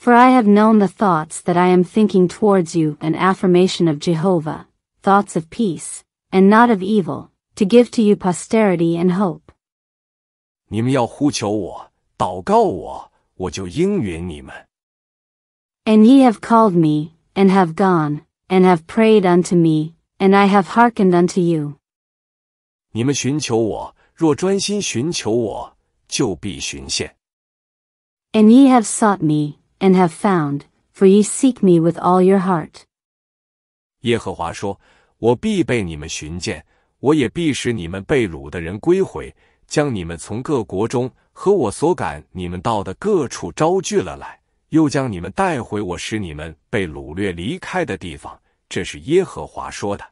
For I have known the thoughts that I am thinking towards you, an affirmation of Jehovah, thoughts of peace, and not of evil, to give to you posterity and hope. 你们要呼求我，祷告我，我就应允你们。And ye have called me, and have gone, and have prayed unto me, and I have hearkened unto you. 你们寻求我，若专心寻求我，就必寻见。And ye have sought me, and have found, for ye seek me with all your heart. 耶和华说：“我必被你们寻见，我也必使你们被掳的人归回，将你们从各国中和我所赶你们到的各处招聚了来，又将你们带回我使你们被掳掠离开的地方。”这是耶和华说的。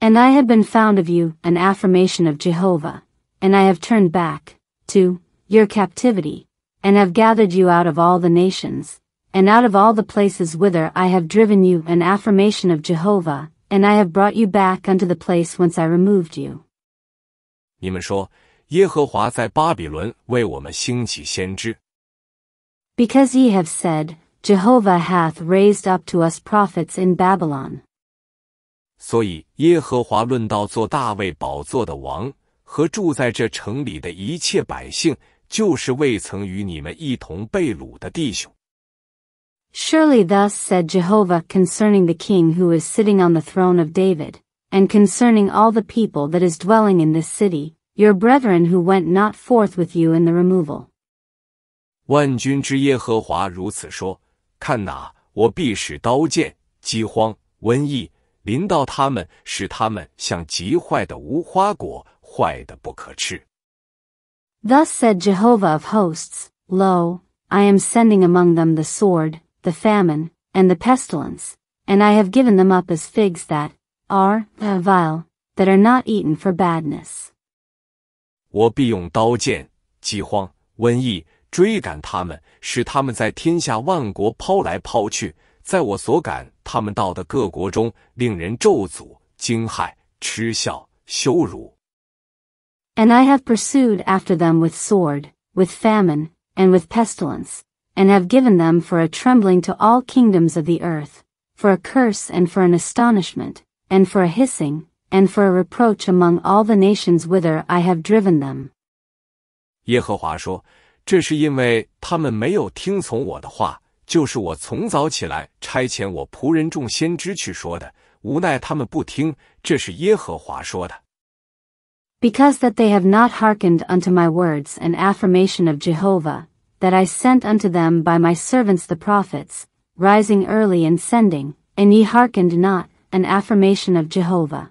And I have been found of you an affirmation of Jehovah, and I have turned back to your captivity, and have gathered you out of all the nations, and out of all the places whither I have driven you an affirmation of Jehovah, and I have brought you back unto the place whence I removed you. 你们说，耶和华在巴比伦为我们兴起先知。Because ye have said, Jehovah hath raised up to us prophets in Babylon. Surely thus said Jehovah concerning the king who is sitting on the throne of David, and concerning all the people that is dwelling in this city, your brethren who went not forth with you in the removal. 万军之耶和华如此说。看哪，我必使刀剑、饥荒、瘟疫临到他们，使他们像极坏的无花果，坏的不可吃。” Thus said Jehovah of hosts, Lo, I am sending among them the sword, the famine, and the pestilence, and I have given them up as figs that are vile, that are not eaten for badness. 我必用刀剑、饥荒、瘟疫 and I have pursued after them with sword, with famine, and with pestilence, and have given them for a trembling to all kingdoms of the earth, for a curse and for an astonishment, and for a hissing, and for a reproach among all the nations whither I have driven them. 耶和华说：这是因为他们没有听从我的话，就是我从早起来差遣我仆人众先知去说的。无奈他们不听，这是耶和华说的。Because that they have not hearkened unto my words and affirmation of Jehovah, that I sent unto them by my servants the prophets, rising early and sending, and ye hearkened not, an affirmation of Jehovah.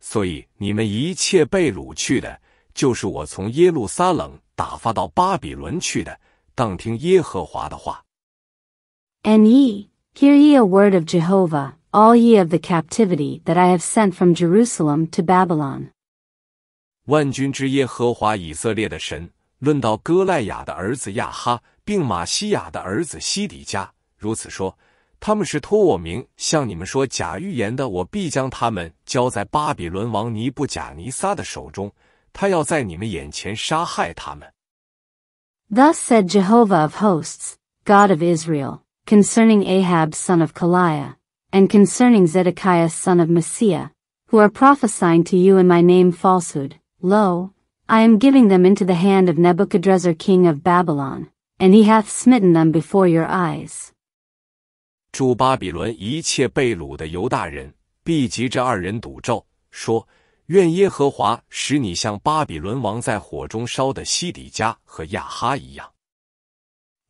所以你们一切被掳去的，就是我从耶路撒冷打发到巴比伦去的，当听耶和华的话。And ye hear ye a word of Jehovah, all ye of the captivity that I have sent from Jerusalem to Babylon. 万军之耶和华以色列的神论到哥赖亚的儿子亚哈，并马西亚的儿子西底家，如此说：他们是托我名向你们说假预言的，我必将他们交在巴比伦王尼布甲尼撒的手中。他要在你们眼前杀害他们。Thus said Jehovah of hosts, God of Israel, concerning Ahab son of Kaliah, and concerning Zedekiah son of Messiah, who are prophesying to you in my name falsehood, lo, I am giving them into the hand of Nebuchadrezzar king of Babylon, and he hath smitten them before your eyes. 主巴比伦一切被掳的犹大人，必及这二人赌咒，说。愿耶和华使你像巴比伦王在火中烧的西底家和亚哈一样。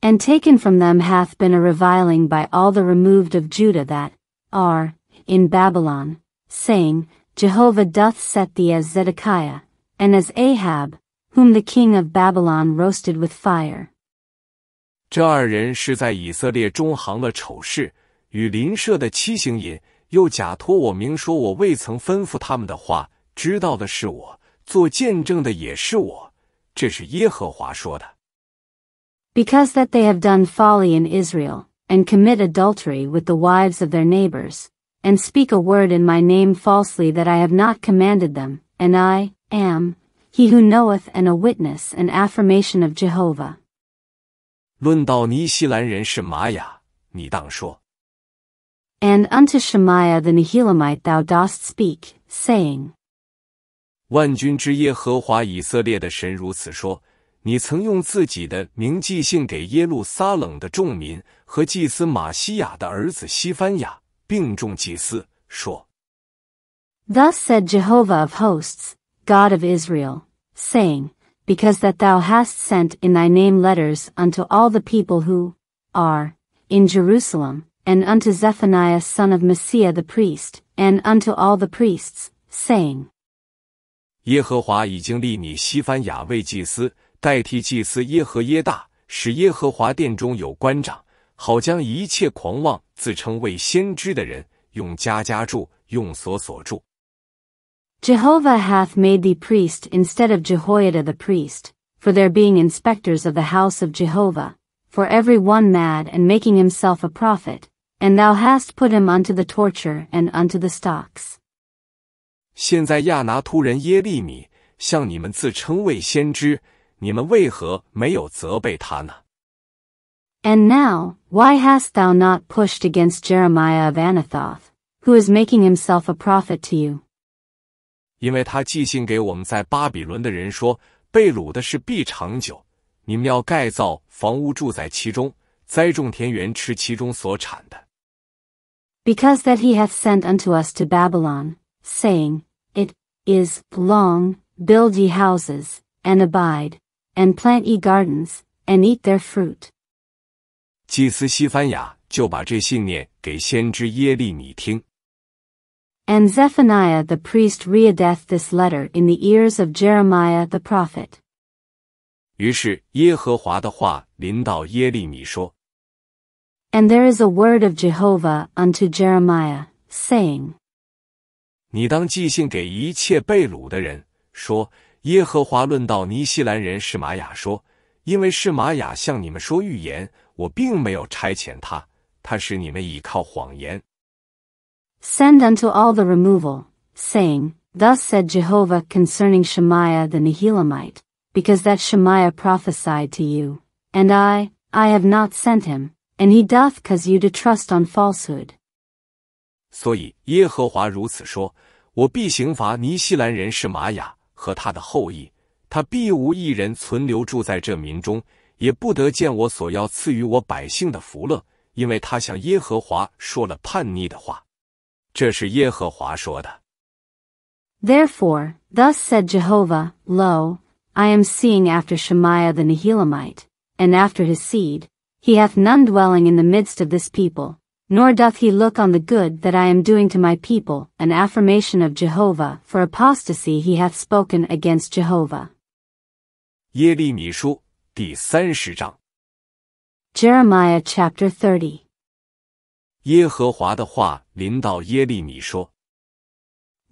And taken from them hath been a reviling by all the removed of Judah that are in Babylon, saying, Jehovah doth set thee as Zedekiah, and as Ahab, whom the king of Babylon roasted with fire. 这二人是在以色列中行了丑事，与邻舍的七行淫，又假托我明说我未曾吩咐他们的话，知道的是我，做见证的也是我。这是耶和华说的。Because that they have done folly in Israel, and commit adultery with the wives of their neighbors, and speak a word in my name falsely that I have not commanded them, and I am he who knoweth and a witness and affirmation of Jehovah. 论到尼西兰人是玛雅，你当说。And unto Shemaiah the Nehelamite thou dost speak, saying, 万军之耶和华以色列的神如此说：你曾用自己的名寄信给耶路撒冷的众民和祭司马西亚的儿子西番雅，并众祭司说：Thus said Jehovah of hosts, God of Israel, saying, Because that thou hast sent in thy name letters unto all the people who are in Jerusalem, and unto Zephaniah son of Messiah the priest, and unto all the priests, saying, 耶和华已经立米西番雅为祭司，代替祭司耶和耶大，使耶和华殿中有官长，好将一切狂妄自称为先知的人，用加加注，用所所注。Jehovah hath made thee priest instead of Jehoiada the priest, for there being inspectors of the house of Jehovah, for every one mad and making himself a prophet, and thou hast put him unto the torture and unto the stocks. 现在亚拿突人耶利米向你们自称为先知，你们为何没有责备他呢？And now, why hast thou not pushed against Jeremiah of Anathoth, who is making himself a prophet to you? Because that he hath sent unto us to Babylon, saying, It is long, build ye houses, and abide, and plant ye gardens, and eat their fruit. 祭司西番雅就把这信念给先知耶利米听。And Zephaniah the priest readeth this letter in the ears of Jeremiah the prophet. 于是耶和华的话临到耶利米说。And there is a word of Jehovah unto Jeremiah, saying, 你当寄信给一切被掳的人，说：耶和华论到尼西兰人是玛雅说，因为是玛雅向你们说预言，我并没有差遣他，他使你们倚靠谎言。Send unto all the removal, saying, Thus said Jehovah concerning Shemaiah the Nehelamite, because that Shemaiah prophesied to you, and I, I have not sent him, and he doth cause you to trust on falsehood. 所以耶和华如此说：我必刑罚尼西兰人是玛雅和他的后裔，他必无一人存留住在这民中，也不得见我所要赐予我百姓的福乐，因为他向耶和华说了叛逆的话。这是耶和华说的。Therefore, thus said Jehovah, Lo, I am seeing after Shemaiah the Nehelamite, and after his seed, he hath none dwelling in the midst of this people, nor doth he look on the good that I am doing to my people, an affirmation of Jehovah, for apostasy he hath spoken against Jehovah. Jeremiah, chapter thirty. The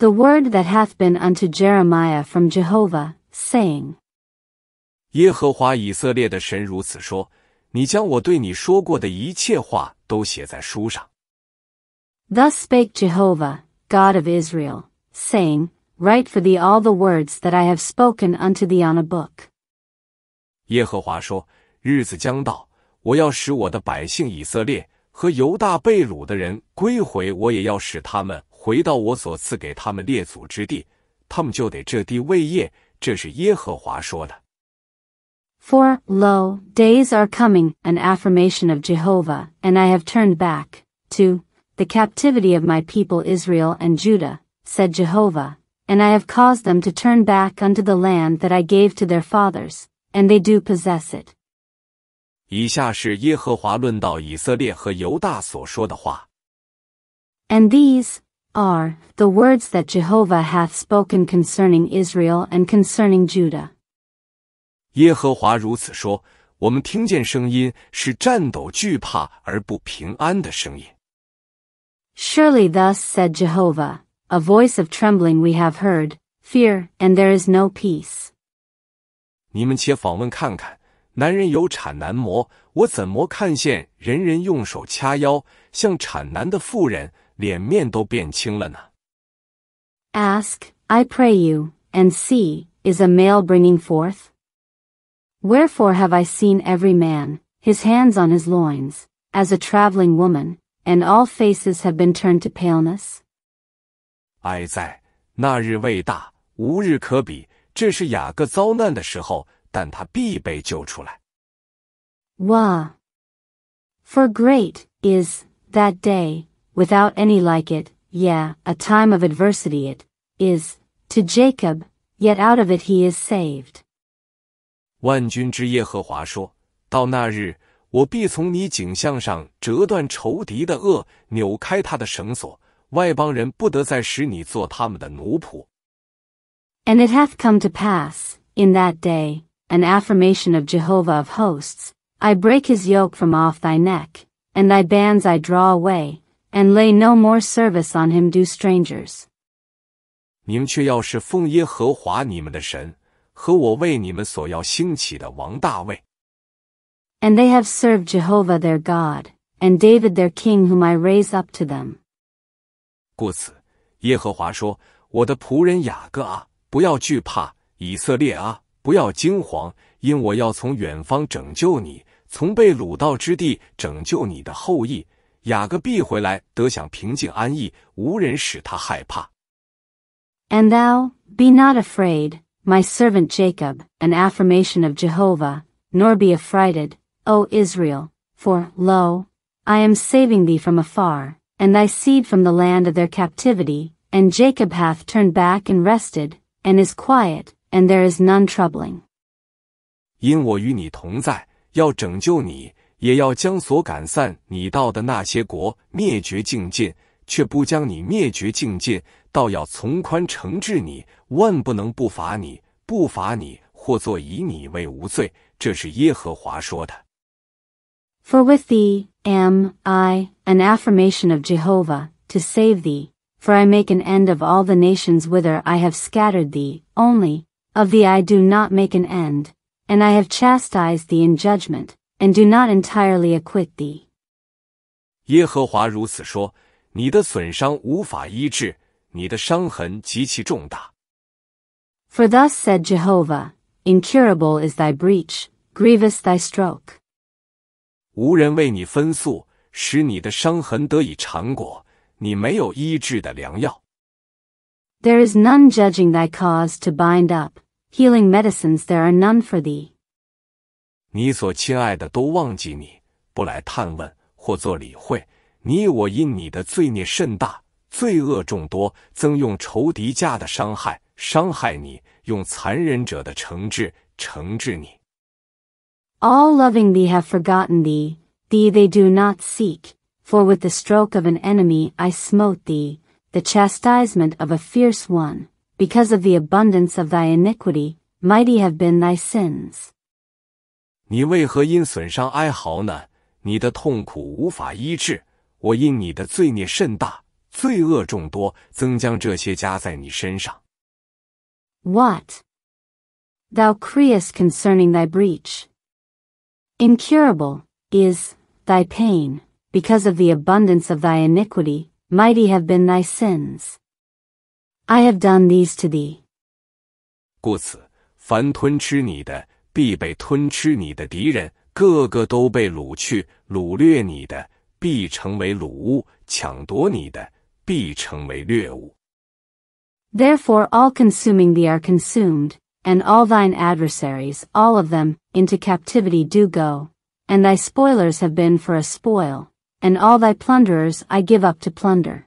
word that hath been unto Jeremiah from Jehovah, saying。”耶和华以色列的神如此说：“你将我对你说过的一切话。”都写在书上。Thus spake Jehovah, God of Israel, saying, Write for thee all the words that I have spoken unto thee on a book. 耶和华说：日子将到，我要使我的百姓以色列和犹大被掳的人归回，我也要使他们回到我所赐给他们列祖之地，他们就得这地为业。这是耶和华说的。For, lo, days are coming, an affirmation of Jehovah, and I have turned back, to, the captivity of my people Israel and Judah, said Jehovah, and I have caused them to turn back unto the land that I gave to their fathers, and they do possess it. 以下是耶和华论到以色列和犹大所说的话。And these are the words that Jehovah hath spoken concerning Israel and concerning Judah. 耶和华如此说：我们听见声音，是战抖、惧怕而不平安的声音。Surely thus said Jehovah, a voice of trembling we have heard, fear, and there is no peace. 你们且访问看看，男人有产难磨，我怎么看见人人用手掐腰，像产难的妇人，脸面都变青了呢？Ask, I pray you, and see, is a male bringing forth? Wherefore have I seen every man, his hands on his loins, as a traveling woman, and all faces have been turned to paleness? 哀哉！那日未大，无日可比。这是雅各遭难的时候，但他必被救出来。哇！For great is that day, without any like it. Yeah, a time of adversity it is to Jacob, yet out of it he is saved. 万军之耶和华说：“到那日，我必从你颈项上折断仇敌的轭，扭开他的绳索。外邦人不得再使你做他们的奴仆。” And it hath come to pass in that day an affirmation of Jehovah of hosts: I break his yoke from off thy neck, and thy bands I draw away, and lay no more service on him do strangers. 你们却要是奉耶和华你们的神。和我为你们所要兴起的王大卫。And they have served Jehovah their God, and David their king, whom I raise up to them. 故此，耶和华说：“我的仆人雅各啊，不要惧怕；以色列啊，不要惊惶，因我要从远方拯救你，从被掳到之地拯救你的后裔。雅各必回来，得享平静安逸，无人使他害怕。” thou be not afraid my servant Jacob, an affirmation of Jehovah, nor be affrighted, O Israel, for, lo, I am saving thee from afar, and thy seed from the land of their captivity, and Jacob hath turned back and rested, and is quiet, and there is none troubling. 倒要从宽惩治你，万不能不罚你，不罚你，或作以你为无罪。”这是耶和华说的。For with thee am I an affirmation of Jehovah to save thee, for I make an end of all the nations whither I have scattered thee, only, of thee I do not make an end, and I have chastised thee in judgment, and do not entirely acquit thee. 耶和华如此说：“你的损伤无法医治，你的伤痕极其重大。For thus said Jehovah, incurable is thy breach, grievous thy stroke. There is none judging thy cause to bind up, healing medicines there are none for thee. 你所亲爱的都忘记你，不来探问或做理会。你我因你的罪孽甚大，all loving thee have forgotten thee, thee they do not seek, for with the stroke of an enemy I smote thee, the chastisement of a fierce one, because of the abundance of thy iniquity, mighty have been thy sins. 你为何因损伤哀嚎呢？你的痛苦无法医治，我因你的罪孽甚大。罪恶众多，增将这些加在你身上。What thou creest concerning thy breach, incurable is thy pain, because of the abundance of thy iniquity, mighty have been thy sins. I have done these to thee. 故此，凡吞吃你的，必被吞吃你的敌人，个个都被掳去；掳掠你的，必成为掳物；抢夺你的。必成为掠物。Therefore all consuming thee are consumed, and all thine adversaries, all of them, into captivity do go, and thy spoilers have been for a spoil, and all thy plunderers I give up to plunder.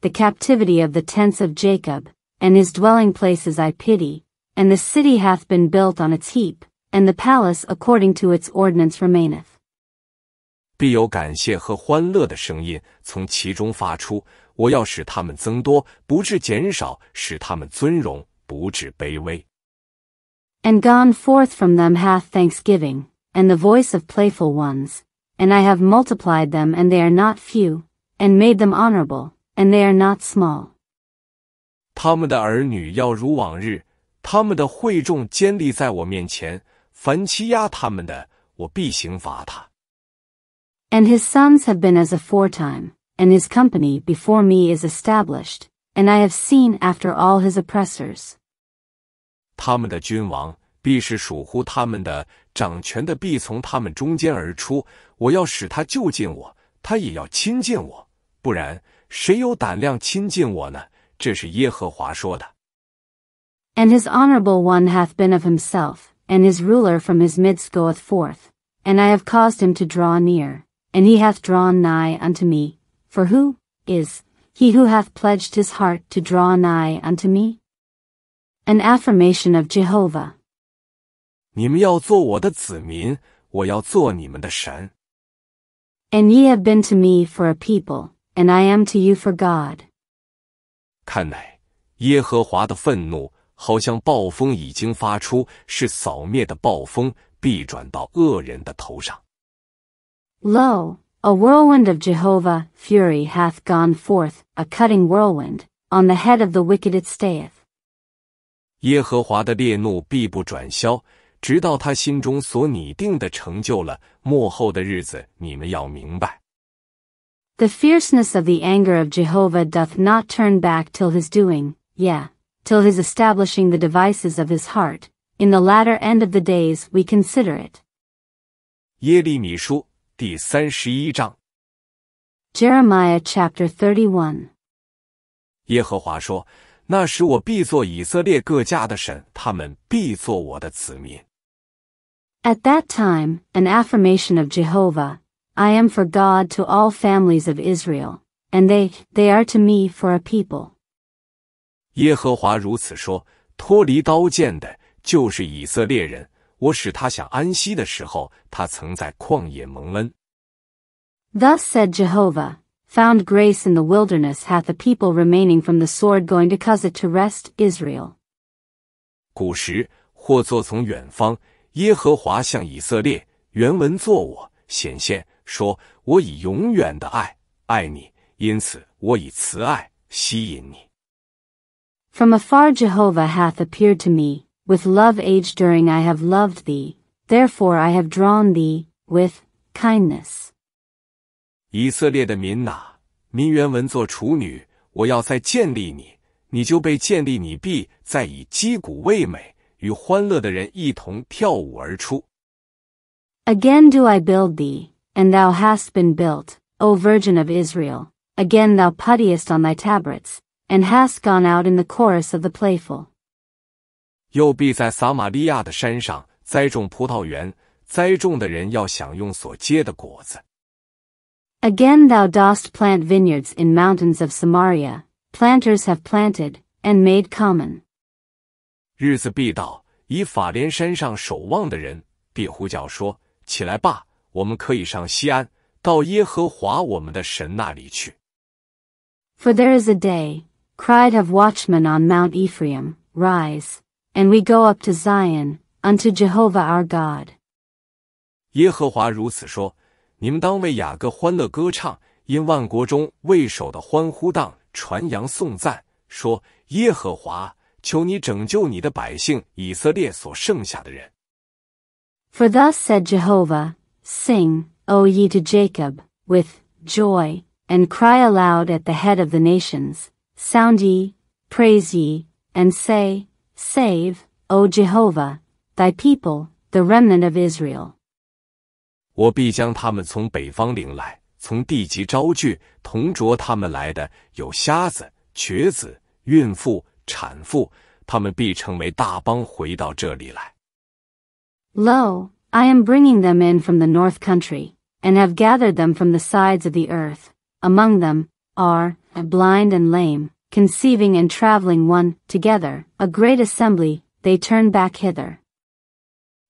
the captivity of the tents of Jacob, and his dwelling places I pity, and the city hath been built on its heap, and the palace according to its ordinance remaineth. 必有感谢和欢乐的声音从其中发出。我要使他们增多，不致减少；使他们尊荣，不致卑微。And gone forth from them hath thanksgiving, and the voice of playful ones. And I have multiplied them, and they are not few, and made them honorable. and are small. not they 他们的儿女要如往日，他们的会众坚立在我面前，凡欺压他们的，我必刑罚他。And his sons have been as aforetime, and his company before me is established, and I have seen after all his oppressors. 他们的君王必是属乎他们的，掌权的必从他们中间而出，我要使他就近我，他也要亲近我，不然。谁有胆量亲近我呢？这是耶和华说的。And his honorable one hath been of himself, and his ruler from his midst goeth forth, and I have caused him to draw near, and he hath drawn nigh unto me. For who is he who hath pledged his heart to draw nigh unto me? An affirmation of Jehovah. 你们要做我的子民，我要做你们的神。And ye have been to me for a people. and am God. I to you for 看来耶和华的愤怒好像暴风已经发出，是扫灭的暴风必转到恶人的头上。Lo, a whirlwind of j e h o v a h fury hath gone forth, a cutting whirlwind on the head of the wicked it stayeth. 耶和华的烈怒必不转消，直到他心中所拟定的成就了。末后的日子，你们要明白。The fierceness of the anger of Jehovah doth not turn back till his doing, yea, till his establishing the devices of his heart, in the latter end of the days we consider it. Jeremiah, chapter 31 one。耶和华说：“那时我必做以色列各家的神，他们必做我的子民。” At that time, an affirmation of Jehovah, I am for God to all families of Israel, and they, they are to me for a people. 耶和华如此说：脱离刀剑的，就是以色列人。我使他想安息的时候，他曾在旷野蒙恩。Thus said Jehovah, found grace in the wilderness hath a people remaining from the sword going to it to rest Israel. 古时或作从远方，耶和华向以色列（原文作我）显现，说：“我以永远的爱爱你，因此我以慈爱吸引你。” From afar Jehovah hath appeared to me, with love age during I have loved thee, therefore I have drawn thee, with kindness. 以色列的民哪、啊，民原文作处女，我要再建立你，你就被建立，你必再以击鼓为美，与欢乐的人一同跳舞而出。Again do I build thee, and thou hast been built, O Virgin of Israel, again thou puttiest on thy tabrets, and hast gone out in the chorus of the playful. 又必在撒玛利亚的山上栽种葡萄园，栽种的人要享用所结的果子。Again thou dost plant vineyards in mountains of Samaria, planters have planted, and made common. 日子必到，以法莲山上守望的人必呼叫说：“起来吧，我们可以上西安，到耶和华我们的神那里去。For there is a day, cried of watchmen on Mount Ephraim, Rise, and we go up to Zion, unto Jehovah our God. For thus said Jehovah, Sing, O ye to Jacob, with joy, and cry aloud at the head of the nations. Sound ye, praise ye, and say, Save, O Jehovah, thy people, the remnant of Israel. 我必将他们从北方领来，从地极招聚，同着他们来的有瞎子、瘸子、孕妇、产妇，他们必成为大帮，回到这里来。Lo, I am bringing them in from the north country, and have gathered them from the sides of the earth. Among them are blind and lame, conceiving and traveling one together, a great assembly, they turn back hither.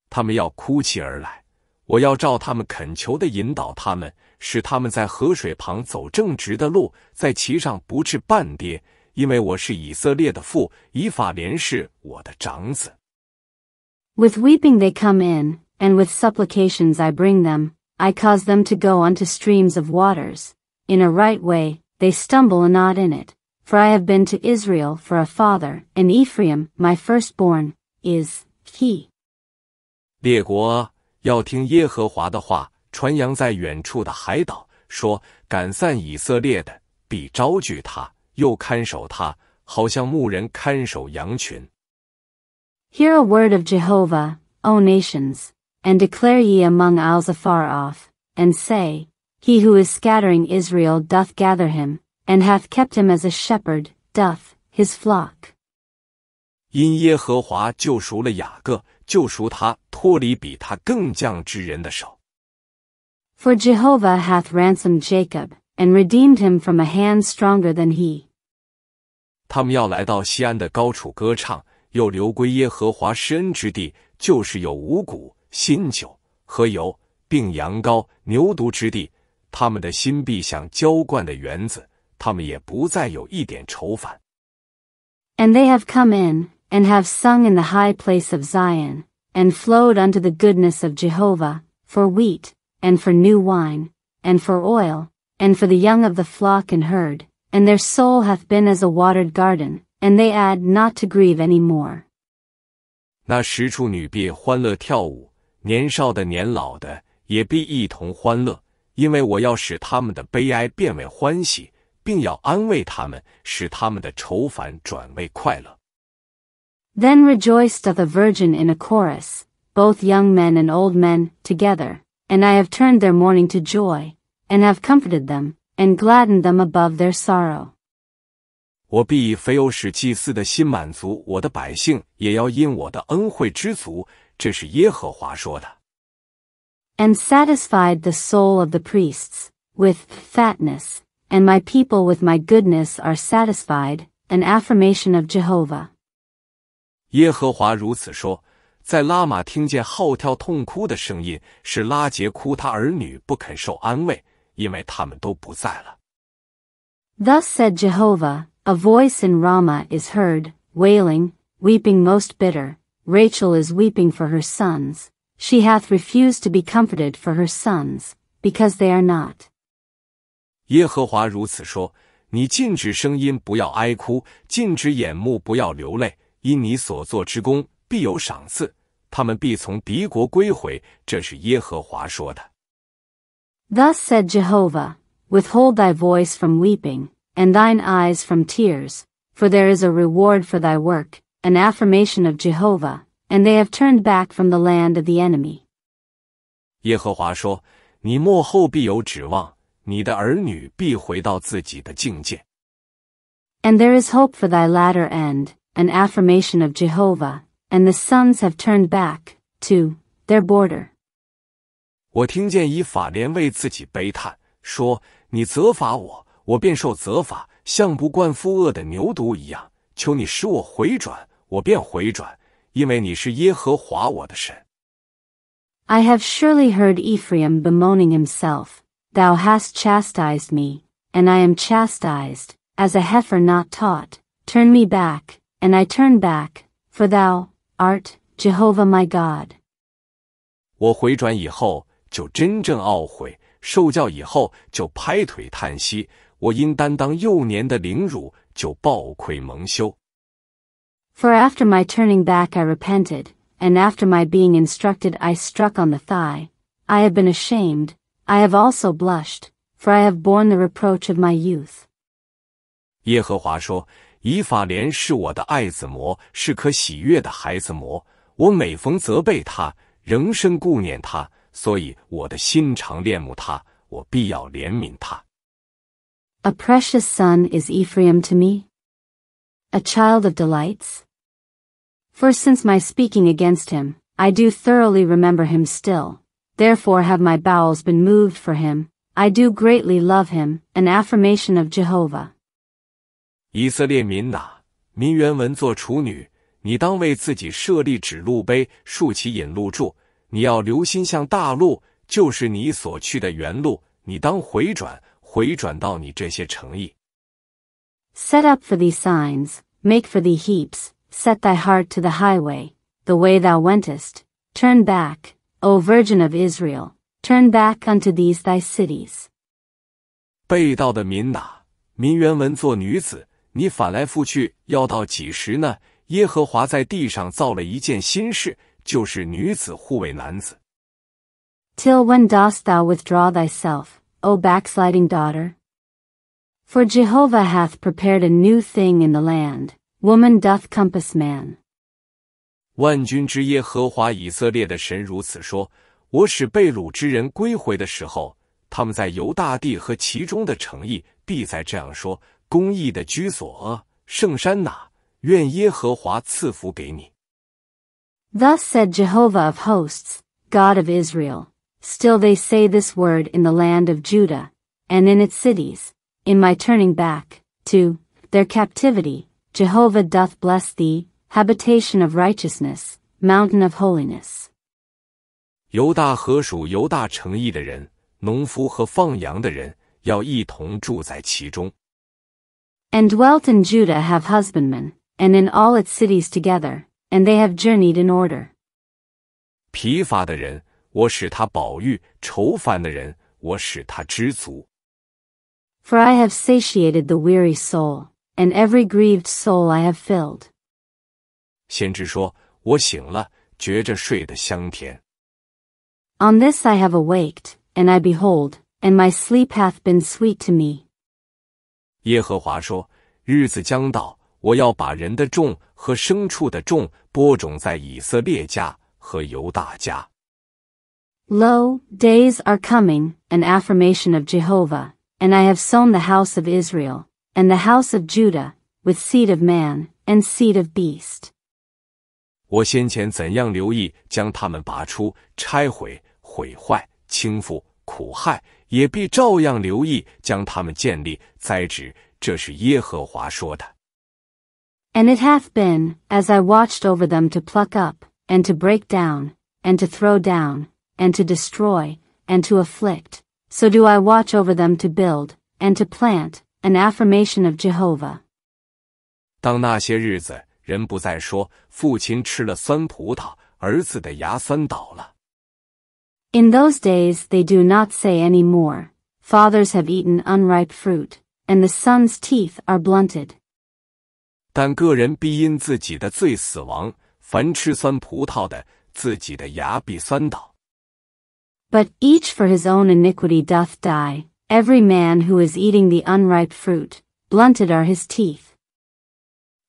他们要哭泣而来，我要照他们恳求的引导他们，使他们在河水旁走正直的路，在其上不至半跌，因为我是以色列的父，以法莲是我的长子。With weeping they come in, and with supplications I bring them, I cause them to go unto streams of waters, in a right way, they stumble not in it, for I have been to Israel for a father, and Ephraim, my firstborn, is he. 列国要听耶和华的话，传扬在远处的海岛，说：赶散以色列的，必招聚他，又看守他，好像牧人看守羊群。Hear a word of Jehovah, O nations and declare ye among isles afar off, and say, He who is scattering Israel doth gather him, and hath kept him as a shepherd, doth, his flock. For Jehovah hath ransomed Jacob, and redeemed him from a hand stronger than he. 新酒和油并羊羔牛犊之地，他们的心必像浇灌的园子，他们也不再有一点愁烦。And they have come in and have sung in the high place of Zion and flowed unto the goodness of Jehovah for wheat and for new wine and for oil and for the young of the flock and herd, and their soul hath been as a watered garden, and they add not to grieve any more. 年少的、年老的，也必一同欢乐，因为我要使他们的悲哀变为欢喜，并要安慰他们，使他们的愁烦转为快乐。Then rejoiced the virgin in a chorus, both young men and old men, together, and I have turned their mourning to joy, and have comforted them, and gladdened them above their sorrow. 我必以肥油使祭祀的心满足我的百姓，也要因我的恩惠知足，这是耶和华说的。And satisfied the soul of the priests with fatness, and my people with my goodness are satisfied, an affirmation of Jehovah. 耶和华如此说：在拉玛听见号跳痛哭的声音，是拉杰哭他儿女不肯受安慰，因为他们都不在了。Thus said Jehovah, a voice in Rama is heard, wailing, weeping most bitter, Rachel is weeping for her sons, she hath refused to be comforted for her sons, because they are not. 耶和华如此说：你禁止声音，不要哀哭；禁止眼目，不要流泪。因你所做之功，必有赏赐。他们必从敌国归回。这是耶和华说的。Thus said Jehovah, Withhold thy voice from weeping, and thine eyes from tears, for there is a reward for thy work, an affirmation of Jehovah, and they have turned back from the land of the enemy. 耶和华说：“你幕后必有指望，你的儿女必回到自己的境界。” And there is hope for thy latter end, an affirmation of Jehovah, and the sons have turned back to their border. 我听见以法莲为自己悲叹，说：“你责罚我，我便受责罚，像不惯负恶的牛犊一样。”求你使我回转，我便回转，因为你是耶和华我的神。I have surely heard Ephraim bemoaning himself, Thou hast chastised me, and I am chastised, as a heifer not taught. Turn me back, and I turn back, for Thou art Jehovah my God. 我回转以后就真正懊悔，受教以后就拍腿叹息。我因担当幼年的凌辱，就暴愧蒙羞。For after my turning back I repented, and after my being instructed I struck on the thigh. I have been ashamed, I have also blushed, for I have borne the reproach of my youth. 耶和华说：“以法莲是我的爱子魔，是可喜悦的孩子魔。我每逢责备他，仍深顾念他，所以我的心常恋慕他，我必要怜悯他。” A precious son is Ephraim to me? A child of delights? For since my speaking against him, I do thoroughly remember him still, therefore have my bowels been moved for him, I do greatly love him, an affirmation of Jehovah. 以色列民哪，民原文作处女，你当为自己设立指路碑，竖起引路柱。你要留心向大路，就是你所去的原路，你当回转，回转到你这些诚意。Set up for thee signs, make for thee heaps, set thy heart to the highway, the way thou wentest, turn back, O Virgin of Israel, turn back unto these thy cities. 被盗的民哪，民原文作女子，你反来覆去要到几时呢？耶和华在地上造了一件新事，就是女子护卫男子。Till when dost thou withdraw thyself, O backsliding daughter. For Jehovah hath prepared a new thing in the land, woman doth compass man. 万军之耶和华以色列的神如此说：我使被掳之人归回的时候，他们在犹大地和其中的诚意，必在这样说：公义的居所啊，圣山哪、啊，愿耶和华赐福给你。Thus said Jehovah of hosts, God of Israel. Still they say this word in the land of Judah, and in its cities, in my turning back, to, their captivity, Jehovah doth bless thee, habitation of righteousness, mountain of holiness. 犹大和属犹大城邑的人，农夫和放羊的人，要一同住在其中。And dwelt in Judah have husbandmen, and in all its cities together, and they have journeyed in order. 疲乏的人 for I have satiated the weary soul, and every grieved soul I have filled. 先知说：“我醒了，觉着睡得香甜。” On this I have awaked, and I behold, and my sleep hath been sweet to me. 耶和华说：“日子将到。”我要把人的种和牲畜的种播种在以色列家和犹大家。Lo, days are coming, an affirmation of Jehovah, and I have sown the house of Israel, and the house of Judah, with seed of man, and seed of beast. 我先前怎样留意将他们拔出、拆毁、毁坏、倾覆、苦害，也必照样留意将他们建立、栽植。这是耶和华说的。And it hath been, as I watched over them to pluck up, and to break down, and to throw down, and to destroy, and to afflict, so do I watch over them to build, and to plant, an affirmation of Jehovah. 当那些日子，人不再说父亲吃了酸葡萄，儿子的牙酸倒了。In those days they do not say any more, fathers have eaten unripe fruit, and the sons' teeth are blunted. 但个人必因自己的罪死亡，凡吃酸葡萄的，自己的牙必酸倒。but each for his own iniquity doth die, every man who is eating the unripe fruit, blunted are his teeth.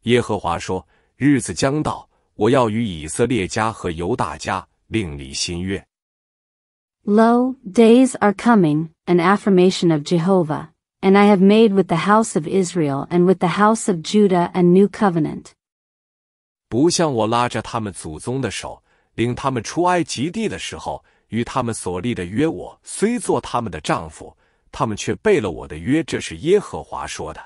耶和华说：“日子将到，我要与以色列家和犹大家另立新约。” Lo, days are coming, an affirmation of Jehovah, and I have made with the house of Israel and with the house of Judah a new covenant. 不像我拉着他们祖宗的手，领他们出埃及地的时候。与他们所立的约我，我虽做他们的丈夫，他们却背了我的约。这是耶和华说的。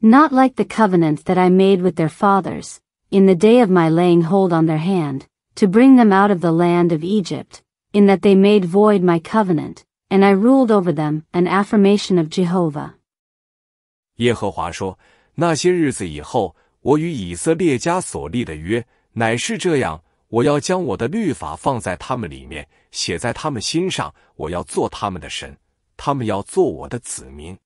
Not like the covenant that I made with their fathers in the day of my laying hold on their hand to bring them out of the land of Egypt, in that they made void my covenant, and I ruled over them. An affirmation of Jehovah. 耶和华说：“那些日子以后，我与以色列家所立的约乃是这样。”我要将我的律法放在他们里面，写在他们心上。我要做他们的神，他们要做我的子民。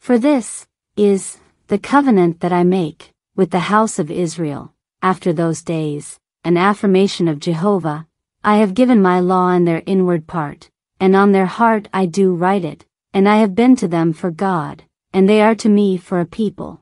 For this is the covenant that I make with the house of Israel after those days, an affirmation of Jehovah. I have given my law in their inward part, and on their heart I do write it, and I have been to them for God, and they are to me for a people.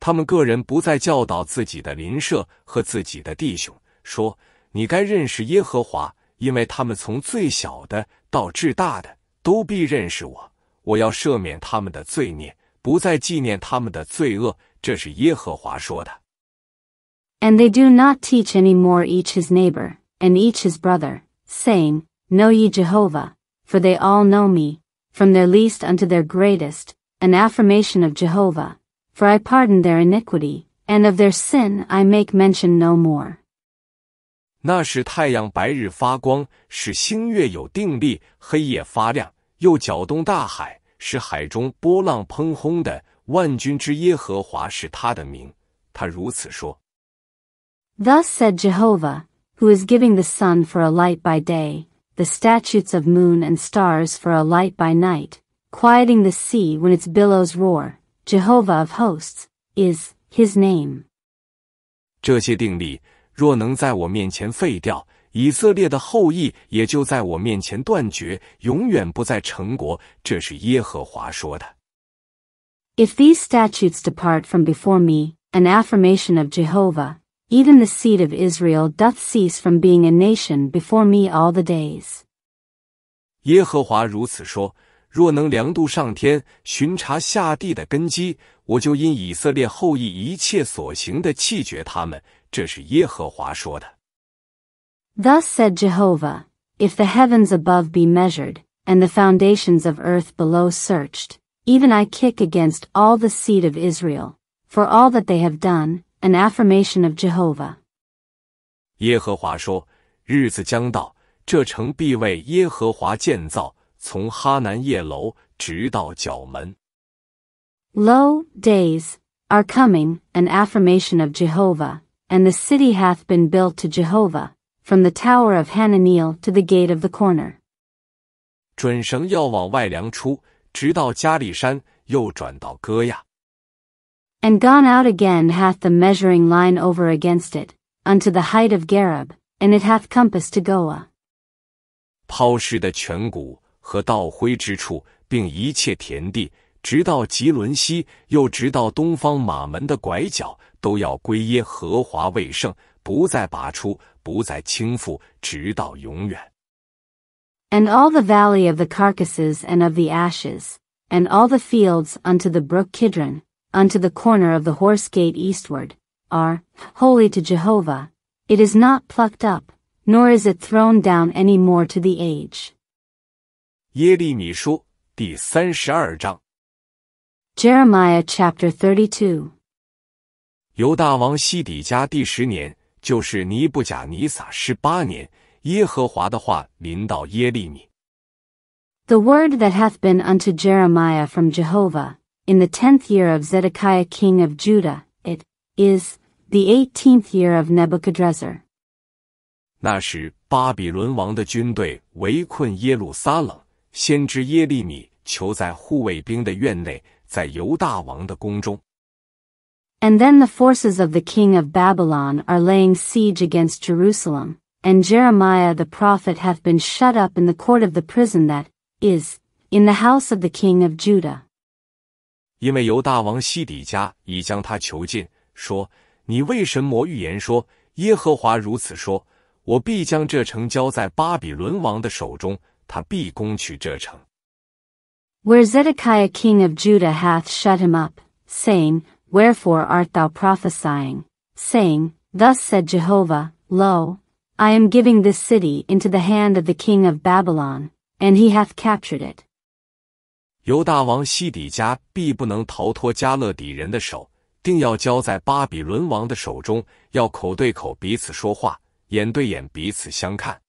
他们个人不再教导自己的邻舍和自己的弟兄，说：“你该认识耶和华，因为他们从最小的到至大的都必认识我。我要赦免他们的罪孽，不再纪念他们的罪恶。”这是耶和华说的。And they do not teach any more each his neighbor and each his brother, saying, Know ye Jehovah, for they all know me, from their least unto their greatest, an affirmation of Jehovah for I pardon their iniquity, and of their sin I make mention no more. 那时太阳白日发光，使星月有定力；黑夜发亮，又搅动大海，使海中波浪喷轰的。万军之耶和华是他的名。他如此说。Thus said Jehovah, who is giving the sun for a light by day, the statutes of moon and stars for a light by night, quieting the sea when its billows roar, Jehovah of hosts is his name。这些定力若能在我面前废掉，以色列的后裔也就在我面前断绝，永远不再成国。这是耶和华说的。If these statutes depart from before me, an affirmation of Jehovah, even the seed of Israel doth cease from being a nation before me all the days. 耶和华如此说。若能量度上天，巡查下地的根基，我就因以色列后裔一切所行的弃绝他们。这是耶和华说的。Thus said Jehovah, If the heavens above be measured, and the foundations of earth below searched, even I kick against all the seed of Israel, for all that they have done, an affirmation of Jehovah. 耶和华说：“日子将到，这城必为耶和华建造。”从哈南叶楼直到角门。Lo, days are coming, an affirmation of Jehovah, and the city hath been built to Jehovah, from the tower of Hananiel to the gate of the corner. 准绳要往外量出，直到加里山，又转到戈亚。And gone out again hath the measuring line over against it, unto the height of Gareb, and it hath compassed to Goa. 抛尸的颧骨 and all the valley of the carcasses and of the ashes, and all the fields unto the brook Kidron, unto the corner of the horse gate eastward, are holy to Jehovah. It is not plucked up, nor is it thrown down any more to the age. 耶利米书第三十二章。Jeremiah chapter thirty two。犹大王西底家第十年，就是尼布甲尼撒十八年，耶和华的话临到耶利米。The word that hath been unto Jeremiah from Jehovah in the tenth year of Zedekiah king of Judah, it is the eighteenth year of Nebuchadrezzar. 那时，巴比伦王的军队围困耶路撒冷，先知耶利米囚在护卫兵的院内，在犹大王的宫中。And then the forces of the king of Babylon are laying siege against Jerusalem, and Jeremiah the prophet hath been shut up in the court of the prison that is in the house of the king of Judah. 因为犹大王西底家已将他囚禁，说：“你为神魔预言说，耶和华如此说：我必将这城交在巴比伦王的手中，他必攻取这城。Where Zedekiah king of Judah hath shut him up, saying, Wherefore art thou prophesying? Saying, Thus said Jehovah, Lo, I am giving this city into the hand of the king of Babylon, and he hath captured it. 犹大王西底家必不能逃脱加勒底人的手，定要交在巴比伦王的手中，要口对口彼此说话，眼对眼彼此相看。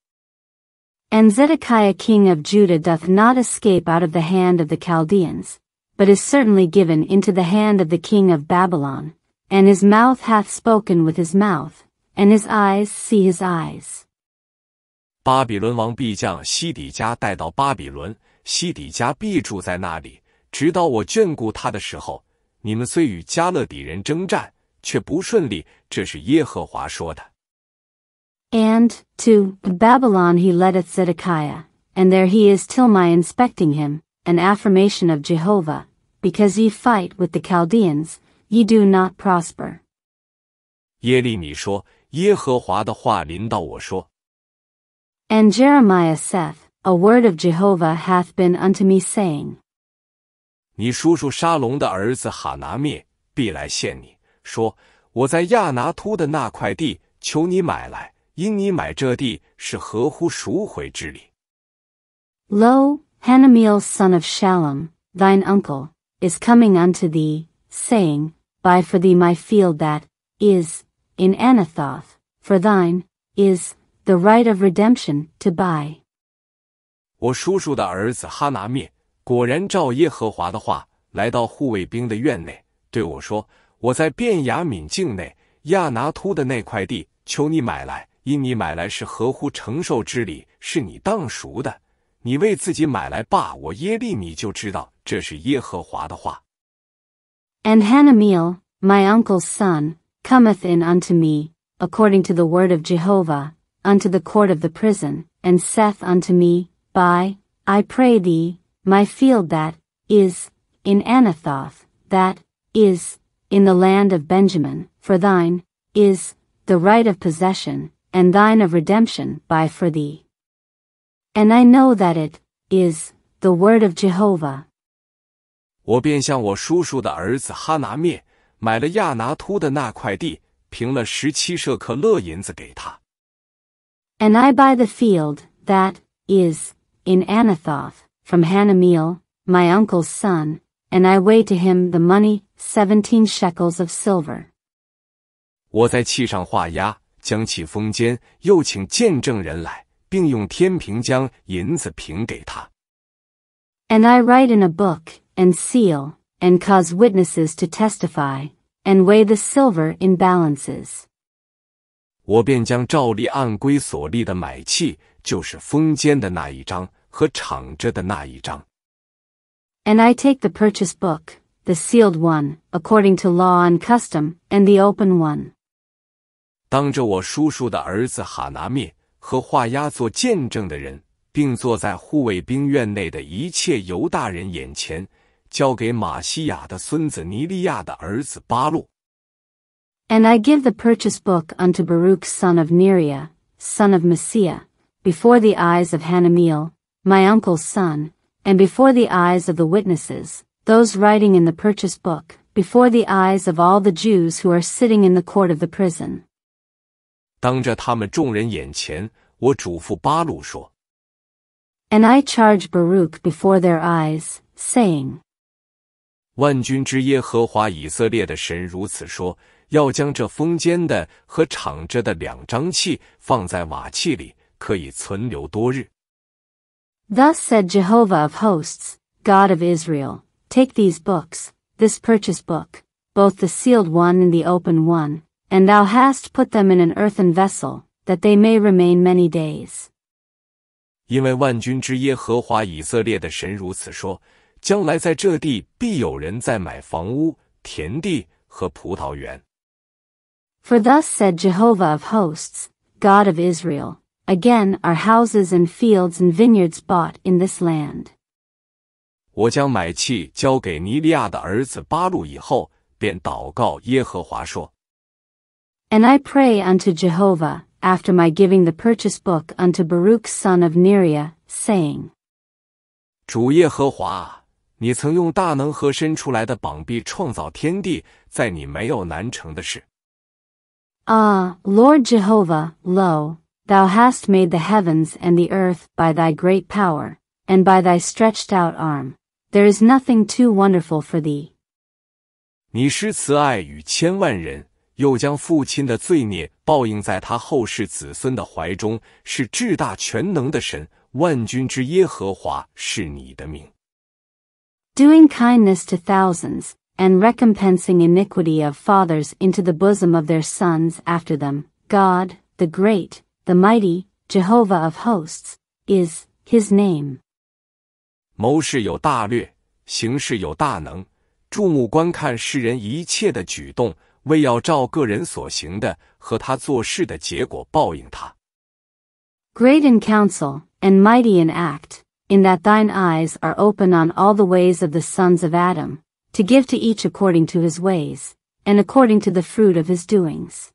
and Zedekiah king of Judah doth not escape out of the hand of the Chaldeans, but is certainly given into the hand of the king of Babylon, and his mouth hath spoken with his mouth, and his eyes see his eyes. 巴比伦王必将西底家带到巴比伦，西底家必住在那里，直到我眷顾他的时候。你们虽与加勒底人征战，却不顺利，这是耶和华说的。and, to Babylon he leddeth Zedekiah, and there he is till my inspecting him, an affirmation of Jehovah, because ye fight with the Chaldeans, ye do not prosper. And Jeremiah saith, A word of Jehovah hath been unto me, saying, 因你买这地是合乎赎回之理。Lo, Hanamiel son of Shallum, thine uncle, is coming unto thee, saying, Buy for thee my field that is in Anathoth, for thine is the right of redemption to buy. 我叔叔的儿子哈拿灭果然照耶和华的话，来到护卫兵的院内，对我说：“我在便雅敏境内亚拿突的那块地，求你买来。”因你买来是合乎承受之理，是你当赎的。你为自己买来罢我耶利米就知道这是耶和华的话。And Hanamiel, my uncle's son, cometh in unto me, according to the word of Jehovah, unto the court of the prison, and saith unto me, Buy, I pray thee, my field that is in Anathoth, that is in the land of Benjamin, for thine is the right of possession, and thine of redemption by for thee. And I know that it is the word of Jehovah. 我便向我叔叔的儿子哈拿灭买了亚拿突的那块地，平了十七舍克勒银子给他。And I buy the field that is in Anathoth from Hanamiel, my uncle's son, and I weigh to him the money seventeen shekels of silver. 我在契上画押，将其封监，又请见证人来，并用天平将银子平给他。And I write in a book, and seal, and cause witnesses to testify, and weigh the silver in balances. 我便将照例按规所立的买契，就是封间的那一章和敞着的那一章。And I take the purchase book, the sealed one, according to law and custom, and the open one. 当着我叔叔的儿子哈拿灭和画押做见证的人，并坐在护卫兵院内的一切犹大人眼前，交给马西亚的孙子尼利亚的儿子巴路。And I give the purchase book unto Baruch son of Neriah, son of Messiah, before the eyes of Hanamiel, my uncle's son, and before the eyes of the witnesses, those writing in the purchase book, before the eyes of all the Jews who are sitting in the court of the prison. 当着他们众人眼前，我嘱咐巴路说：“And I charge Baruch before their eyes, saying，万军之耶和华以色列的神如此说：要将这封间的和敞着的两张器放在瓦器里，可以存留多日。” Thus said Jehovah of hosts, God of Israel, Take these books, this purchase book, both the sealed one and the open one. And thou hast put them in an earthen vessel, that they may remain many days. 因为万军之耶和华以色列的神如此说：将来在这地必有人在买房屋、田地和葡萄园。For thus said Jehovah of hosts, God of Israel, again are houses and fields and vineyards bought in this land. 我将买气交给尼利亚的儿子巴路以后，便祷告耶和华说：and I pray unto Jehovah, after my giving the purchase book unto Baruch son of Neriah, saying, 主耶和华，你曾用大能和伸出来的膀臂创造天地，在你没有难成的事。Ah, Lord Jehovah, lo, thou hast made the heavens and the earth by thy great power, and by thy stretched out arm. There is nothing too wonderful for thee. 你施慈爱与千万人。又将父亲的罪孽报应在他后世子孙的怀中，是至大全能的神，万军之耶和华是你的名。Doing kindness to thousands and recompensing iniquity of fathers into the bosom of their sons after them, God, the Great, the Mighty, Jehovah of hosts, is His name。谋事有大略，行事有大能，注目观看世人一切的举动。为要照个人所行的和他做事的结果报应他。Great in counsel and mighty in act, in that thine eyes are open on all the ways of the sons of Adam, to give to each according to his ways, and according to the fruit of his doings.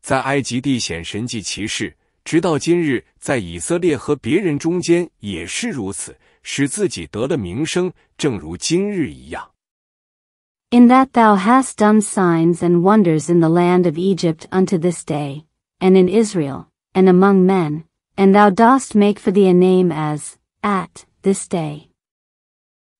在埃及地显神迹奇事，直到今日，在以色列和别人中间也是如此，使自己得了名声，正如今日一样。in that thou hast done signs and wonders in the land of Egypt unto this day, and in Israel, and among men, and thou dost make for thee a name as, at, this day.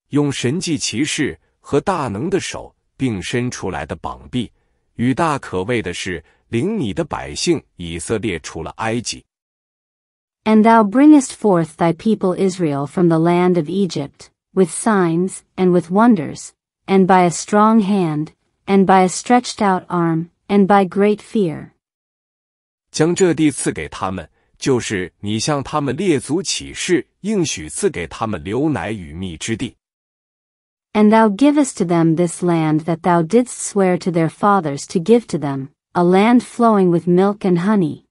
用神迹骑士和大能的手并伸出来的膀臂，与大可畏的是，领你的百姓以色列出了埃及。And thou bringest forth thy people Israel from the land of Egypt, with signs, and with wonders, and by a strong hand, and by a stretched out arm, and by great fear. 将这地赐给他们，就是你向他们列祖起誓应许赐给他们流奶与蜜之地。And thou givest to them this land that thou didst swear to their fathers to give to them, a land flowing with milk and honey.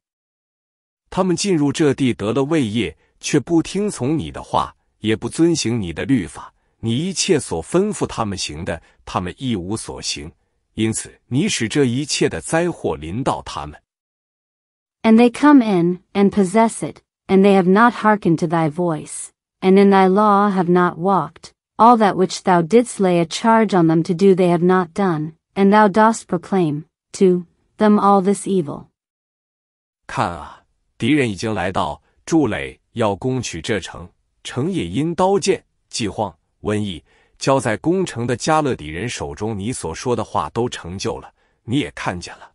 他们进入这地得了位业，却不听从你的话，也不遵行你的律法。你一切所吩咐他们行的，他们一无所行，因此你使这一切的灾祸临到他们。And they come in and possess it, and they have not hearkened to thy voice, and in thy law have not walked. All that which thou didst lay a charge on them to do they have not done, and thou dost proclaim to them all this evil. 看啊，敌人已经来到，筑垒要攻取这城，城也因刀剑、饥荒。瘟疫交在攻城的加勒底人手中，你所说的话都成就了，你也看见了。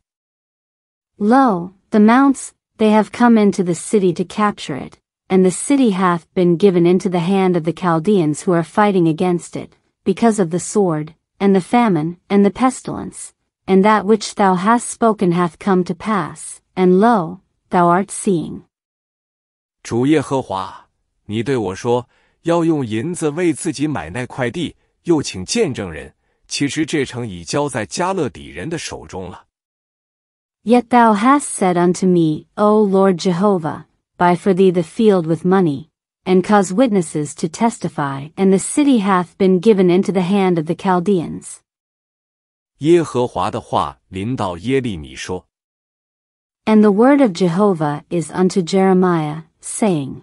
Lo, the mounts, they have come into the city to capture it, and the city hath been given into the hand of the Chaldeans who are fighting against it, because of the sword, and the famine, and the pestilence, and that which thou hast spoken hath come to pass, and lo, thou art seeing. 主耶和华，你对我说。要用银子为自己买那块地，又请见证人。其实这城已交在加勒底人的手中了。Yet thou hast said unto me, O Lord Jehovah, buy for thee the field with money, and cause witnesses to testify, and the city hath been given into the hand of the Chaldeans. 耶和华的话临到耶利米说。And the word of Jehovah is unto Jeremiah, saying,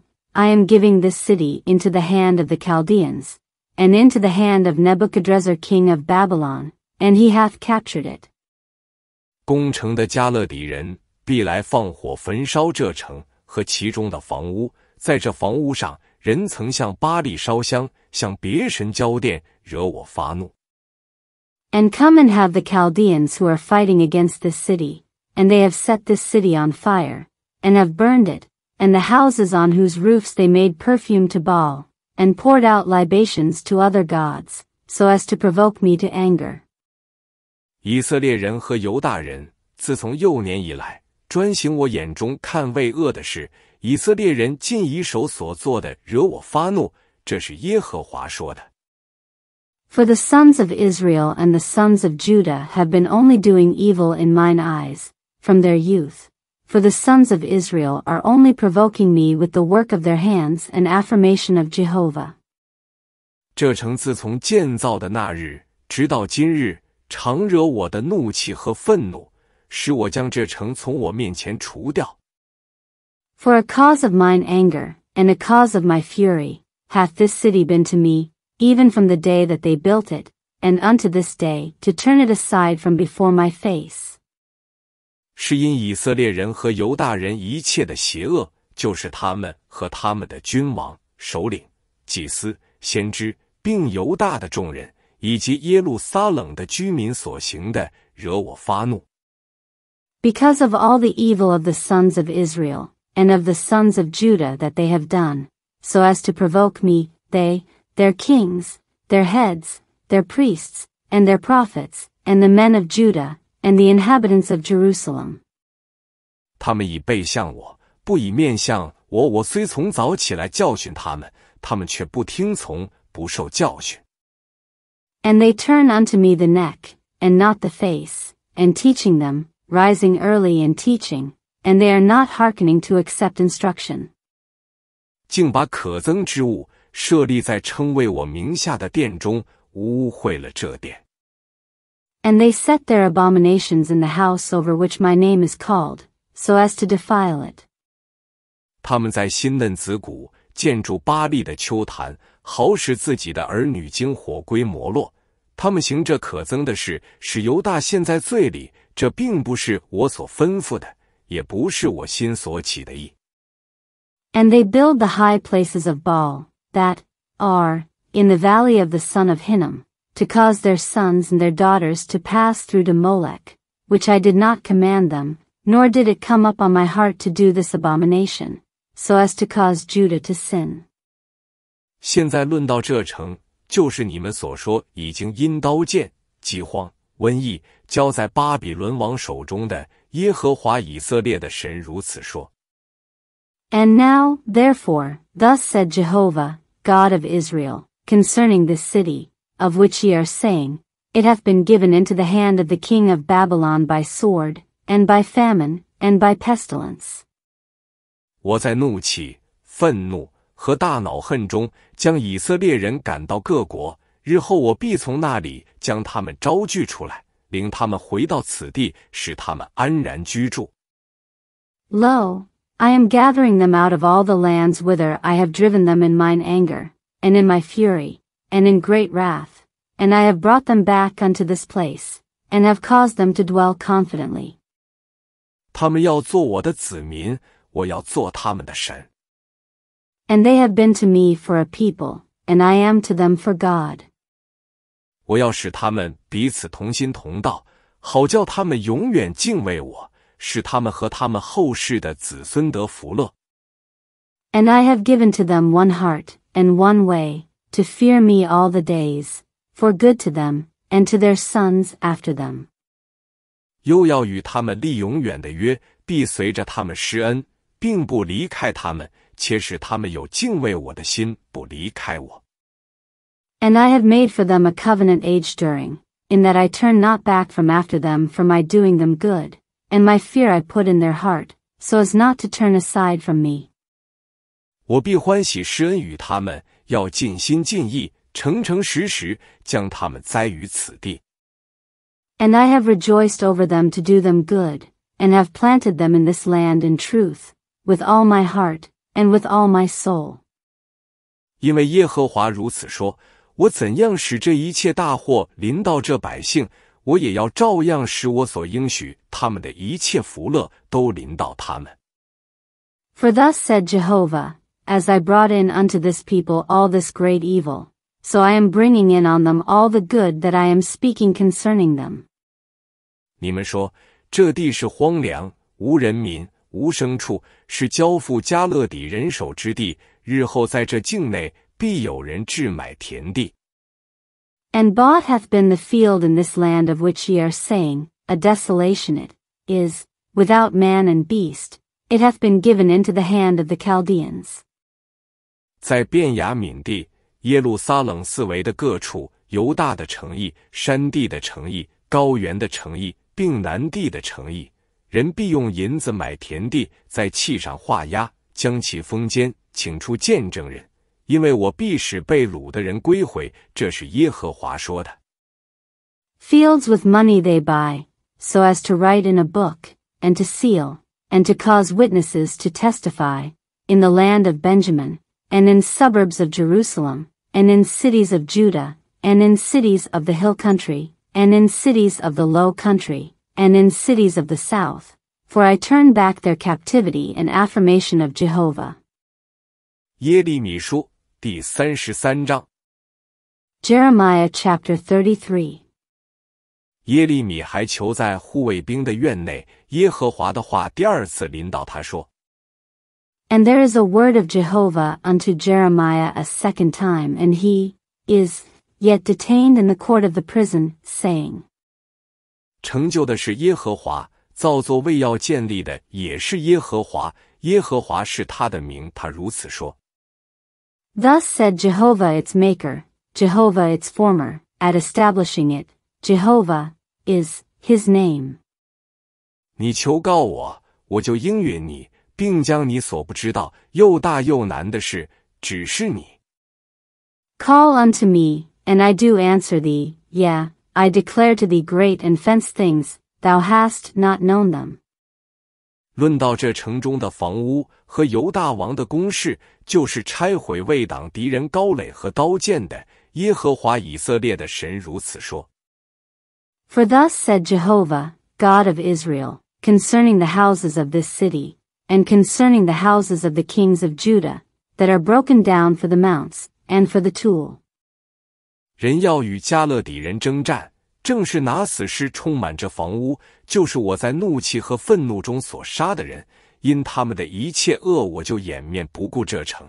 I am giving this city into the hand of the Chaldeans, and into the hand of Nebuchadrezzar king of Babylon, and he hath captured it. 攻城的加勒底人必来放火焚烧这城和其中的房屋，在这房屋上，人曾向巴利烧香，向别神交奠，惹我发怒。And come and have the Chaldeans who are fighting against this city, and they have set this city on fire, and have burned it, and the houses on whose roofs they made perfume to Baal, and poured out libations to other gods, so as to provoke me to anger. 以色列人和犹大人自从幼年以来，专行我眼中看为恶的事。以色列人尽以手所做的惹我发怒，这是耶和华说的。For the sons of Israel and the sons of Judah have been only doing evil in mine eyes, from their youth for the sons of Israel are only provoking me with the work of their hands and affirmation of Jehovah. 这城自从建造的那日，直到今日，常惹我的怒气和愤怒，使我将这城从我面前除掉。For a cause of mine anger, and a cause of my fury, hath this city been to me, even from the day that they built it, and unto this day, to turn it aside from before my face. 是因以色列人和犹大人一切的邪恶，就是他们和他们的君王、首领、祭司、先知，并犹大的众人以及耶路撒冷的居民所行的，惹我发怒。Because of all the evil of the sons of Israel and of the sons of Judah that they have done, so as to provoke me, they, their kings, their heads, their priests, and their prophets, and the men of Judah, and the inhabitants of Jerusalem. 他们以背向我，不以面向我。我虽从早起来教训他们，他们却不听从，不受教训。And they turn unto me the neck, and not the face, and teaching them, rising early and teaching, and they are not hearkening to accept instruction. 竟把可憎之物设立在称为我名下的殿中，污秽了这殿。and they set their abominations in the house over which my name is called, so as to defile it. 他们在新嫩子谷建筑巴利的丘坛，好使自己的儿女经火归摩洛。他们行这可憎的事，使犹大陷在罪里。这并不是我所吩咐的，也不是我心所起的意。And they build the high places of Baal that are in the valley of the son of Hinnom to cause their sons and their daughters to pass through to Molech, which I did not command them, nor did it come up on my heart to do this abomination, so as to cause Judah to sin. 现在论到这城，就是你们所说已经因刀剑、饥荒、瘟疫交在巴比伦王手中的耶和华以色列的神如此说。And now, therefore, thus said Jehovah, God of Israel, concerning this city, of which ye are saying, It hath been given into the hand of the king of Babylon by sword, and by famine, and by pestilence. 我在怒气、愤怒和大恼恨中，将以色列人赶到各国。日后我必从那里将他们招聚出来，领他们回到此地，使他们安然居住。Lo, I am gathering them out of all the lands whither I have driven them in mine anger and in my fury and in great wrath, and I have brought them back unto this place, and have caused them to dwell confidently. And they have been to me for a people, and I am to them for God. 我要使他们彼此同心同道，好叫他们永远敬畏我，使他们和他们后世的子孙得福乐。And I have given to them one heart and one way, to fear me all the days, for good to them, and to their sons after them. 又要与他们立永远的约，必随着他们施恩，并不离开他们，且使他们有敬畏我的心，不离开我。And I have made for them a covenant age during, in that I turn not back from after them for my doing them good, and my fear I put in their heart, so as not to turn aside from me. 我必欢喜施恩与他们，要尽心尽意、诚诚实实将他们栽于此地。And I have rejoiced over them to do them good, and have planted them in this land in truth, with all my heart, and with all my soul. 因为耶和华如此说：“我怎样使这一切大祸临到这百姓，我也要照样使我所应许他们的一切福乐都临到他们。” For thus said Jehovah as I brought in unto this people all this great evil, so I am bringing in on them all the good that I am speaking concerning them. 你们说，这地是荒凉，无人民，无牲畜，是交付加勒底人手之地。日后在这境内必有人置买田地。And bought hath been the field in this land of which ye are saying, A desolation it is, without man and beast, it hath been given into the hand of the Chaldeans. 在便雅悯地、耶路撒冷四围的各处，犹大的诚意、山地的诚意、高原的诚意、并南地的诚意，人必用银子买田地，在气上画押，将其封缄，请出见证人，因为我必使被掳的人归回。这是耶和华说的。Fields with money they buy, so as to write in a book and to seal and to cause witnesses to testify in the land of Benjamin. and in suburbs of Jerusalem, and in cities of Judah, and in cities of the hill country, and in cities of the low country, and in cities of the south, for I turn back their captivity in affirmation of Jehovah. Jeremiah chapter thirty three。耶利米还囚在护卫兵的院内，耶和华的话第二次临到他说。and there is a word of Jehovah unto Jeremiah a second time and he, is, yet detained in the court of the prison, saying, 成就的是耶和华，造作为要建立的也是耶和华，耶和华是他的名，他如此说。Thus said Jehovah its maker, Jehovah its former, at establishing it, Jehovah, is, his name. 你求告我，我就应允你；并将你所不知道又大又难的事指示你。Call unto me, and I do answer thee, yea, I declare to thee great and fenced things, thou hast not known them. 论到这城中的房屋和犹大王的宫室，就是拆毁为党敌人高垒和刀剑的。耶和华以色列的神如此说：For thus said Jehovah, God of Israel, concerning the houses of this city and concerning the houses of the kings of Judah, that are broken down for the mounts, and for the tool. 人要与加勒底人征战，正是拿死尸充满这房屋，就是我在怒气和愤怒中所杀的人，因他们的一切恶，我就掩面不顾这城。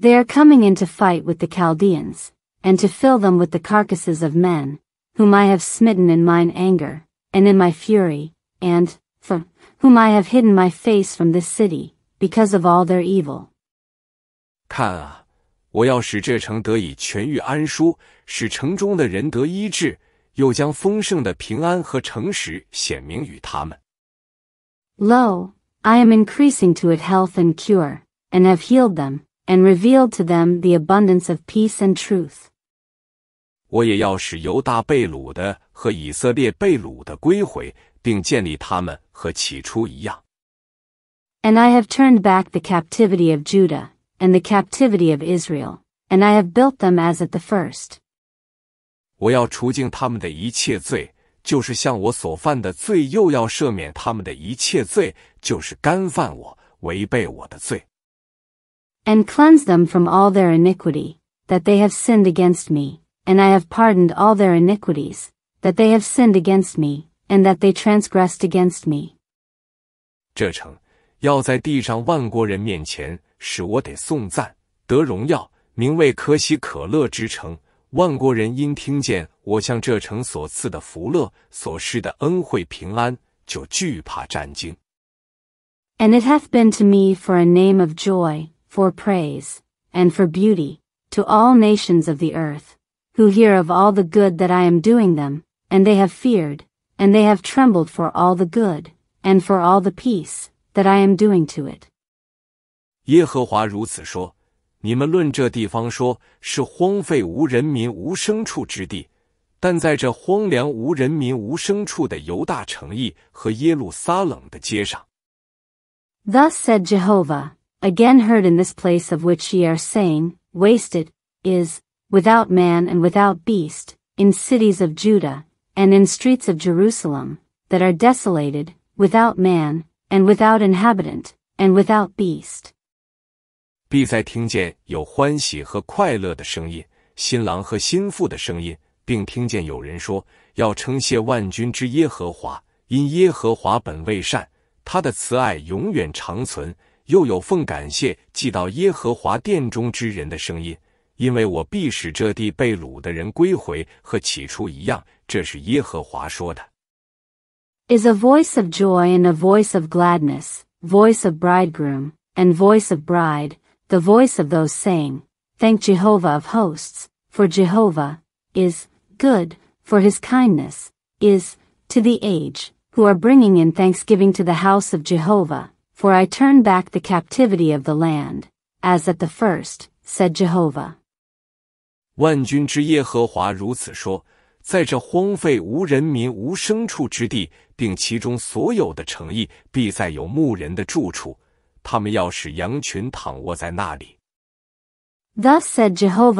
They are coming in to fight with the Chaldeans, and to fill them with the carcasses of men, whom I have smitten in mine anger, and in my fury, and, for, whom I have hidden my face from this city, because of all their evil. I am increasing to it health and cure, and have healed them, and revealed to them the abundance of peace and truth. 我也要使犹大被掳的和以色列被掳的归回，并建立他们和起初一样。And I have turned back the captivity of Judah and the captivity of Israel, and I have built them as at the first. 我要除尽他们的一切罪，就是像我所犯的罪，又要赦免他们的一切罪，就是干犯我、违背我的罪。And cleanse them from all their iniquity, that they have sinned against me, and I have pardoned all their iniquities, that they have sinned against me and that they transgressed against me. 这城要在地上万国人面前使我得颂赞得荣耀，名为可喜可乐之城。万国人因听见我向这城所赐的福乐、所施的恩惠、平安，就惧怕战惊。And it hath been to me for a name of joy, for praise, and for beauty, to all nations of the earth, who hear of all the good that I am doing them, and they have feared, and they have trembled for all the good, and for all the peace, that I am doing to it. thus said Jehovah, again heard in this place of which ye are saying, wasted, is, without man and without beast, in cities of Judah, and in streets of Jerusalem that are desolated without man and without inhabitant and without beast。必在听见有欢喜和快乐的声音，新郎和心腹的声音，并听见有人说要称谢万军之耶和华，因耶和华本为善，他的慈爱永远长存，又有奉感谢寄到耶和华殿中之人的声音。因为我必使这地被掳的人归回，和起初一样。这是耶和华说的。Is a voice of joy and a voice of gladness, voice of bridegroom, and voice of bride, the voice of those saying, Thank Jehovah of hosts, for Jehovah is good, for his kindness is to the age, who are bringing in thanksgiving to the house of Jehovah, for I turn back the captivity of the land, as at the first, said Jehovah. Thus said Jehovah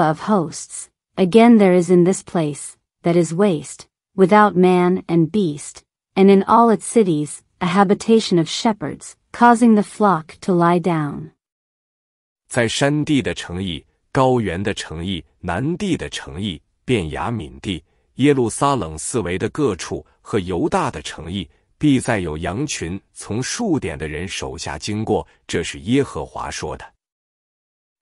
of hosts. Again, there is in this place that is waste, without man and beast, and in all its cities a habitation of shepherds, causing the flock to lie down. 在山地的城邑、高原的城邑、南地的城邑、便雅悯地。耶路撒冷四围的各处和犹大的城邑，必再有羊群从数点的人手下经过。这是耶和华说的。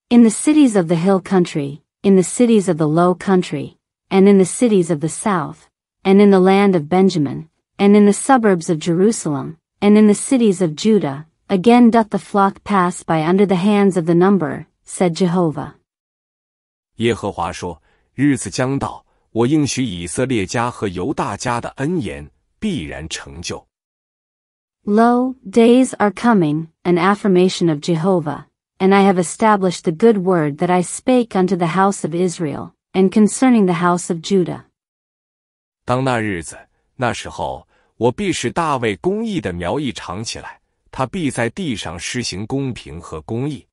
In the cities of the hill country, in the cities of the low country, and in the cities of the south, and in the land of Benjamin, and in the suburbs of Jerusalem, and in the cities of Judah, again doth the flock pass by under the hands of the number, said Jehovah. 耶和华说：“日子将到。”我应许以色列家和犹大家的恩言必然成就。Lo, days are coming, an affirmation of Jehovah, and I have established the good word that I spake unto the house of Israel, and concerning the house of Judah. 当那日子，那时候，我必使大卫公义的苗裔长起来，他必在地上施行公平和公义。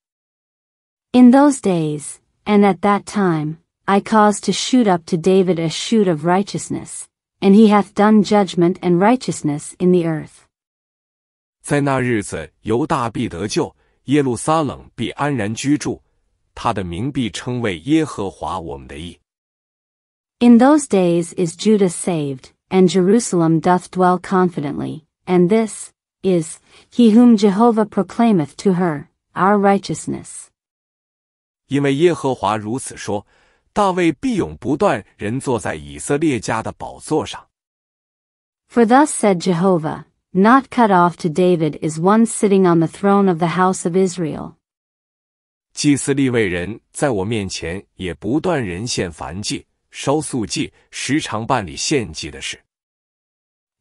In those days, and at that time, I caused to shoot up to David a shoot of righteousness, and he hath done judgment and righteousness in the earth. 在那日子，犹大必得救，耶路撒冷必安然居住，他的名必称为耶和华我们的义。In those days is Judah saved, and Jerusalem doth dwell confidently, and this is he whom Jehovah proclaimeth to her, our righteousness. 因为耶和华如此说。大卫必永不断人坐在以色列家的宝座上。For thus said Jehovah, not cut off to David is one sitting on the throne of the house of Israel. 祭司立位人在我面前也不断人献燔祭、烧素祭，时常办理献祭的事。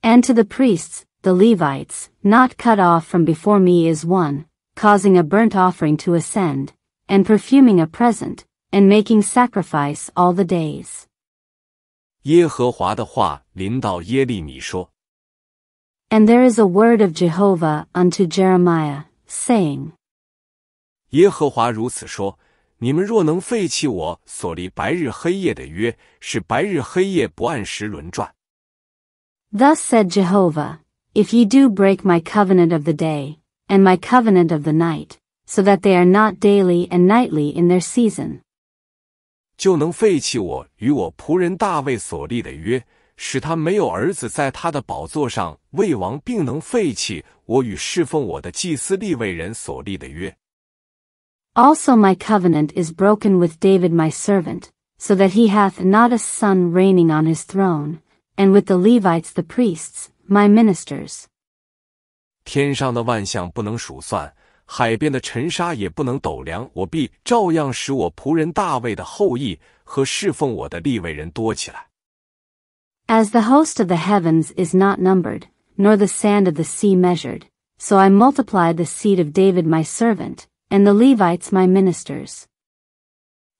And to the priests, the Levites, not cut off from before me is one, causing a burnt offering to ascend, and perfuming a present, and making sacrifice all the days. 耶和华的话临到耶利米说：“And there is a word of Jehovah unto Jeremiah, saying, 耶和华如此说：你们若能废弃我所立白日黑夜的约，使白日黑夜不按时轮转。” Thus said Jehovah, If ye do break my covenant of the day, and my covenant of the night, so that they are not daily and nightly in their season, 就能废弃我与我仆人大卫所立的约，使他没有儿子在他的宝座上为王，并能废弃我与侍奉我的祭司立位人所立的约。Also my covenant is broken with David my servant, so that he hath not a son reigning on his throne, and with the Levites the priests, my ministers. 天上的万象不能数算。海边的尘沙也不能斗量，我必照样使我仆人大卫的后裔和侍奉我的立位人多起来。As the host of the heavens is not numbered, nor the sand of the sea measured, so I multiplied the seed of David my servant, and the Levites my ministers.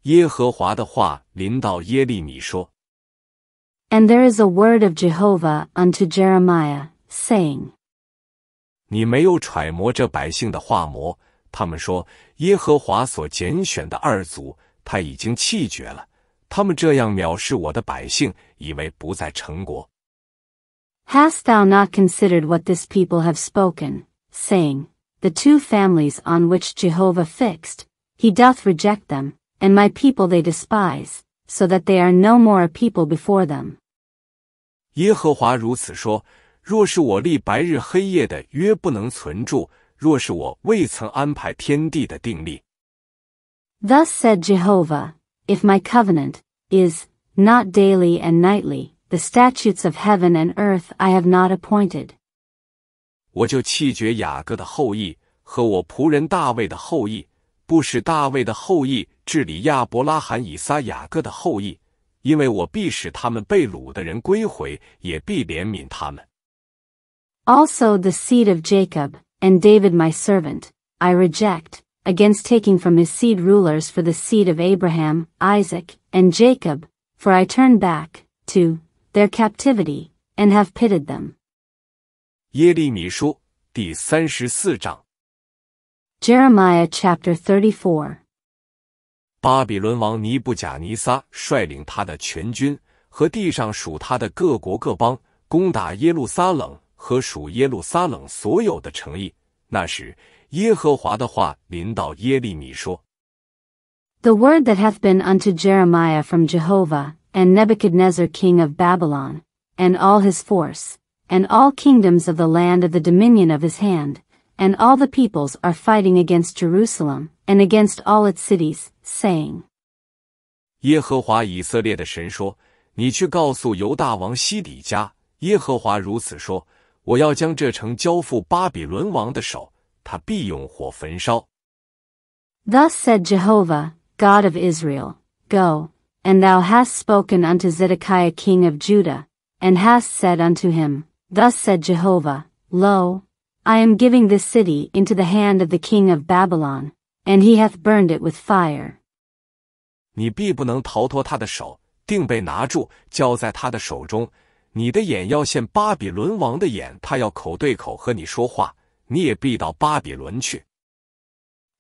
耶和华的话临到耶利米说：“And there is a word of Jehovah unto Jeremiah, saying, 你没有揣摩这百姓的化魔。他们说：“耶和华所拣选的二族，他已经弃绝了。他们这样藐视我的百姓，以为不再成国。” Hast thou not considered what this people have spoken, saying, The two families on which Jehovah fixed, he doth reject them, and my people they despise, so that they are no more a people before them. 耶和华如此说：若是我立白日黑夜的约不能存住，若是我未曾安排天地的定力。t h u s said Jehovah, if my covenant is not daily and nightly, the statutes of heaven and earth I have not appointed. 我就弃绝雅各的后裔和我仆人大卫的后裔，不使大卫的后裔治理亚伯拉罕、以撒、雅各的后裔，因为我必使他们被掳的人归回，也必怜悯他们。Also the seed of Jacob, and David my servant, I reject, against taking from his seed rulers for the seed of Abraham, Isaac, and Jacob, for I turn back, to, their captivity, and have pitted them. Jeremiah, chapter 34 four。巴比伦王尼布贾尼撒率领他的全军和地上属他的各国各邦，攻打耶路撒冷，the word that hath been unto Jeremiah from Jehovah and Nebuchadnezzar king of Babylon, and all his force, and all kingdoms of the land of the dominion of his hand, and all the peoples are fighting against Jerusalem and against all its cities, saying.” 耶和华以色列的神说：“你去告诉犹大王西底家，耶和华如此说：我要将这城交付巴比伦王的手，他必用火焚烧。” Thus said Jehovah, God of Israel, Go, and thou hast spoken unto Zedekiah king of Judah, and hast said unto him, Thus said Jehovah, Lo, I am giving this city into the hand of the king of Babylon, and he hath burned it with fire. 你必不能逃脱他的手，定被拿住，交在他的手中，你的眼要现巴比伦王的眼，他要口对口和你说话，你也必到巴比伦去。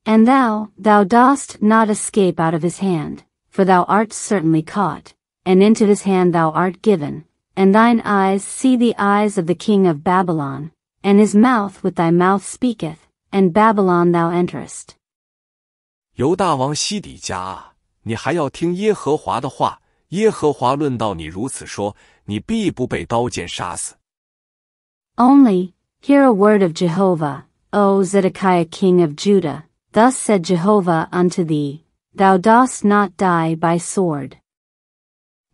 And thou, thou dost not escape out of his hand, for thou art certainly caught, and into his hand thou art given, and thine eyes see the eyes of the king of Babylon, and his mouth with thy mouth speaketh, and Babylon thou enterest. 犹大王西底家啊，你还要听耶和华的话。耶和华论到你如此说：你必不被刀剑杀死。Only hear a word of Jehovah, O Zedekiah, king of Judah. Thus said Jehovah unto thee, Thou dost not die by sword.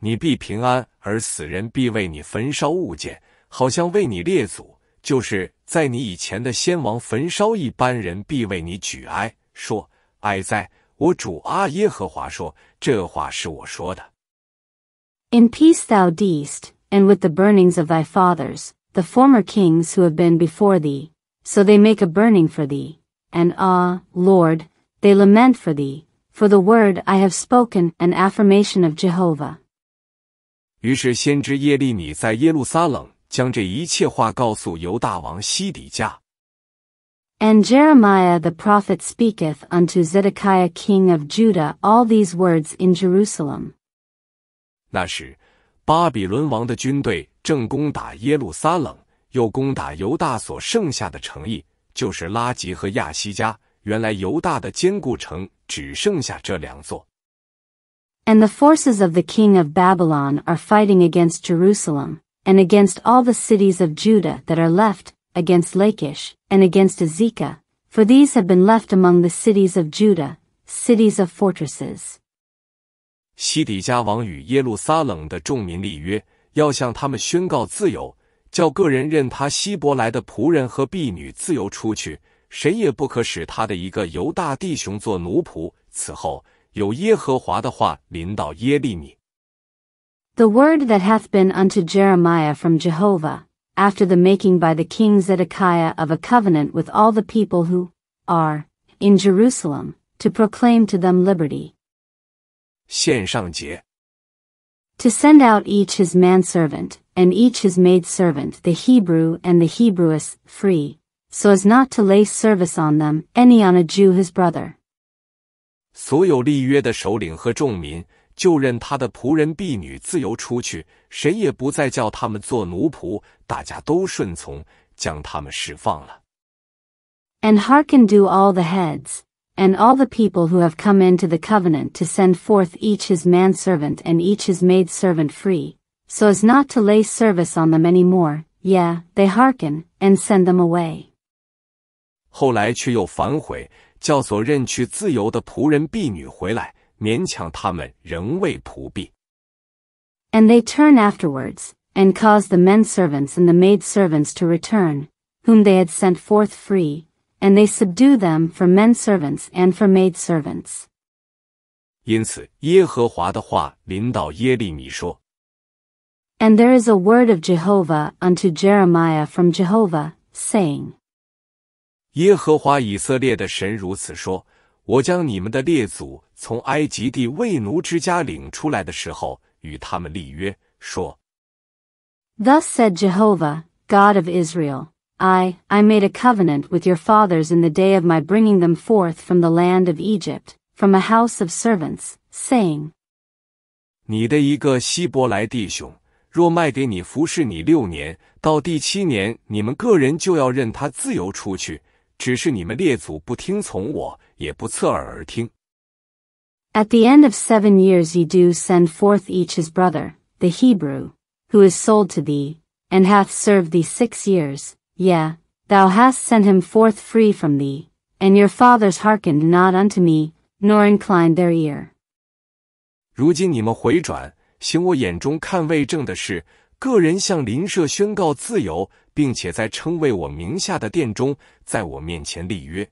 你必平安，而死人必为你焚烧物件，好像为你列祖，就是在你以前的先王焚烧一般。人必为你举哀，说哀哉，我主阿耶和华说，这话是我说的。In peace thou deest, and with the burnings of thy fathers, the former kings who have been before thee, so they make a burning for thee. And ah, Lord, they lament for thee, for the word I have spoken, an affirmation of Jehovah. 于是先知耶利米在耶路撒冷将这一切话告诉犹大王西底家。And Jeremiah the prophet speaketh unto Zedekiah king of Judah all these words in Jerusalem. 那时，巴比伦王的军队正攻打耶路撒冷，又攻打犹大所剩下的城邑，就是拉吉和亚西加。原来犹大的坚固城只剩下这两座。And the forces of the king of Babylon are fighting against Jerusalem, and against all the cities of Judah that are left, against Lachish, and against Azekah, for these have been left among the cities of Judah, cities of fortresses. 西底家王与耶路撒冷的众民立约，要向他们宣告自由，叫个人任他希伯来的仆人和婢女自由出去，谁也不可使他的一个犹大弟兄做奴仆。此后，有耶和华的话临到耶利米。The word that hath been unto Jeremiah from Jehovah, after the making by the king Zedekiah of a covenant with all the people who are in Jerusalem, to proclaim to them liberty. 献上节。To send out each his manservant, and each his maidservant, the Hebrew and the Hebrewess, free, so as not to lay service on them, any on a Jew his brother. 所有立约的首领和众民，就任他的仆人婢女自由出去，谁也不再叫他们做奴仆，大家都顺从，将他们释放了。And hearken do all the heads, and all the people who have come into the covenant to send forth each his manservant and each his maidservant free, so as not to lay service on them any more, yea, they hearken, and send them away. And they turn afterwards, and cause the men servants and the maid servants to return, whom they had sent forth free, and they subdue them for men servants and for maid servants. there is a word of Jehovah unto Jeremiah from Jehovah, saying，耶和华以色列的神如此说：我将你们的列祖从埃及地为奴之家领出来的时候，与他们立约，说：Thus said Jehovah, God of Israel。” I, I made a covenant with your fathers in the day of my bringing them forth from the land of Egypt, from a house of servants, saying, 你的一个希伯来弟兄，若卖给你服侍你六年，到第七年，你们个人就要任他自由出去。只是你们列祖不听从我，也不侧耳而听。At the end of seven years, ye do send forth each his brother, the Hebrew, who is sold to thee, and hath served thee six years, Yea, thou hast sent him forth free from thee, and your fathers hearkened not unto me, nor inclined their ear. 如今你们回转，行我眼中看为正的事，个人向邻舍宣告自由，并且在称为我名下的殿中，在我面前立约。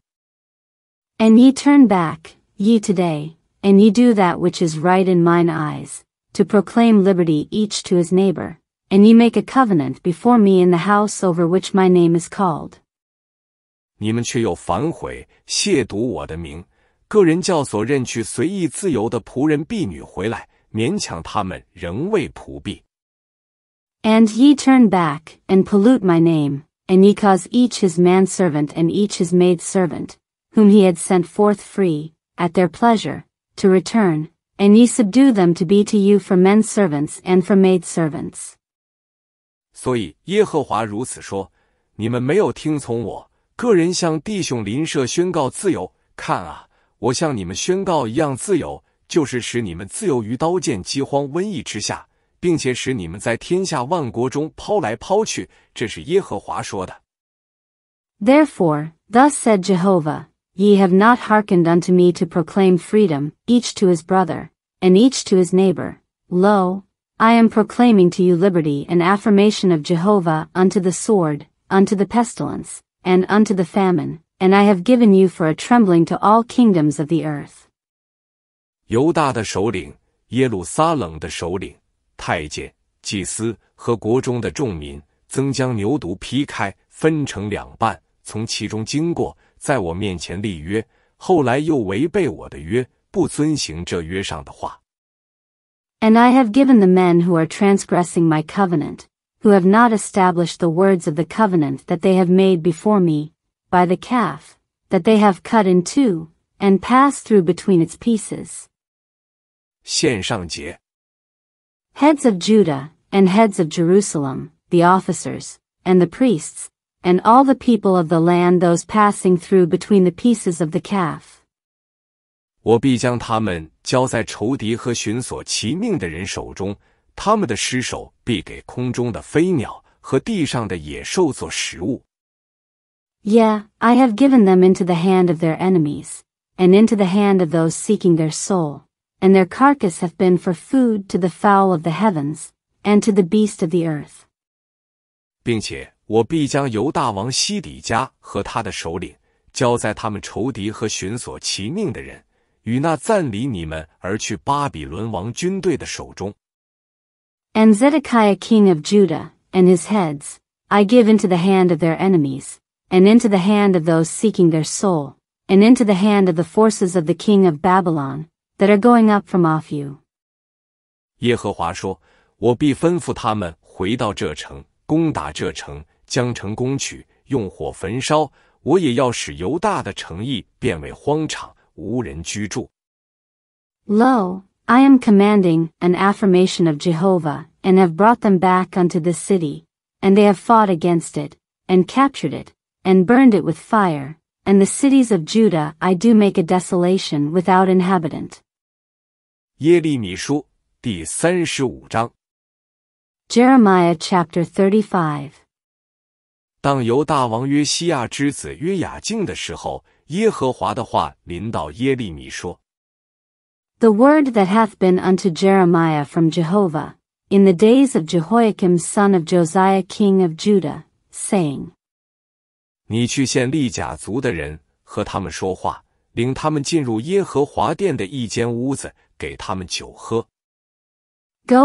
And ye turn back, ye today, and ye do that which is right in mine eyes, to proclaim liberty each to his neighbor and ye make a covenant before me in the house over which my name is called. 你们却又反悔，亵渎我的名。个人叫所任去随意自由的仆人婢女回来，勉强他们仍为仆婢。And ye turn back and pollute my name, and ye cause each his manservant and each his maidservant, whom he had sent forth free, at their pleasure, to return, and ye subdue them to be to you for men servants and for maidservants. 所以耶和华如此说：“你们没有听从我，个人向弟兄邻舍宣告自由。看啊，我向你们宣告一样自由，就是使你们自由于刀剑、饥荒、瘟疫之下，并且使你们在天下万国中抛来抛去。”这是耶和华说的。Therefore, thus said Jehovah, ye have not hearkened unto me to proclaim freedom each to his brother and each to his n e i g h b o r Lo. I am proclaiming to you liberty and affirmation of Jehovah unto the sword, unto the pestilence, and unto the famine, and I have given you for a trembling to all kingdoms of the earth. 犹大的首领、耶路撒冷的首领、太监、祭司和国中的众民，曾将牛犊劈开，分成两半，从其中经过，在我面前立约。后来又违背我的约，不遵行这约上的话。and I have given the men who are transgressing my covenant, who have not established the words of the covenant that they have made before me, by the calf, that they have cut in two, and passed through between its pieces. 献上节. Heads of Judah, and heads of Jerusalem, the officers, and the priests, and all the people of the land those passing through between the pieces of the calf. 我必将他们交在仇敌和寻索其命的人手中，他们的尸首必给空中的飞鸟和地上的野兽做食物。Yeah, I have given them into the hand of their enemies, and into the hand of those seeking their soul, and their carcass have been for food to the fowl of the heavens and to the beast of the earth. 并且我必将犹大王西底家和他的首领交在他们仇敌和寻索其命的人。与那暂离你们而去巴比伦王军队的手中。And Zedekiah king of Judah and his heads I give into the hand of their enemies, and into the hand of those seeking their soul, and into the hand of the forces of the king of Babylon that are going up from off you. 耶和华说：“我必吩咐他们回到这城，攻打这城，将城攻取，用火焚烧。我也要使犹大的城邑变为荒场。”无人居住。Lo, I am commanding an affirmation of Jehovah, and have brought them back unto this city, and they have fought against it, and captured it, and burned it with fire, and the cities of Judah I do make a desolation without inhabitant. 耶利米书第三十五章。Jeremiah chapter thirty five。当犹大王约西亚之子约雅敬的时候，耶和华的话临到耶利米说：“The word that hath been unto Jeremiah from Jehovah in the days of Jehoiakim son of Josiah king of Judah, Go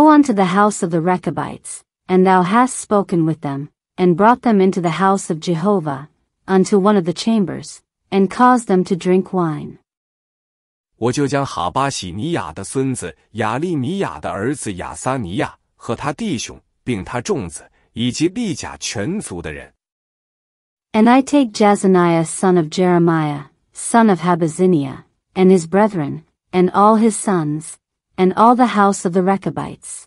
unto the house of the Rechabites, and thou hast spoken with them, and brought them into the house of Jehovah, unto one of the chambers.” and cause them to drink wine. 我就将哈巴喜尼亚的孙子亚利米亚的儿子亚撒尼亚和他弟兄，并他众子以及利甲全族的人。And I take Jazaniah son of Jeremiah, son of Habaziniah, and his brethren, and all his sons, and all the house of the Rechabites.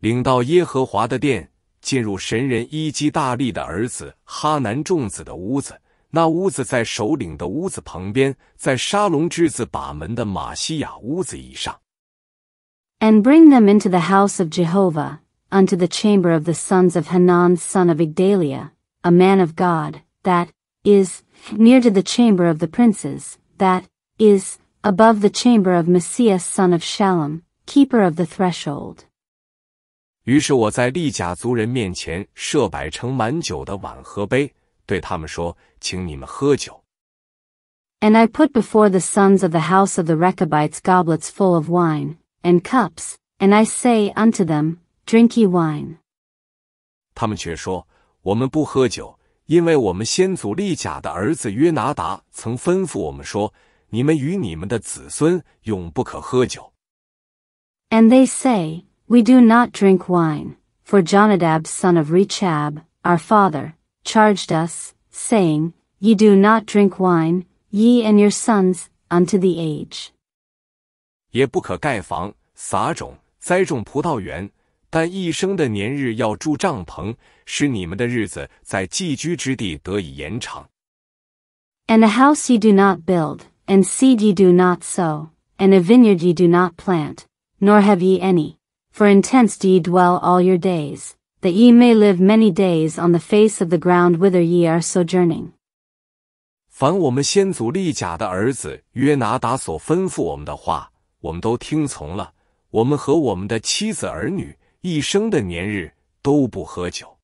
领到耶和华的殿，进入神人伊基大利的儿子哈南众子的屋子。那屋子在首领的屋子旁边，在沙龙之子把门的马西亚屋子以上。And bring them into the house of Jehovah, unto the chamber of the sons of Hanan son of Igdalia, a man of God, that is near to the chamber of the princes, that is above the chamber of Messiah son of Shallum, keeper of the threshold. 对他们说：“请你们喝酒。” And I put before the sons of the house of the Rechabites goblets full of wine, and cups, and I say unto them, Drink ye wine. 他们却说：“我们不喝酒，因为我们先祖利甲的儿子约拿达曾吩咐我们说：你们与你们的子孙永不可喝酒。” And they say, We do not drink wine, for Jonadab son of Rechab, our father, charged us, saying, Ye do not drink wine, ye and your sons, unto the age. 也不可盖房、撒种、栽种葡萄园，但一生的年日要住帐篷，使你们的日子在寄居之地得以延长。And a house ye do not build, and seed ye do not sow, and a vineyard ye do not plant, nor have ye any, for in tents do ye dwell all your days, that ye may live many days on the face of the ground whither ye are sojourning. 凡我们先祖利甲的儿子约拿达所吩咐我们的话，我们都听从了。我们和我们的妻子儿女一生的年日都不喝酒。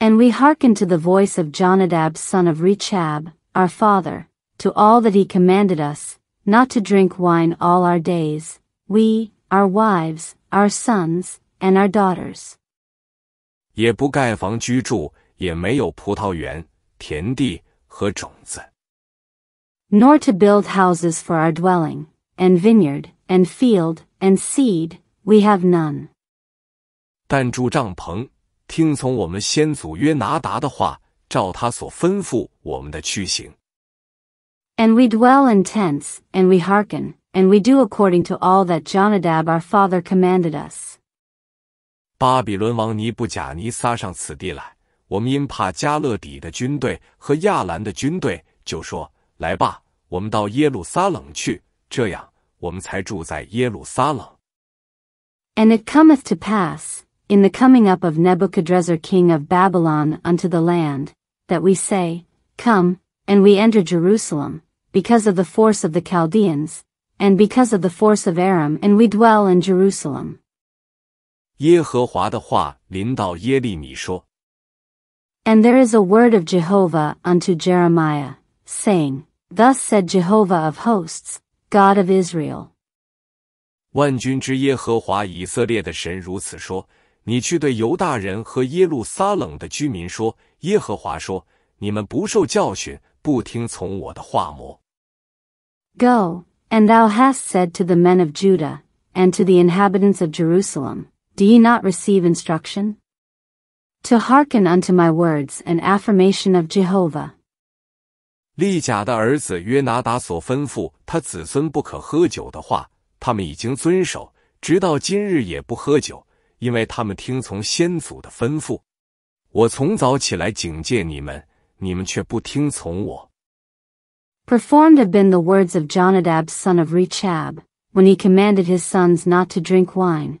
And we hearkened to the voice of Jonadab son of Rechab, our father, to all that he commanded us, not to drink wine all our days, we, our wives, our sons, and our daughters. 也不盖房居住，也没有葡萄园、田地和种子。Nor to build houses for our dwelling, and vineyard, and field, and seed, we have none. 但住帐篷，听从我们先祖约拿达的话，照他所吩咐我们的去行。And we dwell in tents, and we hearken, and we do according to all that Jonadab our father commanded us. And it cometh to pass in the coming up of Nebuchadrezzar king of Babylon unto the land that we say, Come, and we enter Jerusalem, because of the force of the Chaldeans, and because of the force of Aram, and we dwell in Jerusalem. 耶和华的话临到耶利米说：“And there is a word of Jehovah unto Jeremiah, saying, Thus said Jehovah of hosts, God of Israel。”万军之耶和华以色列的神如此说：“你去对犹大人和耶路撒冷的居民说：耶和华说，你们不受教训，不听从我的话么？”Go, and thou hast said to the men of Judah and to the inhabitants of Jerusalem do ye not receive instruction? To hearken unto my words an affirmation of Jehovah. 利甲的儿子约拿达所吩咐他子孙不可喝酒的话，他们已经遵守，直到今日也不喝酒，因为他们听从先祖的吩咐。我从早起来警戒你们，你们却不听从我。Performed have been the words of Jonadab son of Rechab, when he commanded his sons not to drink wine,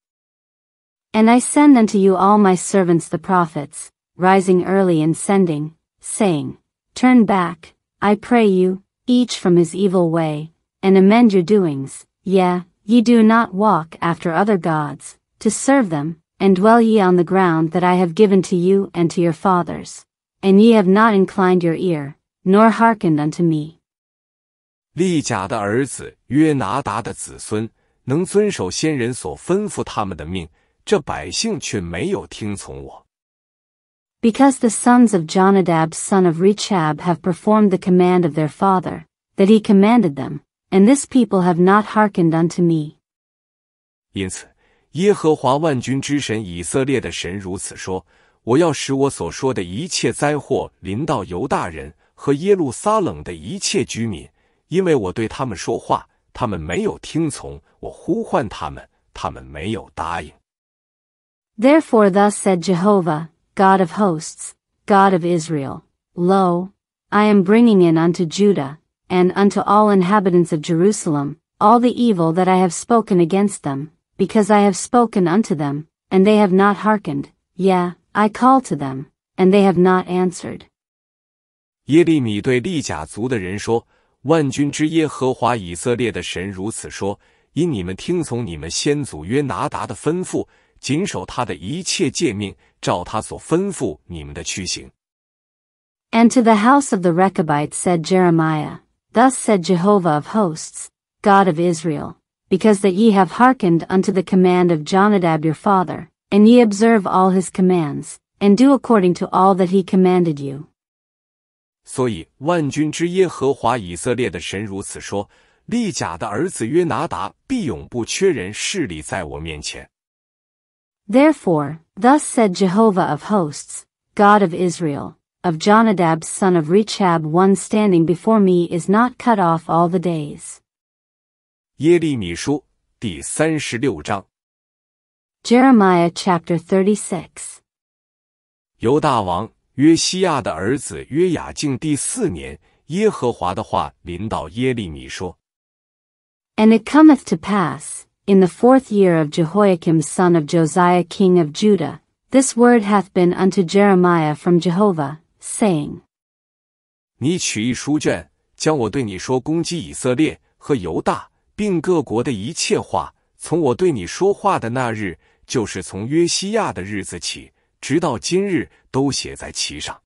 And I send unto you all my servants the prophets, rising early and sending, saying, Turn back, I pray you, each from his evil way, and amend your doings, yea, ye do not walk after other gods, to serve them, and dwell ye on the ground that I have given to you and to your fathers. And ye have not inclined your ear, nor hearkened unto me. 利甲的儿子约拿达的子孙能遵守先人所吩咐他们的命，这百姓却没有听从我，because the sons of Jonadab, son of Rechab, have performed the command of their father that he commanded them, and this people have not hearkened unto me. 因此，耶和华万军之神以色列的神如此说：我要使我所说的一切灾祸临到犹大人和耶路撒冷的一切居民，因为我对他们说话，他们没有听从我呼唤他们，他们没有答应。Therefore thus said Jehovah, God of hosts, God of Israel, Lo, I am bringing in unto Judah, and unto all inhabitants of Jerusalem, all the evil that I have spoken against them, because I have spoken unto them, and they have not hearkened, yea, I call to them, and they have not answered. 耶利米对利甲族的人说：“万军之耶和华以色列的神如此说：因你们听从你们先祖约拿达的吩咐，谨守他的一切诫命，照他所吩咐你们的去行。And to the house of the Rechabites said Jeremiah, Thus said Jehovah of hosts, God of Israel, Because that ye have hearkened unto the command of Jonadab your father, and ye observe all his commands, and do according to all that he commanded you. 所以万军之耶和华以色列的神如此说：利甲的儿子约拿达必永不缺人势力在我面前。Therefore, thus said Jehovah of hosts, God of Israel, of Jonadab's son of Rechab one standing before me is not cut off all the days. Jeremiah chapter thirty six。犹大王约西亚的儿子约雅敬第四年，耶和华的话临到耶利米说：“And it cometh to pass。” in the fourth year of Jehoiakim son of Josiah king of Judah, this word hath been unto Jeremiah from Jehovah, saying, 你取一书卷，将我对你说攻击以色列和犹大，并各国的一切话，从我对你说话的那日，就是从约西亚的日子起，直到今日，都写在其上。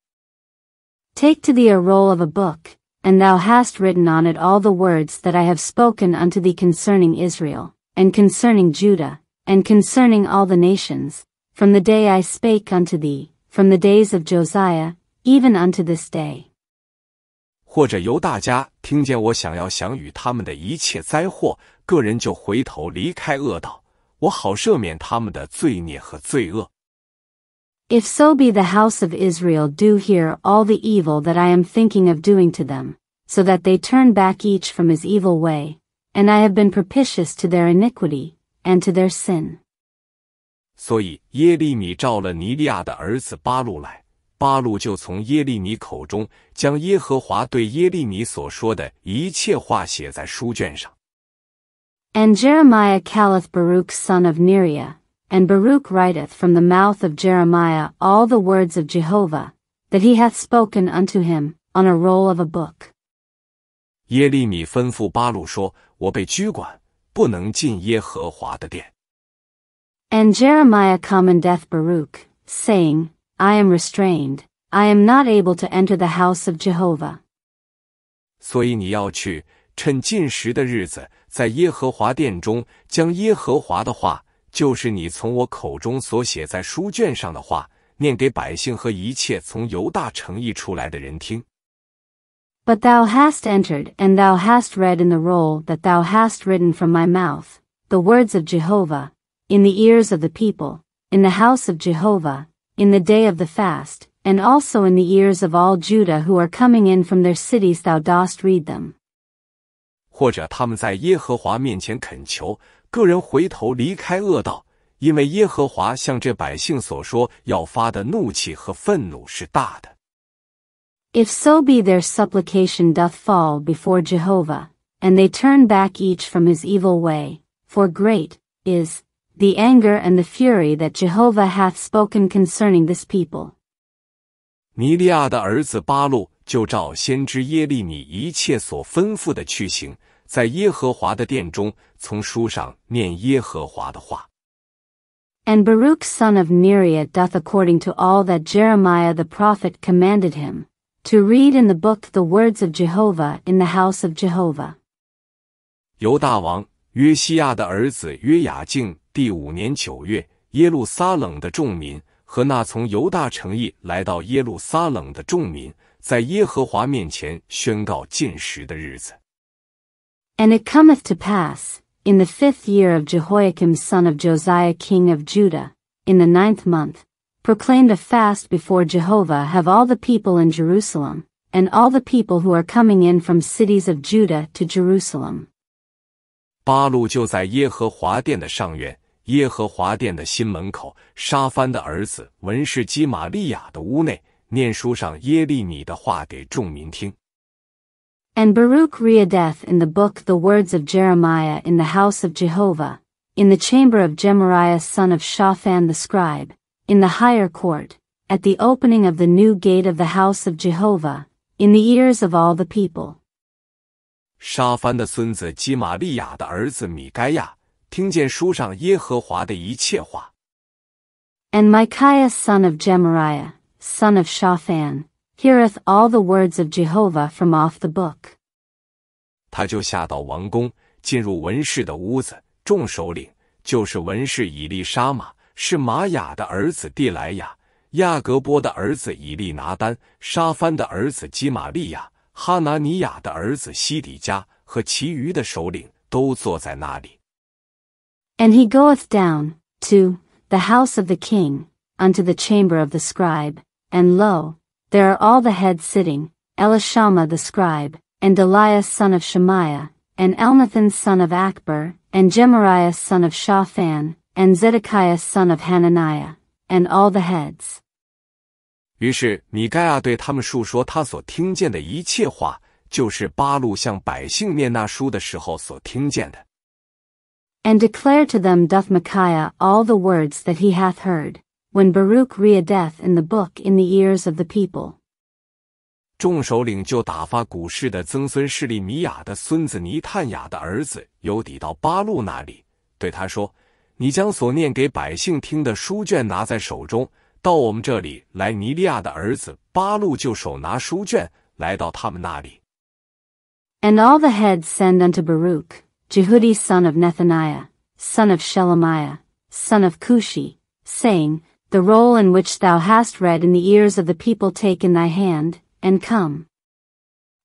Take to thee a roll of a book, and thou hast written on it all the words that I have spoken unto thee concerning Israel and concerning Judah, and concerning all the nations, from the day I spake unto thee, from the days of Josiah, even unto this day. 或者由大家听见我想要想与他们的一切灾祸，个人就回头离开恶道，我好赦免他们的罪孽和罪恶。If so be the house of Israel do hear all the evil that I am thinking of doing to them, so that they turn back each from his evil way, and I have been propitious to their iniquity and to their sin. 所以耶利米召了尼利亚的儿子巴路来，巴路就从耶利米口中将耶和华对耶利米所说的一切话写在书卷上。And Jeremiah calleth Baruch son of Neriah, and Baruch writeth from the mouth of Jeremiah all the words of Jehovah, that he hath spoken unto him, on a roll of a book. 耶利米吩咐巴路说：“我被拘管，不能进耶和华的殿。And Jeremiah c o m m and e a to Baruch, saying, "I am restrained; I am not able to enter the house of Jehovah." 所以你要去，趁禁食的日子，在耶和华殿中，将耶和华的话，就是你从我口中所写在书卷上的话，念给百姓和一切从犹大城邑出来的人听。But thou hast entered, and thou hast read in the roll that thou hast written from my mouth, the words of Jehovah, in the ears of the people, in the house of Jehovah, in the day of the fast, and also in the ears of all Judah who are coming in from their cities thou dost read them. 或者他们在耶和华面前恳求，个人回头离开恶道，因为耶和华向这百姓所说要发的怒气和愤怒是大的。if so be their supplication doth fall before Jehovah, and they turn back each from his evil way, for great is the anger and the fury that Jehovah hath spoken concerning this people. 尼利亚的儿子巴路就照先知耶利米一切所吩咐的去行，在耶和华的殿中，从书上念耶和华的话。And Baruch son of Neriah doth according to all that Jeremiah the prophet commanded him, to read in the book the words of Jehovah in the house of Jehovah. 犹大王约西亚的儿子约雅敬第五年九月，耶路撒冷的众民和那从犹大城邑来到耶路撒冷的众民，在耶和华面前宣告禁食的日子。And it cometh to pass in the fifth year of Jehoiakim son of Josiah king of Judah, in the ninth month, Proclaim a fast before Jehovah have all the people in Jerusalem, and all the people who are coming in from cities of Judah to Jerusalem. 八路就在耶和华殿的上院，耶和华殿的新门口，沙番的儿子文士基玛利亚的屋内，念书上耶利米的话给众民听。And Baruch readeth in the book the words of Jeremiah in the house of Jehovah, in the chamber of Jemariah son of Shaphan the scribe, in the higher court, at the opening of the new gate of the house of Jehovah, in the ears of all the people. 沙番的孙子基玛利亚的儿子米该亚听见书上耶和华的一切话。And Micaiah son of Jemariah, son of Shaphan, heareth all the words of Jehovah from off the book. 他就下到王宫，进入文士的屋子，众首领就是文士以利沙玛是玛雅的儿子蒂莱亚、亚格波的儿子以利拿丹、沙番的儿子基玛利亚、哈拿尼亚的儿子西底加和其余的首领都坐在那里。And he goeth down to the house of the king unto the chamber of the scribe, and lo, there are all the heads sitting, Elishama the scribe, and Deliah son of Shemaiah, and Elnathan son of Akbar, and Jemariah son of Shaphan, and Zedekiah son of Hananiah, and all the heads. 于是米盖亚对他们述说他所听见的一切话，就是巴路向百姓念那书的时候所听见的。And declare to them doth Micaiah all the words that he hath heard, when Baruch readeth in the book in the ears of the people. 众首领就打发古氏的曾孙势利米雅的孙子尼探雅的儿子尤底到巴路那里，对他说。你将所念给百姓听的书卷拿在手中，到我们这里来。”尼利亚的儿子巴路就手拿书卷来到他们那里。And all the heads send unto Baruch, Jehudi son of Nethaniah, son of Shelemiah, son of Cushi, saying, The roll in which thou hast read in the ears of the people take in thy hand, and come.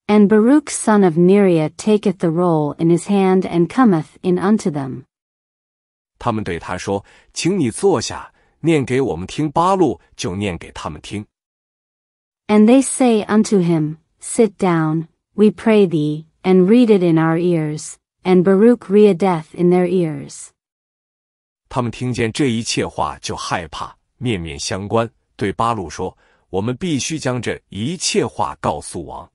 And Baruch son of Neriah taketh the roll in his hand and cometh in unto them. 他们对他说：“请你坐下，念给我们听。”八路就念给他们听。And they say unto him, Sit down, we pray thee, and read it in our ears, and Baruch readeth in their ears. 他们听见这一切话就害怕，面面相关，对八路说：“我们必须将这一切话告诉王。”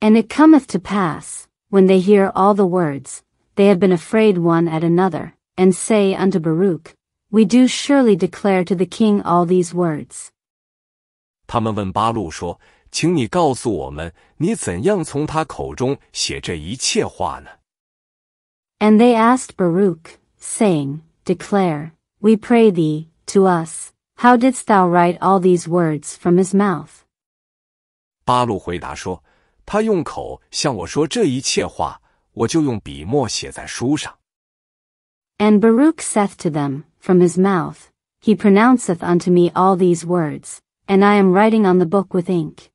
And it cometh to pass, when they hear all the words, they have been afraid one at another and say unto Baruch, We do surely declare to the king all these words. 他们问巴路说：“请你告诉我们，你怎样从他口中写这一切话呢？” And they asked Baruch, saying, Declare, we pray thee, to us, how didst thou write all these words from his mouth? 巴路回答说：“他用口向我说这一切话，我就用笔墨写在书上。” And Baruch saith to them, From his mouth, he pronounceth unto me all these words, and I am writing on the book with ink.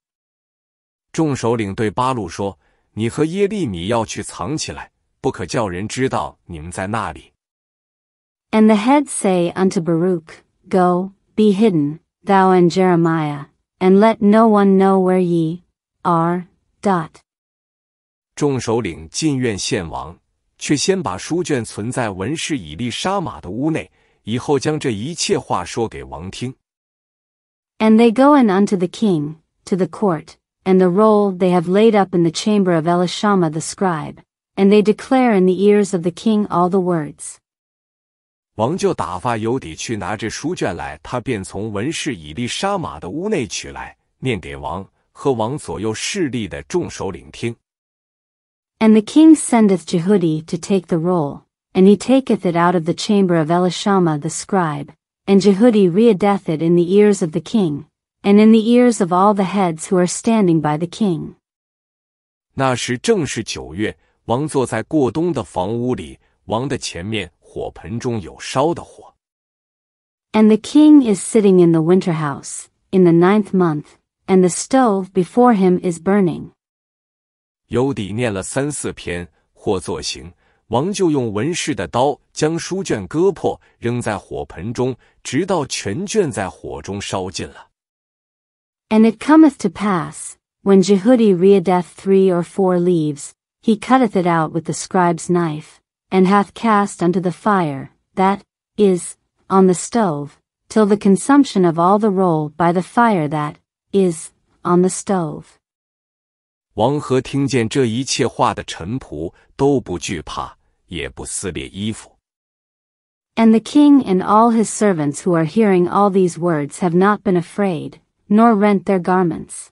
众首领对巴路说：“你和耶利米要去藏起来，不可叫人知道你们在那里。” And the heads say unto Baruch, Go, be hidden, thou and Jeremiah, and let no one know where ye are. Dot. 众首领进院献王，却先把书卷存在文士以利沙玛的屋内，以后将这一切话说给王听。And they go i n unto the king, to the court, and the roll they have laid up in the chamber of Elishama the scribe, and they declare in the ears of the king all the words. 王就打发尤底去拿这书卷来，他便从文士以利沙玛的屋内取来，念给王和王左右势力的众首领听。And the king sendeth Jehudi to take the roll, and he taketh it out of the chamber of Elishama the scribe, and Jehudi readeth it in the ears of the king, and in the ears of all the heads who are standing by the king. 那时正是九月，王坐在过冬的房屋里，王的前面火盆中有烧的火。And the king is sitting in the winter house, in the ninth month, and the stove before him is burning. 有底念了三四篇，或作行。王就用文士的刀将书卷割破，扔在火盆中，直到全卷在火中烧尽了。And it cometh to pass, when Jehudi readeth three or four leaves, he cutteth it out with the scribe's knife, and hath cast unto the fire, that is, on the stove, till the consumption of all the roll by the fire that is, on the stove. 王和听见这一切话的臣仆都不惧怕，也不撕裂衣服。And the king and all his servants who are hearing all these words have not been afraid, nor rent their garments.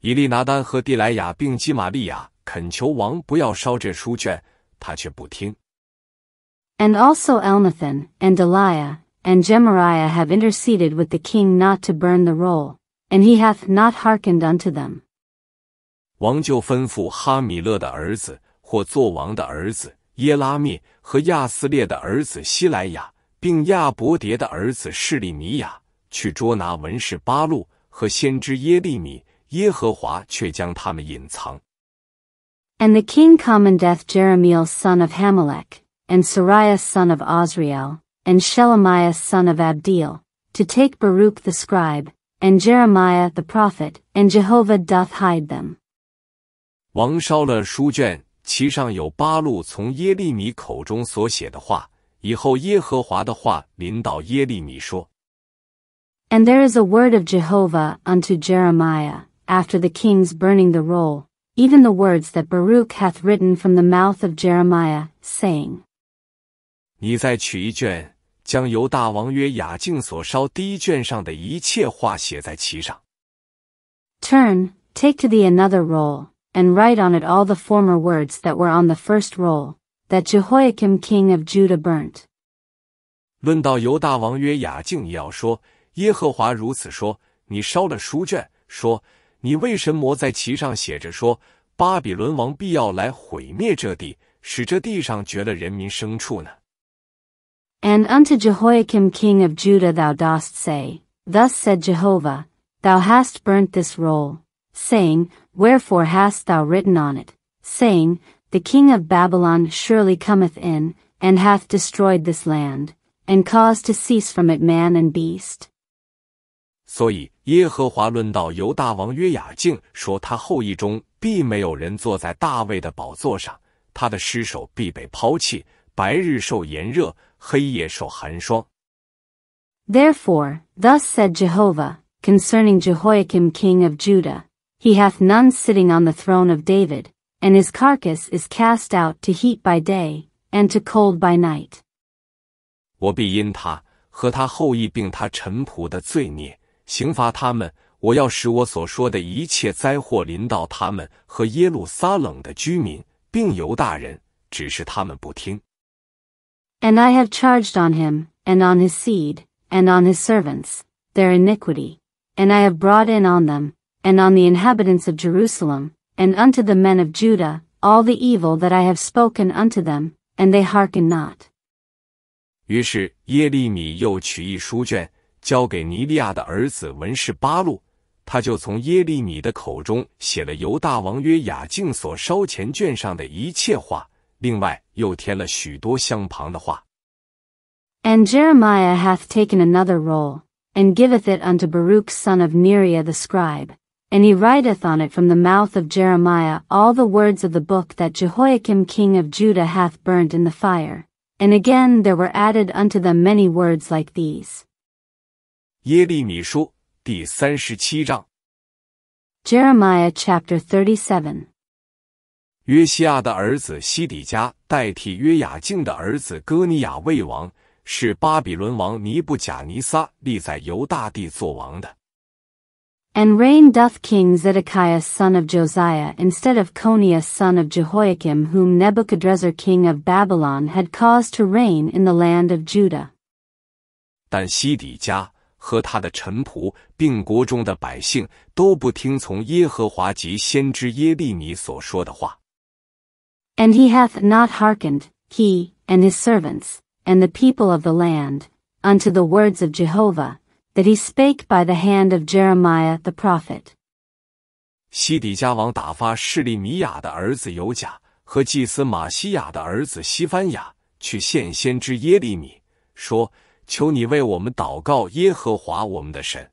以利拿丹和蒂莱雅并基玛利亚恳求王不要烧这书卷，他却不听。And also Elnathan and Deliah and Jemariah have interceded with the king not to burn the roll, and he hath not hearkened unto them. 王就吩咐哈米勒的儿子或作王的儿子耶拉灭和亚斯列的儿子希莱雅，并亚伯迭的儿子示利米亚去捉拿文士巴路和先知耶利米，耶和华却将他们隐藏。And the king commandeth Jeremiel son of Hamelech, and Sariah son of Azriel and Shelemiah son of Abdiel, to take Baruch the scribe, and Jeremiah the prophet, and Jehovah doth hide them. 王烧了书卷，其上有八路从耶利米口中所写的话。以后耶和华的话临到耶利米说：“And there is a word of Jehovah unto Jeremiah after the king's burning the roll, even the words that Baruch hath written from the mouth of Jeremiah, saying: Turn, take to thee another roll, and write on it all the former words that were on the first roll, that Jehoiakim king of Judah burnt. And unto Jehoiakim king of Judah thou dost say, Thus said Jehovah, Thou hast burnt this roll, saying, Wherefore hast thou written on it, saying, The king of Babylon surely cometh in, and hath destroyed this land, and caused to cease from it man and beast. 所以耶和华论到犹大王约雅敬说，他后裔中必没有人坐在大卫的宝座上，他的尸首必被抛弃，白日受炎热，黑夜受寒霜。Therefore, thus said Jehovah concerning Jehoiakim king of Judah, he hath none sitting on the throne of David, and his carcass is cast out to heat by day, and to cold by night. 我必因他和他后裔并他臣仆的罪孽刑罚他们，我要使我所说的一切灾祸临到他们和耶路撒冷的居民，并犹大人，只是他们不听。And I have charged on him, and on his seed, and on his servants, their iniquity, and I have brought in on them and on the inhabitants of Jerusalem, and unto the men of Judah, all the evil that I have spoken unto them, and they hearken not. 于是耶利米又取一书卷，交给尼利亚的儿子文士巴路，他就从耶利米的口中写了犹大王约雅敬所烧钱卷上的一切话，另外又添了许多相旁的话。And Jeremiah hath taken another roll, and giveth it unto Baruch son of Neriah the scribe, and he writeth on it from the mouth of Jeremiah all the words of the book that Jehoiakim king of Judah hath burnt in the fire. And again there were added unto them many words like these. Jeremiah chapter thirty seven。约西亚的儿子西底家代替约雅敬的儿子哥尼雅为王，是巴比伦王尼布贾尼撒立在犹大地做王的。and reign doth King Zedekiah son of Josiah instead of Coniah son of Jehoiakim whom Nebuchadrezzar king of Babylon had caused to reign in the land of Judah. 但西底家和他的臣仆，并国中的百姓都不听从耶和华及先知耶利米所说的话。And he hath not hearkened, he, and his servants, and the people of the land, unto the words of Jehovah, that he spake by the hand of Jeremiah the prophet. 西底家王打发示利米亚的儿子尤贾和祭司马西亚的儿子西番雅去见先知耶利米，说：“求你为我们祷告耶和华我们的神。”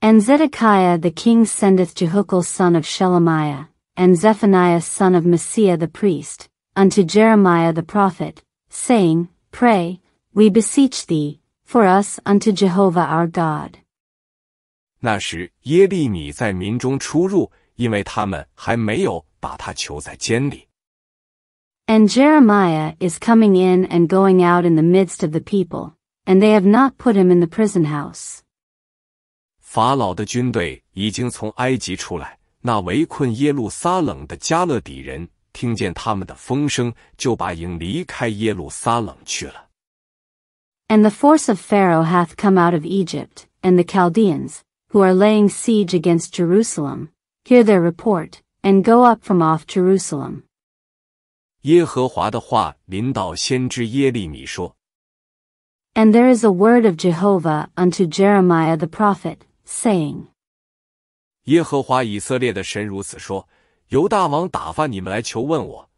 And Zedekiah the king sendeth Jehukal son of Shelemiah, and Zephaniah son of Messiah the priest, unto Jeremiah the prophet, saying, Pray, we beseech thee, for us unto Jehovah our God. And Jeremiah is coming in and going out in the midst of the people, and they have not put him in the prison house. 法老的军队已经从埃及出来，那围困耶路撒冷的加勒底人听见他们的风声，就把营离开耶路撒冷去了。and the force of Pharaoh hath come out of Egypt, and the Chaldeans, who are laying siege against Jerusalem, hear their report, and go up from off Jerusalem. 耶和华的话临到先知耶利米说：“And there is a word of Jehovah unto Jeremiah the prophet, saying，耶和华以色列的神如此说：犹大王打发你们来求问我，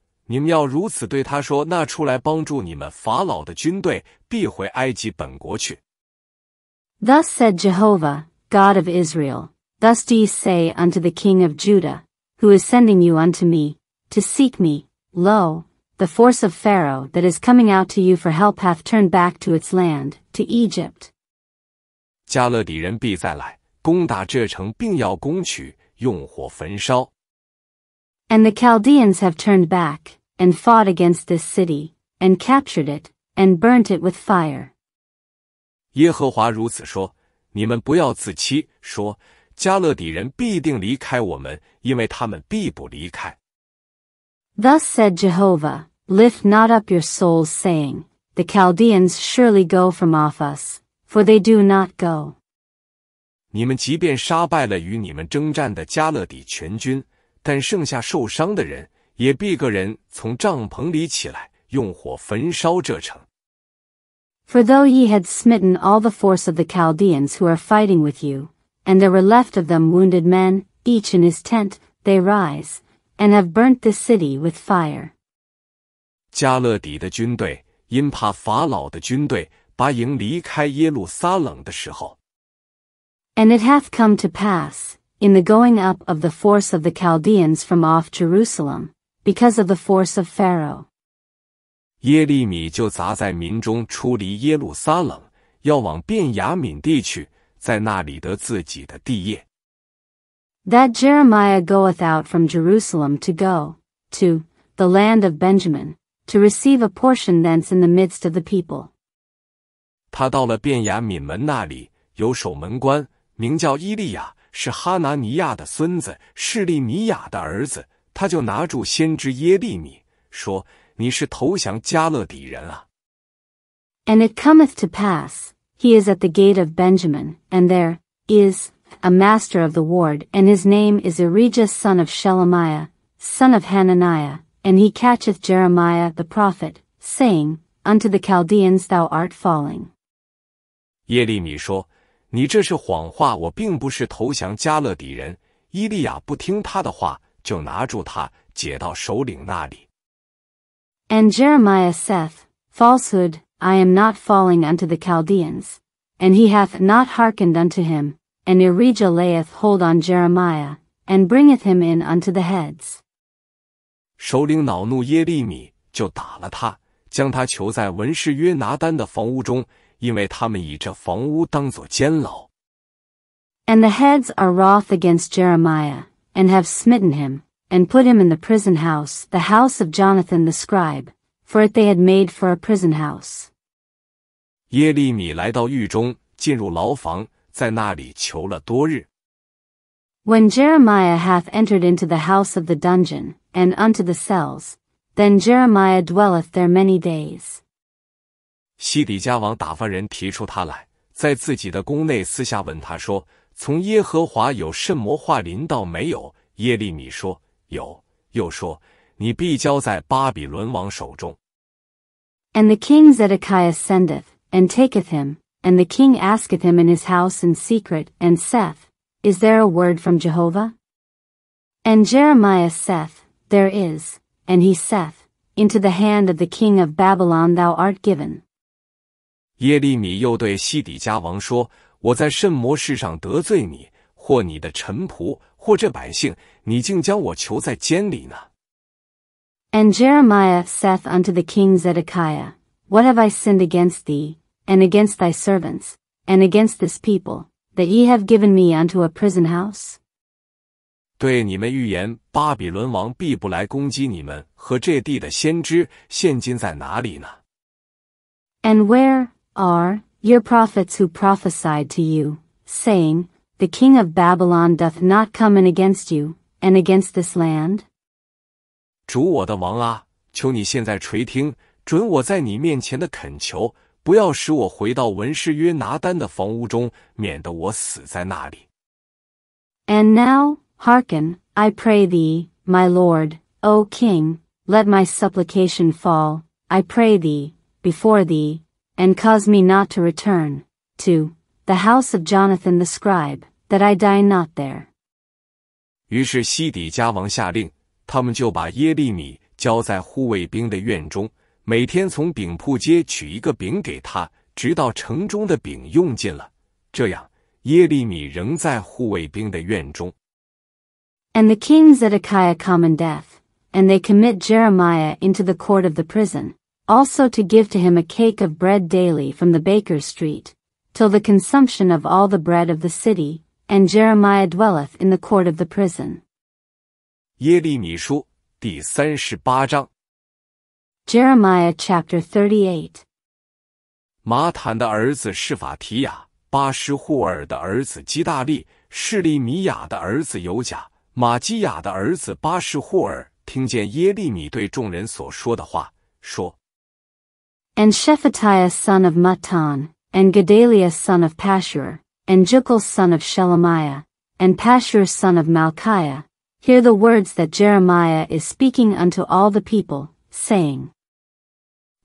Thus said Jehovah, God of Israel, Thus do ye say unto the king of Judah, who is sending you unto me, to seek me, lo, the force of Pharaoh that is coming out to you for help hath turned back to its land, to Egypt. 加勒底人必再来，攻打这城，并要攻取，用火焚烧。And the Chaldeans have turned back, and fought against this city, and captured it, and burnt it with fire. thus said Jehovah, Lift not up your souls, saying, The Chaldeans surely go from off us, for they do not go. 你们即便杀败了与你们征战的加勒底全军，但剩下受伤的人，for though ye had smitten all the force of the Chaldeans who are fighting with you, and there were left of them wounded men, each in his tent, they rise, and have burnt the city with fire. 加勒底的军队因怕法老的军队把营离开耶路撒冷的时候，And it hath come to pass in the going up of the force of the Chaldeans from off Jerusalem, because of the force of Pharaoh. 耶利米就砸在民中出离耶路撒冷，要往便雅敏地去，在那里得自己的地业。That Jeremiah goeth out from Jerusalem to go to the land of Benjamin to receive a portion thence in the midst of the people. 他到了便雅敏门那里，有守门官，名叫伊利亚，是哈拿尼亚的孙子，是利尼亚的儿子。他就拿住先知耶利米，说：“你是投降加勒底人啊。” And it cometh to pass, he is at the gate of Benjamin, and there is a master of the ward, and his name is Eregias son of Shelemiah, son of Hananiah, and he catcheth Jeremiah the prophet, saying, Unto the Chaldeans thou art falling. 耶利米说：“你这是谎话，我并不是投降加勒底人。”伊利亚不听他的话，就拿住他，解到首领那里。And Jeremiah saith, Falsehood, I am not falling unto the Chaldeans, and he hath not hearkened unto him, and Irijah layeth hold on Jeremiah, and bringeth him in unto the heads. 首领恼怒耶利米，就打了他，将他囚在文士约拿丹的房屋中，因为他们以这房屋当作监牢。And the heads are wroth against Jeremiah and have smitten him, and put him in the prison house, the house of Jonathan the scribe, for it they had made for a prison house. 耶利米来到狱中，进入牢房，在那里求了多日。When Jeremiah hath entered into the house of the dungeon, and unto the cells, then Jeremiah dwelleth there many days. 西底家王打发人提出他来，在自己的宫内私下问他说：“ and the king Zedekiah sendeth and taketh him, and the king asketh him in his house in secret, and saith, Is there a word from Jehovah? And Jeremiah saith, There is, and he saith, Into the hand of the king of Babylon thou art given. 耶利米又对西底家王说：“ and Jeremiah saith unto the king Zedekiah, What have I sinned against thee, and against thy servants, and against this people, that ye have given me unto a prison house? 对你们预言，巴比伦王必不来攻击你们和这地的先知，现今在哪里呢？And where are your prophets who prophesied to you, saying, The king of Babylon doth not come in against you, and against this land? 主我的王啊，求你现在垂听，准我在你面前的恳求，不要使我回到文士约拿丹的房屋中，免得我死在那里。And now, hearken, I pray thee, my lord, O king, let my supplication fall, I pray thee, before thee, and cause me not to return, to, the house of Jonathan the scribe, that I die not there. 于是西底家王下令，他们就把耶利米交在护卫兵的院中，每天从饼铺街取一个饼给他，直到城中的饼用尽了。这样，耶利米仍在护卫兵的院中。And the king Zedekiah commandeth, and they commit Jeremiah into the court of the prison also to give to him a cake of bread daily from the baker's street, till the consumption of all the bread of the city, and Jeremiah dwelleth in the court of the prison. Jeremiah chapter thirty-eight。麻坦的儿子是法提亚，巴什户尔的儿子基大利，是利米亚的儿子尤贾，玛基亚的儿子巴什户尔，听见耶利米对众人所说的话，说：and Shephatiah son of Matan, and Gedaliah son of Pashur, and Jukel son of Shelemiah, and Pashur son of Malchiah, hear the words that Jeremiah is speaking unto all the people, saying,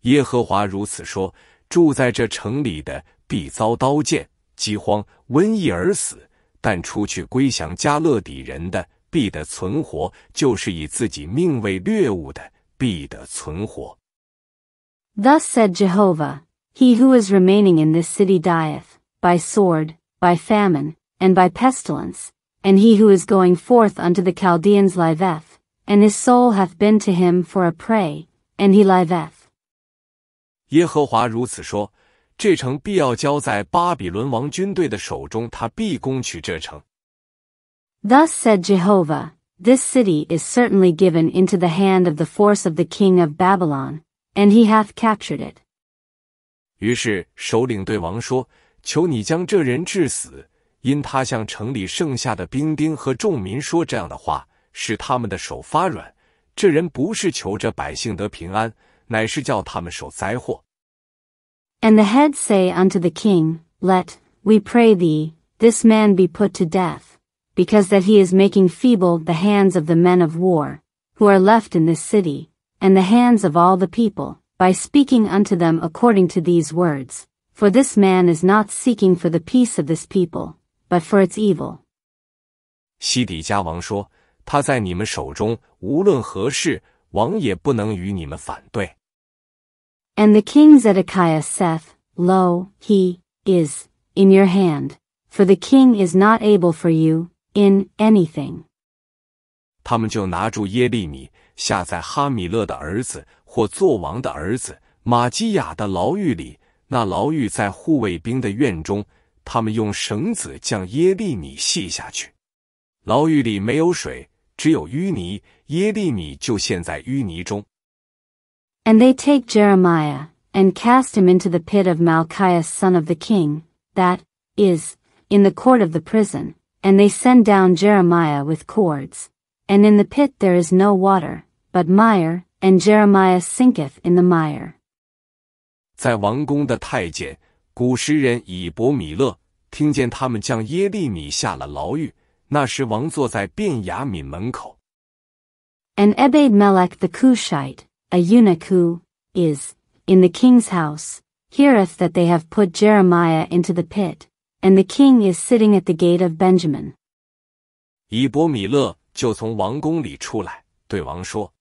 耶和华如此说：住在这城里的必遭刀剑、饥荒、瘟疫而死；但出去归降加勒底人的，必得存活；就是以自己命为掠物的，必得存活。Thus said Jehovah, He who is remaining in this city dieth, by sword, by famine, and by pestilence, and he who is going forth unto the Chaldeans liveth, and his soul hath been to him for a prey, and he liveth. 耶和华如此说：这城必要交在巴比伦王军队的手中，他必攻取这城。Thus said Jehovah, This city is certainly given into the hand of the force of the king of Babylon, and he hath captured it. 于是首领对王说：“求你将这人治死，因他向城里剩下的兵丁和众民说这样的话，使他们的手发软。这人不是求着百姓得平安，乃是叫他们受灾祸。” And the heads say unto the king, Let, we pray thee, this man be put to death, because that he is making feeble the hands of the men of war, who are left in this city, and the hands of all the people, by speaking unto them according to these words. For this man is not seeking for the peace of this people, but for its evil. 西底家王说：“他在你们手中，无论何事，王也不能与你们反对。” And the king Zedekiah saith, Lo, he is in your hand, for the king is not able for you in anything. 他们就拿住耶利米。下在哈米勒的儿子或作王的儿子马基亚的牢狱里。那牢狱在护卫兵的院中，他们用绳子将耶利米系下去。牢狱里没有水，只有淤泥，耶利米就陷在淤泥中。And they take Jeremiah and cast him into the pit of Malchias son of the king, that is, in the court of the prison, and they send down Jeremiah with cords, and in the pit there is no water, but mire, and Jeremiah sinketh in the mire. 在王宫的太监、古时人以伯米勒听见他们将耶利米下了牢狱，那时王坐在便雅敏门口。And Ebed-melech the Cushite, a eunuch who is in the king's house, heareth that they have put Jeremiah into the pit, and the king is sitting at the gate of Benjamin. 以伯米勒就从王宫里出来，对王说。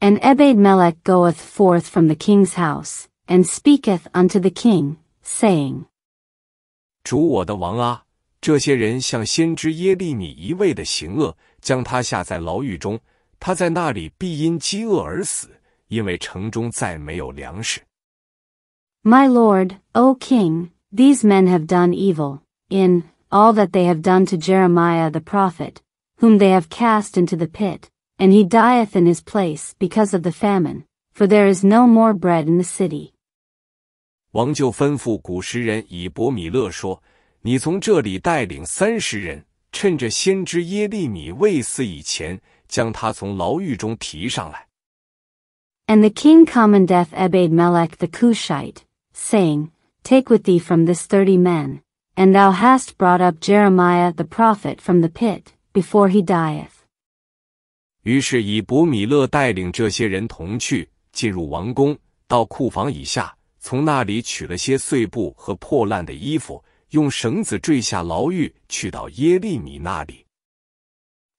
and Ebed-Melech goeth forth from the king's house, and speaketh unto the king, saying, 主我的王啊，这些人像先知耶利米一味的行恶，将他下在牢狱中，他在那里必因饥饿而死，因为城中再没有粮食。My lord, O king, these men have done evil in all that they have done to Jeremiah the prophet, whom they have cast into the pit and he dieth in his place because of the famine, for there is no more bread in the city. 王就吩咐古时人以伯米勒说：“你从这里带领三十人，趁着先知耶利米未死以前，将他从牢狱中提上来。” And the king commandeth Ebed-melech the Cushite, saying, Take with thee from this thirty men, and thou hast brought up Jeremiah the prophet from the pit, before he dieth. 于是以伯米勒带领这些人同去，进入王宫，到库房以下，从那里取了些碎布和破烂的衣服，用绳子坠下牢狱，去到耶利米那里。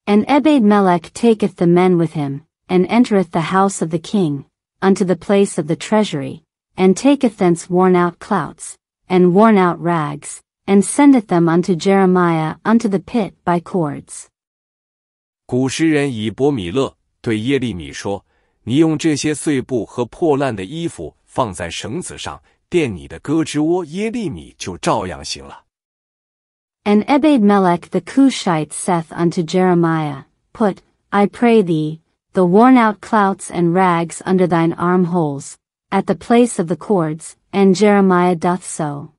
And Ebed-melech taketh the men with him, and entereth the house of the king, unto the place of the treasury, and taketh thence worn out clouts, and worn out rags, and sendeth them unto Jeremiah unto the pit by cords. 古诗人以伯米勒对耶利米说：“你用这些碎布和破烂的衣服放在绳子上垫你的胳肢窝，耶利米就照样行了。” And Ebbed Melech the Cushite saith unto Jeremiah, Put, I pray thee, the worn-out clouts and rags under thine armholes at the place of the cords, and Jeremiah doth so.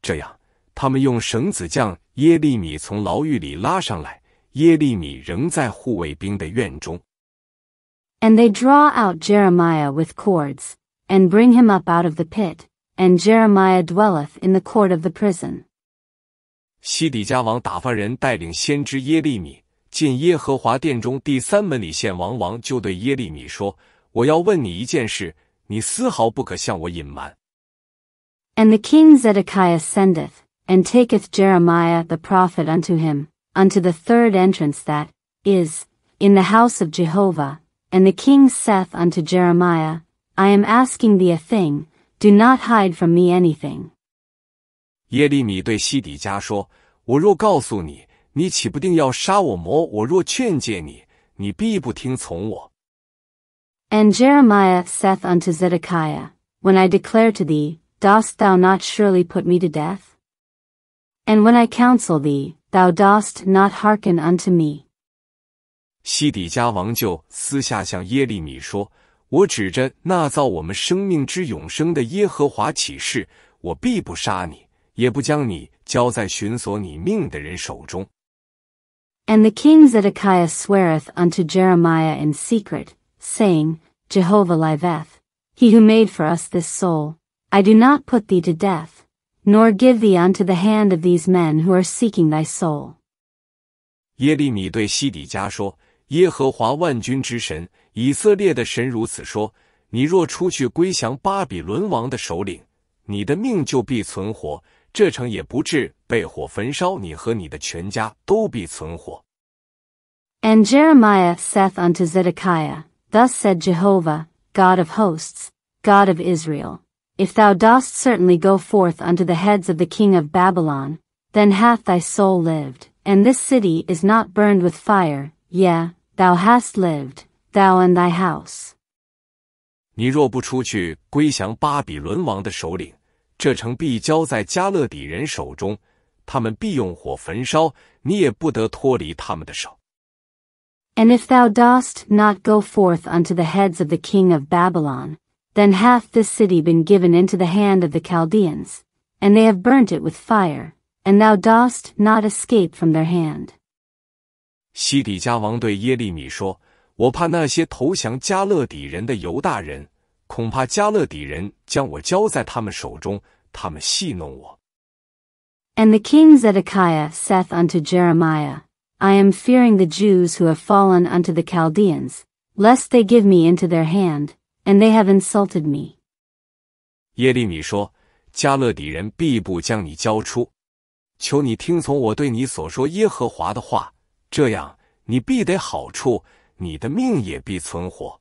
这样，他们用绳子将耶利米从牢狱里拉上来。耶利米仍在护卫兵的院中。And they draw out Jeremiah with cords, and bring him up out of the pit, and Jeremiah dwelleth in the court of the prison. 西底家王打发人带领先知耶利米进耶和华殿中第三门里献王，王就对耶利米说：“我要问你一件事，你丝毫不可向我隐瞒。” And the king Zedekiah sendeth, and taketh Jeremiah the prophet unto him, unto the third entrance that is in the house of Jehovah. And the king saith unto Jeremiah, I am asking thee a thing, do not hide from me anything. 耶利米对西底家说：“我若告诉你，你岂不定要杀我魔？我若劝诫你，你必不听从我。” And Jeremiah saith unto Zedekiah, When I declare to thee, dost thou not surely put me to death? And when I counsel thee, thou dost not hearken unto me。西底家王就私下向耶利米说：“我指着那造我们生命之永生的耶和华起誓，我必不杀你，也不将你交在寻索你命的人手中。” And the king Zedekiah sweareth unto Jeremiah in secret, saying, Jehovah liveth, he who made for us this soul, I do not put thee to death, nor give thee unto the hand of these men who are seeking thy soul. 耶利米对西底家说：“耶和华万军之神，以色列的神如此说：你若出去归降巴比伦王的首领，你的命就必存活；这城也不至被火焚烧，你和你的全家都必存活。” And Jeremiah saith unto Zedekiah, Thus said Jehovah, God of hosts, God of Israel. If thou dost certainly go forth unto the heads of the king of Babylon, then hath thy soul lived, and this city is not burned with fire, yea, thou hast lived, thou and thy house. 你若不出去归降巴比伦王的首领，这城必交在加勒底人手中，他们必用火焚烧，你也不得脱离他们的手。And if thou dost not go forth unto the heads of the king of Babylon, then hath this city been given into the hand of the Chaldeans, and they have burnt it with fire, and thou dost not escape from their hand. 西底家王对耶利米说：“我怕那些投降加勒底人的犹大人，恐怕加勒底人将我交在他们手中，他们戏弄我。” And the king Zedekiah saith unto Jeremiah, I am fearing the Jews who have fallen unto the Chaldeans, lest they give me into their hand, and they have insulted me. 耶利米说：“加勒底人必不将你交出，求你听从我对你所说耶和华的话，这样你必得好处，你的命也必存活。”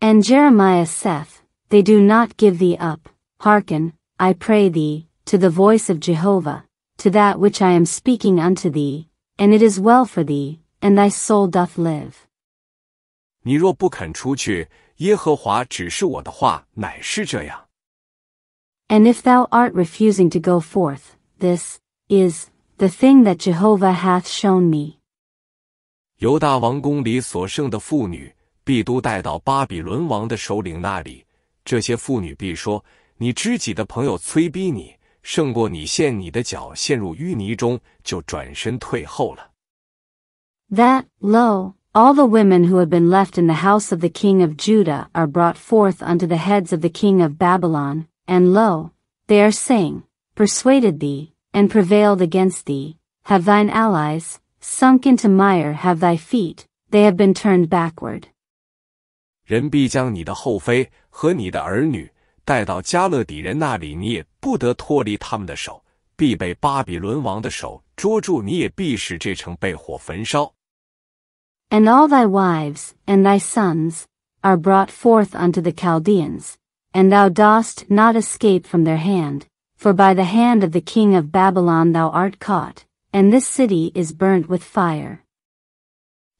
And Jeremiah saith, They do not give thee up. Hearken, I pray thee, to the voice of Jehovah, to that which I am speaking unto thee, and it is well for thee, and thy soul doth live. 你若不肯出去，耶和华指示我的话乃是这样。And if thou art refusing to go forth, this is the thing that Jehovah hath shown me. 犹大王宫里所剩的妇女，必都带到巴比伦王的首领那里。这些妇女必说：“你知己的朋友催逼你，胜过你陷你的脚陷入淤泥中，就转身退后了。”That lo. All the women who have been left in the house of the king of Judah are brought forth unto the heads of the king of Babylon, and lo, they are saying, Persuaded thee, and prevailed against thee, have thine allies, sunk into mire have thy feet, they have been turned backward. 人必将你的后妃和你的儿女带到加勒底人那里，你也不得脱离他们的手，必被巴比伦王的手捉住，你也必使这城被火焚烧。and all thy wives, and thy sons, are brought forth unto the Chaldeans, and thou dost not escape from their hand, for by the hand of the king of Babylon thou art caught, and this city is burnt with fire.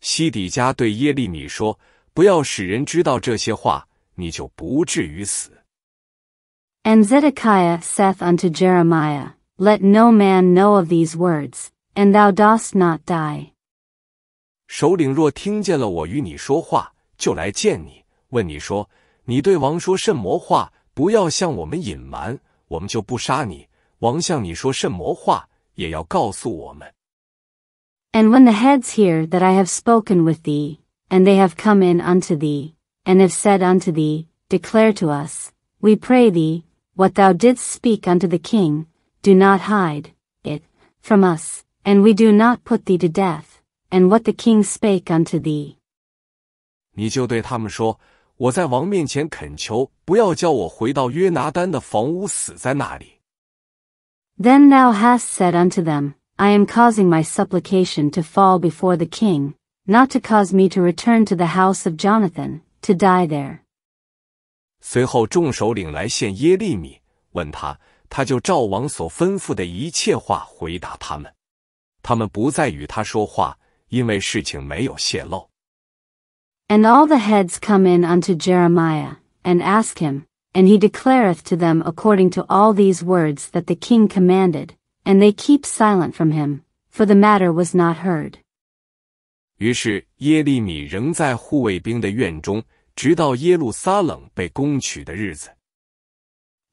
西底家对耶利米说：“不要使人知道这些话，你就不至于死。” And Zedekiah saith unto Jeremiah, Let no man know of these words, and thou dost not die. And when the heads hear that I have spoken with thee, and they have come in unto thee, and have said unto thee, Declare to us, we pray thee, what thou didst speak unto the king, do not hide it from us, and we do not put thee to death. and what spake king unto the thee. 你就对他们说：“我在王面前恳求，不要叫我回到约拿丹的房屋，死在那里。” Then thou hast said unto them, I am causing my supplication to fall before the king, not to cause me to return to the house of Jonathan to die there. 随后众首领来献耶利米，问他，他就照王所吩咐的一切话回答他们。他们不再与他说话。因为事情没有泄露。And all the heads come in unto Jeremiah, and ask him, and he declareth to them according to all these words that the king commanded, and they keep silent from him, for the matter was not heard. 于是耶利米仍在护卫兵的院中，直到耶路撒冷被攻取的日子。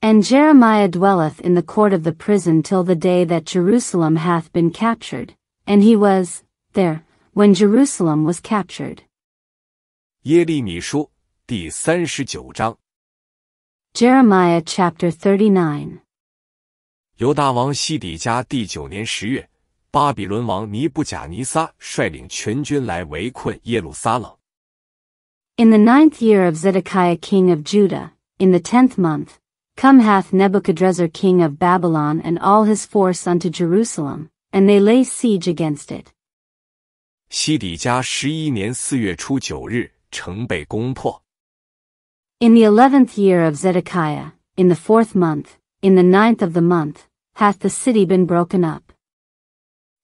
And Jeremiah dwelleth in the court of the prison till the day that Jerusalem hath been captured, and he was, there, when Jerusalem was captured. 耶利米书第三十九章。Jeremiah chapter thirty In the ninth year of Zedekiah king of Judah, in the tenth month, come hath Nebuchadrezzar king of Babylon and all his force unto Jerusalem, and they lay siege against it. 西底家十一年四月初九日，城被攻破。In the eleventh year of Zedekiah, in the fourth month, in the ninth of the month, hath the city been broken up.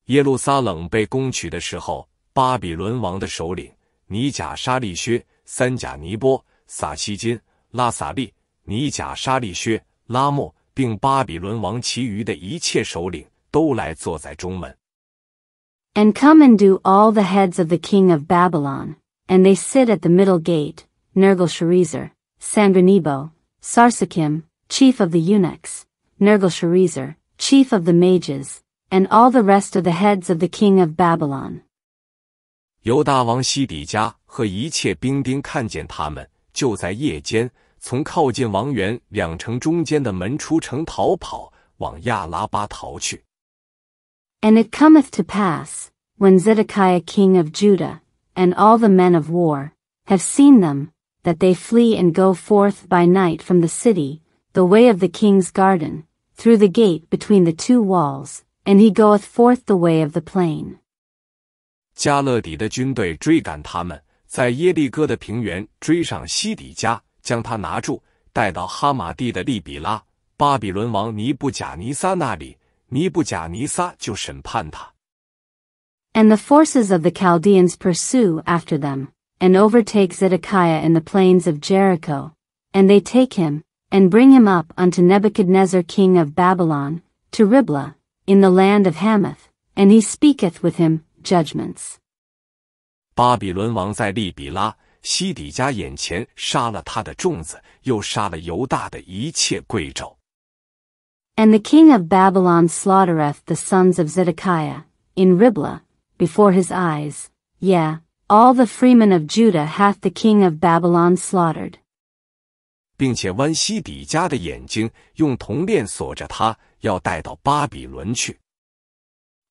耶路撒冷被攻取的时候，巴比伦王的首领尼甲沙利薛、三甲尼波、撒西金、拉撒利、尼甲沙利薛、拉莫，并巴比伦王其余的一切首领，都来坐在中门。And come and do all the heads of the king of Babylon, and they sit at the middle gate, Nergal-Sharezer, Sandrinebo, Sarsakim, chief of the eunuchs, Nergal-Sharezer, chief of the mages, and all the rest of the heads of the king of Babylon. And it cometh to pass, when Zedekiah king of Judah, and all the men of war, have seen them, that they flee and go forth by night from the city, the way of the king's garden, through the gate between the two walls, and he goeth forth the way of the plain. 加勒底的军队追赶他们，在耶利哥的平原追上西底家，将他拿住，带到哈马地的利比拉，巴比伦王尼布贾尼撒那里。尼布甲尼撒就审判他。And the forces of the Chaldeans pursue after them, and overtake Zedekiah in the plains of Jericho, and they take him, and bring him up unto Nebuchadnezzar king of Babylon, to Riblah, in the land of Hamath, and he speaketh with him judgments. 巴比伦王在利比拉、西底家眼前杀了他的众子，又杀了犹大的一切贵胄。and the king of Babylon slaughtereth the sons of Zedekiah, in Riblah, before his eyes, yea, all the freemen of Judah hath the king of Babylon slaughtered. 并且弯西底家的眼睛，用铜链锁着他，要带到巴比伦去。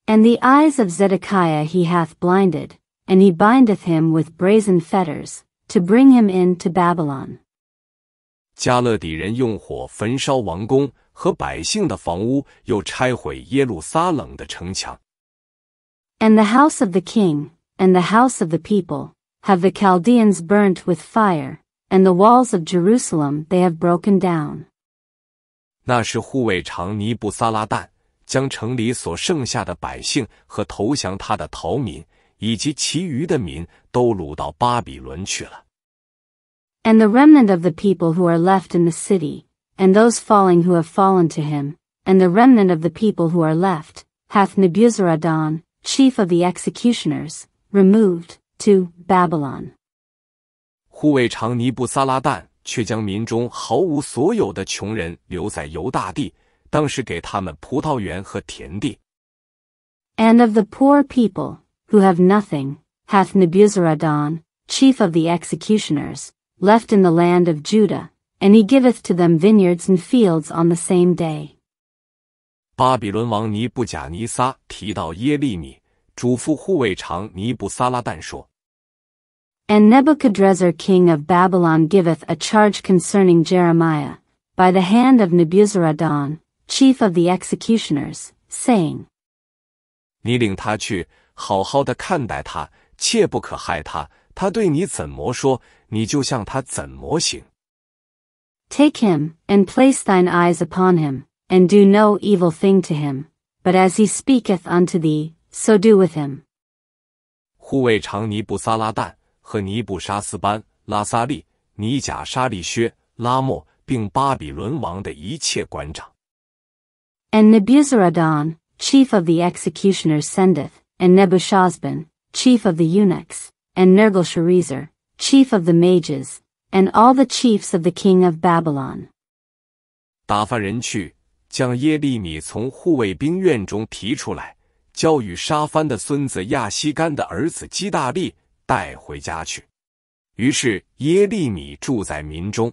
And the eyes of Zedekiah he hath blinded, and he bindeth him with brazen fetters, to bring him in to Babylon. 加勒底人用火焚烧王宫，和百姓的房屋，又拆毁耶路撒冷的城墙。And the house of the king, and the house of the people, have the Chaldeans burnt with fire, and the walls of Jerusalem they have broken down. And the remnant of the people who are left in the city and those falling who have fallen to him, and the remnant of the people who are left, hath Nebuzaradan, chief of the executioners, removed to Babylon. 护卫长尼布撒拉旦却将民中毫无所有的穷人留在犹大地，当时给他们葡萄园和田地。And of the poor people who have nothing, hath Nebuzaradan, chief of the executioners, left in the land of Judah, and he giveth to them vineyards and fields on the same day. 巴比伦王尼布贾尼撒提到耶利米，嘱咐护卫长尼布撒拉旦说：“And Nebuchadrezzar king of Babylon giveth a charge concerning Jeremiah, by the hand of Nebuzaradan, chief of the executioners, saying, 你领他去，好好的看待他，切不可害他。他对你怎么说，你就向他怎么行。” Take him, and place thine eyes upon him, and do no evil thing to him, but as he speaketh unto thee, so do with him. 护卫长尼布撒拉旦和尼布沙斯班、拉萨利、尼贾沙利薛、拉莫，并巴比伦王的一切官长。And Nebuzaradan, chief of the executioners, sendeth, and Nebuchadnezzar, chief of the eunuchs, and Nergal Sharezer, chief of the mages, and all the chiefs of the king of Babylon. 打发人去，将耶利米从护卫兵院中提出来，交与沙番的孙子亚西干的儿子基大利带回家去。于是耶利米住在民中。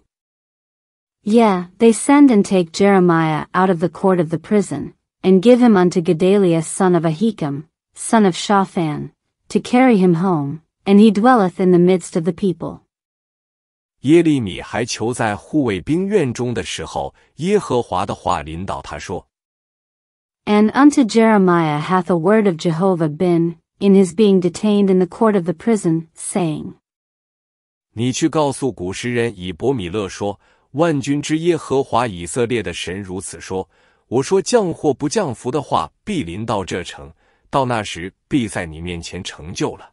Yeah, they send and take Jeremiah out of the court of the prison, and give him unto Gedaliah son of Ahikam, son of Shaphan, to carry him home, and he dwelleth in the midst of the people. And unto Jeremiah hath a word of Jehovah been in his being detained in the court of the prison, saying。”你去告诉古时人以伯米勒说：“万军之耶和华以色列的神如此说：我说降祸不降福的话，必临到这城，到那时必在你面前成就了。”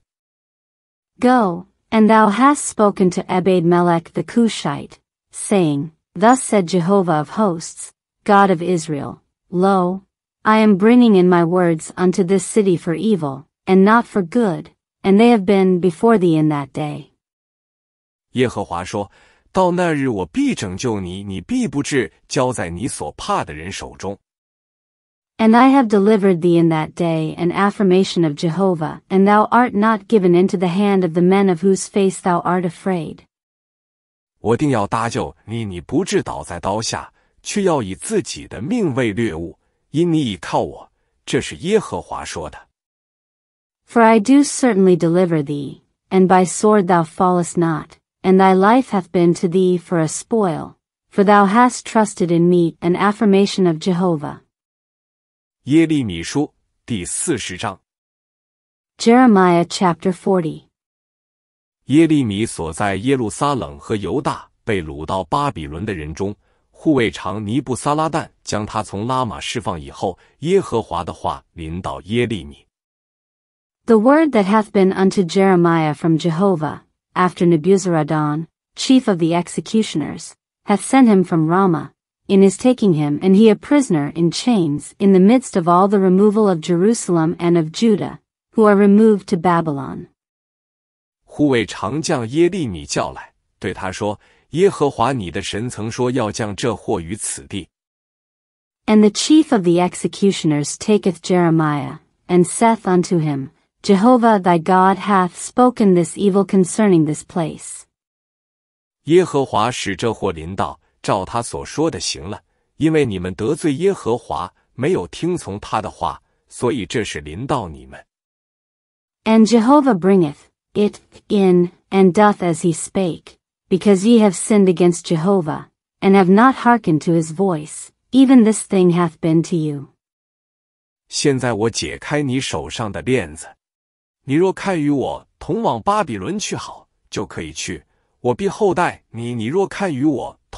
Go. And thou hast spoken to Ebed-melech the Cushite, saying, Thus said Jehovah of hosts, God of Israel, Lo, I am bringing in my words unto this city for evil, and not for good, and they have been before thee in that day. 耶和华说：“到那日，我必拯救你，你必不至交在你所怕的人手中。” And I have delivered thee in that day an affirmation of Jehovah, and thou art not given into the hand of the men of whose face thou art afraid. For I do certainly deliver thee, and by sword thou fallest not, and thy life hath been to thee for a spoil, for thou hast trusted in me, an affirmation of Jehovah. 耶利米书第四十章。Jeremiah Chapter Forty。耶利米所在耶路撒冷和犹大被掳到巴比伦的人中，护卫长尼布撒拉旦将他从拉马释放以后，耶和华的话临到耶利米。The word that hath been unto Jeremiah from Jehovah, after Nebuzaradan, chief of the executioners, hath sent him from Ramah. in his taking him and he a prisoner in chains in the midst of all the removal of Jerusalem and of Judah, who are removed to Babylon. And the chief of the executioners taketh Jeremiah, and saith unto him, Jehovah thy God hath spoken this evil concerning this place. 照他所说的行了。因为你们得罪耶和华，没有听从他的话，所以这是临到你们。And Jehovah bringeth it in, and doth as he spake, because ye have sinned against Jehovah, and have not hearkened to his voice, even this thing hath been to you. 现在我解开你手上的链子，你若看与我同往巴比伦去好，就可以去；我必厚待你；你若看与我 and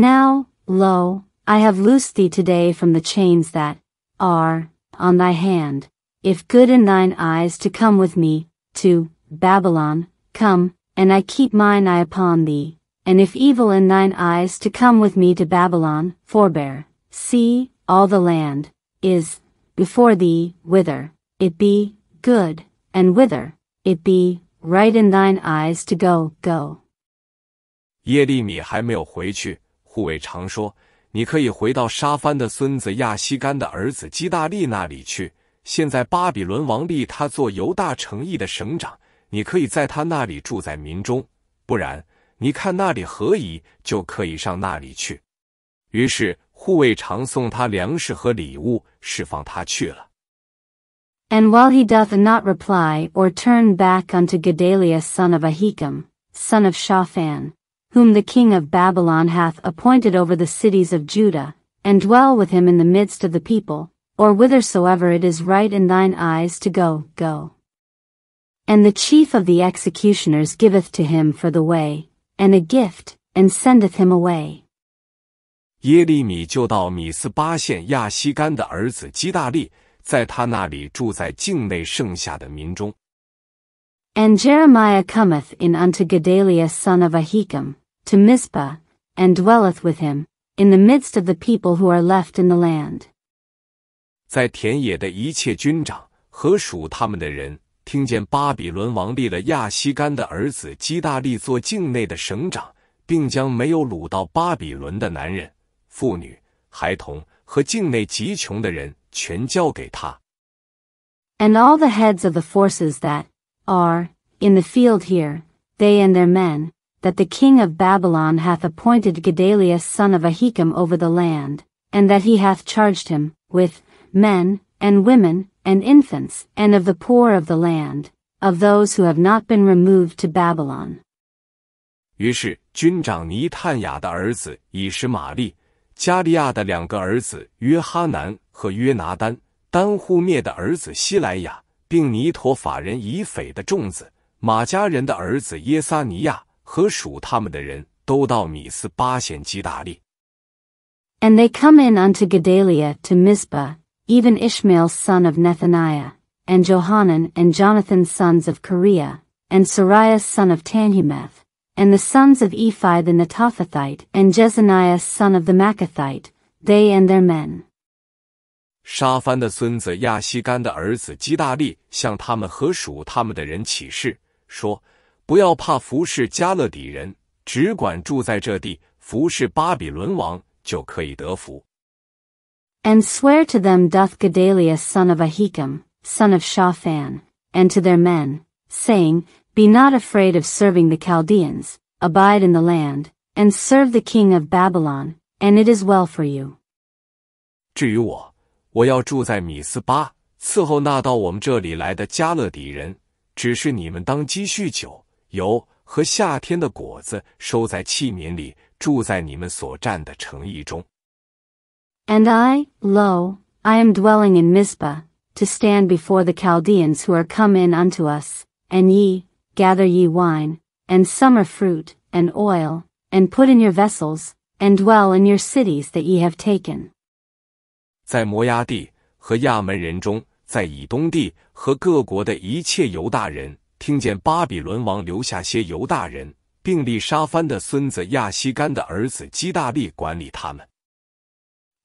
now, lo, I have loosed thee today from the chains that are on thy hand. If good in thine eyes to come with me to Babylon, come, and I keep mine eye upon thee. And if evil in thine eyes to come with me to Babylon, forbear. See, all the land, Is before thee whither it be good and whither it be right in thine eyes to go go。耶利米还没有回去，护卫常说：“你可以回到沙番的孙子亚西干的儿子基大利那里去。现在巴比伦王立他做犹大城邑的省长，你可以在他那里住在民中。不然，你看那里何以，就可以上那里去。”于是。护卫常送他粮食和礼物，释放他去了。And while he doth not reply or turn back unto Gedaliah son of Ahikam, son of Shaphan, whom the king of Babylon hath appointed over the cities of Judah, and dwell with him in the midst of the people, or whithersoever it is right in thine eyes to go, go. And the chief of the executioners giveth to him for the way, and a gift, and sendeth him away. 耶利米就到米斯巴县亚西干的儿子基大利，在他那里住在境内剩下的民中。And Jeremiah cometh in unto Gedaliah son of Ahikam, to Mizpah, and dwelleth with him, in the midst of the people who are left in the land. 在田野的一切军长和属他们的人，听见巴比伦王立了亚西干的儿子基大利做境内的省长，并将没有掳到巴比伦的男人。妇女、孩童和境内极穷的人全交给他。And all the heads of the forces that are in the field here, they and their men, that the king of Babylon hath appointed Gedaliah son of Ahikam over the land, and that he hath charged him with men and women and infants and of the poor of the land, of those who have not been removed to Babylon. 于是，军长尼探雅的儿子以实玛利加利亚的两个儿子约哈南和约拿丹，丹户灭的儿子希莱雅，并尼陀法人以斐的众子马家人的儿子耶撒尼亚和属他们的人都到米斯巴县基大利。And they come in unto Gedaliah to Mizpah, even Ishmael son of Nethaniah, and Johanan and Jonathan sons of Korea, and Sariah son of Tanhumeth, and the sons of Ephi the Netophathite and Jezaniah son of the Maccathite, they and their men. 沙番的孙子亚西干的儿子基大利向他们和属他们的人起誓说：“不要怕服侍加勒底人，只管住在这地，服侍巴比伦王，就可以得福。” And swear to them doth Gedaliah son of Ahikam, son of Shaphan, and to their men, saying, be not afraid of serving the Chaldeans, abide in the land, and serve the king of Babylon, and it is well for you. 至于我，我要住在米斯巴，伺候那到我们这里来的加勒底人。只是你们当积蓄酒、油和夏天的果子，收在器皿里，住在你们所占的城邑中。And I, lo, I am dwelling in Mizpah, to stand before the Chaldeans who are come in unto us. And ye, gather ye wine, and summer fruit, and oil, and put in your vessels, and dwell in your cities that ye have taken. 在摩崖地和亚门人中，在以东地和各国的一切犹大人，听见巴比伦王留下些犹大人，并立沙番的孙子亚西干的儿子基大利管理他们。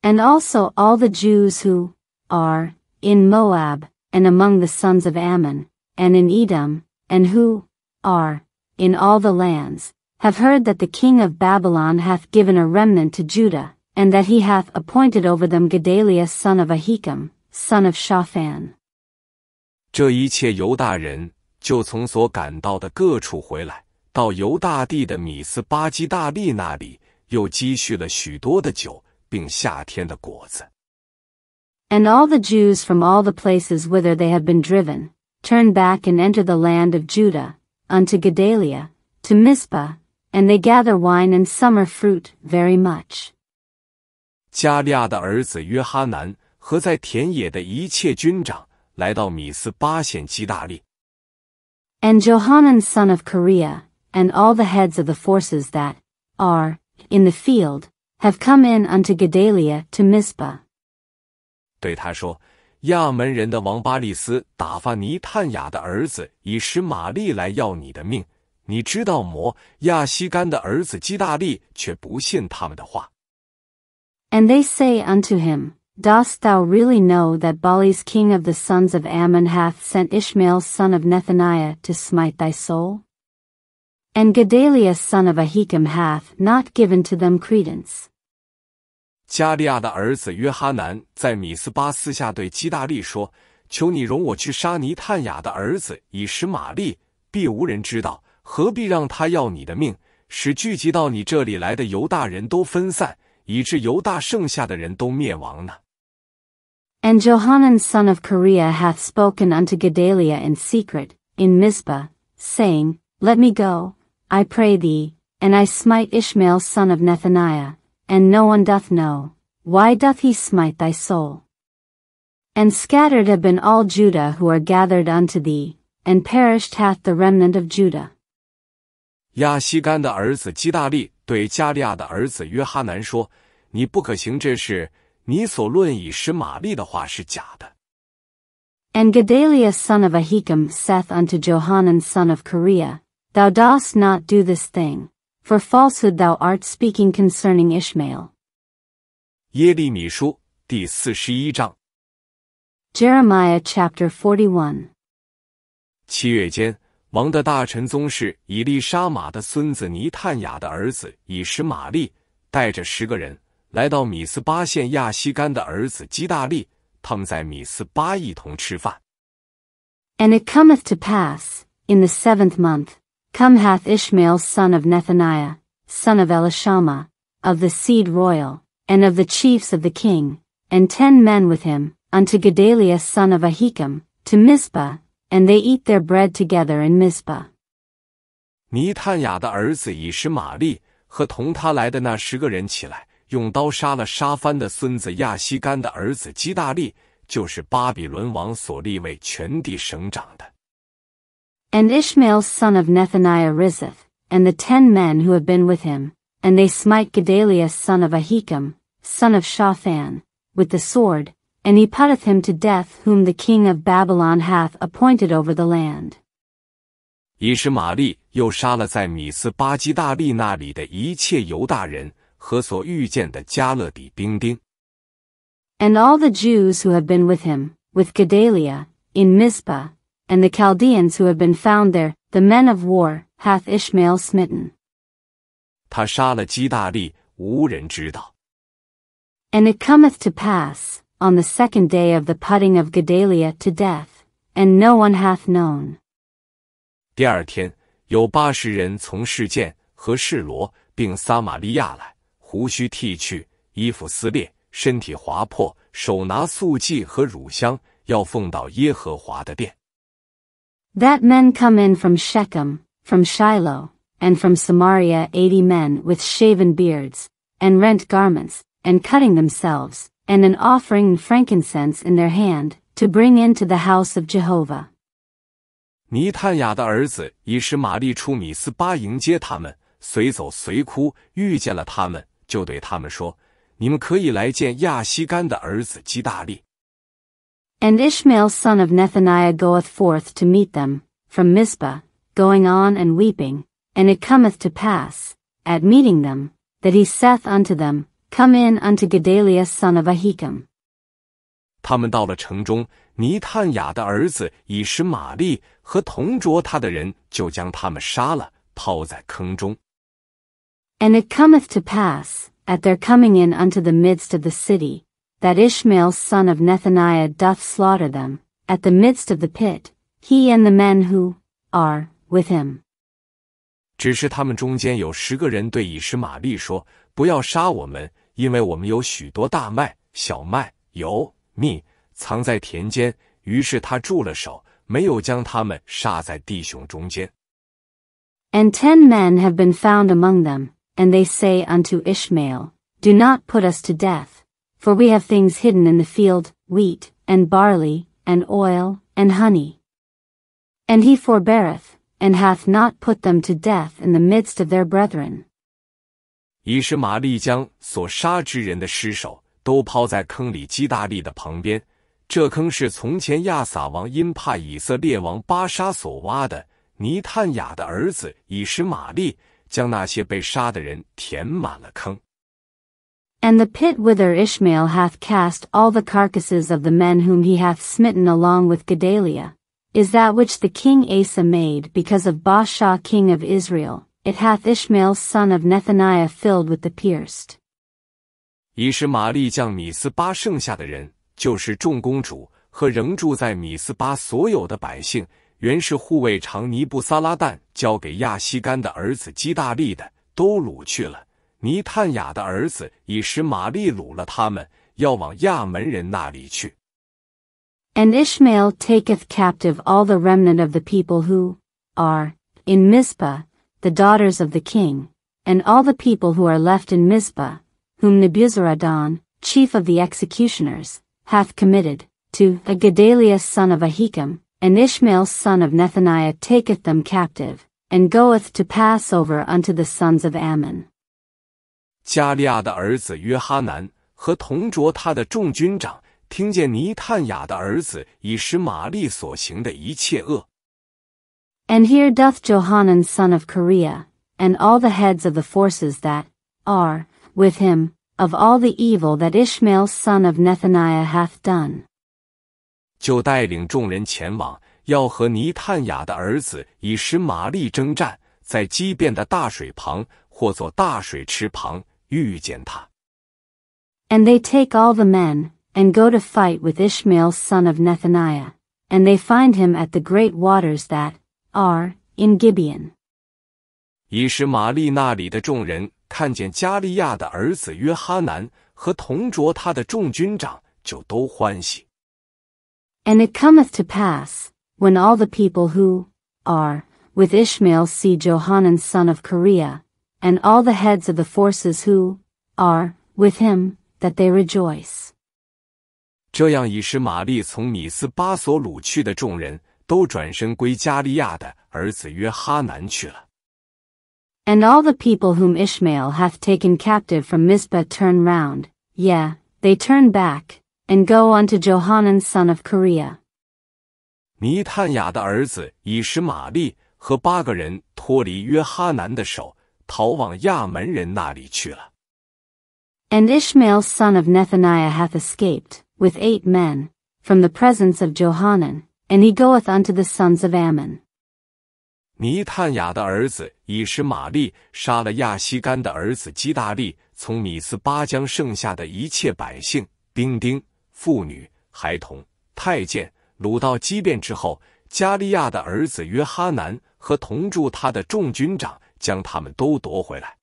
And also all the Jews who are in Moab and among the sons of Ammon and in Edom and who are in all the lands, have heard that the king of Babylon hath given a remnant to Judah, and that he hath appointed over them Gedaliah son of Ahikam, son of Shaphan. 这一切犹大人就从所赶到的各处回来，到犹大地的米斯巴基大利那里，又积蓄了许多的酒，并夏天的果子。And all the Jews from all the places whither they had been driven, turn back and enter the land of Judah, unto Gedaliah, to Mizpah, and they gather wine and summer fruit very much. 加利亚的儿子约哈南和在田野的一切军长来到米斯巴县基大利。And Johanan son of Korea, and all the heads of the forces that are in the field, have come in unto Gedaliah to Mizpah. 对他说,亚门人的王巴利斯打发尼探雅的儿子以实玛利来要你的命，你知道么？亚西干的儿子基大利却不信他们的话。And they say unto him, Dost thou really know that Balis king of the sons of Ammon hath sent Ishmael son of Nethaniah to smite thy soul? And Gedaliah son of Ahikam hath not given to them credence. 加利亚的儿子约哈南在米斯巴私下对基大利说：“求你容我去杀尼探雅的儿子以实玛利，必无人知道，何必让他要你的命，使聚集到你这里来的犹大人都分散，以致犹大剩下的人都灭亡呢？” And Johanan son of Kareah hath spoken unto Gedaliah in secret, in Mizpah, saying, Let me go, I pray thee, and I smite Ishmael son of Nethaniah, and no one doth know, why doth he smite thy soul? And scattered have been all Judah who are gathered unto thee, and perished hath the remnant of Judah. 亚西干的儿子基大利对加利亚的儿子约哈南说：“你不可行这事，你所论以实玛利的话是假的。” And Gedaliah son of Ahikam saith unto Johanan son of Kareah, Thou dost not do this thing, for falsehood thou art speaking concerning Ishmael. Jeremiah chapter forty one。七月间，王的大臣宗室以利沙玛的孙子尼探雅的儿子以实玛利，带着十个人来到米斯巴县亚西干的儿子基大利，他们在米斯巴一同吃饭。And it cometh to pass in the seventh month. Come hath Ishmael son of Nethaniah, son of Elishama, of the seed royal, and of the chiefs of the king, and ten men with him, unto Gedaliah son of Ahikam, to Mizpah, and they eat their bread together in Mizpah. 尼探雅的儿子以实玛利和同他来的那十个人起来，用刀杀了沙番的孙子亚西干的儿子基大利，就是巴比伦王所立为全地省长的。and Ishmael son of Nethaniah riseth, and the ten men who have been with him, and they smite Gedaliah son of Ahikam, son of Shaphan, with the sword, and he putteth him to death whom the king of Babylon hath appointed over the land. 以实玛利又杀了在米斯巴基大利那里的一切犹大人和所遇见的加勒底兵丁。And all the Jews who have been with him, with Gedaliah, in Mizpah, and the Chaldeans who have been found there, the men of war, hath Ishmael smitten. And it cometh to pass, on the second day of the putting of Gedaliah to death, and no one hath known. 第二天，有八十人从事件和示罗并撒玛利亚来，胡须剃去，衣服撕裂，身体划破，手拿素祭和乳香，要奉到耶和华的殿。that men come in from Shechem, from Shiloh, and from Samaria eighty men with shaven beards, and rent garments, and cutting themselves, and an offering and frankincense in their hand, to bring into the house of Jehovah. 尼探雅的儿子以实玛利出米斯巴迎接他们，随走随哭，遇见了他们，就对他们说：“你们可以来见亚西干的儿子基大利，and Ishmael son of Nethaniah goeth forth to meet them, from Mizpah, going on and weeping, and it cometh to pass, at meeting them, that he saith unto them, Come in unto Gedaliah son of Ahikam. 他们到了城中，尼探雅的儿子以实玛利和同捉他的人就将他们杀了，抛在坑中。And it cometh to pass, at their coming in unto the midst of the city, that Ishmael son of Nethaniah doth slaughter them, at the midst of the pit, he and the men who are with him. 只是他们中间有十个人对以实玛利说：“不要杀我们，因为我们有许多大麦、小麦、油、蜜藏在田间。”于是他住了手，没有将他们杀在弟兄中间。And ten men have been found among them, and they say unto Ishmael, Do not put us to death, For we have things hidden in the field, wheat and barley, and oil and honey. And he forbeareth, and hath not put them to death in the midst of their brethren. 以实玛利将所杀之人的尸首都抛在坑里，基大利的旁边。这坑是从前亚撒王因怕以色列王巴沙所挖的。尼探雅的儿子以实玛利将那些被杀的人填满了坑。And the pit whither Ishmael hath cast all the carcasses of the men whom he hath smitten along with Gedaliah, is that which the king Asa made because of Baasha king of Israel, it hath Ishmael's son of Nethaniah filled with the pierced. 以实玛利将米斯巴剩下的人，就是众公主和仍住在米斯巴所有的百姓，原是护卫长尼布撒拉旦交给亚西干的儿子基大利的，都掳去了。尼探雅的儿子以实玛利掳了他们，要往亚门人那里去。And Ishmael taketh captive all the remnant of the people who are in Mizpah, the daughters of the king, and all the people who are left in Mizpah, whom Nebuzaradan, chief of the executioners, hath committed, to a Gedaliah son of Ahikam, and Ishmael son of Nethaniah taketh them captive, and goeth to pass over unto the sons of Ammon. 加利亚的儿子约哈南和同着他的众军长，听见尼探雅的儿子以使玛利所行的一切恶，And here doth Johanan son of k o r e a and all the heads of the forces that are with him, of all the evil that Ishmael son of Nethaniah hath done，就带领众人前往，要和尼探雅的儿子以实玛利征战，在畸变的大水旁，或作大水池旁。遇见他。And they take all the men, and go to fight with Ishmael son of Nethaniah, and they find him at the great waters that are in Gibeon. 以实玛利那里的众人看见加利亚的儿子约哈南和同着他的众军长，就都欢喜。And it cometh to pass, when all the people who are with Ishmael see Johanan son of Korea, and all the heads of the forces who are with him, that they rejoice. 这样已使玛丽从米斯巴所掳去的众人都转身归加利亚的儿子约哈南去了。And all the people whom Ishmael hath taken captive from Mizpah turn round, yea, they turn back, and go unto Johanan son of Korea. 尼探雅的儿子以实玛利和八个人脱离约哈南的手，逃往亚门人那里去了。And Ishmael's son of Nethaniah hath escaped with eight men from the presence of Johanan, and he goeth unto the sons of Ammon. 尼探雅的儿子以实玛利杀了亚西干的儿子基大利，从米斯巴将剩下的一切百姓、兵丁、妇女、孩童、太监掳到基变之后，加利亚的儿子约哈南和同住他的众军长。将他们都夺回来。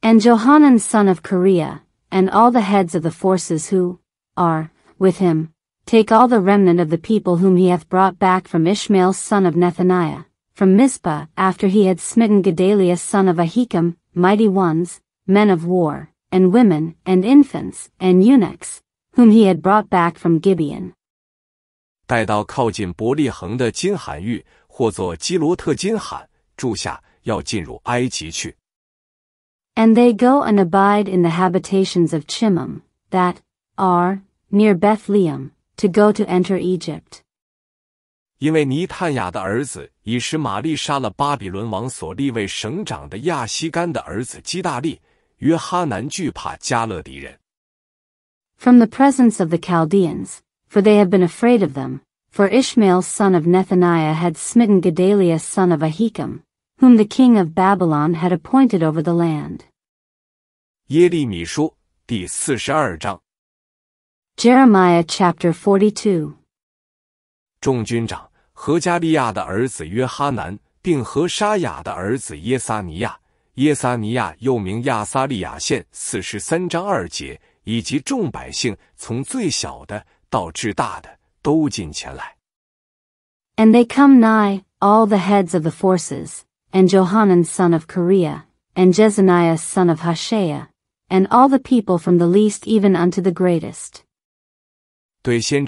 And Johanan son of Korea, and all the heads of the forces who are with him, take all the remnant of the people whom he hath brought back from Ishmael son of Nethaniah, from Mizpah after he had smitten Gedaliah son of Ahikam, mighty ones, men of war, and women, and infants, and eunuchs, whom he had brought back from Gibeon. 带到靠近伯利恒的金罕玉，或作基罗特金罕，住下。要进入埃及去。And they go and abide in the habitations of Chimam, that are near Bethlehem, to go to enter Egypt. 因为尼探雅的儿子以实玛利杀了巴比伦王所立为省长的亚西干的儿子基大利，约哈南惧怕加勒底人。From the presence of the Chaldeans, for they had been afraid of them, for Ishmael son of Nethaniah had smitten Gedaliah son of Ahikam, whom the king of Babylon had appointed over the land. 耶利米书第四十二章。Jeremiah chapter forty two。众军长和加利亚的儿子约哈南，并和沙雅的儿子耶撒尼亚，耶撒尼亚又名亚撒利亚县四十三章二节，以及众百姓，从最小的到至大的，都进前来。And they come nigh all the heads of the forces and Johanan son of Korea, and Jezaniah son of Hashaia, and all the people from the least even unto the greatest. And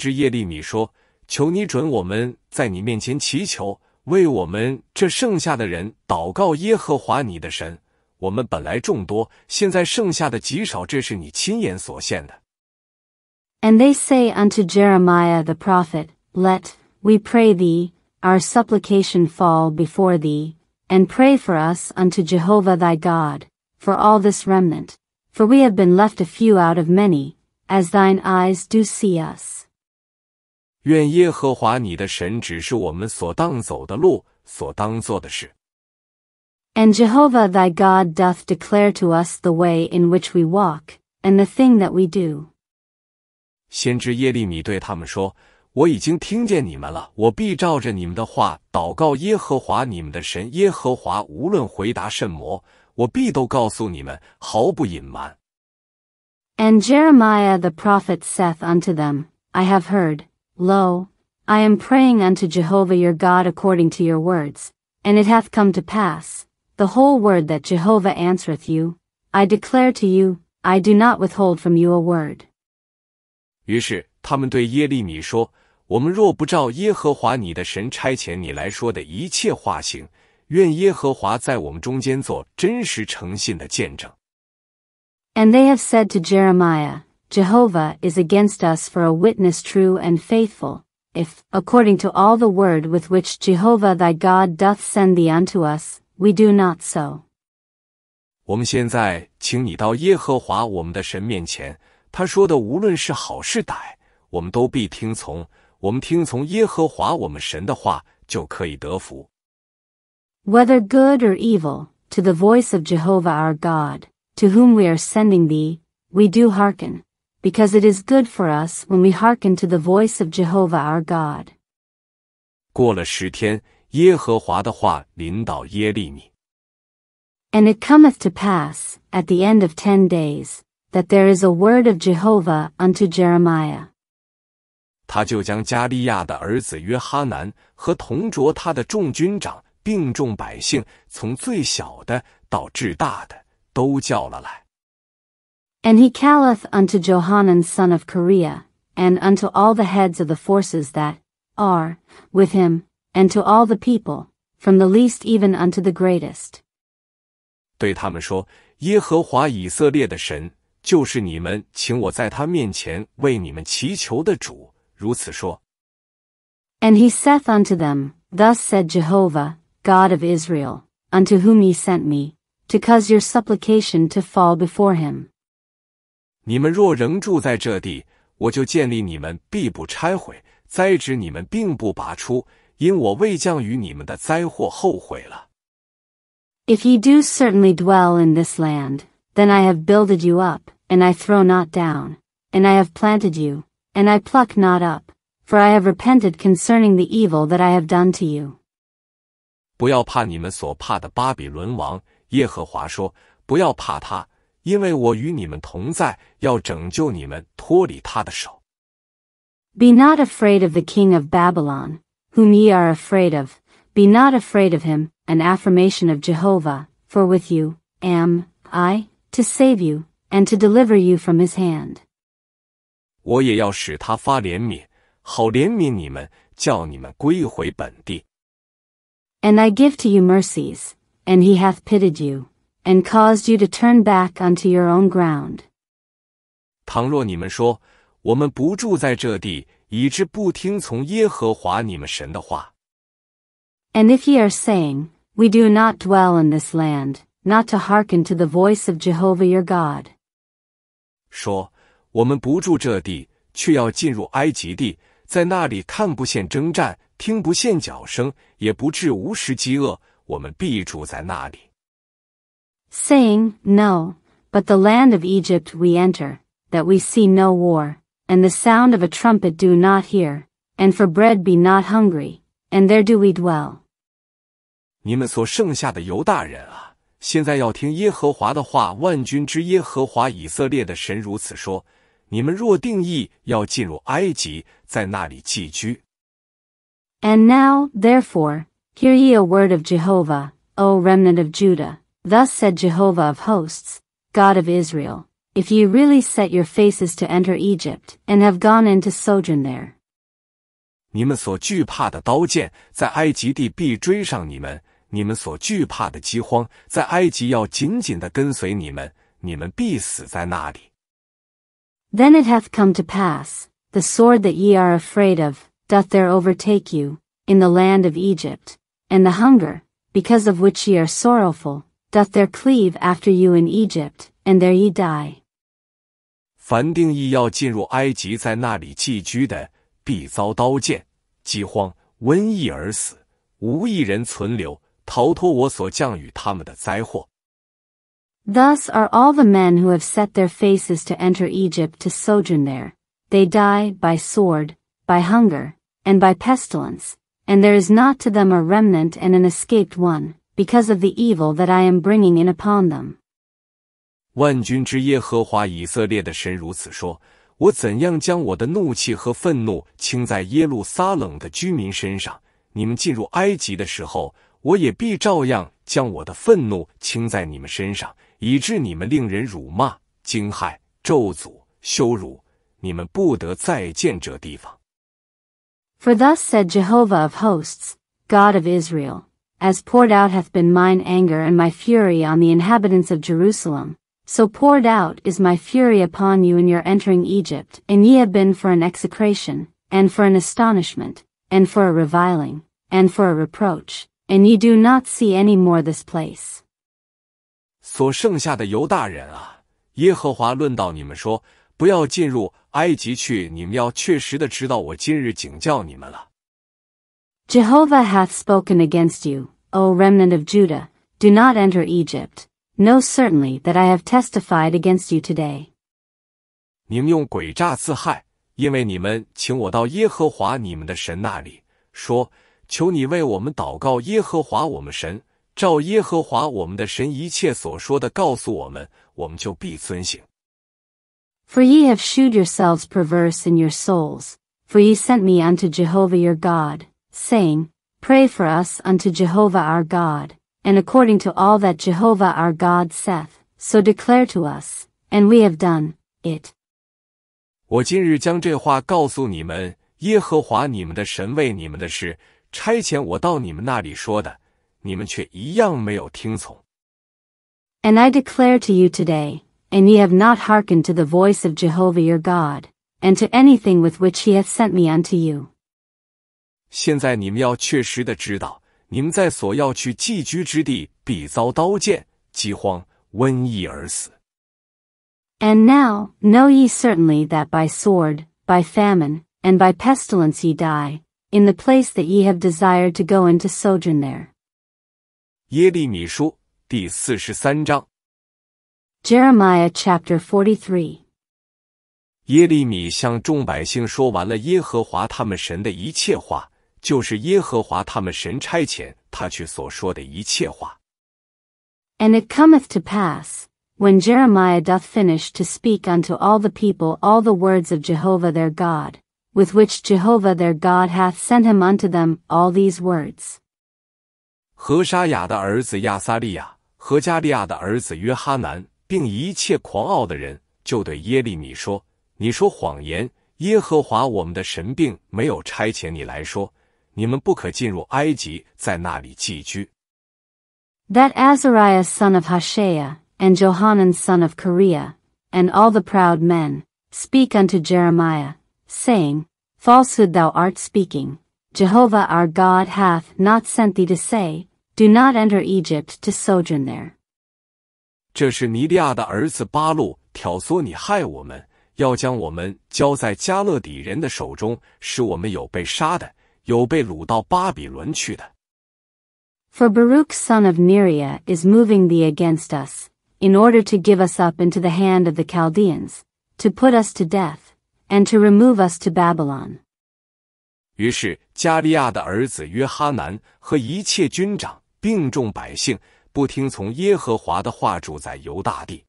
they say unto Jeremiah the prophet, Let, we pray thee, our supplication fall before thee, and pray for us unto Jehovah thy God, for all this remnant, for we have been left a few out of many, as thine eyes do see us. 愿耶和华你的神指示我们所当走的路，所当做的事。And Jehovah thy God doth declare to us the way in which we walk, and the thing that we do. 先知耶利米对他们说：and Jeremiah the prophet saith unto them, I have heard, lo, I am praying unto Jehovah your God according to your words, and it hath come to pass, the whole word that Jehovah answereth you, I declare to you, I do not withhold from you a word. 于是他们对耶利米说。我们若不照耶和华你的神差遣你来说的一切话行，愿耶和华在我们中间做真实诚信的见证。And they have said to Jeremiah, Jehovah is against us for a witness true and faithful, if, according to all the word with which Jehovah thy God doth send thee unto us, we do not so. 我们现在请你到耶和华我们的神面前，他说的无论是好是歹，我们都必听从。我们听从耶和华我们神的话，就可以得福。Whether good or evil, to the voice of Jehovah our God, to whom we are sending thee, we do hearken, because it is good for us when we hearken to the voice of Jehovah our God. 过了十天，耶和华的话领导耶利米。And it cometh to pass, at the end of ten days, that there is a word of Jehovah unto Jeremiah. 他就将加利亚的儿子约哈南和同着他的众军长，并众百姓，从最小的到至大的，都叫了来。And he calleth unto Johanan son of k o r e a and unto all the heads of the forces that are with him, and to all the people, from the least even unto the greatest. 对他们说：“耶和华以色列的神，就是你们请我在他面前为你们祈求的主。”如此说。And he saith unto them, Thus said Jehovah, God of Israel, unto whom ye sent me, to cause your supplication to fall before him. 你们若仍住在这地，我就建立你们，必不拆毁；栽植你们，并不拔出，因我未降于你们的灾祸后悔了。If ye do certainly dwell in this land, then I have builded you up, and I throw not down, and I have planted you, and I pluck not up, for I have repented concerning the evil that I have done to you. Be not afraid of the king of Babylon, whom ye are afraid of. Be not afraid of him, an affirmation of Jehovah, for with you am I to save you and to deliver you from his hand. 我也要使他发怜悯，好怜悯你们，叫你们归回本地。And I give to you mercies, and he hath pitied you, and caused you to turn back unto your own ground. 倘若你们说我们不住在这地，以致不听从耶和华你们神的话。And if ye are saying, We do not dwell in this land, not to hearken to the voice of Jehovah your God. 说我们不住这地，却要进入埃及地，在那里看不见征战，听不见脚声，也不至无食饥饿。我们必住在那里。Saying, No, but the land of Egypt we enter, that we see no war, and the sound of a trumpet do not hear, and for bread be not hungry, and there do we dwell. 你们所剩下的犹大人啊！现在要听耶和华的话，万军之耶和华以色列的神如此说：你们若定义要进入埃及，在那里寄居。And now, therefore, hear ye a word of Jehovah, O remnant of Judah. Thus said Jehovah of hosts, God of Israel, if ye really set your faces to enter Egypt, and have gone into sojourn there. 你们所惧怕的刀剑，在埃及地必追上你们；你们所惧怕的饥荒，在埃及要紧紧的跟随你们，你们必死在那里。then it hath come to pass, the sword that ye are afraid of, doth there overtake you, in the land of Egypt, and the hunger, because of which ye are sorrowful, doth there cleave after you in Egypt, and there ye die. 凡定义要进入埃及，在那里寄居的，必遭刀剑、饥荒、瘟疫而死，无一人存留，逃脱我所降与他们的灾祸。Thus are all the men who have set their faces to enter Egypt to sojourn there. They die by sword, by hunger, and by pestilence, and there is not to them a remnant and an escaped one, because of the evil that I am bringing in upon them. 万军之耶和华以色列的神如此说：“我怎样将我的怒气和愤怒倾在耶路撒冷的居民身上？你们进入埃及的时候，我也必照样将我的愤怒倾在你们身上。”以致你们令人辱骂、惊骇、咒诅、羞辱，你们不得再见这地方。For thus said Jehovah of hosts, God of Israel, as poured out hath been mine anger and my fury on the inhabitants of Jerusalem, so poured out is my fury upon you in your entering Egypt, and ye have been for an execration, and for an astonishment, and for a reviling, and for a reproach, and ye do not see any more this place. 所剩下的犹大人啊，耶和华论到你们说，不要进入埃及去。你们要确实的知道，我今日警告你们了。Jehovah hath spoken against you, O remnant of Judah. Do not enter Egypt. Know certainly that I have testified against you today. 你们用诡诈自害，因为你们请我到耶和华你们的神那里，说：“求你为我们祷告耶和华我们神。”照耶和华我们的神一切所说的告诉我们，我们就必遵行。For ye have shewed yourselves perverse in your souls, for ye sent me unto Jehovah your God, saying, Pray for us unto Jehovah our God, and according to all that Jehovah our God saith, so declare to us, and we have done it. 我今日将这话告诉你们，耶和华你们的神为你们的事差遣我到你们那里说的。你们却一样没有听从。And I declare to you today, and ye have not hearkened to the voice of Jehovah your God, and to anything with which he hath sent me unto you. 现在你们要确实的知道，你们在所要去寄居之地，必遭刀剑、饥荒、瘟疫而死。And now know ye certainly that by sword, by famine, and by pestilence ye die, in the place that ye have desired to go and to sojourn there. 耶利米书第四十三章。Jeremiah chapter forty three。耶利米向众百姓说完了耶和华他们神的一切话，就是耶和华他们神差遣他去所说的一切话。And it cometh to pass, when Jeremiah doth finish to speak unto all the people all the words of Jehovah their God, with which Jehovah their God hath sent him unto them all these words. 何沙雅的儿子亚撒利亚和加利亚的儿子约哈南，并一切狂傲的人，就对耶利米说：“你说谎言，耶和华我们的神并没有差遣你来说，你们不可进入埃及，在那里寄居。” That Azariah son of Hashea and Johanan son of Kareah and all the proud men speak unto Jeremiah, saying, Falsehood thou art speaking. Jehovah our God hath not sent thee to say, do not enter Egypt to sojourn there. 这是尼利亚的儿子巴路挑唆你害我们，要将我们交在加勒底人的手中，使我们有被杀的，有被掳到巴比伦去的。For Baruch son of Neriah is moving thee against us, in order to give us up into the hand of the Chaldeans, to put us to death, and to remove us to Babylon. 于是加利亚的儿子约哈南和一切军长病重百姓不听从耶和华的话，住在犹大地。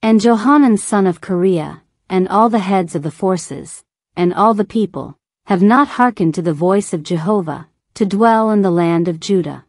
And Johanan son of k o r e a and all the heads of the forces, and all the people have not hearkened to the voice of Jehovah to dwell in the land of Judah.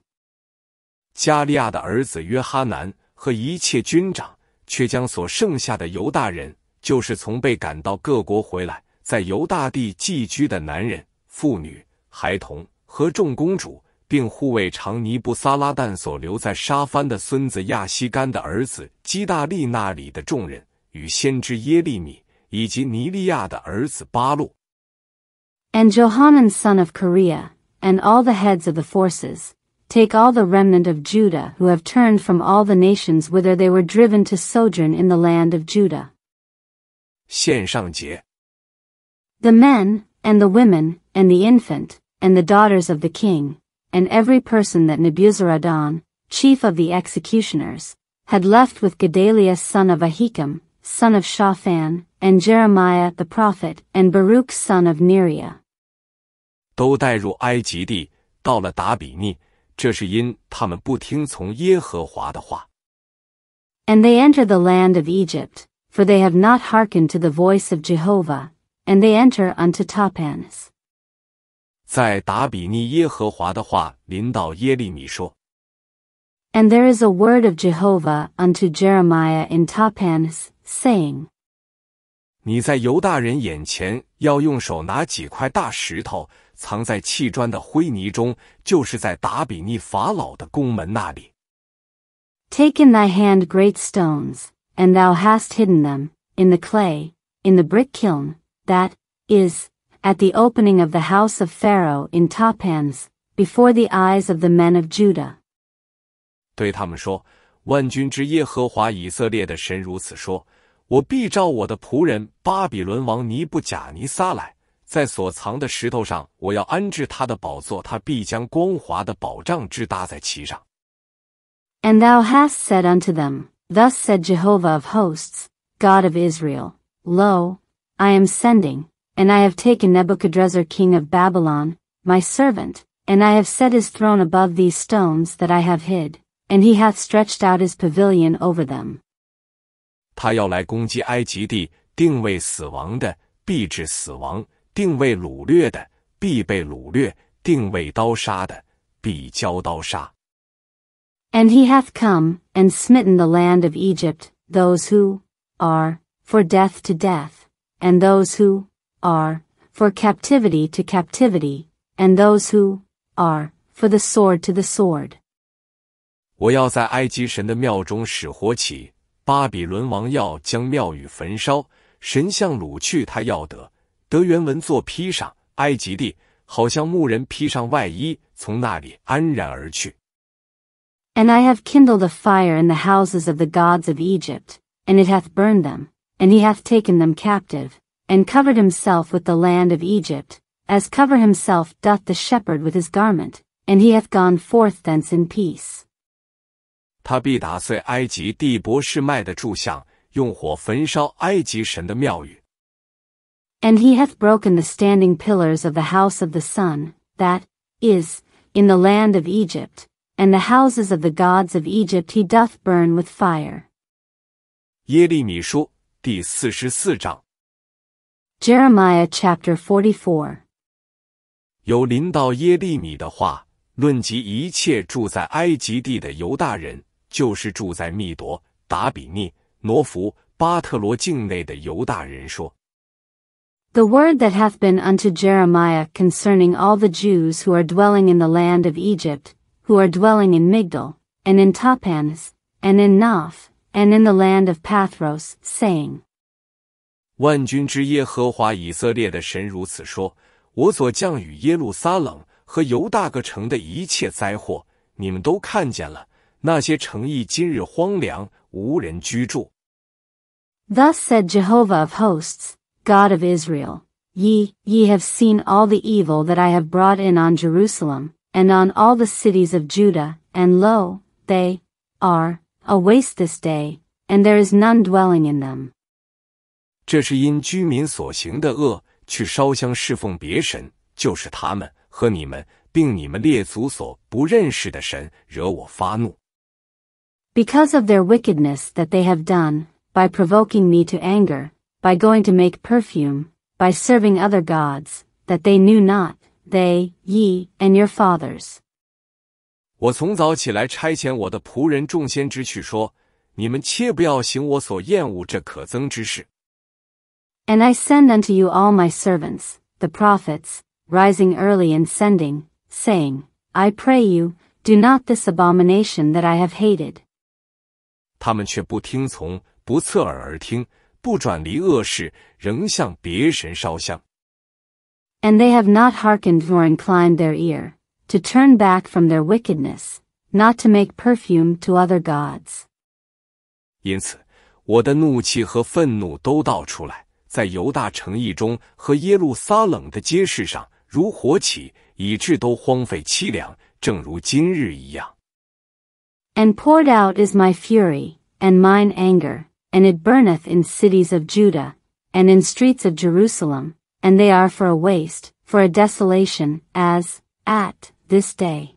加利亚的儿子约哈南和一切军长，却将所剩下的犹大人，就是从被赶到各国回来，在犹大地寄居的男人、妇女、孩童和众公主。并护卫长尼布撒拉旦所留在沙番的孙子亚西干的儿子基大利那里的众人与先知耶利米以及尼利亚的儿子巴路。And Johanan son of Korea, and all the heads of the forces, take all the remnant of Judah who have turned from all the nations whither they were driven to sojourn in the land of Judah. The men, and the women, and the infant, and the daughters of the king, and every person that Nebuzaradan, chief of the executioners, had left with Gedaliah son of Ahikam, son of Shaphan, and Jeremiah the prophet, and Baruch son of Neriah. 都带入埃及地，到了达比尼，这是因他们不听从耶和华的话。And they enter the land of Egypt, for they have not hearkened to the voice of Jehovah, and they enter unto Tapanus. 在达比尼耶和华的话临到耶利米说：“And there is a word of Jehovah unto Jeremiah in Tapanhes, saying，你在犹大人眼前要用手拿几块大石头藏在砌砖的灰泥中，就是在达比尼法老的宫门那里。Take in thy hand great stones, and thou hast hidden them in the clay, in the brick kiln, that is at the opening of the house of Pharaoh in Tapans, before the eyes of the men of Judah. 对他们说：“万军之耶和华以色列的神如此说：我必召我的仆人巴比伦王尼布贾尼撒来，在所藏的石头上，我要安置他的宝座，他必将光滑的宝杖支搭在其上。” And thou hast said unto them, Thus said Jehovah of hosts, God of Israel, Lo, I am sending and I have taken Nebuchadrezzar king of Babylon, my servant, and I have set his throne above these stones that I have hid, and he hath stretched out his pavilion over them. 他要来攻击埃及地，定位死亡的必致死亡，定位掳掠的必被掳掠，定位刀杀的必交刀杀。And he hath come and smitten the land of Egypt, those who are for death to death, and those who are, for captivity to captivity, and those who, are, for the sword to the sword. And I have kindled a fire in the houses of the gods of Egypt, and it hath burned them, and he hath taken them captive, and covered himself with the land of Egypt, as cover himself doth the shepherd with his garment, and he hath gone forth thence in peace. 他必打碎埃及地博士麦的柱像，用火焚烧埃及神的庙宇。And he hath broken the standing pillars of the house of the sun, that is, in the land of Egypt, and the houses of the gods of Egypt he doth burn with fire. 耶利米书第四十四章。Jeremiah chapter 44。有临到耶利米的话，论及一切住在埃及地的犹大人，就是住在密夺、达比涅、挪弗、巴特罗境内的犹大人说：“The word that hath been unto Jeremiah concerning all the Jews who are dwelling in the land of Egypt, who are dwelling in Migdol, and in Tapanes, and in Naph, and in the land of Pathros, saying.” 万军之耶和华以色列的神如此说：我所降雨耶路撒冷和犹大各城的一切灾祸，你们都看见了。那些城邑今日荒凉，无人居住。Thus said Jehovah of hosts, God of Israel, Ye, ye have seen all the evil that I have brought in on Jerusalem, and on all the cities of Judah, and lo, they are a waste this day, and there is none dwelling in them. 这是因居民所行的恶，去烧香侍奉别神，就是他们和你们，并你们列祖所不认识的神，惹我发怒。Because of their wickedness that they have done, by provoking me to anger, by going to make perfume, by serving other gods that they knew not, they, ye, and your fathers. 我从早起来差遣我的仆人众先知去说：你们切不要行我所厌恶这可憎之事。And I send unto you all my servants, the prophets, rising early and sending, saying, I pray you, do not this abomination that I have hated. 他们却不听从，不侧耳而听，不转离恶事，仍向别神烧香。And they have not hearkened nor inclined their ear, to turn back from their wickedness, not to make perfume to other gods. 因此，我的怒气和愤怒都倒出来。在犹大城邑中和耶路撒冷的街市上如火起，以致都荒废凄凉，正如今日一样。And poured out is my fury and mine anger, and it burneth in cities of Judah and in streets of Jerusalem, and they are for a waste, for a desolation, as at this day.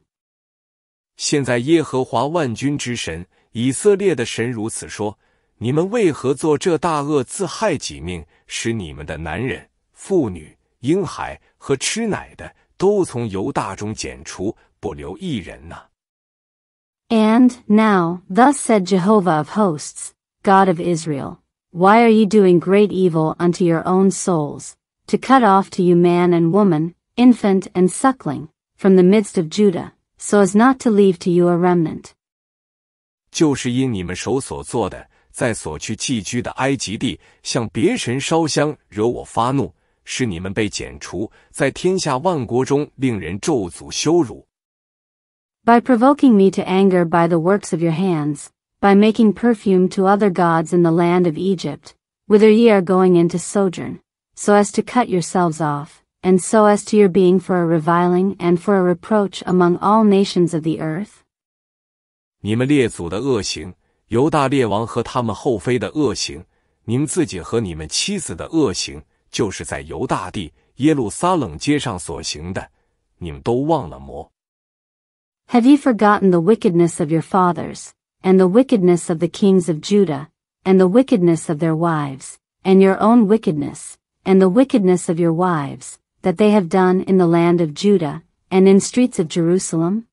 现在耶和华万军之神以色列的神如此说。你们为何做这大恶，自害己命，使你们的男人、妇女、婴孩和吃奶的都从犹大中剪除，不留一人呢、啊？” And now, thus said Jehovah of hosts, God of Israel, Why are ye doing great evil unto your own souls, to cut off to you man and woman, infant and suckling, from the midst of Judah, so as not to leave to you a remnant? 就是因你们手所做的，在所去寄居的埃及地向别神烧香，惹我发怒，使你们被剪除，在天下万国中令人咒诅羞辱。By provoking me to anger by the works of your hands, by making perfume to other gods in the land of Egypt, whither ye are going into sojourn, so as to cut yourselves off, and so as to your being for a reviling and for a reproach among all nations of the earth? 你们列祖的恶行犹大列王和他们后妃的恶行，你们自己和你们妻子的恶行，就是在犹大地耶路撒冷街上所行的，你们都忘了么？” Have you forgotten the wickedness of your fathers, and the wickedness of the kings of Judah, and the wickedness of their wives, and your own wickedness, and the wickedness of your wives, that they have done in the land of Judah, and in streets of Jerusalem?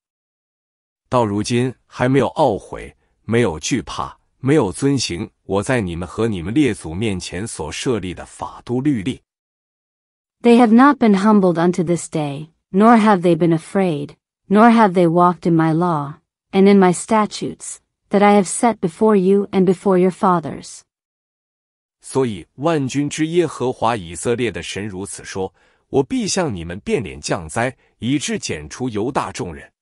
没有惧怕，没有遵行我在你们和你们列祖面前所设立的法度律例。They have not been humbled unto this day, nor have they been afraid, nor have they walked in my law, and in my statutes, that I have set before you and before your fathers. 所以万军之耶和华以色列的神如此说：我必向你们变脸降灾，以致剪除犹大众人。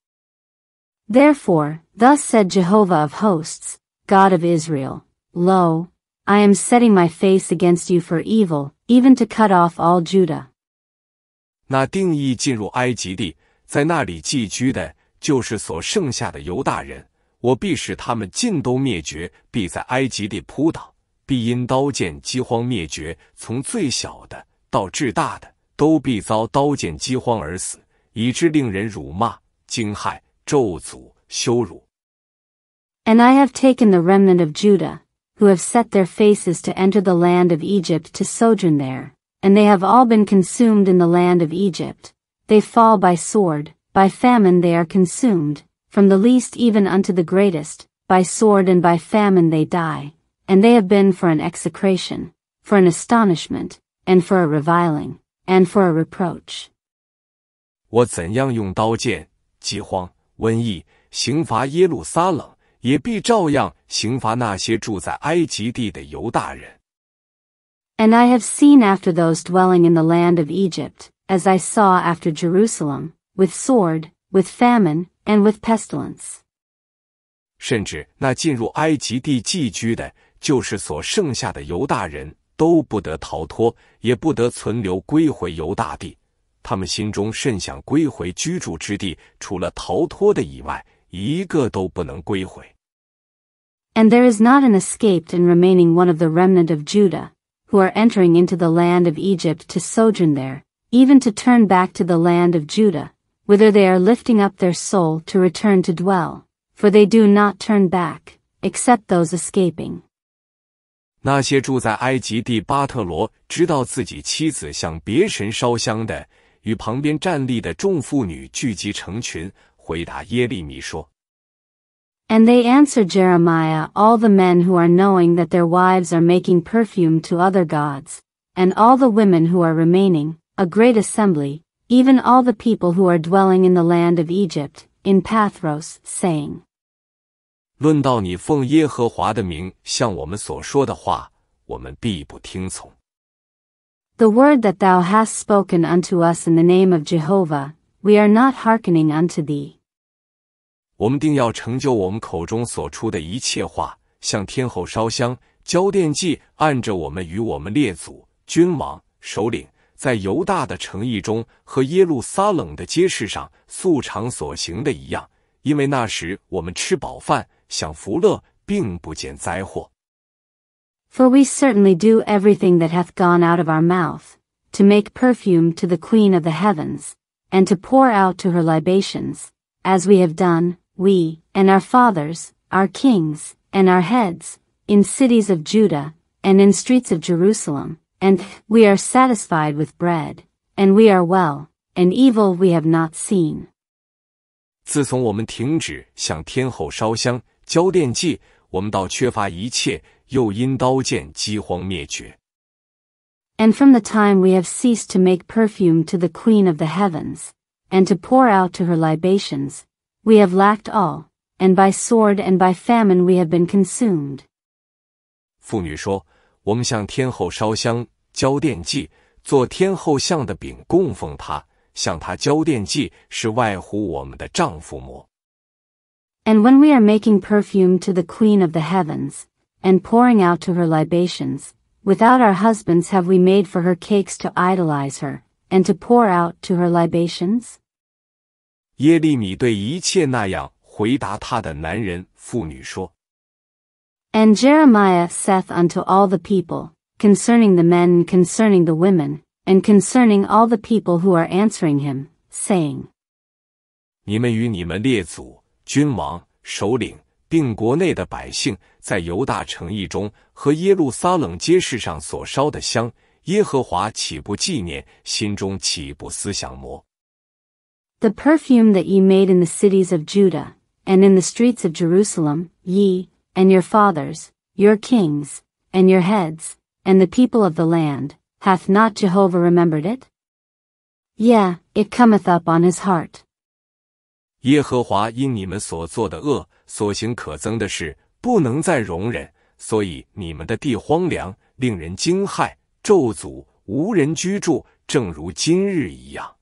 Therefore, thus said Jehovah of hosts, God of Israel, Lo, I am setting my face against you for evil, even to cut off all Judah. 那定义进入埃及地，在那里寄居的，就是所剩下的犹大人。我必使他们尽都灭绝，必在埃及地扑倒，必因刀剑、饥荒灭绝。从最小的到至大的，都必遭刀剑、饥荒而死，以致令人辱骂、惊骇。咒诅、羞辱。And I have taken the remnant of Judah, who have set their faces to enter the land of Egypt to sojourn there, and they have all been consumed in the land of Egypt. They fall by sword, by famine they are consumed, from the least even unto the greatest, by sword and by famine they die, and they have been for an execration, for an astonishment, and for a reviling, and for a reproach. 我怎样用刀剑、饥荒、瘟疫，刑罚耶路撒冷，也必照样刑罚那些住在埃及地的犹大人。And I have seen after those dwelling in the land of Egypt, as I saw after Jerusalem, with sword, with famine, and with pestilence. 甚至那进入埃及地寄居的，就是所剩下的犹大人，都不得逃脱，也不得存留归回犹大地，他们心中甚想归回居住之地，除了逃脱的以外，一个都不能归回。And there is not an escaped and remaining one of the remnant of Judah, who are entering into the land of Egypt to sojourn there, even to turn back to the land of Judah, whither they are lifting up their soul to return to dwell, for they do not turn back, except those escaping. 那些住在埃及地巴特罗，知道自己妻子向别神烧香的，与旁边站立的众妇女聚集成群，回答耶利米说：“And they answer Jeremiah, all the men who are knowing that their wives are making perfume to other gods, and all the women who are remaining, a great assembly, even all the people who are dwelling in the land of Egypt, in Pathros, saying.” 论到你奉耶和华的名向我们所说的话，我们必不听从。The word that thou hast spoken unto us in the name of Jehovah, we are not hearkening unto thee. 我们定要成就我们口中所出的一切话，向天后烧香、交奠祭，按着我们与我们列祖、君王、首领，在犹大的诚意中和耶路撒冷的街市上素常所行的一样，因为那时我们吃饱饭、享福乐，并不见灾祸。For we certainly do everything that hath gone out of our mouth, to make perfume to the Queen of the heavens, and to pour out to her libations, as we have done, we, and our fathers, our kings, and our heads, in cities of Judah, and in streets of Jerusalem, and we are satisfied with bread, and we are well, and evil we have not seen. 自从我们停止向天后烧香、交奠祭，我们倒缺乏一切又因刀剑饥荒灭绝。And from the time we have ceased to make perfume to the Queen of the heavens, and to pour out to her libations, we have lacked all, and by sword and by famine we have been consumed. And when we are making perfume to the Queen of the heavens, and pouring out to her libations, without our husbands have we made for her cakes to idolize her, and to pour out to her libations? 耶利米对一切那样回答他的男人、妇女说。And Jeremiah saith unto all the people, concerning the men and concerning the women, and concerning all the people who are answering him, saying, 你们与你们列祖、君王、首领、并国内的百姓在犹大城邑中和耶路撒冷街市上所烧的香，耶和华岂不纪念？心中岂不思想么？The perfume that ye made in the cities of Judah, and in the streets of Jerusalem, ye, and your fathers, your kings, and your heads, and the people of the land, hath not Jehovah remembered it? Yea, it cometh up on his heart. 耶和华因你们所做的恶所行可憎的事不能再容忍，所以你们的地荒凉，令人惊骇，咒诅，无人居住，正如今日一样。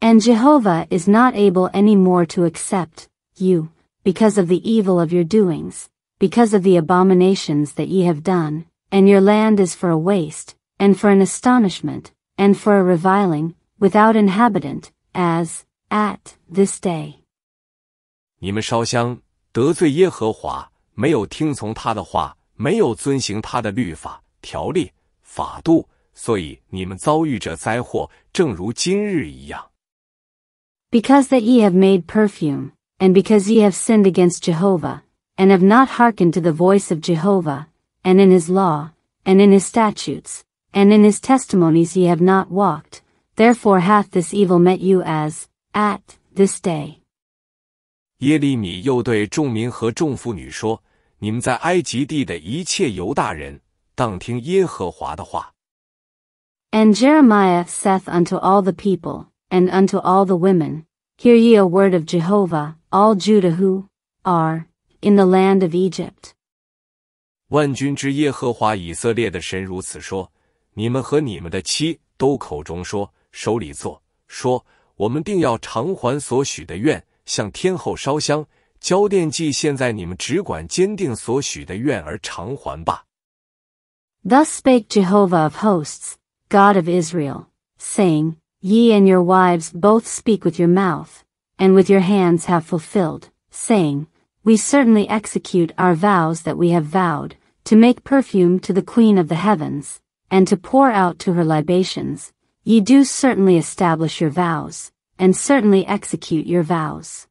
And Jehovah is not able any more to accept you, because of the evil of your doings, because of the abominations that ye have done, and your land is for a waste, and for an astonishment, and for a reviling, without inhabitant, as, at, this day. 你们烧香得罪耶和华，没有听从他的话，没有遵行他的律法、条例、法度，所以你们遭遇着灾祸，正如今日一样。Because that ye have made perfume, and because ye have sinned against Jehovah, and have not hearkened to the voice of Jehovah, and in his law, and in his statutes, and in his testimonies ye have not walked, therefore hath this evil met you as, at, this day. 耶利米又对众民和众妇女说：“你们在埃及地的一切犹大人，当听耶和华的话。” And Jeremiah saith unto all the people and unto all the women, Hear ye a word of Jehovah, all Judah who are in the land of Egypt. 万军之耶和华以色列的神如此说：“你们和你们的妻都口中说，手里做，说，我们定要偿还所许的愿。” Thus spake Jehovah of hosts, God of Israel, saying, Ye and your wives both speak with your mouth, and with your hands have fulfilled, saying, We certainly execute our vows that we have vowed, to make perfume to the Queen of the heavens, and to pour out to her libations. Ye do certainly establish your vows and certainly execute your vows.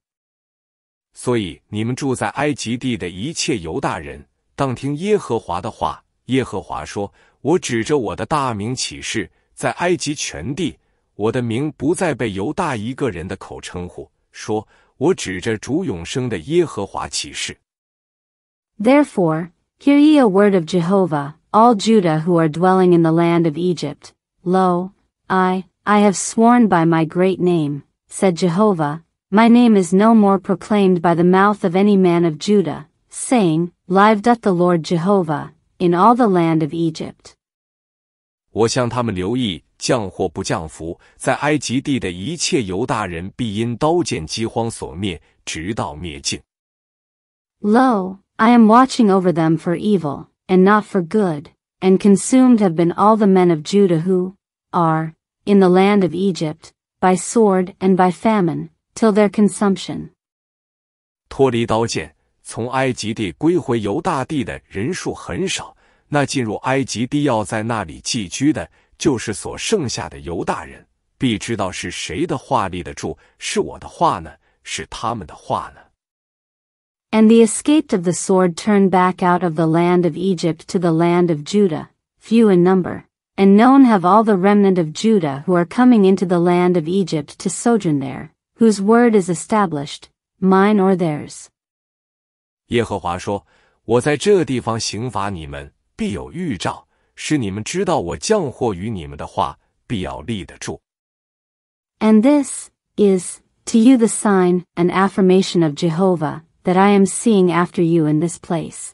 所以你们住在埃及地的一切犹大人，当听耶和华的话。耶和华说：“我指着我的大名起誓，在埃及全地，我的名不再被犹大一个人的口称呼。说，我指着主永生的耶和华起誓。” Therefore, hear ye a word of Jehovah, all Judah who are dwelling in the land of Egypt. Lo, I, I have sworn by my great name, said Jehovah, my name is no more proclaimed by the mouth of any man of Judah, saying, Live doth the Lord Jehovah, in all the land of Egypt. 我向他们留意，降祸不降福，在埃及地的一切犹大人必因刀剑饥荒所灭，直到灭尽。Lo, I am watching over them for evil, and not for good, and consumed have been all the men of Judah who are in the land of Egypt, by sword and by famine, till their consumption. 脱离刀剑，从埃及地归回犹大地的人数很少。那进入埃及地要在那里寄居的，就是所剩下的犹大人。必知道是谁的话立得住，是我的话呢，是他们的话呢。And the escaped of the sword turned back out of the land of Egypt to the land of Judah, few in number, and known have all the remnant of Judah who are coming into the land of Egypt to sojourn there, whose word is established, mine or theirs. 耶和华说：“我在这地方刑罚你们，必有预兆，使你们知道我降祸于你们的话，必要立得住。” And this is to you the sign and affirmation of Jehovah that I am seeing after you in this place.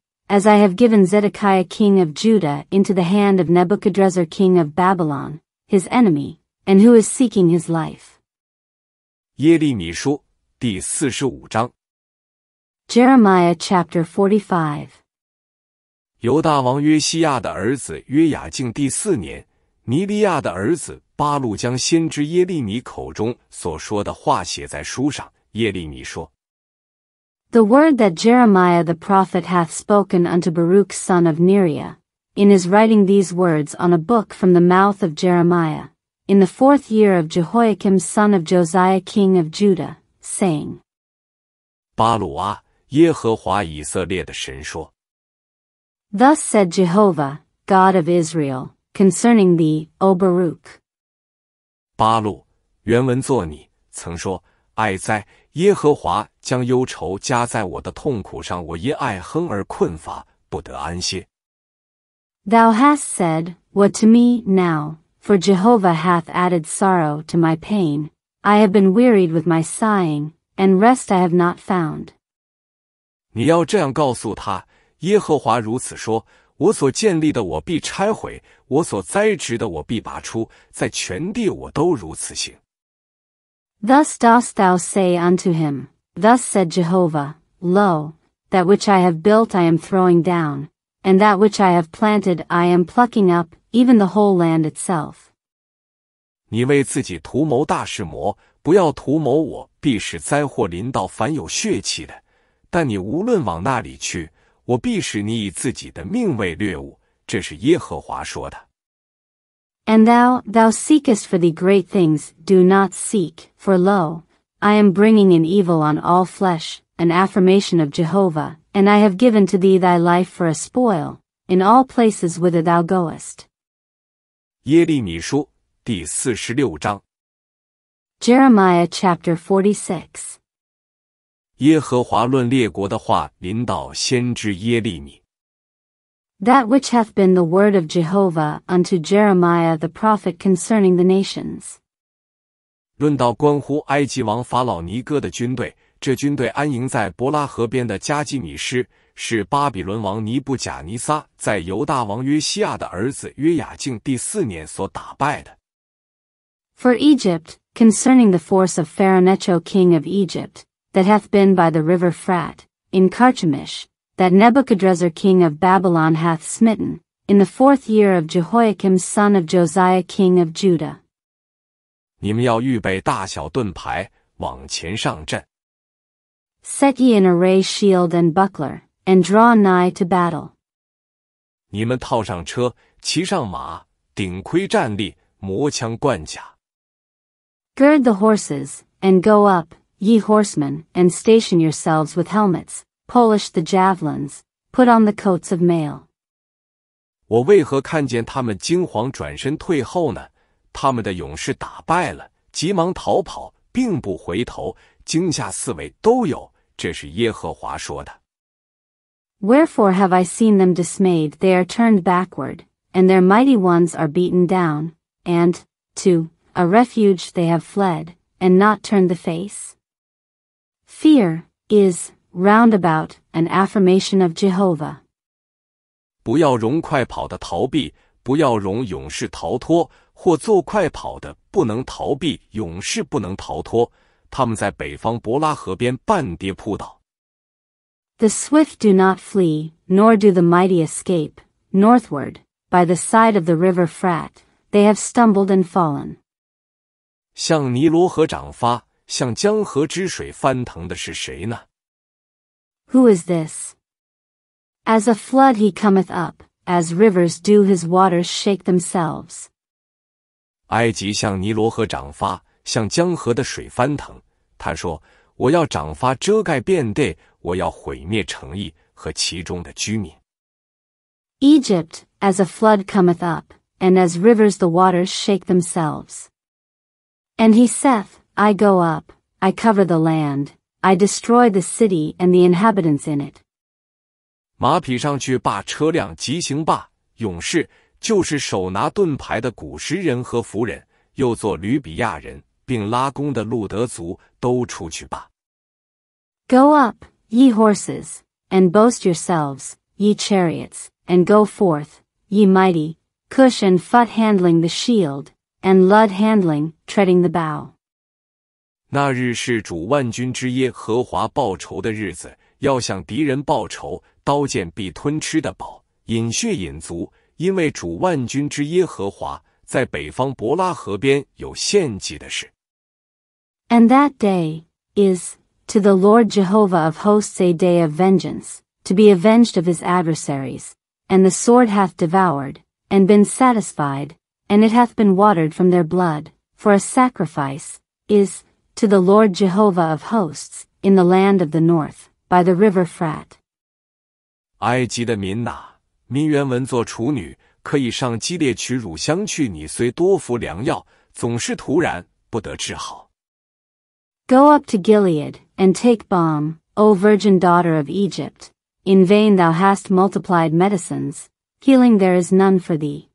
as I have given Zedekiah king of Judah into the hand of Nebuchadrezzar king of Babylon, his enemy, and who is seeking his life. Jeremiah, chapter forty five。犹大王约西亚的儿子约雅敬第四年，尼利亚的儿子巴路将先知耶利米口中所说的话写在书上。耶利米说：“ the word that Jeremiah the prophet hath spoken unto Baruch son of Neriah, in his writing these words on a book from the mouth of Jeremiah, in the fourth year of Jehoiakim son of Josiah king of Judah, saying, Thus said Jehovah, God of Israel, concerning thee, O Baruch。”巴路，原文作你曾说：“哀哉，耶和华将忧愁加在我的痛苦上，我因爱哼而困乏，不得安歇。Thou hast said, What to me now? For Jehovah hath added sorrow to my pain. I have been wearied with my sighing, and rest I have not found. 你要这样告诉他：耶和华如此说，我所建立的，我必拆毁；我所栽植的，我必拔出，在全地我都如此行。Thus dost thou say unto him, Thus said Jehovah, Lo, that which I have built I am throwing down, and that which I have planted I am plucking up, even the whole land itself. 你为自己图谋大事魔，不要图谋我，必使灾祸临到凡有血气的。但你无论往那里去，我必使你以自己的命为掠物。这是耶和华说的。And thou, thou seekest for thee great things, do not seek, for lo, I am bringing an evil on all flesh, an affirmation of Jehovah, and I have given to thee thy life for a spoil, in all places whither thou goest. Jeremiah chapter forty-six. That which hath been the word of Jehovah unto Jeremiah the prophet concerning the nations。论到关乎埃及王法老尼哥的军队，这军队安营在伯拉河边的加基米施，是巴比伦王尼布贾尼撒在犹大王约西亚的儿子约雅敬第四年所打败的。For Egypt, concerning the force of Pharaoh Necho king of Egypt, that hath been by the river Frat, in Carchemish, that Nebuchadrezzar king of Babylon hath smitten, in the fourth year of Jehoiakim son of Josiah king of Judah. 你们要预备大小盾牌，往前上阵。Set ye in array shield and buckler, and draw nigh to battle. 你们套上车，骑上马，顶盔站立，磨枪贯甲。Gird the horses, and go up, ye horsemen, and station yourselves with helmets, Polish the javelins, put on the coats of mail. 我为何看见他们惊惶转身退后呢？他们的勇士打败了，急忙逃跑，并不回头，惊吓四围都有。这是耶和华说的。Wherefore have I seen them dismayed? They are turned backward, and their mighty ones are beaten down, and, to, a refuge they have fled, and not turned the face. Fear, is, Roundabout, an affirmation of Jehovah. 不要容快跑的逃避，不要容勇士逃脱，或做快跑的不能逃避，勇士不能逃脱。他们在北方伯拉河边半跌扑倒。The swift do not flee, nor do the mighty escape. Northward, by the side of the river Frat, they have stumbled and fallen. 向尼罗河涨发，向江河之水翻腾的是谁呢？who is this? As a flood he cometh up, as rivers do his waters shake themselves. Egypt, as a flood cometh up, and as rivers the waters shake themselves. And he saith, I go up, I cover the land, I destroy the city and the inhabitants in it。马匹上去霸车辆，急行霸勇士就是手拿盾牌的古时人和福人，又做吕比亚人并拉弓的路德族，都出去吧。Go up, ye horses, and boast yourselves, ye chariots, and go forth, ye mighty, Cush and Fut handling the shield, and Lud handling, treading the bow. 那日是主万军之耶和华报仇的日子，要向敌人报仇，刀剑必吞吃的饱，饮血饮足，因为主万军之耶和华在北方伯拉河边有献祭的事。And that day is to the Lord Jehovah of hosts a day of vengeance, to be avenged of his adversaries, and the sword hath devoured, and been satisfied, and it hath been watered from their blood, for a sacrifice, is, to the Lord Jehovah of hosts, in the land of the north, by the river Frat. 埃及的民哪、啊，民原文作处女，可以上激烈取乳香去。你虽多服良药，总是徒然，不得治好。Go up to Gilead and take balm, O virgin daughter of Egypt. In vain thou hast multiplied medicines, healing there is none for thee.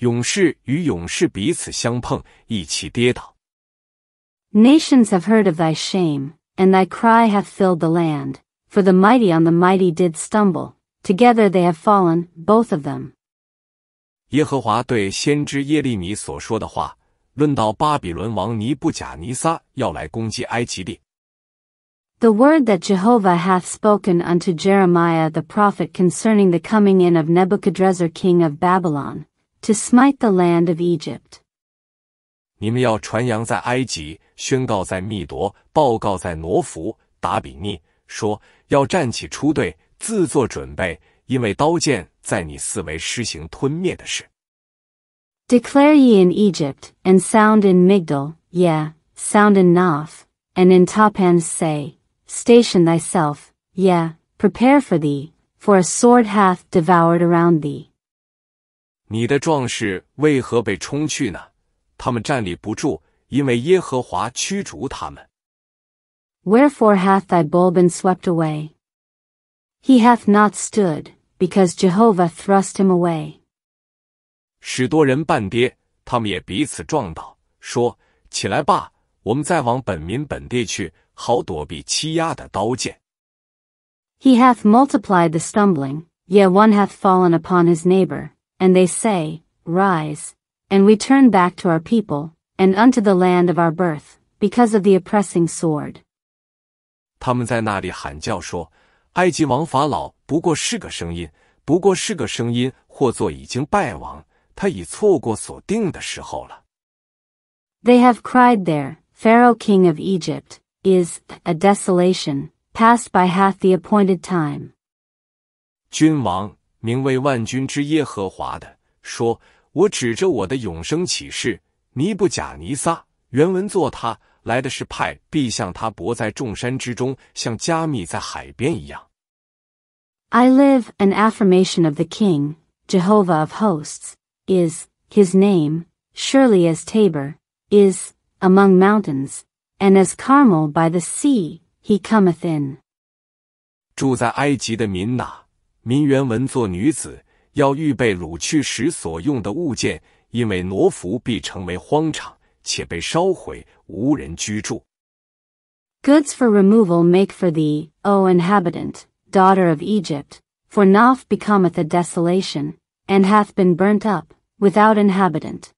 勇士与勇士彼此相碰，一起跌倒。Nations have heard of thy shame, and thy cry hath filled the land. For the mighty on the mighty did stumble, together they have fallen, both of them. 耶和华对先知耶利米所说的话，论到巴比伦王尼布贾尼撒要来攻击埃及地。The word that Jehovah hath spoken unto Jeremiah the prophet concerning the coming in of Nebuchadrezzar king of Babylon, to smite the land of Egypt. 你们要传扬在埃及，宣告在密夺，报告在挪弗、达比密，说要站起出队，自作准备，因为刀剑在你四围施行吞灭的事。Declare ye in Egypt, and sound in Migdol, yea, sound in Noph, and in Tapan say, Station thyself, yea, prepare for thee, for a sword hath devoured around thee. 你的壮士为何被冲去呢？他们站立不住，因为耶和华驱逐他们。Wherefore hath thy bull been swept away? He hath not stood, because Jehovah thrust him away. 许多人半跌，他们也彼此撞倒，说：“起来吧，我们再往本民本地去，好躲避欺压的刀剑。” He hath multiplied the stumbling, yea, one hath fallen upon his neighbor and they say, Rise, and we turn back to our people, and unto the land of our birth, because of the oppressing sword. 他们在那里喊叫说：“埃及王法老不过是个声音，不过是个声音，或作已经败亡，他已错过所定的时候了。” They have cried there, Pharaoh king of Egypt is a desolation, passed by hath the appointed time. 君王名为万军之耶和华的，说：“我指着我的永生起誓，尼布甲尼撒，原文作他来的是派，必像他泊在众山之中，像加密在海边一样。” live an affirmation of the King, Jehovah of hosts, is his name, surely as Tabor, is among mountains, and as Carmel by the sea, he cometh in. 住在埃及的民哪、啊。民原文作女子要预备掳去时所用的物件，因为挪服必成为荒场，且被烧毁，无人居住。Goods for removal make for thee, O inhabitant, daughter of Egypt, for Noph becometh a desolation, and hath been burnt up, without inhabitant.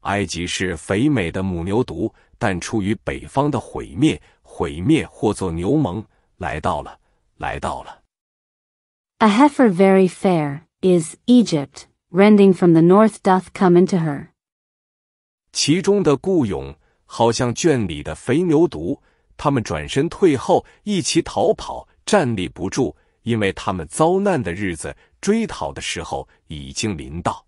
埃及是肥美的母牛犊，但出于北方的毁灭，毁灭或做牛盟，来到了，来到了。A heifer very fair, is Egypt, rending from the north doth come into her。其中的顾勇好像圈里的肥牛犊，他们转身退后，一起逃跑，站立不住，因为他们遭难的日子追讨的时候已经临到。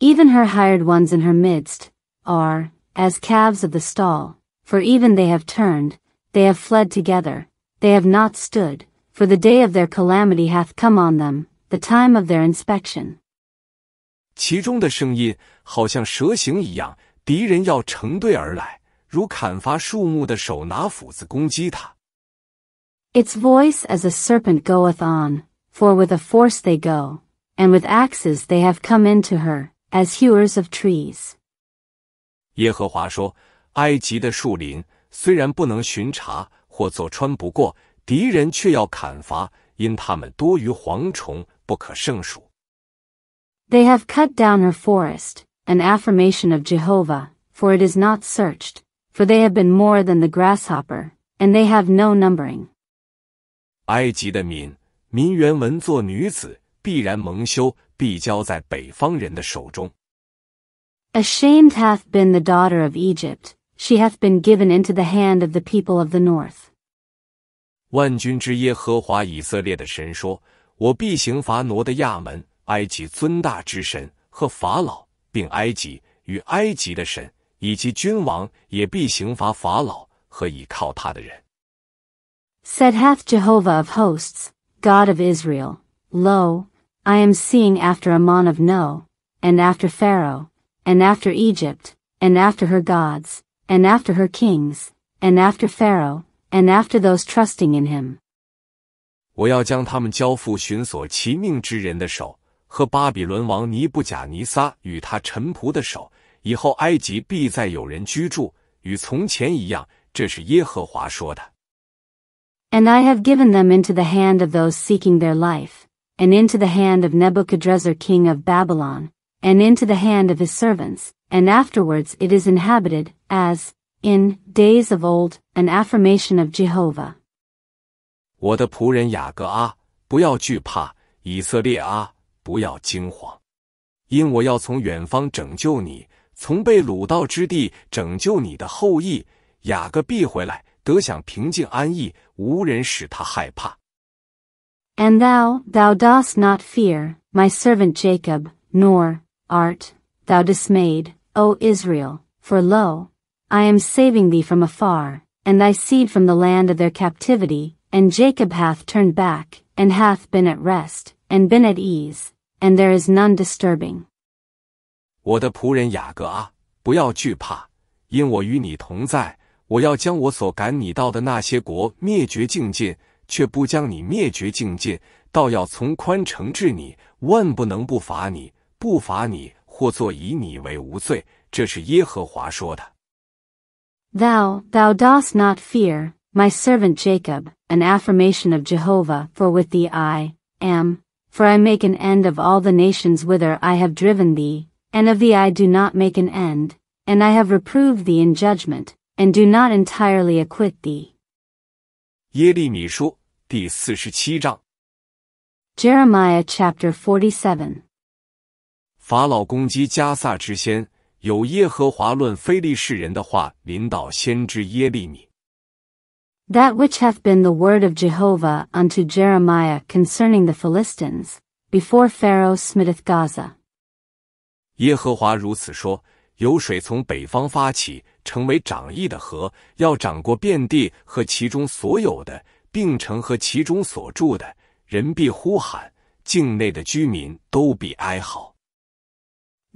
Even her hired ones in her midst are as calves of the stall, for even they have turned, they have fled together, they have not stood for the day of their calamity hath come on them, the time of their inspection. Its voice as a serpent goeth on, for with a force they go, and with axes they have come into her, as hewers of trees. 耶和华说：“埃及的树林虽然不能巡查或做穿不过，敌人却要砍伐，因他们多于蝗虫，不可胜数。They have cut down her forest, an affirmation of Jehovah, for it is not searched, for they have been more than the grasshopper, and they have no numbering. 埃及的民，民原文作女子，必然蒙羞，必交在北方人的手中。Ashamed hath been the daughter of Egypt, she hath been given into the hand of the people of the north. 万军之耶和华以色列的神说：“我必刑罚挪的亚门，埃及尊大之神和法老，并埃及与埃及的神以及君王，也必刑罚法老和倚靠他的人。” Said hath Jehovah of hosts, God of Israel, Lo, I am seeing after Ammon of No, and after Pharaoh, and after Egypt, and after her gods, and after her kings, and after Pharaoh, and after those trusting in him. 我要将他们交付寻索其命之人的手，和巴比伦王尼布贾尼撒与他臣仆的手。以后埃及必再有人居住，与从前一样。这是耶和华说的。And I have given them into the hand of those seeking their life, and into the hand of Nebuchadrezzar king of Babylon, and into the hand of his servants, and afterwards it is inhabited, as, in days of old, an affirmation of Jehovah. 我的仆人雅各啊，不要惧怕；以色列啊，不要惊慌，因我要从远方拯救你，从被掳到之地拯救你的后裔。雅各必回来，得享平静安逸，无人使他害怕。And thou, thou dost not fear, my servant Jacob, nor art thou dismayed, O Israel, for lo. I am saving thee from afar, and thy seed from the land of their captivity. And Jacob hath turned back, and hath been at rest, and been at ease, and there is none disturbing. 我的仆人雅各啊，不要惧怕，因我与你同在。我要将我所赶你到的那些国灭绝境界，却不将你灭绝境界，倒要从宽惩治你。万不能不罚你，不罚你，或作以你为无罪。这是耶和华说的。Thou, thou dost not fear, my servant Jacob, an affirmation of Jehovah, for with thee I am, for I make an end of all the nations whither I have driven thee, and of thee I do not make an end, and I have reproved thee in judgment, and do not entirely acquit thee. Jeremiah chapter forty seven。法老攻击加萨之先，that which hath been the word of Jehovah unto Jeremiah concerning the Philistines, before Pharaoh smiteth Gaza.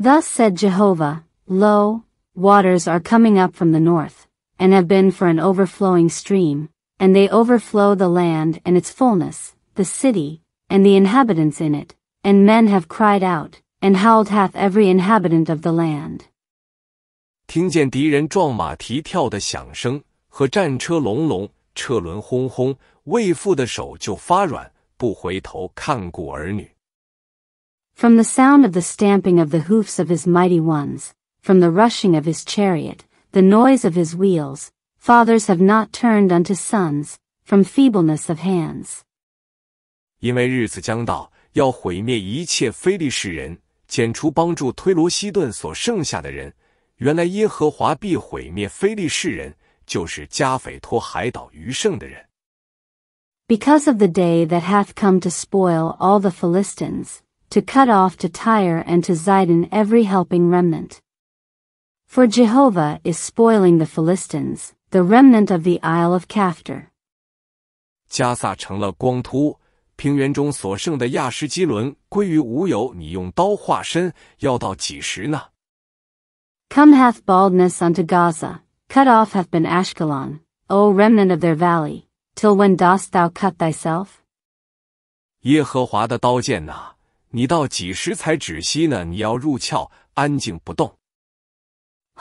Thus said Jehovah, Lo, waters are coming up from the north, and have been for an overflowing stream, and they overflow the land and its fullness, the city, and the inhabitants in it, and men have cried out, and howled hath every inhabitant of the land. From the sound of the stamping of the hoofs of his mighty ones, from the rushing of his chariot, the noise of his wheels, fathers have not turned unto sons, from feebleness of hands. 因为日子将到，要毁灭一切非利士人，剪除帮助推罗西顿所剩下的人。原来耶和华必毁灭非利士人，就是加斐托海岛余剩的人。Because of the day that hath come to spoil all the Philistines, to cut off to Tyre and to Zidon every helping remnant. For Jehovah is spoiling the Philistines, the remnant of the Isle of Kaftar. 加萨成了光秃，平原中所剩的亚什基伦归于无有。你用刀划身，要到几时呢？Come hath baldness unto Gaza, cut off hath been Ashkelon, O remnant of their valley, till when dost thou cut thyself?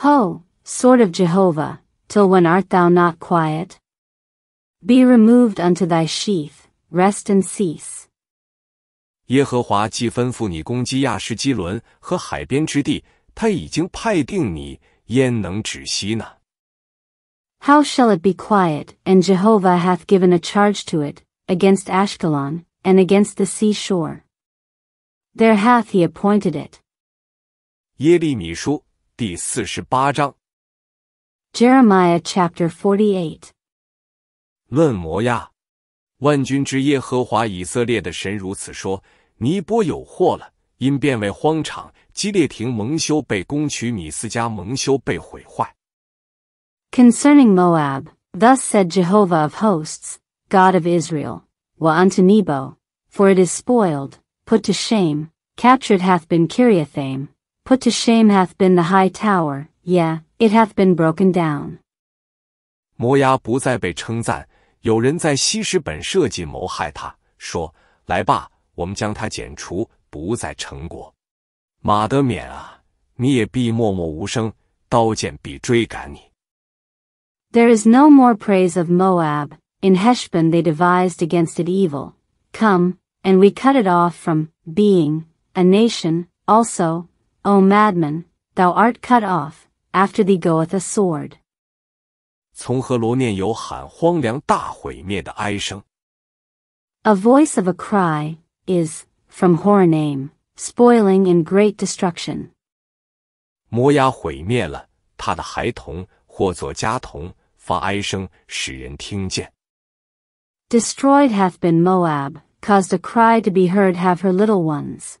Ho, sword of Jehovah, till when art thou not quiet? Be removed unto thy sheath, rest and cease. 耶和华既吩咐你攻击亚什基伦和海边之地，他已经派定你，焉能止息呢？How shall it be quiet? And Jehovah hath given a charge to it against Ashkelon and against the sea shore. There hath he appointed it. 耶利米书第四十八章。Jeremiah chapter forty eight。论摩亚，万军之耶和华以色列的神如此说：尼波有祸了，因变为荒场，基列亭蒙羞被攻取，米斯加蒙羞被毁坏。Concerning Moab, thus said Jehovah of hosts, God of Israel, Wa unto Nebo, for it is spoiled, put to shame, captured hath been Kiriathaim, Put to shame hath been the high tower, yeah, it hath been broken down. 摩崖不再被称赞，有人在西什本设计谋害他，说：“来吧，我们将他剪除，不再成国。”马德免啊，你也必默默无声，刀剑必追赶你。There is no more praise of Moab. In Heshbon they devised against it evil. Come, and we cut it off from being a nation, also, O madman, thou art cut off, after thee goeth a sword. A voice of a cry is from Horonaim, spoiling in great destruction. Destroyed hath been Moab, caused a cry to be heard have her little ones.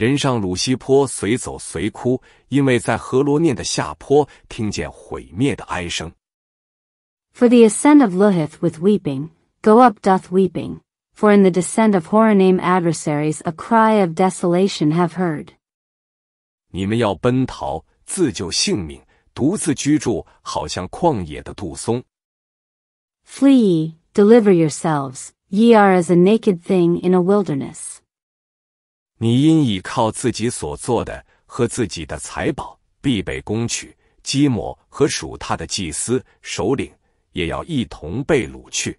人上鲁西坡随走随哭，因为在河罗念的下坡听见毁灭的哀声。For the ascent of Luhith with weeping, go up doth weeping. For in the descent of Horoname adversaries a cry of desolation have heard. 你们要奔逃，自救性命，独自居住，好像旷野的杜松。Flee, deliver yourselves. Ye are as a naked thing in a wilderness. 你因倚靠自己所做的和自己的财宝，必被攻取；基抹和属他的祭司、首领也要一同被掳去。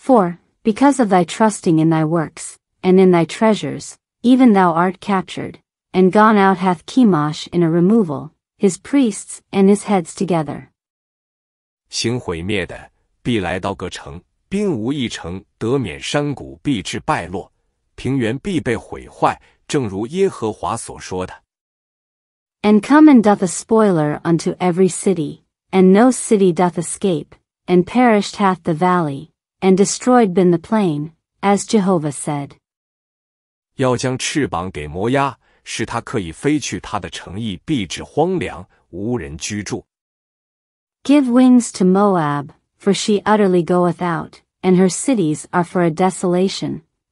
For because of thy trusting in thy works and in thy treasures, even thou art captured, and gone out hath c h e m o s h in a removal his priests and his heads together。行毁灭的必来到各城，并无一城得免；山谷必至败落。平原必被毁坏，正如耶和华所说的。And come and doth a spoiler unto every city, and no city doth escape, and perished hath the valley, and destroyed been the plain, as Jehovah said. give wings to Moab, for she utterly goeth out, and her cities are for a desolation,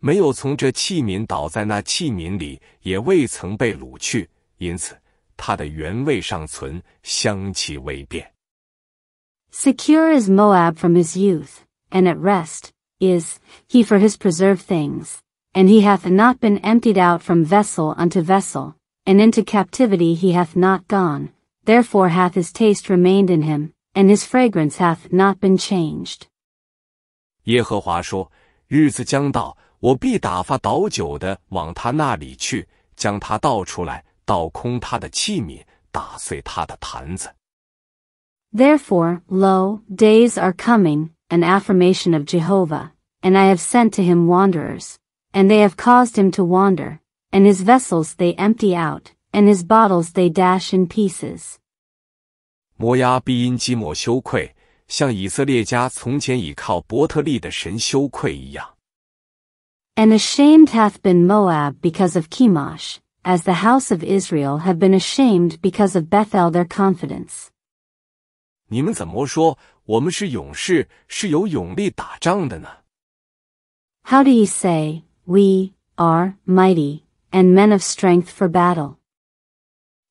没有从这器皿倒在那器皿里，也未曾被掳去，因此它的原味尚存，香气未变。Secure is Moab from his youth, and at rest is he for his preserved things, and he hath not been emptied out from vessel unto vessel, and into captivity he hath not gone, therefore hath his taste remained in him, and his fragrance hath not been changed. 耶和华说：“日子将到，我必打发倒酒的往他那里去，将他倒出来，倒空他的器皿，打碎他的坛子。Therefore, lo, days are coming, an affirmation of Jehovah, and I have sent to him wanderers, and they have caused him to wander, and his vessels they empty out, and his bottles they dash in pieces. 摩押必因基抹羞愧，像以色列家从前倚靠伯特利的神羞愧一样。and ashamed hath been Moab because of Chemosh, as the house of Israel have been ashamed because of Bethel their confidence. How do you say we are mighty and men of strength for battle？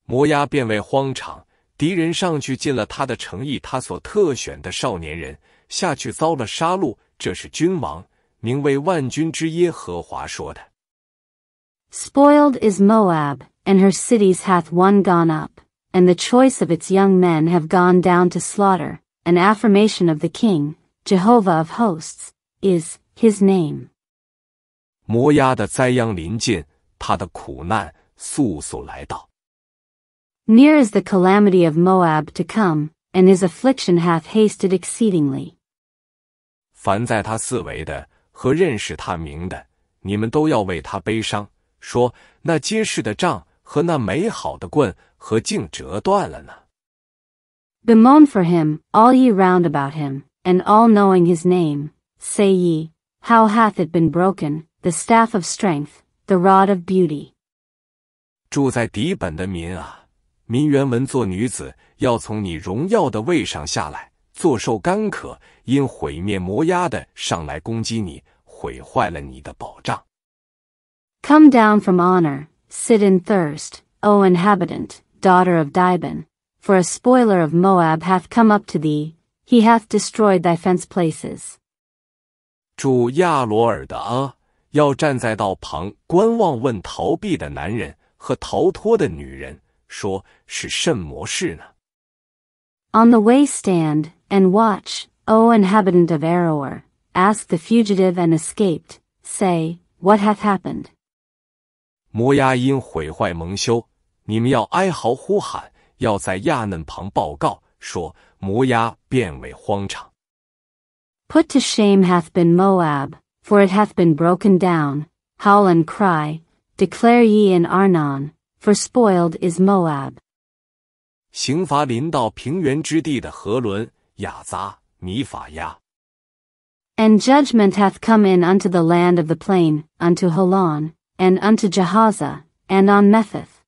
摩押变为荒场，敌人上去进了他的城邑，他所特选的少年人下去遭了杀戮，这是君王。名为万军之耶和华说的。Spoiled is Moab, and her cities hath one gone up, and the choice of its young men have gone down to slaughter. An affirmation of the King, Jehovah of hosts, is his name. 摩押的灾殃临近，他的苦难速速来到。Near is the calamity of Moab to come, and his affliction hath hasted exceedingly. 凡在他四围的，和认识他名的，你们都要为他悲伤，说那结实的杖和那美好的棍和茎折断了呢。Bemoan for him all ye round about him, and all knowing his name, say ye, How hath it been broken, the staff of strength, the rod of beauty? 住在底本的民啊，民原文作女子，要从你荣耀的位上下来。坐受干渴，因毁灭摩押的上来攻击你，毁坏了你的保障。Come down from honor, sit in thirst, O inhabitant, daughter of Dibon, for a spoiler of Moab hath come up to thee, he hath destroyed thy fence places. 主亚罗尔的啊，要站在道旁观望，问逃避的男人和逃脱的女人，说是甚模事呢？On the way stand, and watch, O inhabitant of Aroer, ask the fugitive and escaped, say, What hath happened? 摩押因毁坏蒙羞，你们要哀嚎呼喊，要在亚嫩旁报告，说摩押变为荒场。Put to shame hath been Moab, for it hath been broken down. Howl and cry, declare ye in Arnon, for spoiled is Moab. 刑罚临到平原之地的河轮，Yaza, Miphaya. And judgment hath come in unto the land of the plain, unto Holon, and unto Jehazah, and on Mephath.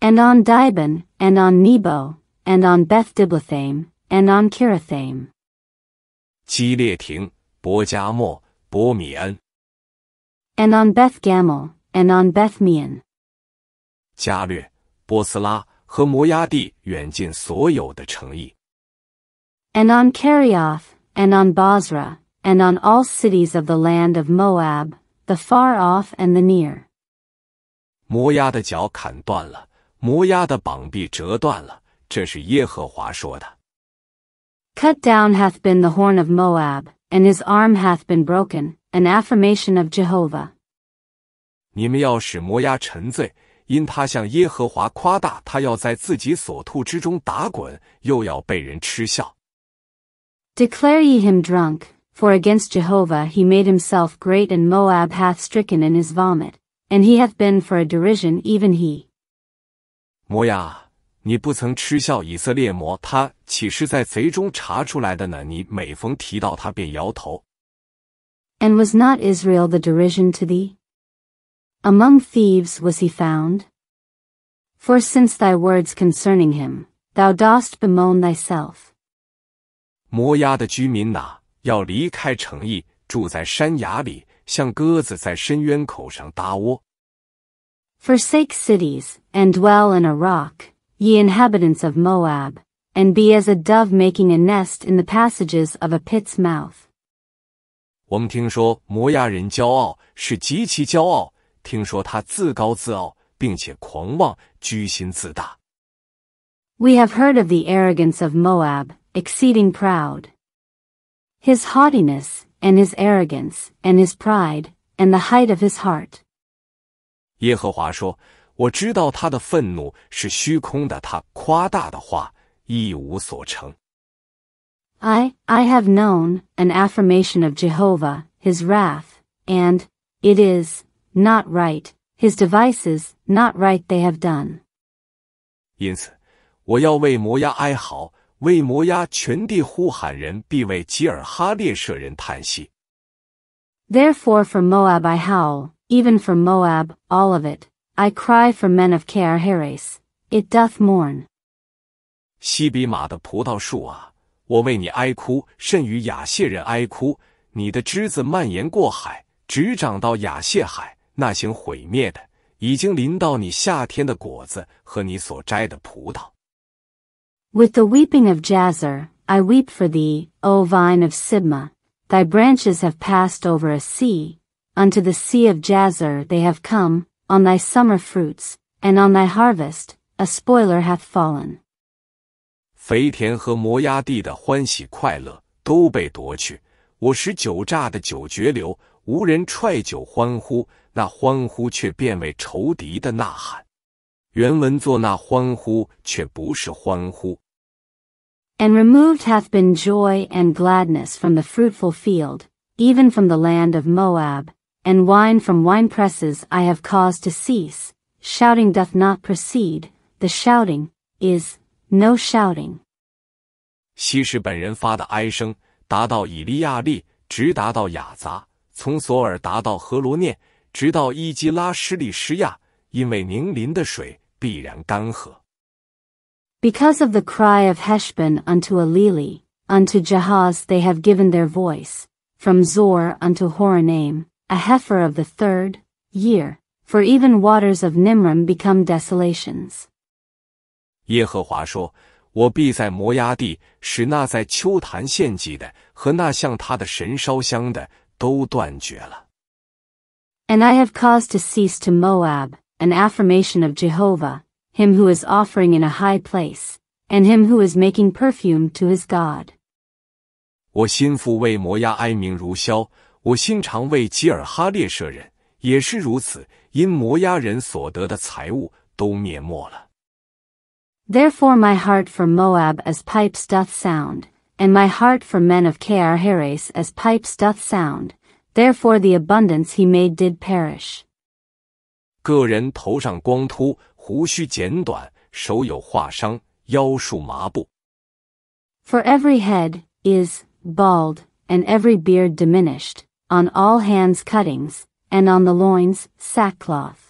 and on Dibon, and on Nebo, and on Beth Diblathaim, and on Kirathaim. and on Beth Gamel, and on Beth Mian. 加略。and on Kerioth, and on Basra, and on all cities of the land of Moab, the far off and the near. Cut down hath been the horn of Moab, and his arm hath been broken, an affirmation of Jehovah. 你们要使摩押沉醉，因他向耶和华夸大他要在自己所吐之中打滚，又要被人嗤笑。Declare ye him drunk, for against Jehovah he made himself great, and Moab hath stricken in his vomit, and he hath been for a derision even he. 摩亚。你不曾嗤笑以色列魔，他岂是在贼中查出来的呢？你每逢提到他，便摇头。And was not Israel the derision to thee? Among thieves was he found? For since thy words concerning him, thou dost bemoan thyself. 摩崖的居民哪，要离开城邑，住在山崖里，像鸽子在深渊口上搭窝。Forsake cities, and dwell in a rock, ye inhabitants of Moab, and be as a dove making a nest in the passages of a pit's mouth. 我们听说摩崖人骄傲，是极其骄傲，听说他自高自傲，并且狂妄、居心自大。We have heard of the arrogance of Moab, exceeding proud. His haughtiness, and his arrogance, and his pride, and the height of his heart. 耶和华说：“我知道他的愤怒是虚空的，他夸大的话一无所成。” I, I have known, an affirmation of Jehovah, his wrath, and, it is, not right, his devices, not right they have done. 因此，我要为摩押哀嚎，为摩押全地呼喊人，必为吉尔哈列舍人叹息。Therefore for Moab I howl, even for Moab, all of it, I cry for men of Kar Heres, it doth mourn. 西比玛的葡萄树啊，我为你哀哭，甚于雅谢人哀哭。你的枝子蔓延过海，直长到雅谢海。那行毁灭的已经临到你夏天的果子和你所摘的葡萄。With the weeping of Jazer, I weep for thee, O vine of Sibma. Thy branches have passed over a sea. Unto the sea of Jazer they have come, on thy summer fruits, and on thy harvest, a spoiler hath fallen. 肥田和摩崖地的欢喜快乐都被夺去，我使酒榨的酒绝流，无人踹酒欢呼，那欢呼却变为仇敌的呐喊。原文作那欢呼却不是欢呼。And removed hath been joy and gladness from the fruitful field, even from the land of Moab. And wine from wine presses I have caused to cease. Shouting doth not proceed; the shouting is no shouting. 西示本人发的哀声，达到以利亚利，直达到雅杂。Because of the cry of Heshbon unto Elili, unto Jahaz they have given their voice, from Zor unto Horonaim, a heifer of the third year, for even waters of Nimrim become desolations. 耶和华说：“我必在摩崖地使那在秋坛献祭的和那向他的神烧香的都断绝了。And I have caused to cease to Moab, an affirmation of Jehovah, him who is offering in a high place, and him who is making perfume to his God. 我心腹为摩押哀鸣如萧，我心肠为吉尔哈列舍人也是如此，因摩押人所得的财物都灭没了。Therefore my heart for Moab as pipes doth sound and my heart for men of Caer Heres as pipes doth sound, therefore the abundance he made did perish. For every head is bald, and every beard diminished, on all hands cuttings, and on the loins sackcloth.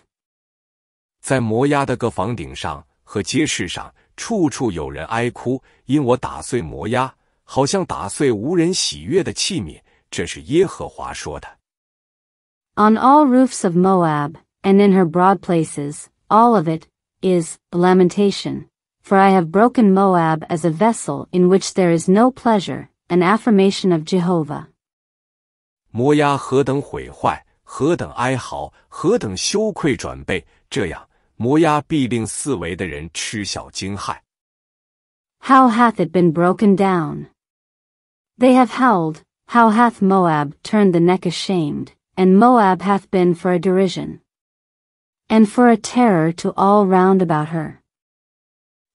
在摩押的各房顶上和街市上，处处有人哀哭，因我打碎摩押，好像打碎无人喜悦的器皿。这是耶和华说的。On all roofs of Moab, and in her broad places, all of it is lamentation. For I have broken Moab as a vessel in which there is no pleasure, an affirmation of Jehovah. 摩押何等毁坏，何等哀嚎，何等羞愧转背！这样，摩押必令四围的人嗤笑惊骇。How hath it been broken down? They have howled, How hath Moab turned the neck ashamed, and Moab hath been for a derision, and for a terror to all round about her.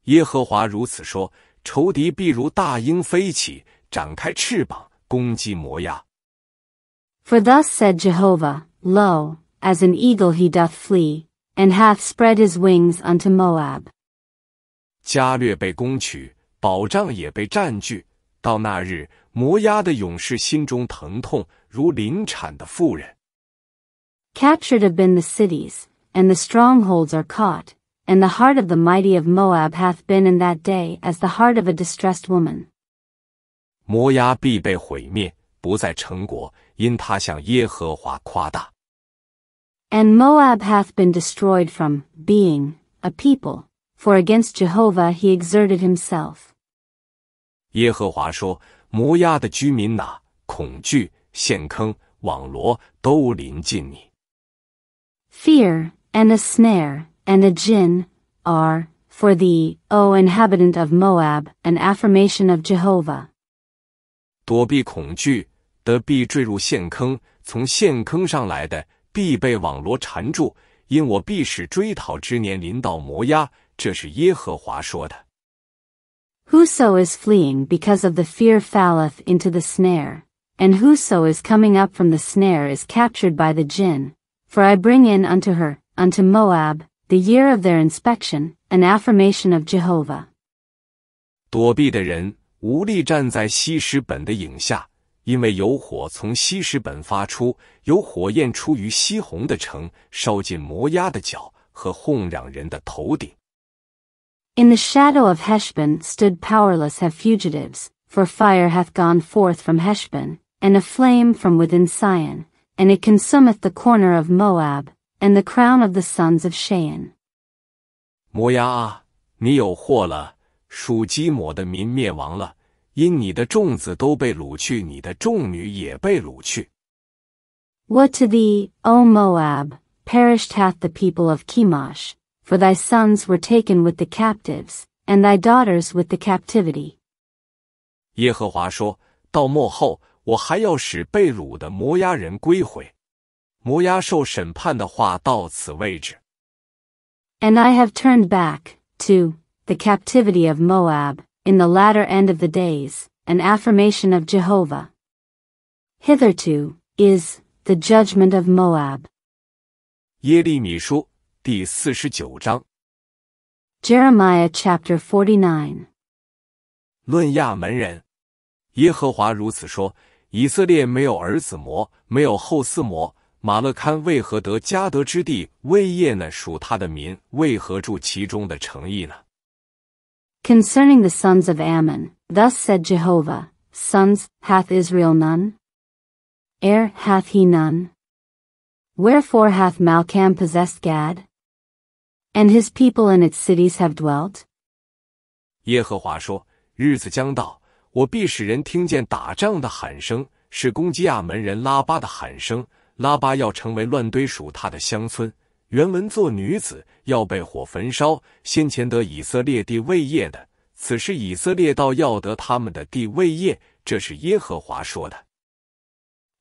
耶和华如此说：仇敌必如大鹰飞起，展开翅膀攻击摩押。For thus said Jehovah, Lo, as an eagle he doth flee, and hath spread his wings unto Moab. 加略被攻取，保障也被占据。到那日，磨压的勇士心中疼痛如临产的妇人。Captured have been the cities, and the strongholds are caught, and the heart of the mighty of Moab hath been in that day as the heart of a distressed woman. 摩押必被毁灭，不再成国，因他向耶和华夸大。And Moab hath been destroyed from being a people, for against Jehovah he exerted himself. 耶和华说：摩押的居民哪，恐惧、陷坑、网罗都临近你。Fear and a snare and a gin are for thee, O inhabitant of Moab, an affirmation of Jehovah. 躲避恐惧的必坠入陷坑，从陷坑上来的必被网罗缠住，因我必使追讨之年临到摩押，这是耶和华说的。Whoso is fleeing because of the fear falleth into the snare, and whoso is coming up from the snare is captured by the jinn. For I bring in unto her, unto Moab, the year of their inspection, an affirmation of Jehovah. 躲避的人无力站在西施本的影下，因为有火从西施本发出，有火焰出于西红的城，烧尽摩押的脚和哄嚷人的头顶。in the shadow of Heshbon stood powerless have fugitives, for fire hath gone forth from Heshbon, and a flame from within Sion, and it consumeth the corner of Moab, and the crown of the sons of Shayan. 摩押啊，你有祸了！属基抹的民灭亡了，因你的众子都被掳去，你的众女也被掳去。What to thee, O Moab! Perished hath the people of Chemosh, for thy sons were taken with the captives, and thy daughters with the captivity. 耶和华说到末后，我还要使被掳的摩押人归回。摩押受审判的话到此为止。And I have turned back to the captivity of Moab in the latter end of the days, an affirmation of Jehovah. Hitherto is the judgment of Moab. 耶利米书第四十九章。Jeremiah chapter forty Concerning the sons of Ammon, thus said Jehovah, Sons hath Israel none? Heir hath he none? Wherefore hath Malcham possessed Gad? and his people in its cities have dwelt? 耶和华说：“日子将到，我必使人听见打仗的喊声，是攻击亚门人拉巴的喊声。拉巴要成为乱堆属他的乡村。原文做女子要被火焚烧。先前得以色列地位业的，此是以色列到要得他们的地位业。这是耶和华说的。”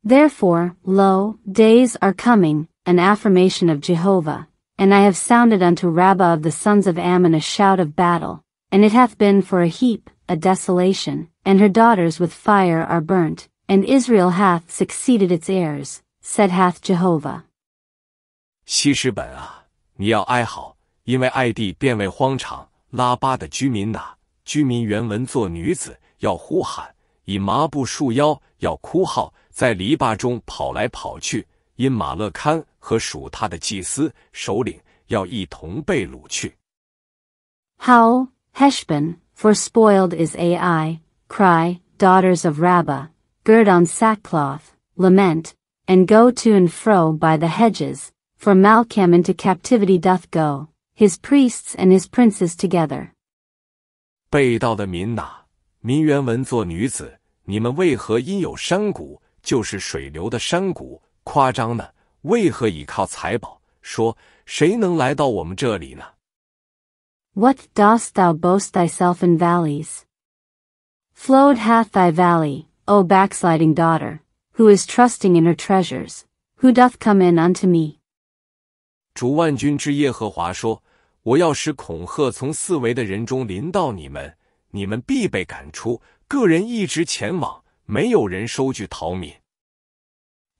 Therefore, lo, days are coming, an affirmation of Jehovah, and I have sounded unto Rabbah of the sons of Ammon a shout of battle, and it hath been for a heap, a desolation, and her daughters with fire are burnt, and Israel hath succeeded its heirs, said hath Jehovah. How Heshbon, for spoiled is Ai, cry, daughters of Rabbah, gird on sackcloth, lament, and go to and fro by the hedges, for Malcham into captivity doth go, his priests and his princes together. 被盗的民哪，民原文作女子，你们为何因有山谷，就是水流的山谷？夸张呢？为何倚靠财宝？说谁能来到我们这里呢？What dost thou boast thyself in valleys? Flowed hath thy valley, O backsliding daughter, who is trusting in her treasures, who doth come in unto me?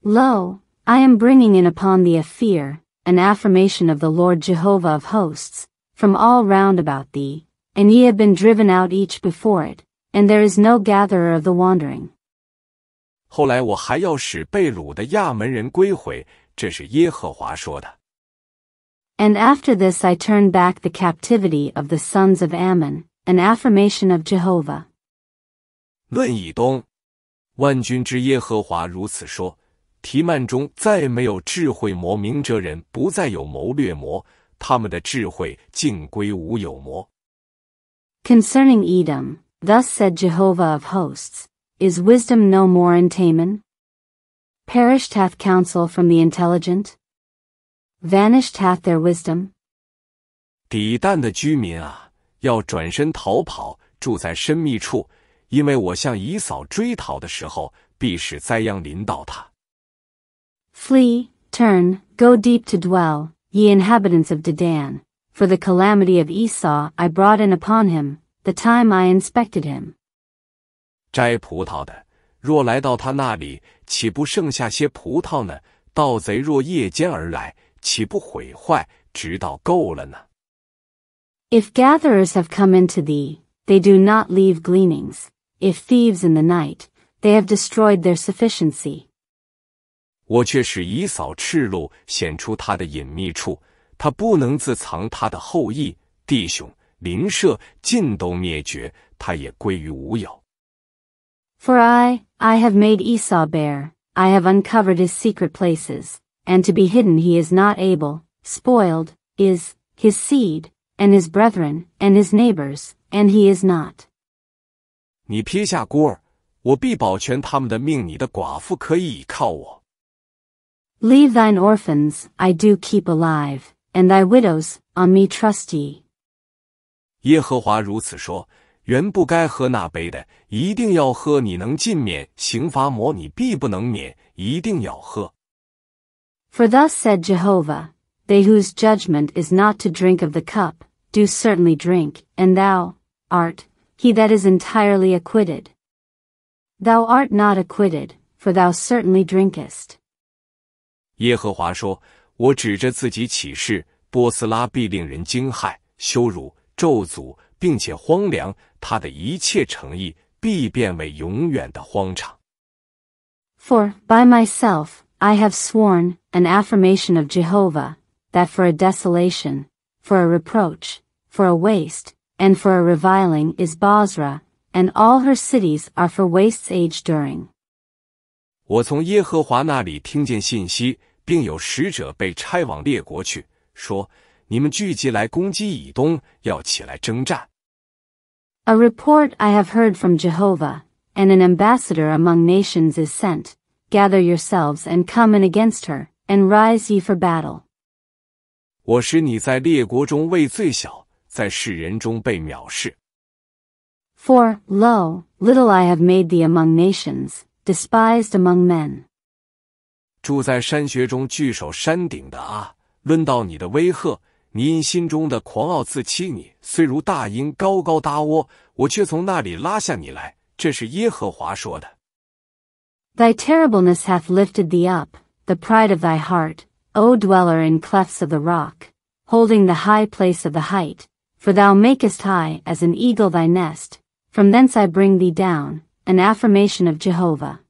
Lo, I am bringing in upon thee a fear, an affirmation of the Lord Jehovah of hosts, from all round about thee, and ye have been driven out each before it, and there is no gatherer of the wandering. 后来我还要使被掳的亚门人归回，这是耶和华说的。And after this I turn back the captivity of the sons of Ammon, an affirmation of Jehovah. 论以东，万军之耶和华如此说：提曼中再没有智慧魔，明哲人不再有谋略魔，他们的智慧尽归无有魔。Concerning Edom, thus said Jehovah of hosts: Is wisdom no more in Tamen? Perished hath counsel from the intelligent; vanished hath their wisdom. 底但的居民啊，要转身逃跑，住在深密处，因为我向以扫追讨的时候，必使灾殃临到他。Flee, turn, go deep to dwell, ye inhabitants of Dedan. For the calamity of Esau I brought in upon him, the time I inspected him. if gatherers have come into thee, they do not leave gleanings. If thieves in the night, they have destroyed their sufficiency. 我却是以扫赤露，显出他的隐秘处。他不能自藏他的后裔、弟兄、邻舍，尽都灭绝，他也归于无有。For I, I have made Esau bare, I have uncovered his secret places, and to be hidden he is not able. Spoiled is his seed, and his brethren, and his neighbors, and he is not. 你撇下孤儿，我必保全他们的命。你的寡妇可以倚靠我。Leave thine orphans, I do keep alive, and thy widows, on me trust ye. 耶和华如此说：原不该喝那杯的，一定要喝；你能尽免刑罚魔，你必不能免，一定要喝。For thus said Jehovah, they whose judgment is not to drink of the cup, do certainly drink, and thou, art, he that is entirely acquitted. Thou art not acquitted, for thou certainly drinkest. 耶和华说：“我指着自己起誓，波斯拉必令人惊骇、羞辱、咒诅，并且荒凉。他的一切诚意必变为永远的荒场。” For by myself I have sworn, an affirmation of Jehovah, that for a desolation, for a reproach, for a waste, and for a reviling is Basra, and all her cities are for waste's age during. 我从耶和华那里听见信息，并有使者被差往列国去，说：“你们聚集来攻击以东，要起来征战。” A report I have heard from Jehovah, and an ambassador among nations is sent. Gather yourselves and come in against her, and rise ye for battle. For lo, little I have made thee among nations, despised among men. Thy terribleness hath lifted thee up, the pride of thy heart, O dweller in clefts of the rock, holding the high place of the height. For thou makest high as an eagle thy nest, from thence I bring thee down, an affirmation of Jehovah.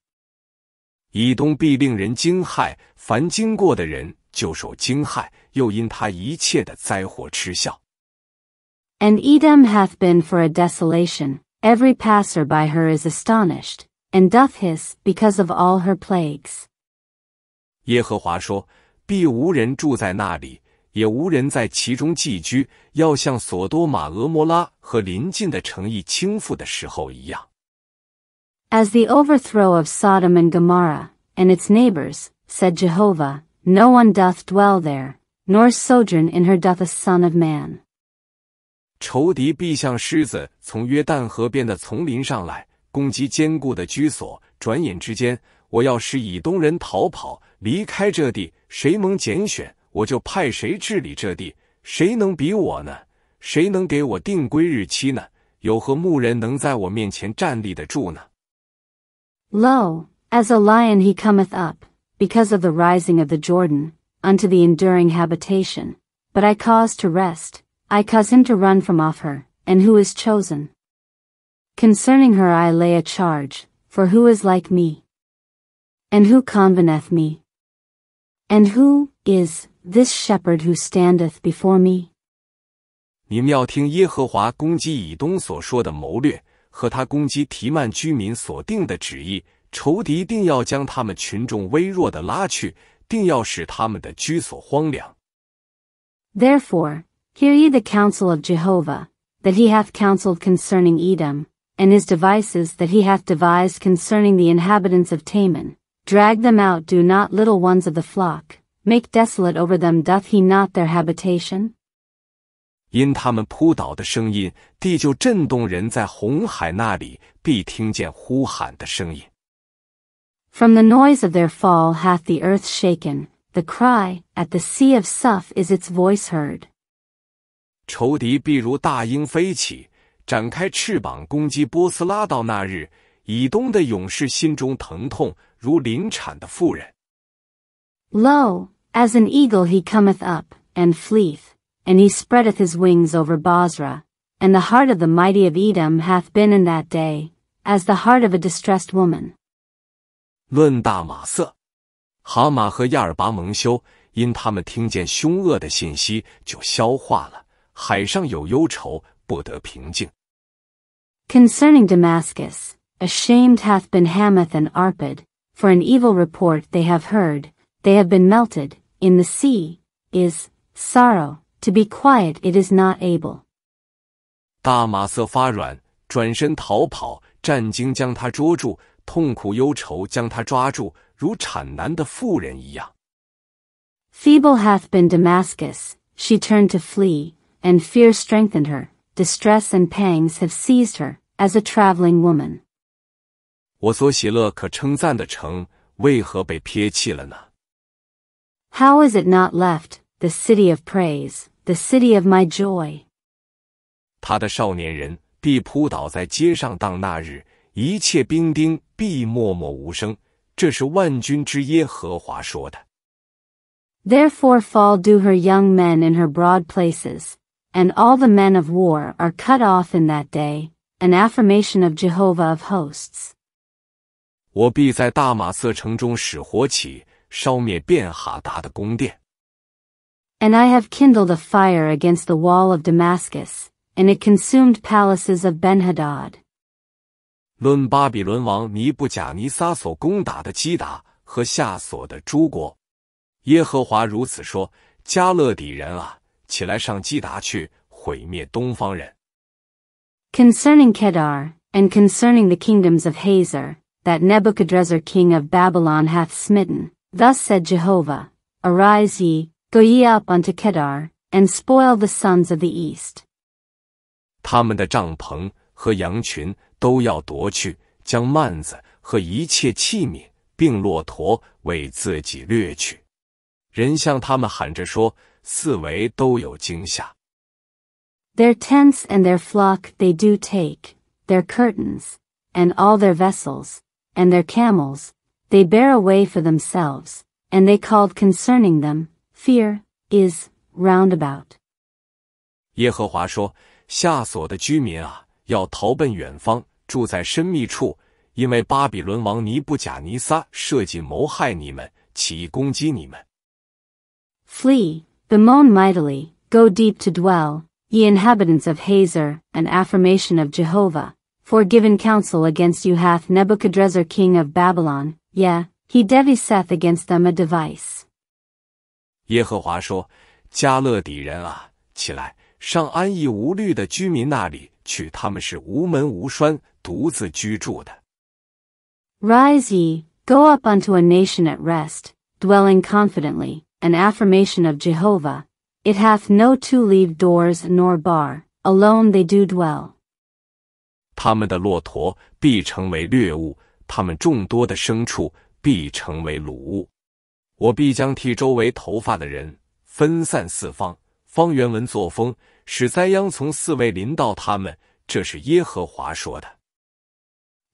以东必令人惊骇，凡经过的人就受惊骇，又因他一切的灾祸嗤笑。And Edom hath been for a desolation; every passer by her is astonished, and doth his because of all her plagues. 耶和华说，必无人住在那里，也无人在其中寄居，要像索多玛、俄摩拉和临近的城邑倾覆的时候一样。As the overthrow of Sodom and Gomorrah and its neighbors said Jehovah, no one doth dwell there, nor sojourn in her doth a son of man. 仇敌必像狮子，从约旦河边的丛林上来攻击坚固的居所。转眼之间，我要使以东人逃跑，离开这地。谁蒙拣选，我就派谁治理这地。谁能比我呢？谁能给我定规日期呢？有何牧人能在我面前站立得住呢？Lo, as a lion he cometh up, because of the rising of the Jordan, unto the enduring habitation. But I cause to rest, I cause him to run from off her, and who is chosen? Concerning her I lay a charge, for who is like me? And who conveneth me? And who is this shepherd who standeth before me? 和他攻击提曼居民所定的旨意，仇敌定要将他们群众微弱的拉去，定要使他们的居所荒凉。Therefore, hear ye the counsel of Jehovah, that he hath counseled concerning Edom, and his devices that he hath devised concerning the inhabitants of Taman. Drag them out, do not little ones of the flock, make desolate over them, doth he not their habitation? 因他们扑倒的声音，地就震动；人在红海那里必听见呼喊的声音。From the noise of their fall hath the earth shaken, the cry at the sea of Suf is its voice heard. 仇敌必如大鹰飞起，展开翅膀攻击波斯拉。到那日，以东的勇士心中疼痛，如临产的妇人。Lo, as an eagle he cometh up and fleeth and he spreadeth his wings over Basra, and the heart of the mighty of Edom hath been in that day, as the heart of a distressed woman. Concerning Damascus, ashamed hath been Hamath and Arpad, for an evil report they have heard, they have been melted, in the sea, is, sorrow, to be quiet it is not able. 大马色发软，转身逃跑。战惊将他捉住，痛苦忧愁将他抓住，如产难的妇人一样。Feeble hath been Damascus. She turned to flee, and fear strengthened her. Distress and pangs have seized her as a traveling woman. How is it not left, the city of praise? the city of my joy. joy。他的少年人必扑倒在街上，当那日，一切兵丁必默默无声。这是万军之耶和华说的。Therefore fall do her young men in her broad places, and all the men of war are cut off in that day, an affirmation of Jehovah of hosts. 我必在大马色城中使火起，烧灭便哈达的宫殿。and I have kindled a fire against the wall of Damascus, and it consumed palaces of Benhadad. 论巴比伦王尼布贾尼撒所攻打的基达和夏所的诸国，耶和华如此说：加勒底人啊，起来上基达去，毁灭东方人。Concerning Kedar and concerning the kingdoms of Hazor, that Nebuchadrezzar king of Babylon hath smitten, thus said Jehovah: Arise ye, Go ye up unto Kedar, and spoil the sons of the east. 他们的帐篷和羊群都要夺去，将幔子和一切器皿，并骆驼为自己掠去。人向他们喊着说：“四围都有惊吓。” Their tents and their flock they do take, their curtains, and all their vessels, and their camels, they bear away for themselves, and they called concerning them, Fear is roundabout。耶和华说：“夏所的居民啊，要逃奔远方，住在深密处，因为巴比伦王尼布贾尼撒设计谋害你们，起义攻击你们。” Flee, bemoan mightily, go deep to dwell, ye inhabitants of Hazor, an affirmation of Jehovah. For given counsel against you hath Nebuchadrezzar king of Babylon, yea, he deviseth against them a device. 耶和华说：“加勒底人啊，起来，上安逸无虑的居民那里去。他们是无门无闩，独自居住的。” Rise ye, go up unto a nation at rest, dwelling confidently, an affirmation of Jehovah. It hath no two-leaved doors nor bar; alone they do dwell. 他们的骆驼必成为掠物，他们众多的牲畜必成为掳物。我必将剃周围头发的人分散四方。”方原文作风使灾殃从四围临到他们，这是耶和华说的。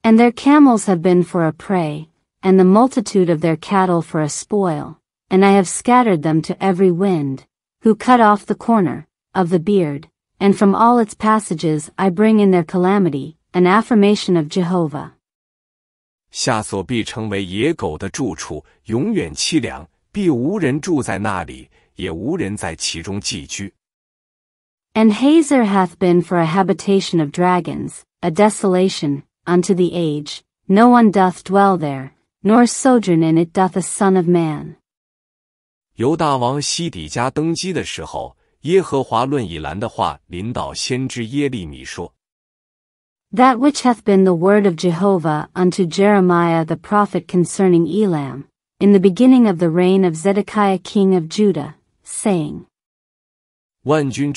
And their camels have been for a prey, and the multitude of their cattle for a spoil, and I have scattered them to every wind, who cut off the corner of the beard, and from all its passages I bring in their calamity, an affirmation of Jehovah. 夏所必成为野狗的住处，永远凄凉，必无人住在那里，也无人在其中寄居。And h a z e r hath been for a habitation of dragons, a desolation unto the age. No one doth dwell there, nor sojourn in it doth a son of man. 由大王西底家登基的时候，耶和华论以兰的话临到先知耶利米说。That which hath been the word of Jehovah unto Jeremiah the prophet concerning Elam, in the beginning of the reign of Zedekiah king of Judah, saying, Thus said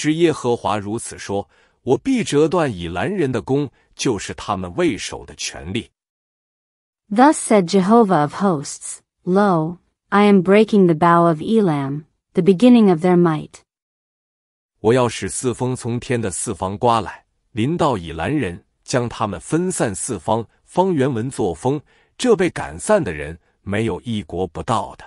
Jehovah of hosts, Lo, I am breaking the bow of Elam, the beginning of their might. 我要使四风从天的四方刮来，临到以兰人。将他们分散四方。方元文作风，这被赶散的人没有一国不到的。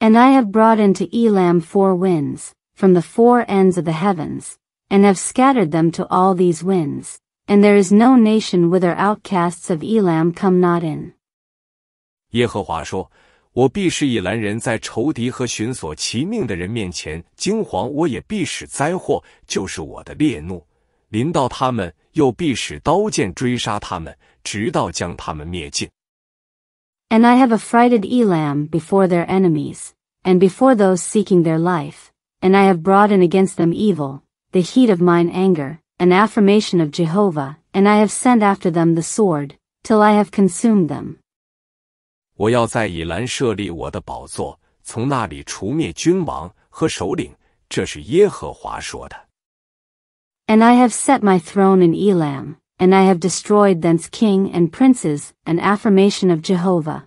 And I have brought into Elam four winds from the four ends of the heavens, and have scattered them to all these winds, and there is no nation whither outcasts of Elam come not in. 耶和华说：“我必使以兰人在仇敌和寻索其命的人面前惊惶，我也必使灾祸，就是我的烈怒。”临到他们，又必使刀剑追杀他们，直到将他们灭尽。And I have affrighted Elam before their enemies, and before those seeking their life, and I have brought in against them evil, the heat of mine anger, an affirmation of Jehovah, and I have sent after them the sword, till I have consumed them. 我要在以兰设立我的宝座，从那里除灭君王和首领。这是耶和华说的。and I have set my throne in Elam, and I have destroyed thence king and princes, an affirmation of Jehovah.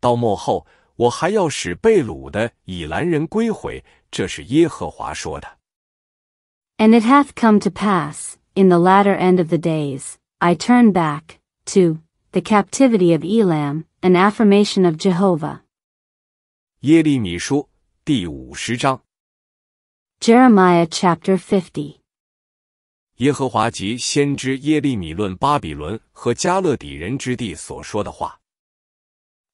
到末后，我还要使被掳的以兰人归回，这是耶和华说的。And it hath come to pass, in the latter end of the days, I turn back, to, the captivity of Elam, an affirmation of Jehovah. 耶利米书第五十章。Jeremiah chapter 50耶和华及先知耶利米论巴比伦和加勒底人之地所说的话。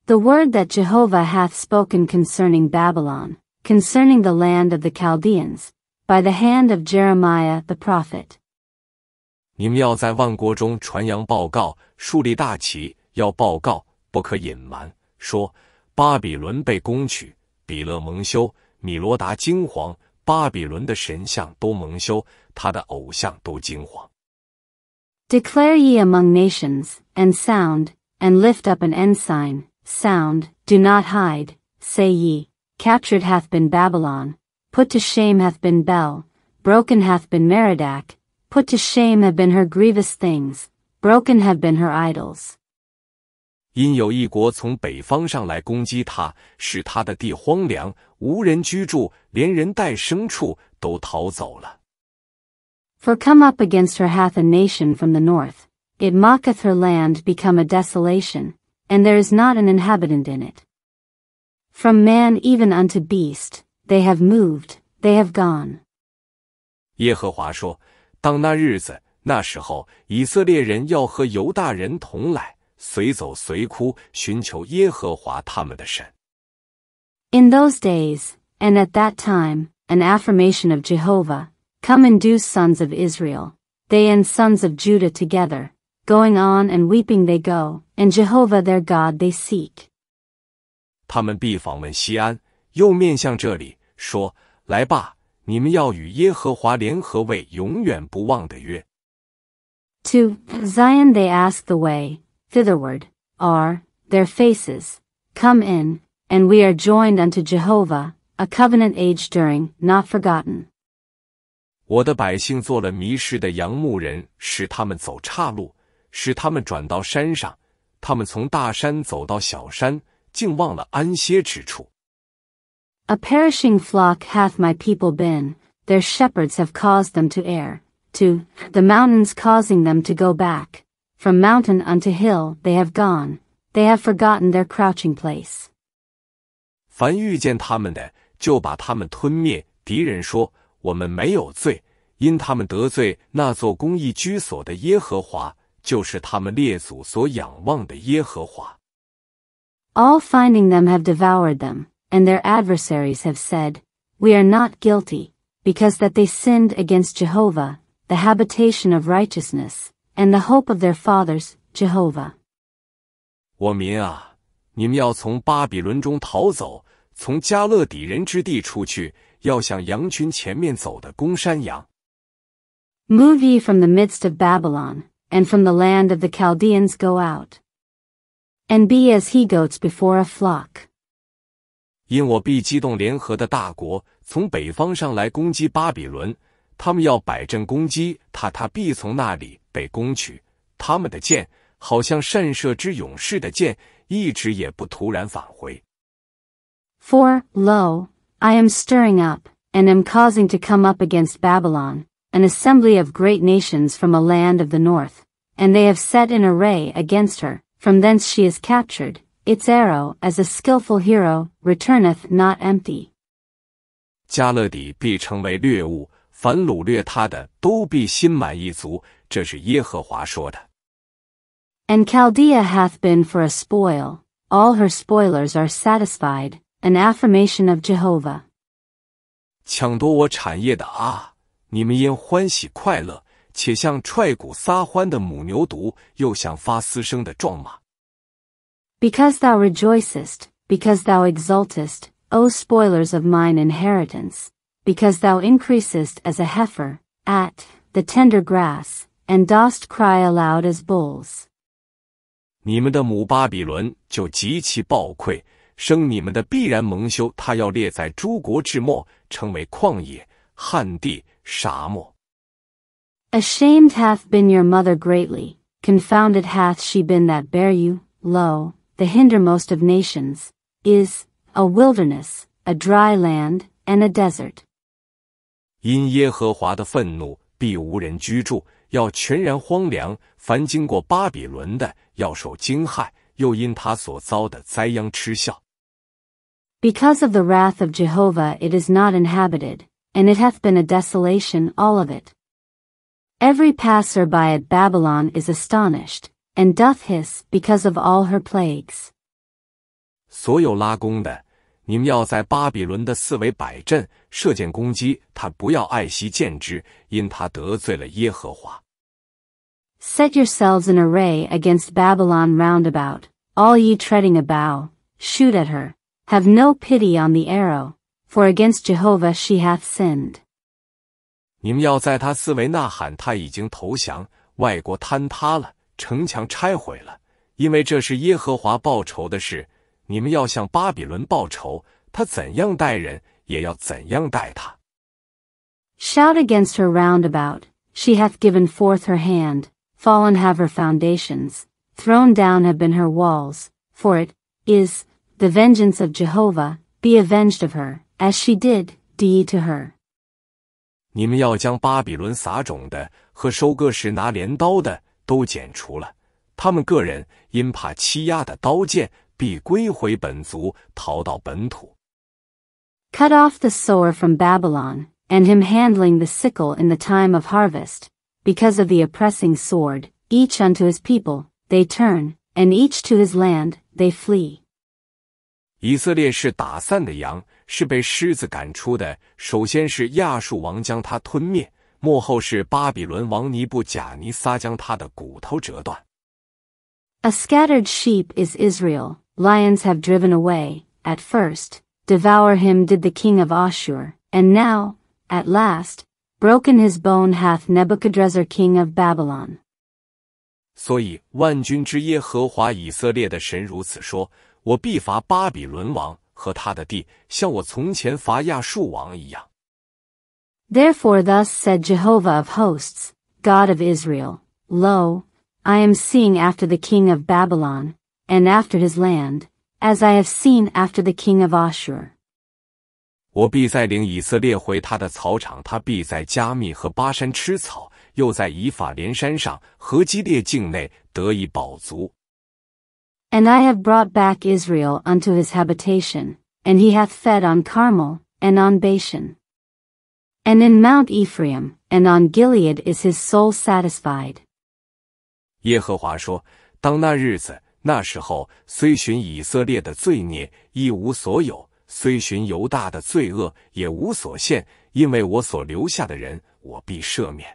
The word that Jehovah hath spoken concerning Babylon, concerning the land of the Chaldeans, by the hand of Jeremiah the prophet. 你们要在万国中传扬报告，树立大旗，要报告，不可隐瞒，说巴比伦被攻取，比勒蒙羞，米罗达惊惶，巴比伦的神像都蒙羞。他的偶像都惊慌。Declare ye among nations, and sound, and lift up an ensign, sound, do not hide, say ye, captured hath been Babylon, put to shame hath been Bel, broken hath been Merodach, put to shame have been her grievous things, broken have been her idols. 因有一国从北方上来攻击他，使他的地荒凉，无人居住，连人带牲畜都逃走了。for come up against her hath a nation from the north, it mocketh her land become a desolation, and there is not an inhabitant in it. From man even unto beast, they have moved, they have gone. 耶和华说：“当那日子，那时候，以色列人要和犹大人同来，随走随哭，寻求耶和华他们的神。” In those days, and at that time, an affirmation of Jehovah, Come and do sons of Israel, they and sons of Judah together, going on and weeping they go, and Jehovah their God they seek. 他们必访问西安，又面向这里说：“来吧，你们要与耶和华联合为永远不忘的约。” To Zion they ask the way, thitherward are their faces. Come in, and we are joined unto Jehovah, a covenant age during, not forgotten. 我的百姓做了迷失的羊牧人，使他们走岔路，使他们转到山上。他们从大山走到小山，竟忘了安歇之处。A perishing flock hath my people been; their shepherds have caused them to err, to the mountains causing them to go back. From mountain unto hill they have gone; they have forgotten their crouching place. 凡遇见他们的，就把他们吞灭。敌人说。我们没有罪，因他们得罪那座公义居所的耶和华，就是他们列祖所仰望的耶和华。All finding them have devoured them, and their adversaries have said, We are not guilty, because that they sinned against Jehovah, the habitation of righteousness, and the hope of their fathers, Jehovah. 我民啊，你们要从巴比伦中逃走，从加勒底人之地出去，要像羊群前面走的公山羊。Move ye from the midst of Babylon, and from the land of the Chaldeans go out, and be as he goats before a flock. 因我必激动联合的大国，从北方上来攻击巴比伦，他们要摆阵攻击他，他必从那里被攻取。他们的箭好像善射之勇士的箭，一直也不突然返回。For lo. I am stirring up, and am causing to come up against Babylon, an assembly of great nations from a land of the north, and they have set in array against her, from thence she is captured, its arrow as a skilful hero returneth not empty. 加勒底必成为掠物，凡掳掠他的都必心满意足，这是耶和华说的。And Chaldea hath been for a spoil, all her spoilers are satisfied, an affirmation of Jehovah. Because thou rejoicest, because thou exultest, O spoilers of mine inheritance, because thou increasest as a heifer, at the tender grass, and dost cry aloud as bulls. 你们的母巴比伦就极其暴溃，生你们的必然蒙羞。他要列在诸国之末，称为旷野、旱地、沙漠。Ashamed hath been your mother greatly, confounded hath she been that bare you. Lo, the hindermost of nations is a wilderness, a dry land, and a desert. 因耶和华的愤怒，必无人居住，要全然荒凉。凡经过巴比伦的，要受惊骇；又因他所遭的灾殃嗤笑。because of the wrath of Jehovah it is not inhabited, and it hath been a desolation all of it. Every passer by at Babylon is astonished, and doth hiss because of all her plagues. 所有拉弓的，你们要在巴比伦的四围摆阵，射箭攻击他，不要爱惜箭支，因他得罪了耶和华。Set yourselves in array against Babylon roundabout, all ye treading a bow, shoot at her, have no pity on the arrow, for against Jehovah she hath sinned. 你们要在他四围呐喊，他已经投降，外国坍塌了，城墙拆毁了，因为这是耶和华报仇的事。你们要向巴比伦报仇，他怎样待人，也要怎样待他。Shout against her roundabout; she hath given forth her hand, fallen have her foundations, thrown down have been her walls, for it is the vengeance of Jehovah, be avenged of her, as she did, D to her. 你们要将巴比伦撒种的和收割时拿镰刀的都剪除了，他们个人因怕欺压的刀剑，必归回本族，逃到本土。Cut off the sower from Babylon, and him handling the sickle in the time of harvest, because of the oppressing sword, each unto his people, they turn, and each to his land, they flee. 以色列是打散的羊，是被狮子赶出的。首先是亚述王将它吞灭，幕后是巴比伦王尼布贾尼撒将它的骨头折断。A scattered sheep is Israel. Lions have driven away. At first, devour him did the king of Ashur, and now, at last, broken his bone hath Nebuchadrezzar king of Babylon. 所以，万军之耶和华以色列的神如此说：我必罚巴比伦王和他的地，像我从前罚亚述王一样。” Therefore, thus said Jehovah of hosts, God of Israel, Lo, I am seeing after the king of Babylon, and after his land, as I have seen after the king of Ashur. 我必再领以色列回他的草场，他必在加密和巴山吃草，又在以法莲山上和基列境内得以饱足。and I have brought back Israel unto his habitation, and he hath fed on Carmel, and on Bashan. And in Mount Ephraim, and on Gilead is his soul satisfied. 耶和华说：“当那日子，那时候，虽寻以色列的罪孽，一无所有；虽寻犹大的罪恶，也无所限，因为我所留下的人，我必赦免。”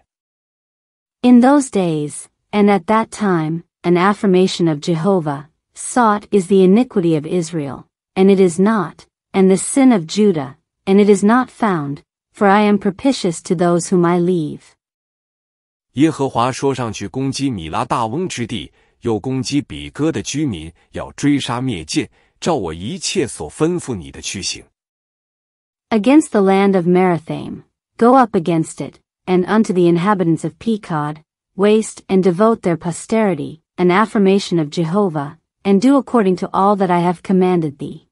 In those days, and at that time, an affirmation of Jehovah, Sought is the iniquity of Israel, and it is not, and the sin of Judah, and it is not found, for I am propitious to those whom I leave. 耶和华说上去攻击米拉大翁之地，又攻击比哥的居民，要追杀灭尽，照我一切所吩咐你的去行。Against the land of Marathaim, go up against it, and unto the inhabitants of Pekod, waste and devote their posterity, an affirmation of Jehovah, and do according to all that I have commanded thee.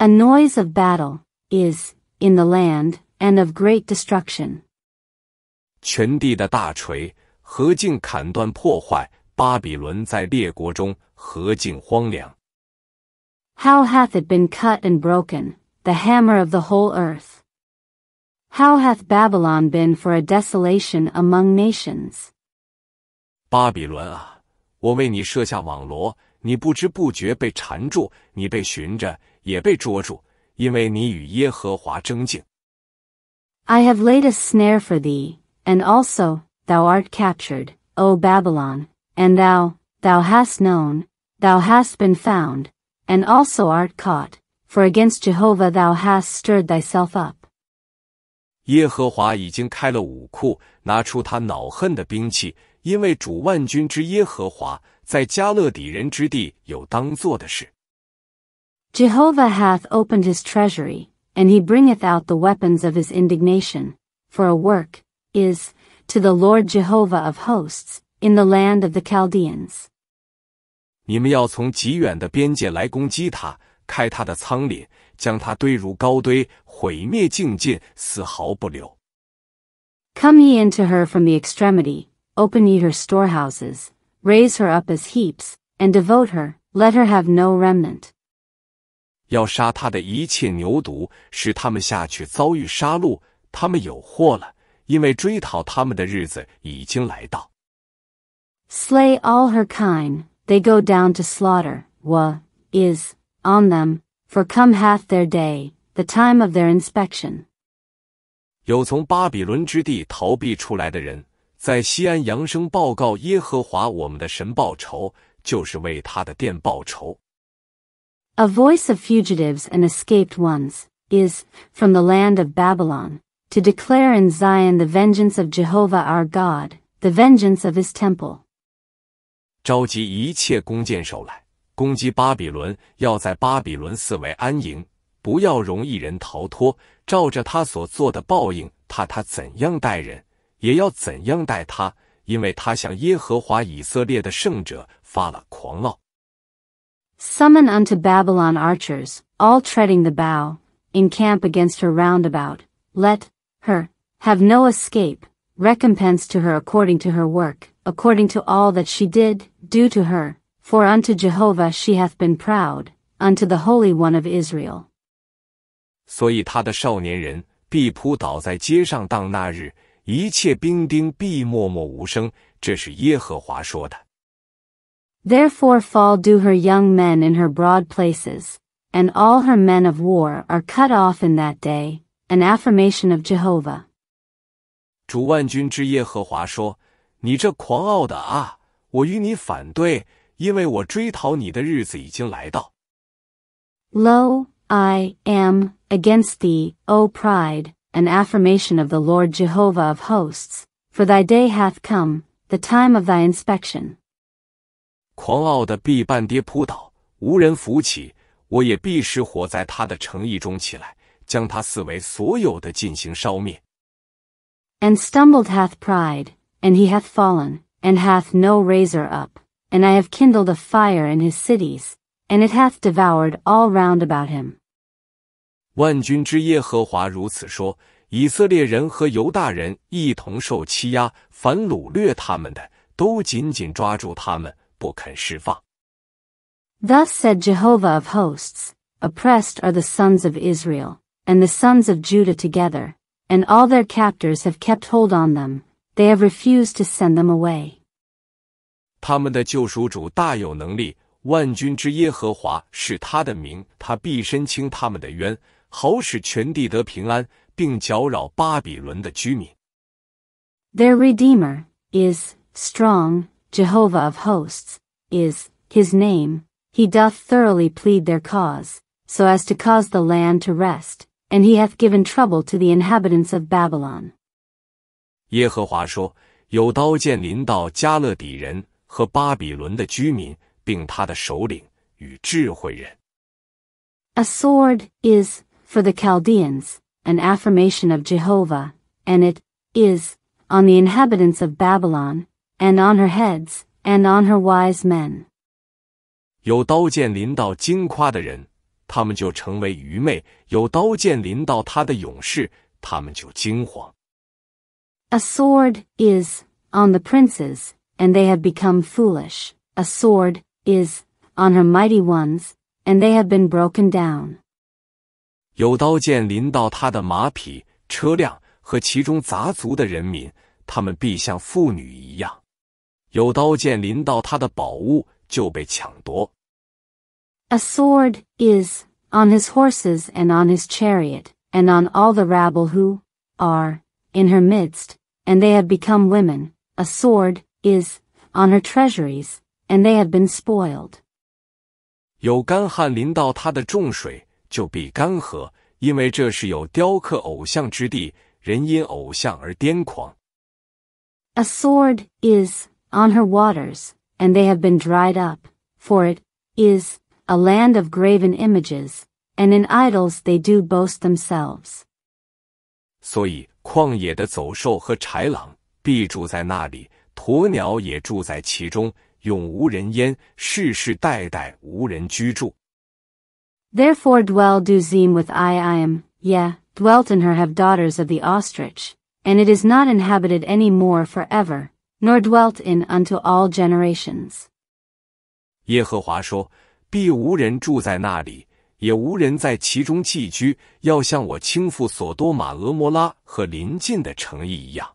A noise of battle is in the land and of great destruction. how hath it been cut and broken, the hammer of the whole earth? How hath Babylon been for a desolation among nations? 巴比伦啊，我为你设下网罗，你不知不觉被缠住，你被寻着，也被捉住，因为你与耶和华争竞。I have laid a snare for thee, and also thou art captured, O Babylon, and thou, thou hast known, thou hast been found, and also art caught, for against Jehovah thou hast stirred thyself up. 耶和华已经开了武库，拿出他恼恨的兵器，因为主万军之耶和华在加勒底人之地有当做的事。Jehovah hath opened his treasury, and he bringeth out the weapons of his indignation, for a work is to the Lord Jehovah of hosts in the land of the Chaldeans. 你们要从极远的边界来攻击他，开他的仓廪，将他堆如高堆，毁灭净尽，丝毫不留。Come ye into her from the extremity, open ye her storehouses, raise her up as heaps, and devote her, let her have no remnant. 要杀他的一切牛犊，使他们下去遭遇杀戮。他们有祸了，因为追讨他们的日子已经来到。Slay all her kind, they go down to slaughter. Wa is on them, for come hath their day, the time of their inspection. 有从巴比伦之地逃避出来的人，在西安扬声报告耶和华我们的神报仇，就是为他的殿报仇。A voice of fugitives and escaped ones is from the land of Babylon to declare in Zion the vengeance of Jehovah our God, the vengeance of his temple. 召集一切弓箭手来攻击巴比伦，要在巴比伦四围安营，不要容一人逃脱。照着他所做的报应他，他怎样待人。Summon unto Babylon archers, all treading the bow, encamp against her roundabout, let her have no escape, recompense to her according to her work, according to all that she did, do to her, for unto Jehovah she hath been proud, unto the Holy One of Israel. 所以他的少年人必扑倒在街上，当那日一切兵丁必默默无声。这是耶和华说的。Therefore fall do her young men in her broad places, and all her men of war are cut off in that day. An affirmation of Jehovah. 主万军之耶和华说：“你这狂傲的啊，我与你反对，因为我追讨你的日子已经来到。” Lo, I am against thee, O pride, an affirmation of the Lord Jehovah of hosts, for thy day hath come, the time of thy inspection. 狂傲的必半跌扑倒，无人扶起；我也必使火在他的诚意中起来，将他四围所有的进行烧灭。And stumbled hath pride, and he hath fallen, and hath no razor up. And I have kindled a fire in his cities, and it hath devoured all round about him. 万军之耶和华如此说：以色列人和犹大人一同受欺压，反掳掠他们的，都紧紧抓住他们，不肯释放。Thus said Jehovah of hosts: Oppressed are the sons of Israel and the sons of Judah together, and all their captors have kept hold on them; they have refused to send them away. 他们的救赎主大有能力，万军之耶和华是他的名，他必申清他们的冤。Their Redeemer is strong, Jehovah of hosts, is his name. He doth thoroughly plead their cause, so as to cause the land to rest, and he hath given trouble to the inhabitants of Babylon. 耶和华说：“有刀剑临到加勒底人和巴比伦的居民，并他的首领与智慧人。” A sword is for the Chaldeans, an affirmation of Jehovah, and it is on the inhabitants of Babylon, and on her heads, and on her wise men. 有刀剑临到金夸的人，他们就成为愚昧；有刀剑临到他的勇士，他们就惊慌。A sword is on the princes, and they have become foolish. A sword is on her mighty ones, and they have been broken down. 有刀剑临到他的马匹、车辆和其中杂族的人民，他们必像妇女一样；有刀剑临到他的宝物就被抢夺。A sword is on his horses and on his chariot and on all the rabble who are in her midst, and they have become women. A sword is on her treasuries, and they have been spoiled. 就必干涸，因为这是有雕刻偶像之地，人因偶像而癫狂。A sword is on her waters, and they have been dried up, for it is a land of graven images, and in idols they do boast themselves。所以，旷野的走兽和豺狼必住在那里，鸵鸟也住在其中，永无人烟，世世代代无人居住。Therefore dwell do with I yea, dwelt in her have daughters of the ostrich, and it is not inhabited any more for ever, nor dwelt in unto all generations. 耶和华说：“必无人住在那里，也无人在其中寄居，要像我倾覆所多玛、俄摩拉和邻近的城邑一样。”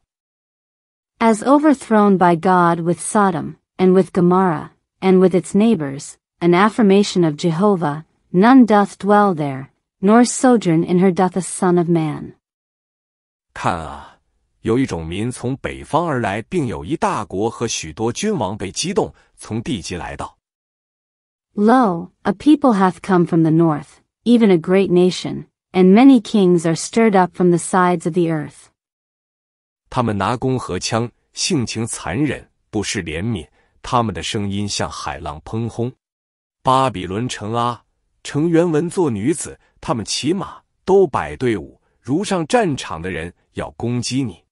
As overthrown by God with Sodom and with Gomorrah and with its neighbors, an affirmation of Jehovah none doth dwell there, nor sojourn in her doth a son of man. 看啊，有一种民从北方而来，并有一大国和许多君王被激动，从地极来到。Lo, a people hath come from the north, even a great nation, and many kings are stirred up from the sides of the earth. 他们拿弓和枪，性情残忍，不施怜悯，他们的声音像海浪喷轰。巴比伦城啊！程元文做女子，他们骑马都摆队伍，如上战场的人要攻击你。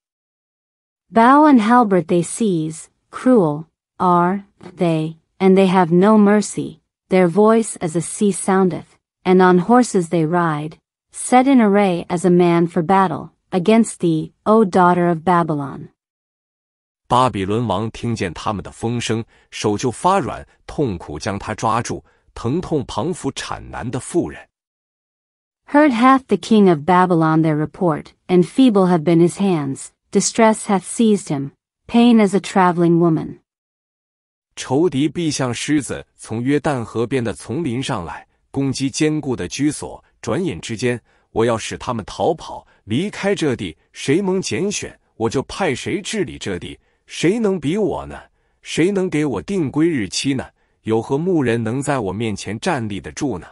Bow and halberd they seize, cruel are they, and they have no mercy. Their voice as a sea soundeth, and on horses they ride, set in array as a man for battle against thee, O daughter of Babylon. 巴比伦王听见他们的风声，手就发软，痛苦将他抓住。疼痛、彷佛产难的妇人，heard hath the king of Babylon their report, and feeble have been his hands; distress hath seized him, pain as a travelling woman. 仇敌必像狮子，从约旦河边的丛林上来，攻击坚固的居所。转眼之间，我要使他们逃跑，离开这地。谁蒙拣选，我就派谁治理这地。谁能比我呢？谁能给我定规日期呢？有何牧人能在我面前站立得住呢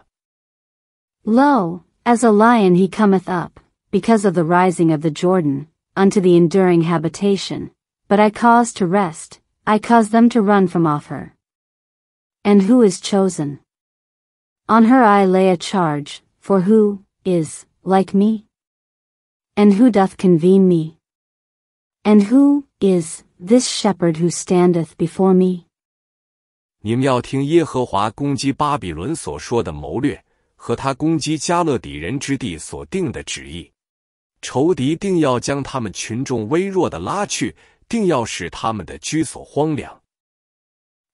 ？Lo, as a lion he cometh up, because of the rising of the Jordan, unto the enduring habitation. But I cause to rest, I cause them to run from off her. And who is chosen? On her I lay a charge, for who is like me? And who doth convene me? And who is this shepherd who standeth before me? 你们要听耶和华攻击巴比伦所说的谋略，和他攻击加勒底人之地所定的旨意。仇敌定要将他们群众微弱的拉去，定要使他们的居所荒凉。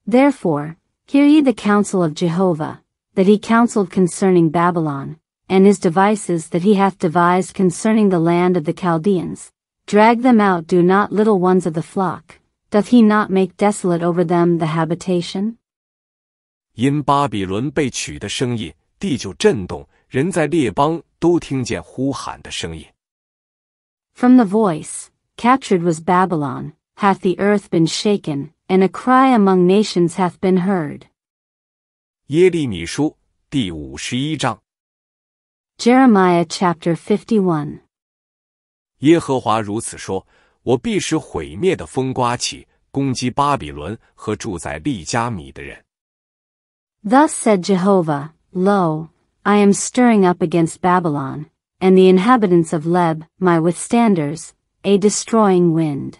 Therefore, hear ye the counsel of Jehovah, that he counseled concerning Babylon, and his devices that he hath devised concerning the land of the Chaldeans. Drag them out, do not little ones of the flock. Doth he not make desolate over them the habitation? 因巴比伦被取的声音，地就震动，人在列邦都听见呼喊的声音。From the voice captured was Babylon, hath the earth been shaken, and a cry among nations hath been heard. 耶利米书第五十一章。Jeremiah chapter fifty one。耶和华如此说：我必使毁灭的风刮起，攻击巴比伦和住在利加米的人。Thus said Jehovah, Lo, I am stirring up against Babylon, and the inhabitants of Leb, my withstanders, a destroying wind.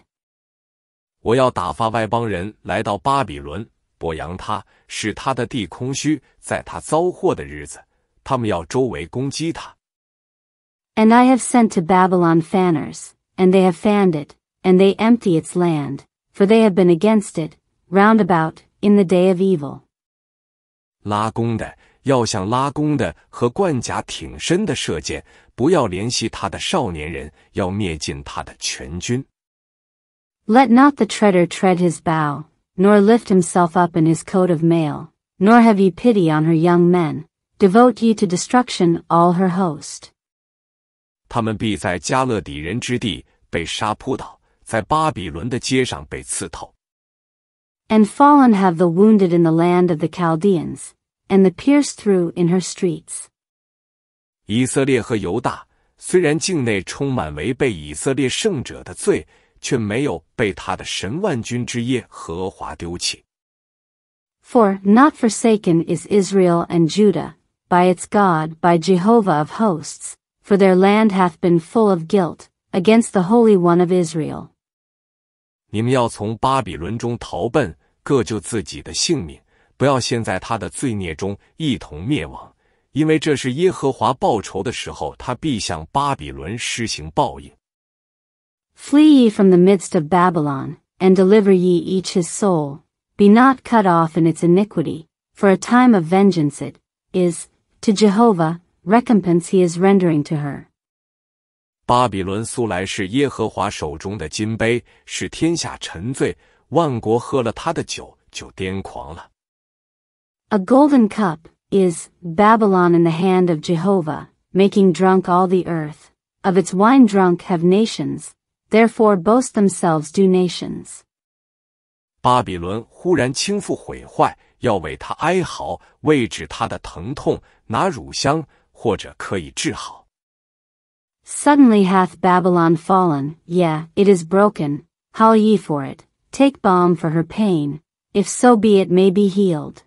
我要打发外邦人来到巴比伦，博扬他，使他的地空虚，在他遭祸的日子，他们要周围攻击他。And I have sent to Babylon fanners, and they have fanned it, and they empty its land, for they have been against it, round about, in the day of evil. 拉弓的要向拉弓的和冠甲挺身的射箭，不要怜惜他的少年人，要灭尽他的全军。Let not the treader tread his bow, nor lift himself up in his coat of mail, nor have ye pity on her young men, devote ye to destruction all her host. 他们必在加勒底人之地被杀扑倒。在巴比伦的街上被刺透。And fallen have the wounded in the land of the Chaldeans, and the pierced through in her streets. 以色列和犹大虽然境内充满违背以色列圣者的罪，却没有被他的神万军之耶和华丢弃。For not forsaken is Israel and Judah, by its God, by Jehovah of hosts, for their land hath been full of guilt, against the Holy One of Israel. 你们要从巴比伦中逃奔，各救自己的性命，不要陷在他的罪孽中一同灭亡，因为这是耶和华报仇的时候，他必向巴比伦施行报应。Flee ye from the midst of Babylon, and deliver ye each his soul. Be not cut off in its iniquity, for a time of vengeance it is to Jehovah recompense he is rendering to her. 巴比伦素来是耶和华手中的金杯，使天下沉醉，万国喝了他的酒就癫狂了。A golden cup is Babylon in the hand of Jehovah, making drunk all the earth. Of its wine drunk have nations; therefore boast themselves do nations. 巴比伦忽然倾覆毁坏，要为他哀嚎，为止他的疼痛，拿乳香或者可以治好。Suddenly hath Babylon fallen, yea, it is broken, howl ye for it, take balm for her pain, if so be it may be healed.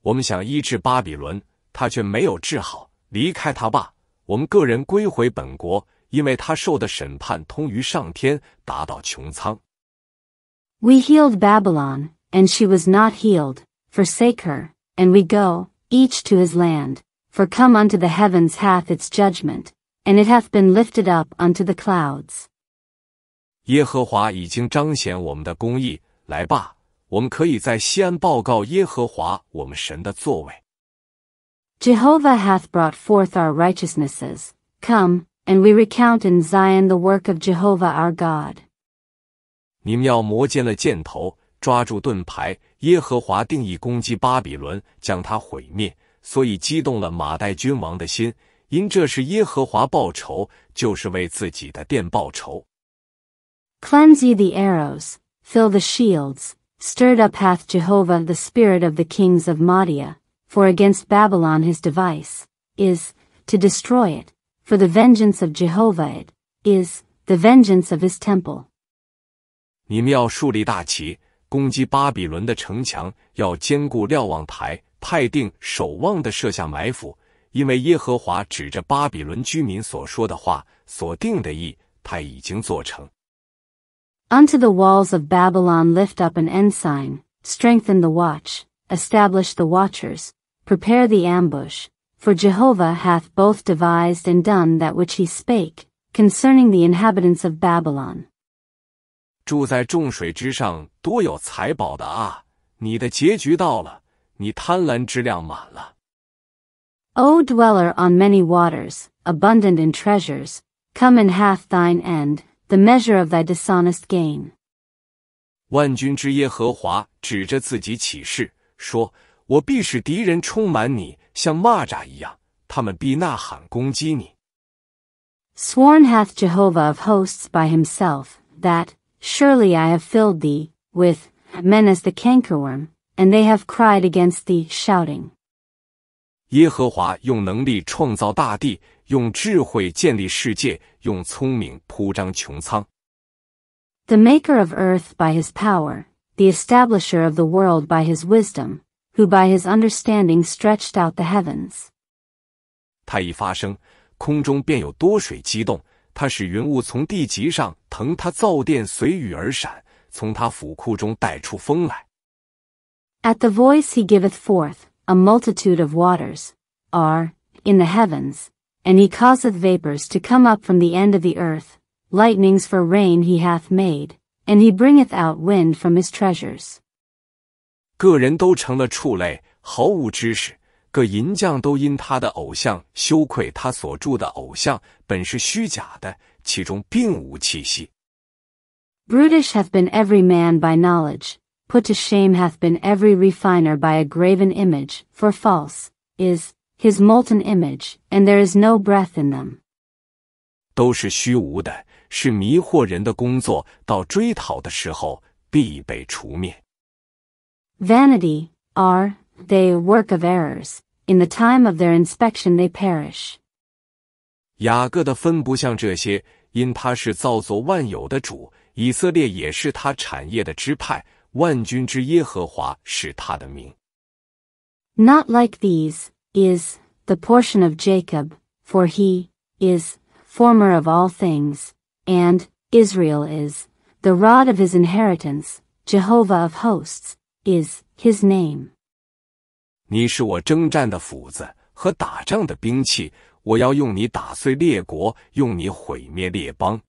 我们想医治巴比伦，他却没有治好，离开他吧，我们个人归回本国，因为他受的审判通于上天，达到穹苍。We healed Babylon, and she was not healed, forsake her, and we go, each to his land, for come unto the heavens hath its judgment and it hath been lifted up unto the clouds. 耶和华已经彰显我们的公义，来吧，我们可以在西安报告耶和华我们神的作为。Jehovah hath brought forth our righteousnesses. Come, and we recount in Zion the work of Jehovah our God. 你们要磨尖了箭头，抓住盾牌。耶和华定义攻击巴比伦，将它毁灭，所以激动了马代君王的心。因这是耶和华报仇，就是为自己的殿报仇。Cleanse ye the arrows, fill the shields. Stirred up hath Jehovah the spirit of the kings of m a d i a for against Babylon his device is to destroy it. For the vengeance of Jehovah it is the vengeance of his temple. 你们要树立大旗，攻击巴比伦的城墙，要坚固瞭望台，派定守望的设下埋伏。Unto the walls of Babylon lift up an ensign, strengthen the watch, establish the watchers, prepare the ambush, for Jehovah hath both devised and done that which he spake, concerning the inhabitants of Babylon. 住在众水之上多有财宝的啊！你的结局到了，你贪婪之量满了。O dweller on many waters, abundant in treasures, come and half thine end, the measure of thy dishonest gain. 万军之耶和华指着自己起誓说：“我必使敌人充满你，像蚂蚱一样，他们必呐喊攻击你。” Sworn hath Jehovah of hosts by himself that surely I have filled thee with men as the cankerworm, and they have cried against thee, shouting. 耶和华用能力创造大地，用智慧建立世界，用聪明铺张穹苍。The maker of earth by his power, the establisher of the world by his wisdom, who by his understanding stretched out the heavens. at the voice he giveth forth a multitude of waters, are, in the heavens, and he causeth vapors to come up from the end of the earth, lightnings for rain he hath made, and he bringeth out wind from his treasures. 个人都成了畜类，毫无知识。个银匠都因他的偶像羞愧，他所铸的偶像本是虚假的，其中并无气息。Brutish hath been every man by knowledge, put to shame hath been every refiner by a graven image, for false, is, his molten image, and there is no breath in them. 都是虚无的，是迷惑人的工作。到追讨的时候，必被除灭。Vanity are they a work of errors. In the time of their inspection, they perish. 雅各的分不像这些，因他是造作万有的主。以色列也是他产业的支派，万军之耶和华是他的名。Not like these is the portion of Jacob, for he is former of all things, and Israel is the rod of his inheritance, Jehovah of hosts is his name. 你是我征战的斧子和打仗的兵器，我要用你打碎列国，用你毁灭列邦。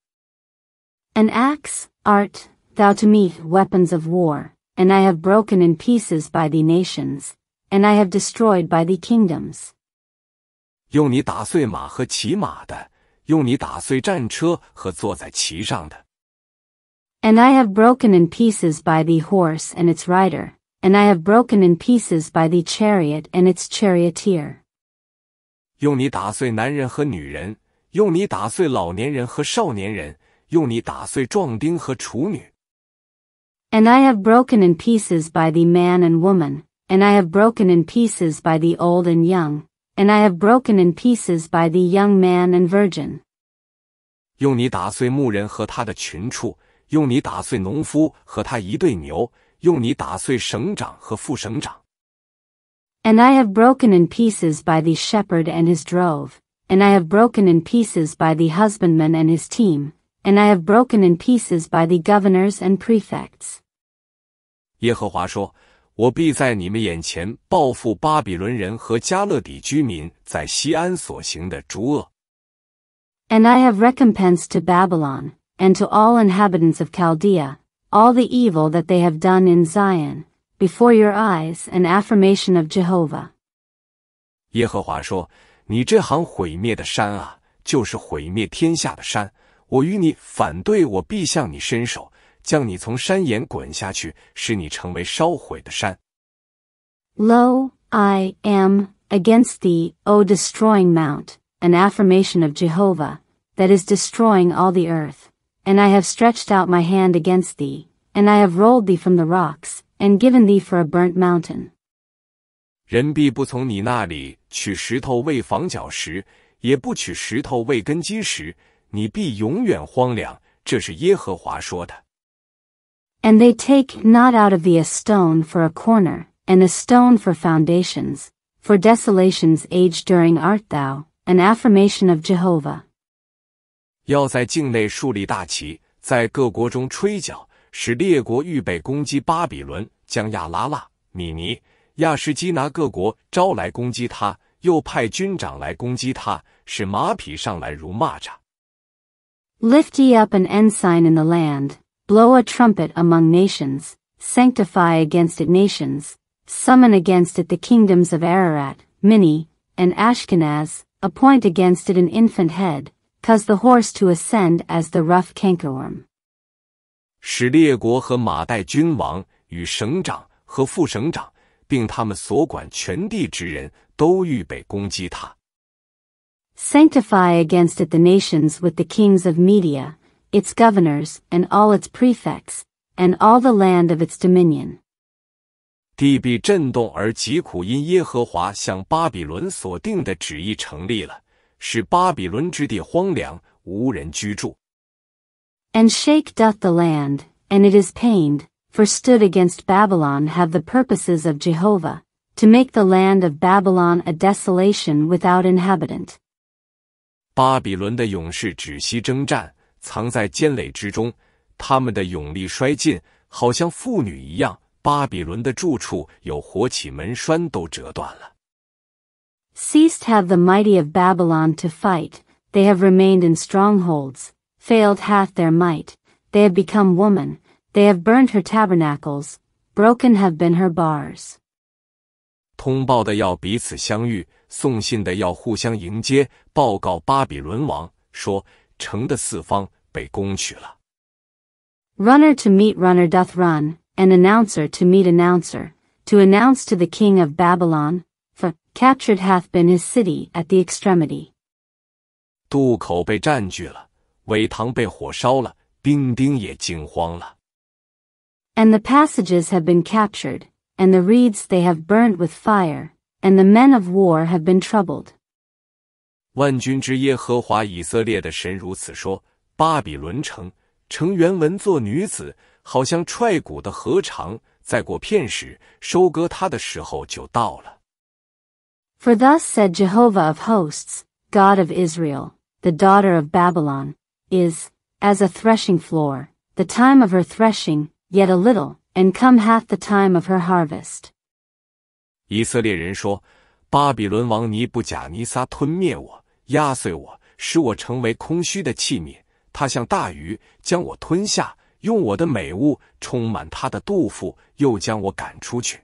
An axe, art, thou to me weapons of war, and I have broken in pieces by thee nations, and I have destroyed by thee kingdoms. 用你打碎马和骑马的，用你打碎战车和坐在其上的。And I have broken in pieces by thee horse and its rider, and I have broken in pieces by thee chariot and its charioteer. 用你打碎男人和女人，用你打碎老年人和少年人，用你打碎壮丁和处女。and I have broken in pieces by thee man and woman, and I have broken in pieces by thee old and young, and I have broken in pieces by thee young man and virgin. 用你打碎牧人和他的群畜，用你打碎农夫和他一对牛，用你打碎省长和副省长。And I have broken in pieces by the shepherd and his drove, and I have broken in pieces by the husbandman and his team, and I have broken in pieces by the governors and prefects. 耶和华说：“我必在你们眼前报复巴比伦人和加勒底居民在西安所行的诸恶。” And I have recompensed to Babylon and to all inhabitants of Chaldea all the evil that they have done in Zion before your eyes, an affirmation of Jehovah. 耶和华说：“你这行毁灭的山啊，就是毁灭天下的山。”我与你反对，我必向你伸手，将你从山岩滚下去，使你成为烧毁的山。Lo, I am against thee, O destroying mount, an affirmation of Jehovah, that is destroying all the earth. And I have stretched out my hand against thee, and I have rolled thee from the rocks, and given thee for a burnt mountain. 人必不从你那里取石头为房角石，也不取石头为根基石。你必永远荒凉，这是耶和华说的。And they take not out of the e a stone for a corner, and a stone for foundations for desolations age during art thou an affirmation of Jehovah. 要在境内树立大旗，在各国中吹角，使列国预备攻击巴比伦，将亚拉腊、米尼、亚什基拿各国招来攻击他，又派军长来攻击他，使马匹上来如蚂蚱。Lift ye up an ensign in the land, blow a trumpet among nations, sanctify against it nations, summon against it the kingdoms of Ararat, Mini, and Ashkenaz, appoint against it an infant head, cause the horse to ascend as the rough cankerworm. 使列国和马代君王与省长和副省长，并他们所管全地之人都预备攻击他。Sanctify against it the nations with the kings of Media, its governors, and all its prefects, and all the land of its dominion. 地必震动而疾苦，因耶和华向巴比伦所定的旨意成立了，使巴比伦之地荒凉，无人居住。And shake doth the land, and it is pained, for stood against Babylon have the purposes of Jehovah, to make the land of Babylon a desolation without inhabitant. Ceased have the mighty of Babylon to fight; they have remained in strongholds. Failed hath their might; they have become woman; they have burned her tabernacles; broken have been her bars. 通报的要彼此相遇，送信的要互相迎接，报告巴比伦王说城的四方被攻取了。Runner to meet runner doth run, and announcer to meet announcer, to announce to the king of Babylon, for captured hath been his city at the extremity. 渡口被占据了，苇塘被火烧了，兵丁也惊慌了。And the passages have been captured, and the reeds they have burnt with fire and the men of war have been troubled. 万军之耶和华以色列的神如此说：巴比伦城城原文作女子，好像踹鼓的何长，在果片时收割它的时候就到了。For thus said Jehovah of hosts, God of Israel, the daughter of Babylon, is as a threshing floor, the time of her threshing, yet a little, and come hath the time of her harvest. 以色列人说：“巴比伦王尼布贾尼撒吞灭我，压碎我，使我成为空虚的器皿。他像大鱼将我吞下，用我的美物充满他的肚腹，又将我赶出去。”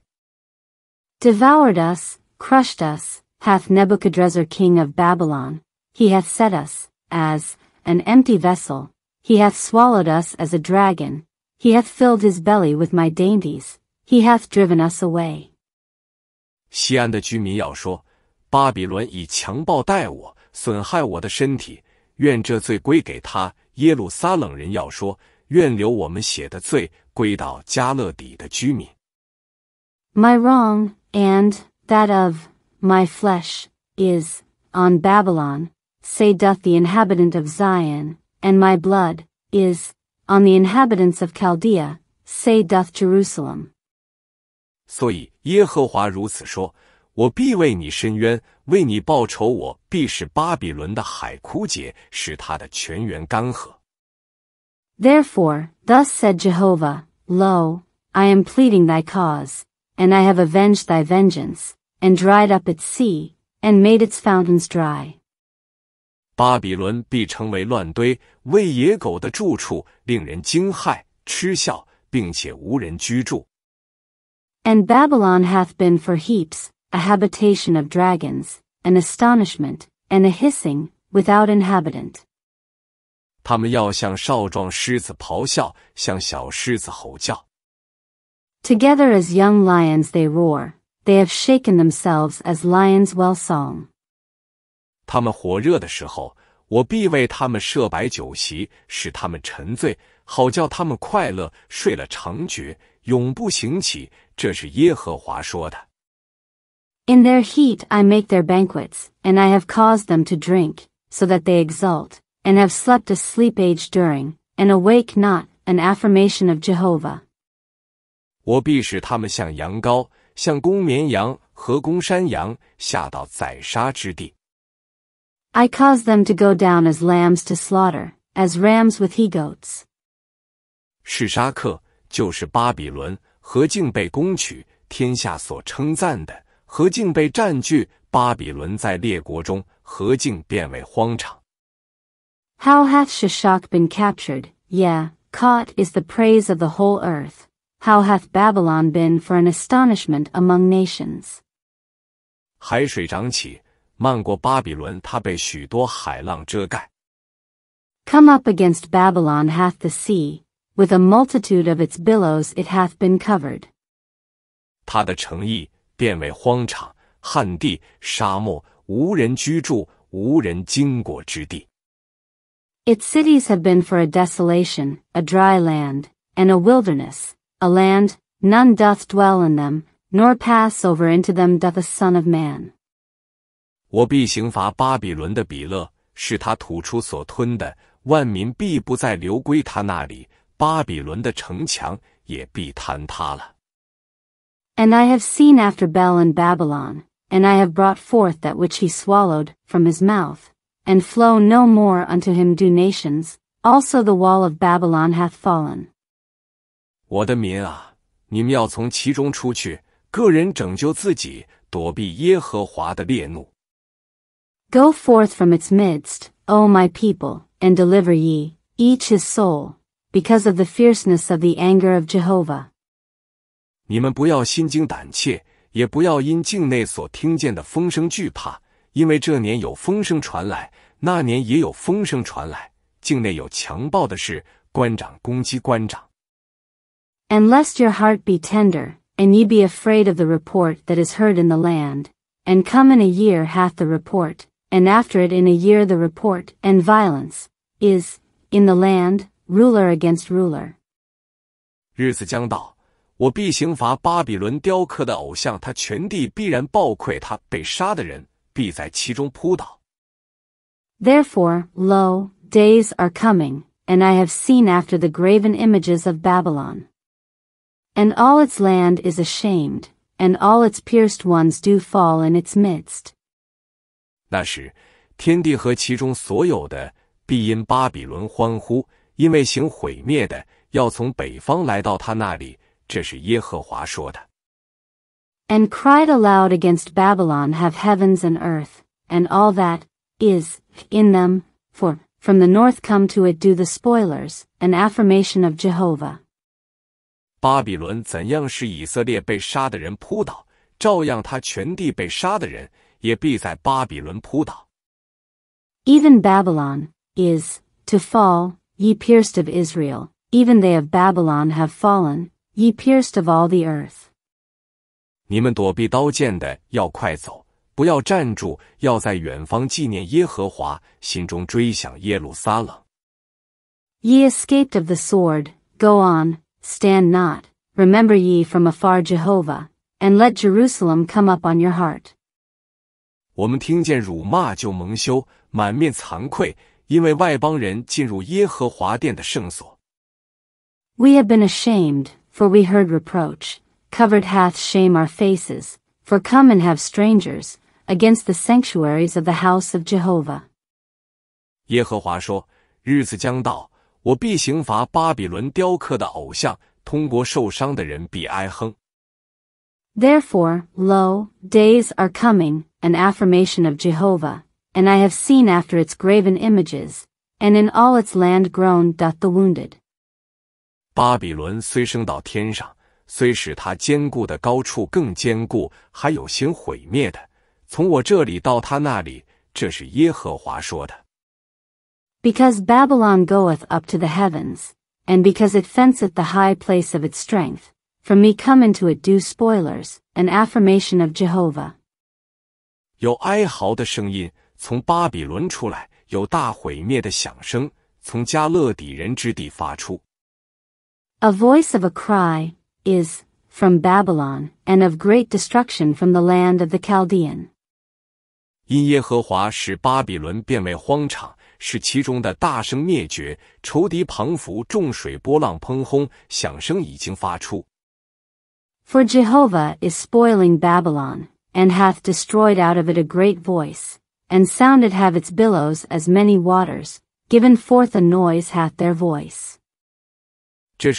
Devoured us, crushed us, hath Nebuchadrezzar king of Babylon. He hath set us, as, an empty vessel. He hath swallowed us as a dragon. He hath filled his belly with my dainties. He hath driven us away. 西安的居民要说：“巴比伦以强暴待我，损害我的身体，愿这罪归给他。”耶路撒冷人要说：“愿流我们血的罪归到加勒底的居民。” My wrong and that of my flesh is on Babylon, say doth the inhabitant of Zion, and my blood is on the inhabitants of Chaldea, say doth Jerusalem. 所以耶和华如此说：“我必为你伸冤，为你报仇。我必使巴比伦的海枯竭，使它的泉源干涸。” Therefore, thus said Jehovah: Lo, I am pleading thy cause, and I have avenged thy vengeance, and dried up its sea, and made its fountains dry. 巴比伦必成为乱堆，为野狗的住处，令人惊骇、嗤笑，并且无人居住。And Babylon hath been for heaps, a habitation of dragons, an astonishment, and a hissing, without inhabitant. 他们要向少壮狮子咆哮，向小狮子吼叫。Together as young lions they roar, they have shaken themselves as lions well song. 他们火热的时候，我必为他们设摆酒席，使他们沉醉，好叫他们快乐，睡了长觉，永不醒起，这是耶和华说的。In their heat I make their banquets, and I have caused them to drink, so that they exult, and have slept a sleep age during, and awake not, an affirmation of Jehovah. 我必使他们像羊羔，像公绵羊和公山羊，下到宰杀之地。I cause them to go down as lambs to slaughter, as rams with he goats. 是沙克，就是巴比伦。何竟被攻取，天下所称赞的；何竟被占据，巴比伦在列国中，何竟变为荒场。How hath Shishak been captured? Yeah, caught is the praise of the whole earth. How hath Babylon been for an astonishment among nations? 海水涨起，漫过巴比伦，它被许多海浪遮盖。Come up against Babylon hath the sea, with a multitude of its billows it hath been covered. 他的诚意变为荒场、旱地、沙漠，无人居住、无人经过之地。Its cities have been for a desolation, a dry land, and a wilderness, a land, none doth dwell in them, nor pass over into them doth a son of man. 我必刑罚巴比伦的比勒，是他吐出所吞的，万民必不再流归他那里。巴比伦的城墙也必坍塌了。And I have seen after Bel and Babylon, and I have brought forth that which he swallowed from his mouth, and flow no more unto him do nations, also the wall of Babylon hath fallen. 我的民啊，你们要从其中出去，个人拯救自己，躲避耶和华的烈怒。Go forth from its midst, O my people, and deliver ye, each his soul, because of the fierceness of the anger of Jehovah. 你们不要心惊胆怯，也不要因境内所听见的风声惧怕，因为这年有风声传来，那年也有风声传来。境内有强暴的事，官长攻击官长。And lest your heart be tender, and ye be afraid of the report that is heard in the land, and come in a year hath the report, and after it in a year the report, and violence, is, in the land, ruler against ruler。日子将到，我必刑罚巴比伦雕刻的偶像，他全地必然暴溃，他被杀的人必在其中扑倒。Therefore, lo, days are coming, and I have seen after the graven images of Babylon. And all its land is ashamed, and all its pierced ones do fall in its midst. 那时，天地和其中所有的必因巴比伦欢呼。因为行毁灭的要从北方来到他那里，这是耶和华说的。And cried aloud against Babylon have heavens and earth, and all that is in them, for from the north come to it do the spoilers, an affirmation of Jehovah. 巴比伦怎样使以色列被杀的人扑倒，照样他全地被杀的人也必在巴比伦扑倒。Even Babylon is to fall ye pierced of Israel, even they of Babylon have fallen, ye pierced of all the earth. 你们躲避刀剑的，要快走，不要站住，要在远方纪念耶和华，心中追想耶路撒冷。Ye escaped of the sword, go on, stand not, remember ye from afar Jehovah, and let Jerusalem come up on your heart. 我们听见辱骂就蒙羞，满面惭愧，因为外邦人进入耶和华殿的圣所。We have been ashamed, for we heard reproach. Covered hath shame our faces, for come and have strangers against the sanctuaries of the house of Jehovah. 耶和华说：“日子将到，我必刑罚巴比伦雕刻的偶像，通国受伤的人必哀哼。” Therefore, lo, days are coming, an affirmation of Jehovah, and I have seen after its graven images, and in all its land grown doth the wounded. 巴比伦虽升到天上，虽使它坚固的高处更坚固，还有行毁灭的。从我这里到他那里，这是耶和华说的。Because Babylon goeth up to the heavens, and because it fenceth the high place of its strength, from me come into it due spoilers, an affirmation of Jehovah. 有哀嚎的声音从巴比伦出来，有大毁灭的响声从加勒底人之地发出。A voice of a cry is from Babylon, and of great destruction from the land of the Chaldean. 因耶和华使巴比伦变为荒场，使其中的大声灭绝，仇敌庞伏，重水波浪喷轰，响声已经发出。For Jehovah is spoiling Babylon, and hath destroyed out of it a great voice and sounded have its billows as many waters, given forth a noise hath their voice. For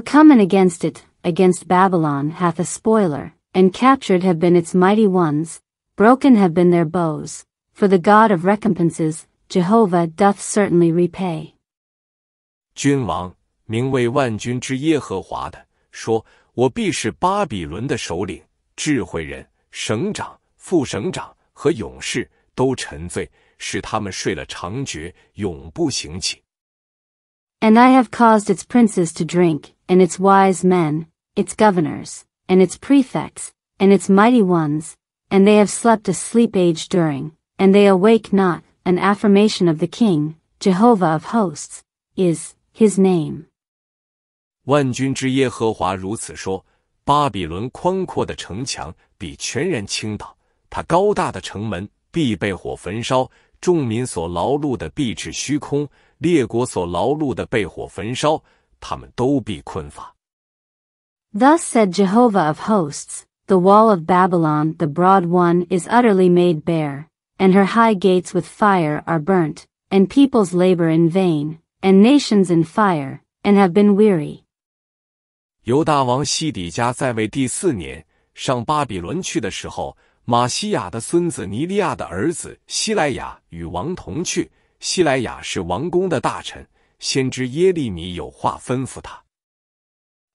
coming against it, against Babylon hath a spoiler, and captured have been its mighty ones, broken have been their bows, for the God of recompenses, Jehovah doth certainly repay. 君王名为万军之耶和华的，说：“我必是巴比伦的首领、智慧人、省长、副省长和勇士都沉醉，使他们睡了长觉，永不醒起。” And I have caused its princes to drink, and its wise men, its governors, and its prefects, and its mighty ones, and they have slept a sleep age during, and they awake not, an affirmation of the King, Jehovah of hosts, is, his name. 万军之耶和华如此说：巴比伦宽阔的城墙必全然倾倒，它高大的城门必被火焚烧，众民所劳碌的必至虚空，列国所劳碌的被火焚烧，他们都必困乏。Thus said Jehovah of hosts, the wall of Babylon, the broad one, is utterly made bare, and her high gates with fire are burnt, and peoples labor in vain, and nations in fire, and have been weary. 犹大王西底家在位第四年，上巴比伦去的时候，马西亚的孙子尼利亚的儿子希莱雅与王同去。希莱雅是王宫的大臣，先知耶利米有话吩咐他。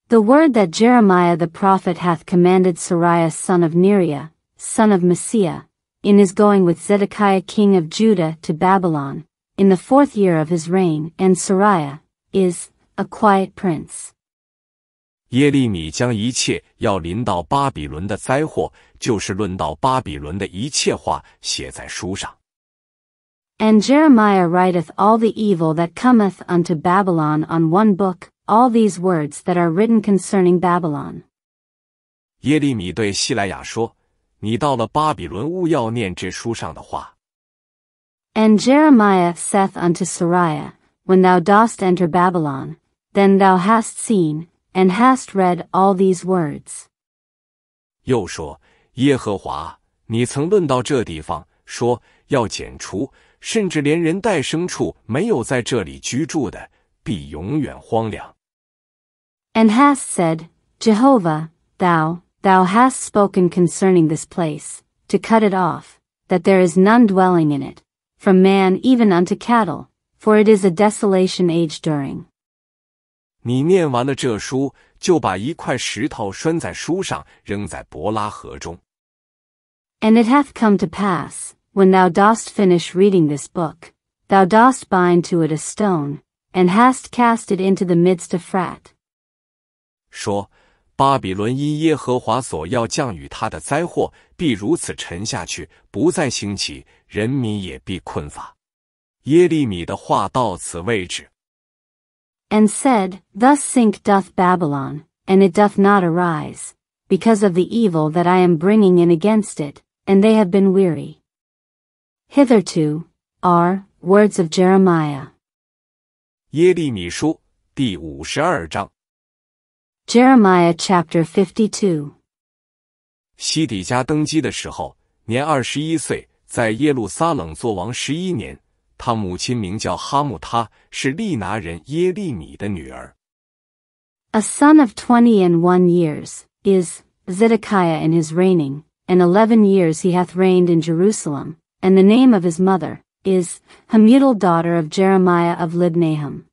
The word that Jeremiah the prophet hath commanded Sariah son of Neriah, son of Messiah, in his going with Zedekiah king of Judah to Babylon, in the fourth year of his reign, and Sariah is a quiet prince. 耶利米将一切要临到巴比伦的灾祸，就是论到巴比伦的一切话，写在书上。And Jeremiah writeth all the evil that cometh unto Babylon on one book, all these words that are written concerning Babylon. 耶利米对希莱雅说：“你到了巴比伦，勿要念这书上的话。” And Jeremiah saith unto Sariah, When thou dost enter Babylon, then thou hast seen, and hast read all these words. 又说，耶和华，你曾论到这地方，说要剪除，甚至连人带牲畜没有在这里居住的，必永远荒凉。And hast said, Jehovah, thou, thou hast spoken concerning this place, to cut it off, that there is none dwelling in it from man even unto cattle, for it is a desolation age during. 你念完了这书，就把一块石头拴在书上，扔在伯拉河中。And it hath come to pass, when thou dost finish reading this book, thou dost bind to it a stone, and hast cast it into the midst of Frat. 说巴比伦因耶和华所要降与他的灾祸，必如此沉下去，不再兴起，人民也必困乏。耶利米的话到此为止。And said, Thus sink doth Babylon, and it doth not arise, because of the evil that I am bringing in against it, and they have been weary. Hitherto, are words of Jeremiah. 耶利米书第五十二章。Jeremiah chapter 52。西底家登基的时候，年二十一岁，在耶路撒冷做王十一年。他母亲名叫哈木他，是利拿人耶利米的女儿。A son of twenty and one years is Zedekiah in his reigning, and eleven years he hath reigned in Jerusalem, and the name of his mother is Hamutal daughter of Jeremiah of Libnaham.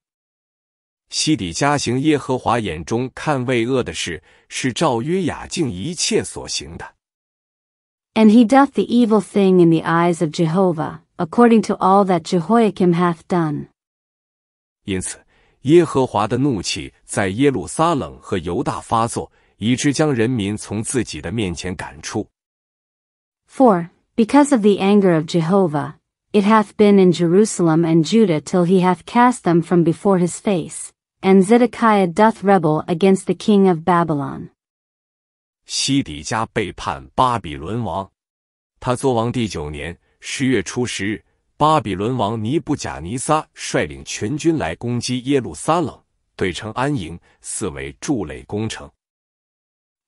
西底家行耶和华眼中看为恶的事，是照约雅敬一切所行的。And he doth the evil thing in the eyes of Jehovah, according to all that Jehoiakim hath done. 因此，耶和华的怒气在耶路撒冷和犹大发作，以致将人民从自己的面前赶出。For because of the anger of Jehovah, it hath been in Jerusalem and Judah till he hath cast them from before his face and Zedekiah doth rebel against the king of Babylon. 西底家背叛巴比伦王，他作王第九年十月初十日，巴比伦王尼布贾尼撒率领全军来攻击耶路撒冷，对城安营，四围筑垒攻城。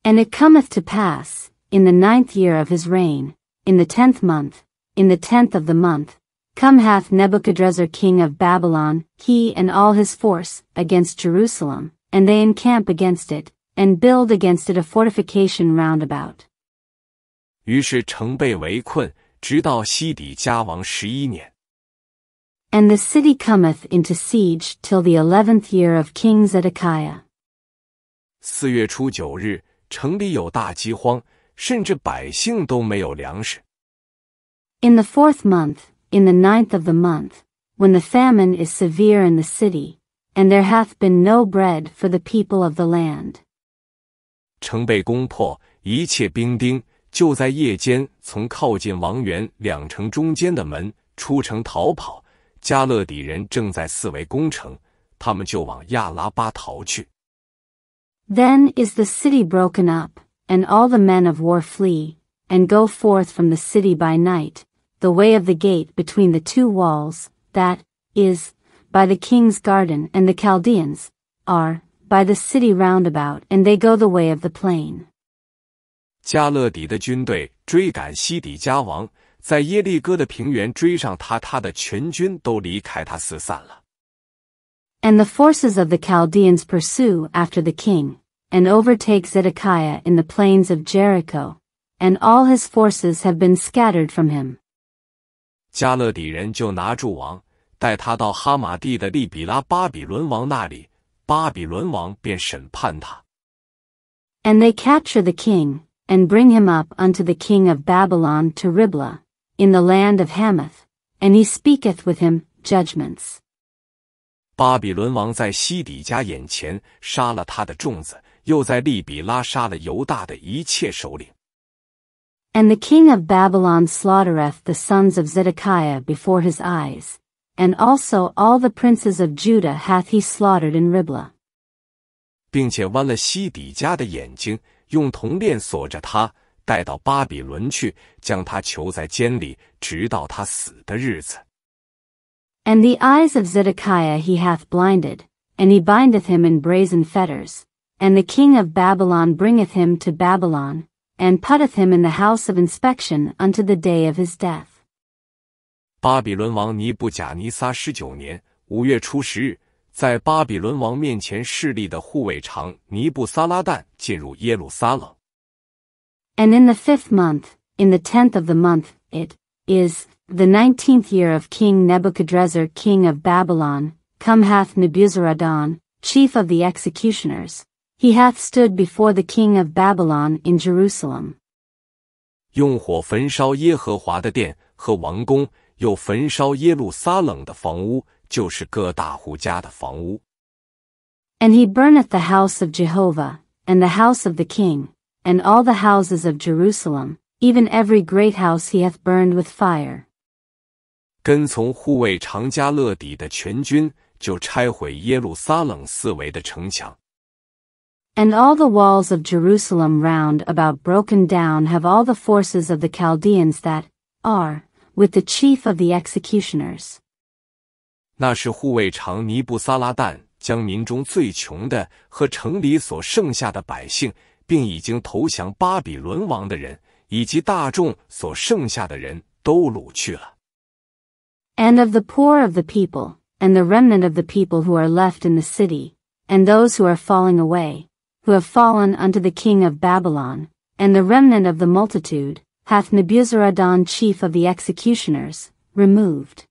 And it cometh to pass in the ninth year of his reign, in the tenth month, in the tenth of the month, Come hath Nebuchadrezzar king of Babylon, he and all his force, against Jerusalem, and they encamp against it, and build against it a fortification round about. 于是城被围困，直到西底家王十一年。And the city cometh into siege till the eleventh year of King Zedekiah. 四月初九日，城里有大饥荒，甚至百姓都没有粮食。In the fourth month, in the ninth of the month, when the famine is severe in the city, and there hath been no bread for the people of the land. 城被攻破，一切兵丁就在夜间从靠近王园两城中间的门出城逃跑。加勒底人正在四围攻城，他们就往亚拉巴逃去。Then is the city broken up, and all the men of war flee, and go forth from the city by night, the way of the gate between the two walls, that, is, by the king's garden and the Chaldeans, are, by the city roundabout and they go the way of the plain. 加勒底的军队追赶西底家王，在耶利哥的平原追上他，他的全军都离开他四散了。And the forces of the Chaldeans pursue after the king, and overtake Zedekiah in the plains of Jericho, and all his forces have been scattered from him. 加勒底人就拿住王，带他到哈马蒂的利比拉巴比伦王那里，巴比伦王便审判他。And they capture the king and bring him up unto the king of Babylon to Riblah in the land of Hamath, and he speaketh with him judgments. 巴比伦王在西底家眼前杀了他的众子，又在利比拉杀了犹大的一切首领。And the king of Babylon slaughtereth the sons of Zedekiah before his eyes, and also all the princes of Judah hath he slaughtered in Riblah. 并且剜了西底家的眼睛，用铜链锁着他，带到巴比伦去，将他囚在监里，直到他死的日子。And the eyes of Zedekiah he hath blinded, and he bindeth him in brazen fetters, and the king of Babylon bringeth him to Babylon, and putteth him in the house of inspection unto the day of his death. 巴比伦王尼布贾尼撒十九年五月初十日，在巴比伦王面前势力的护卫长尼布撒拉旦进入耶路撒冷。And in the fifth month, in the tenth of the month, it is the nineteenth year of King Nebuchadrezzar, king of Babylon, come hath Nebuzaradan, chief of the executioners, he hath stood before the king of Babylon in Jerusalem. 用火焚烧耶和华的殿和王宫，又焚烧耶路撒冷的房屋，就是各大户家的房屋。And he burneth the house of Jehovah, and the house of the king, and all the houses of Jerusalem, even every great house he hath burned with fire. 跟从护卫长加勒底的全军，就拆毁耶路撒冷四围的城墙。and all the walls of Jerusalem round about broken down have all the forces of the Chaldeans that are with the chief of the executioners. 那是护卫长尼布撒拉旦将民中最穷的和城里所剩下的百姓，并已经投降巴比伦王的人，以及大众所剩下的人都掳去了。And of the poor of the people, and the remnant of the people who are left in the city, and those who are falling away who have fallen unto the king of Babylon, and the remnant of the multitude, hath Nebuzaradan chief of the executioners, removed.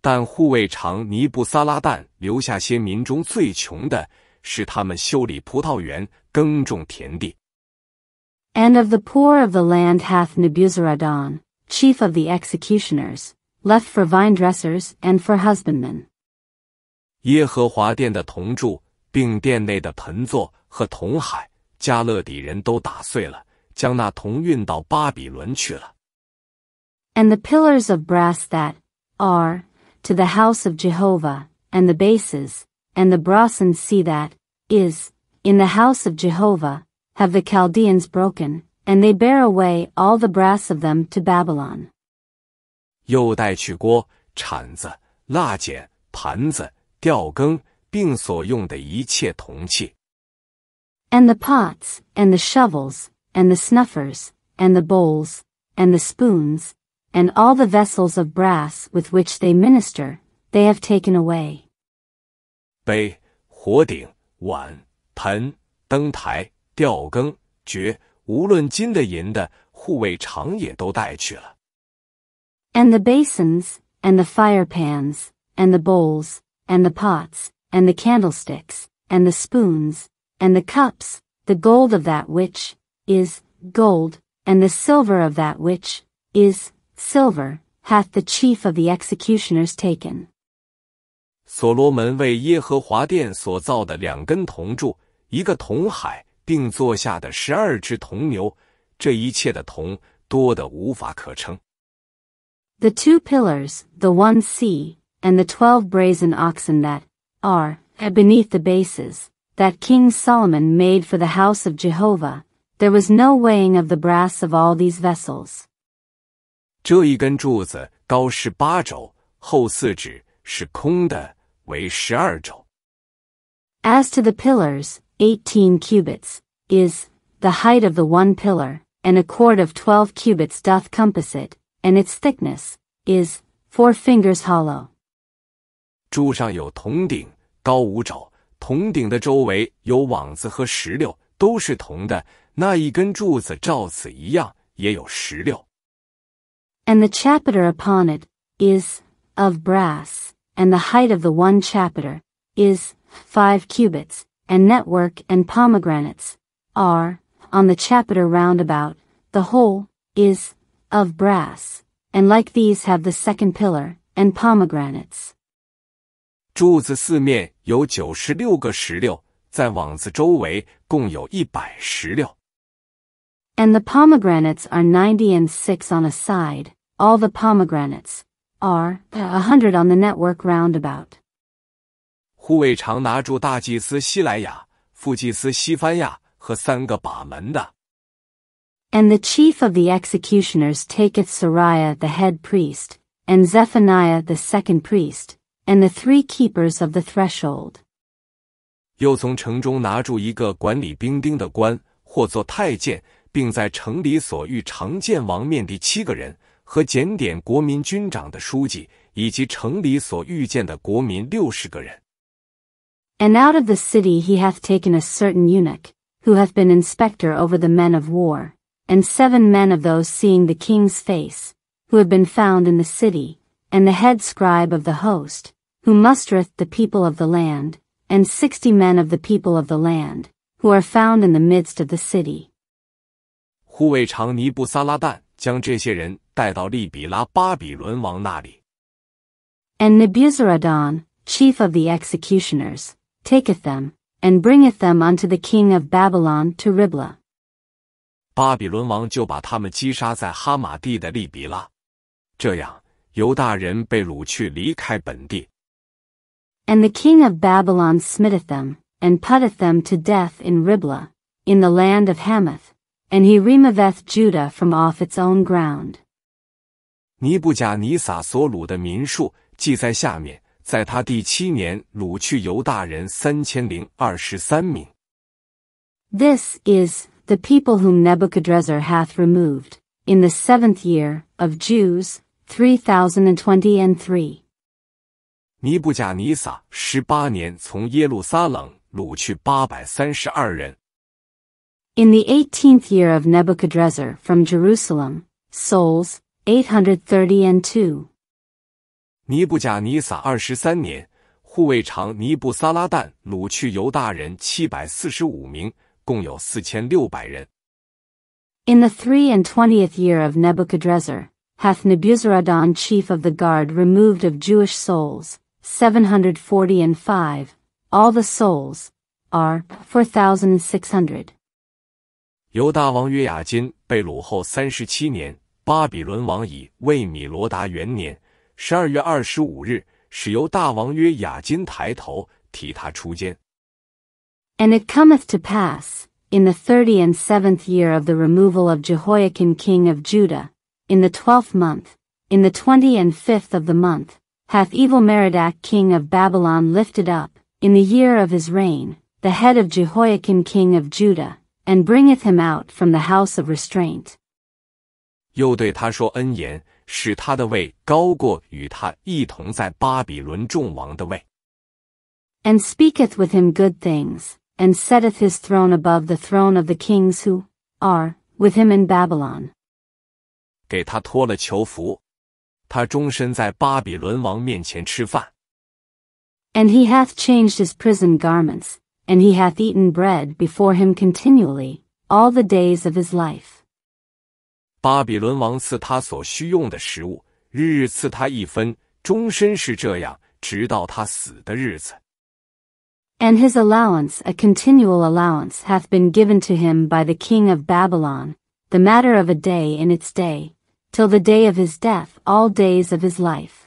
但护卫长尼布撒拉旦留下些民中最穷的，使他们修理葡萄园，耕种田地。And of the poor of the land hath Nebuzaradan, chief of the executioners, left for vine dressers and for husbandmen. 耶和华殿的铜柱并殿内的盆座和铜海，加勒底人都打碎了，将那铜运到巴比伦去了。And the pillars of brass that are to the house of Jehovah, and the bases and the brasen sea that is in the house of Jehovah, have the Chaldeans broken, and they bear away all the brass of them to Babylon. 又带去锅、铲子、蜡剪、盘子、吊羹。并所用的一切铜器。And the pots, and the shovels, and the snuffers, and the bowls, and the spoons, and all the vessels of brass with which they minister, they have taken away. 杯、火鼎、碗、盆、灯台、吊羹、爵，无论金的银的，护卫长也都带去了。And the basins, and the fire pans, and the bowls, and the pots, and the candlesticks, and the spoons, and the cups, the gold of that which is gold, and the silver of that which is silver, hath the chief of the executioners taken. 所罗门为耶和华殿所造的两根铜柱，一个铜海，并坐下的十二只铜牛，这一切的铜多得无法可称。The two pillars, the one sea, and the twelve brazen oxen that, are, eh, beneath the bases, that King Solomon made for the house of Jehovah, there was no weighing of the brass of all these vessels. As to the pillars, eighteen cubits is the height of the one pillar, and a cord of twelve cubits doth compass it, and its thickness is four fingers hollow. 柱上有铜鼎，高五肘。铜鼎的周围有网子和石榴，都是铜的。那一根柱子照此一样，也有石榴。And the chapiter upon it is of brass, and the height of the one chapiter is five cubits, and network and pomegranates are on the chapiter round about. The whole is of brass, and like these have the second pillar and pomegranates. 柱子四面有九十六个石榴，在网子周围共有一百石榴。And the pomegranates are ninety and six on a side. All the pomegranates are a hundred on the network roundabout. And the chief of the executioners taketh Sariah the head priest, and Zephaniah the second priest, and the three keepers of the threshold. 又从城中拿住一个管理兵丁的官，或做太监，并在城里所遇常见王面的七个人和检点国民军长的书记，以及城里所遇见的国民六十个人。And out of the city he hath taken a certain eunuch, who hath been inspector over the men of war, and seven men of those seeing the king's face, who have been found in the city, and the head scribe of the host, who mustereth the people of the land, and sixty men of the people of the land, who are found in the midst of the city. 护卫长尼布撒拉旦将这些人带到利比拉巴比伦王那里。And Nebuzaradan, chief of the executioners, taketh them, and bringeth them unto the king of Babylon to Ribla. 巴比伦王就把他们击杀在哈马地的利比拉。这样，犹大人被掳去离开本地。And the king of Babylon smiteth them, and putteth them to death in Riblah, in the land of Hamath, and he removeth Judah from off its own ground. 尼布甲尼撒所掳的民数记在下面，在他第七年掳去犹大人三千零二十三名。This is the people whom Nebuchadrezzar hath removed in the seventh year of Jews 3020 and 3. 尼布贾尼撒十八年从耶路撒冷掳去八百三十二人。In the eighteenth year of Nebuchadrezzar from Jerusalem, souls, 830 and 2. 尼布贾尼撒二十三年，护卫长尼布撒拉旦掳去犹大人七百四十五名，共有四千六百人。In the three and twentieth year of Nebuchadrezzar, hath Nebuzaradan chief of the guard removed of Jewish souls, 740 and 5, all the souls, are 4,600. 犹大王约雅金被掳后三十七年，巴比伦王以为米罗达元年十二月二十五日，使犹大王约雅金抬头替他出监。And it cometh to pass in the thirty and seventh year of the removal of Jehoiakim king of Judah in the twelfth month, in the twenty and fifth of the month, hath evil Merodach king of Babylon lifted up, in the year of his reign, the head of Jehoiakim king of Judah, and bringeth him out from the house of restraint. 又对他说恩言，使他的位高过与他一同在巴比伦众王的位。And speaketh with him good things, and setteth his throne above the throne of the kings who are with him in Babylon. 给他脱了囚服。他终身在巴比伦王面前吃饭。And he hath changed his prison garments, and he hath eaten bread before him continually, all the days of his life. 巴比伦王赐他所需用的食物，日日赐他一分，终身是这样，直到他死的日子。And his allowance, a continual allowance, hath been given to him by the king of Babylon, the matter of a day in its day, till the day of his death all days of his life.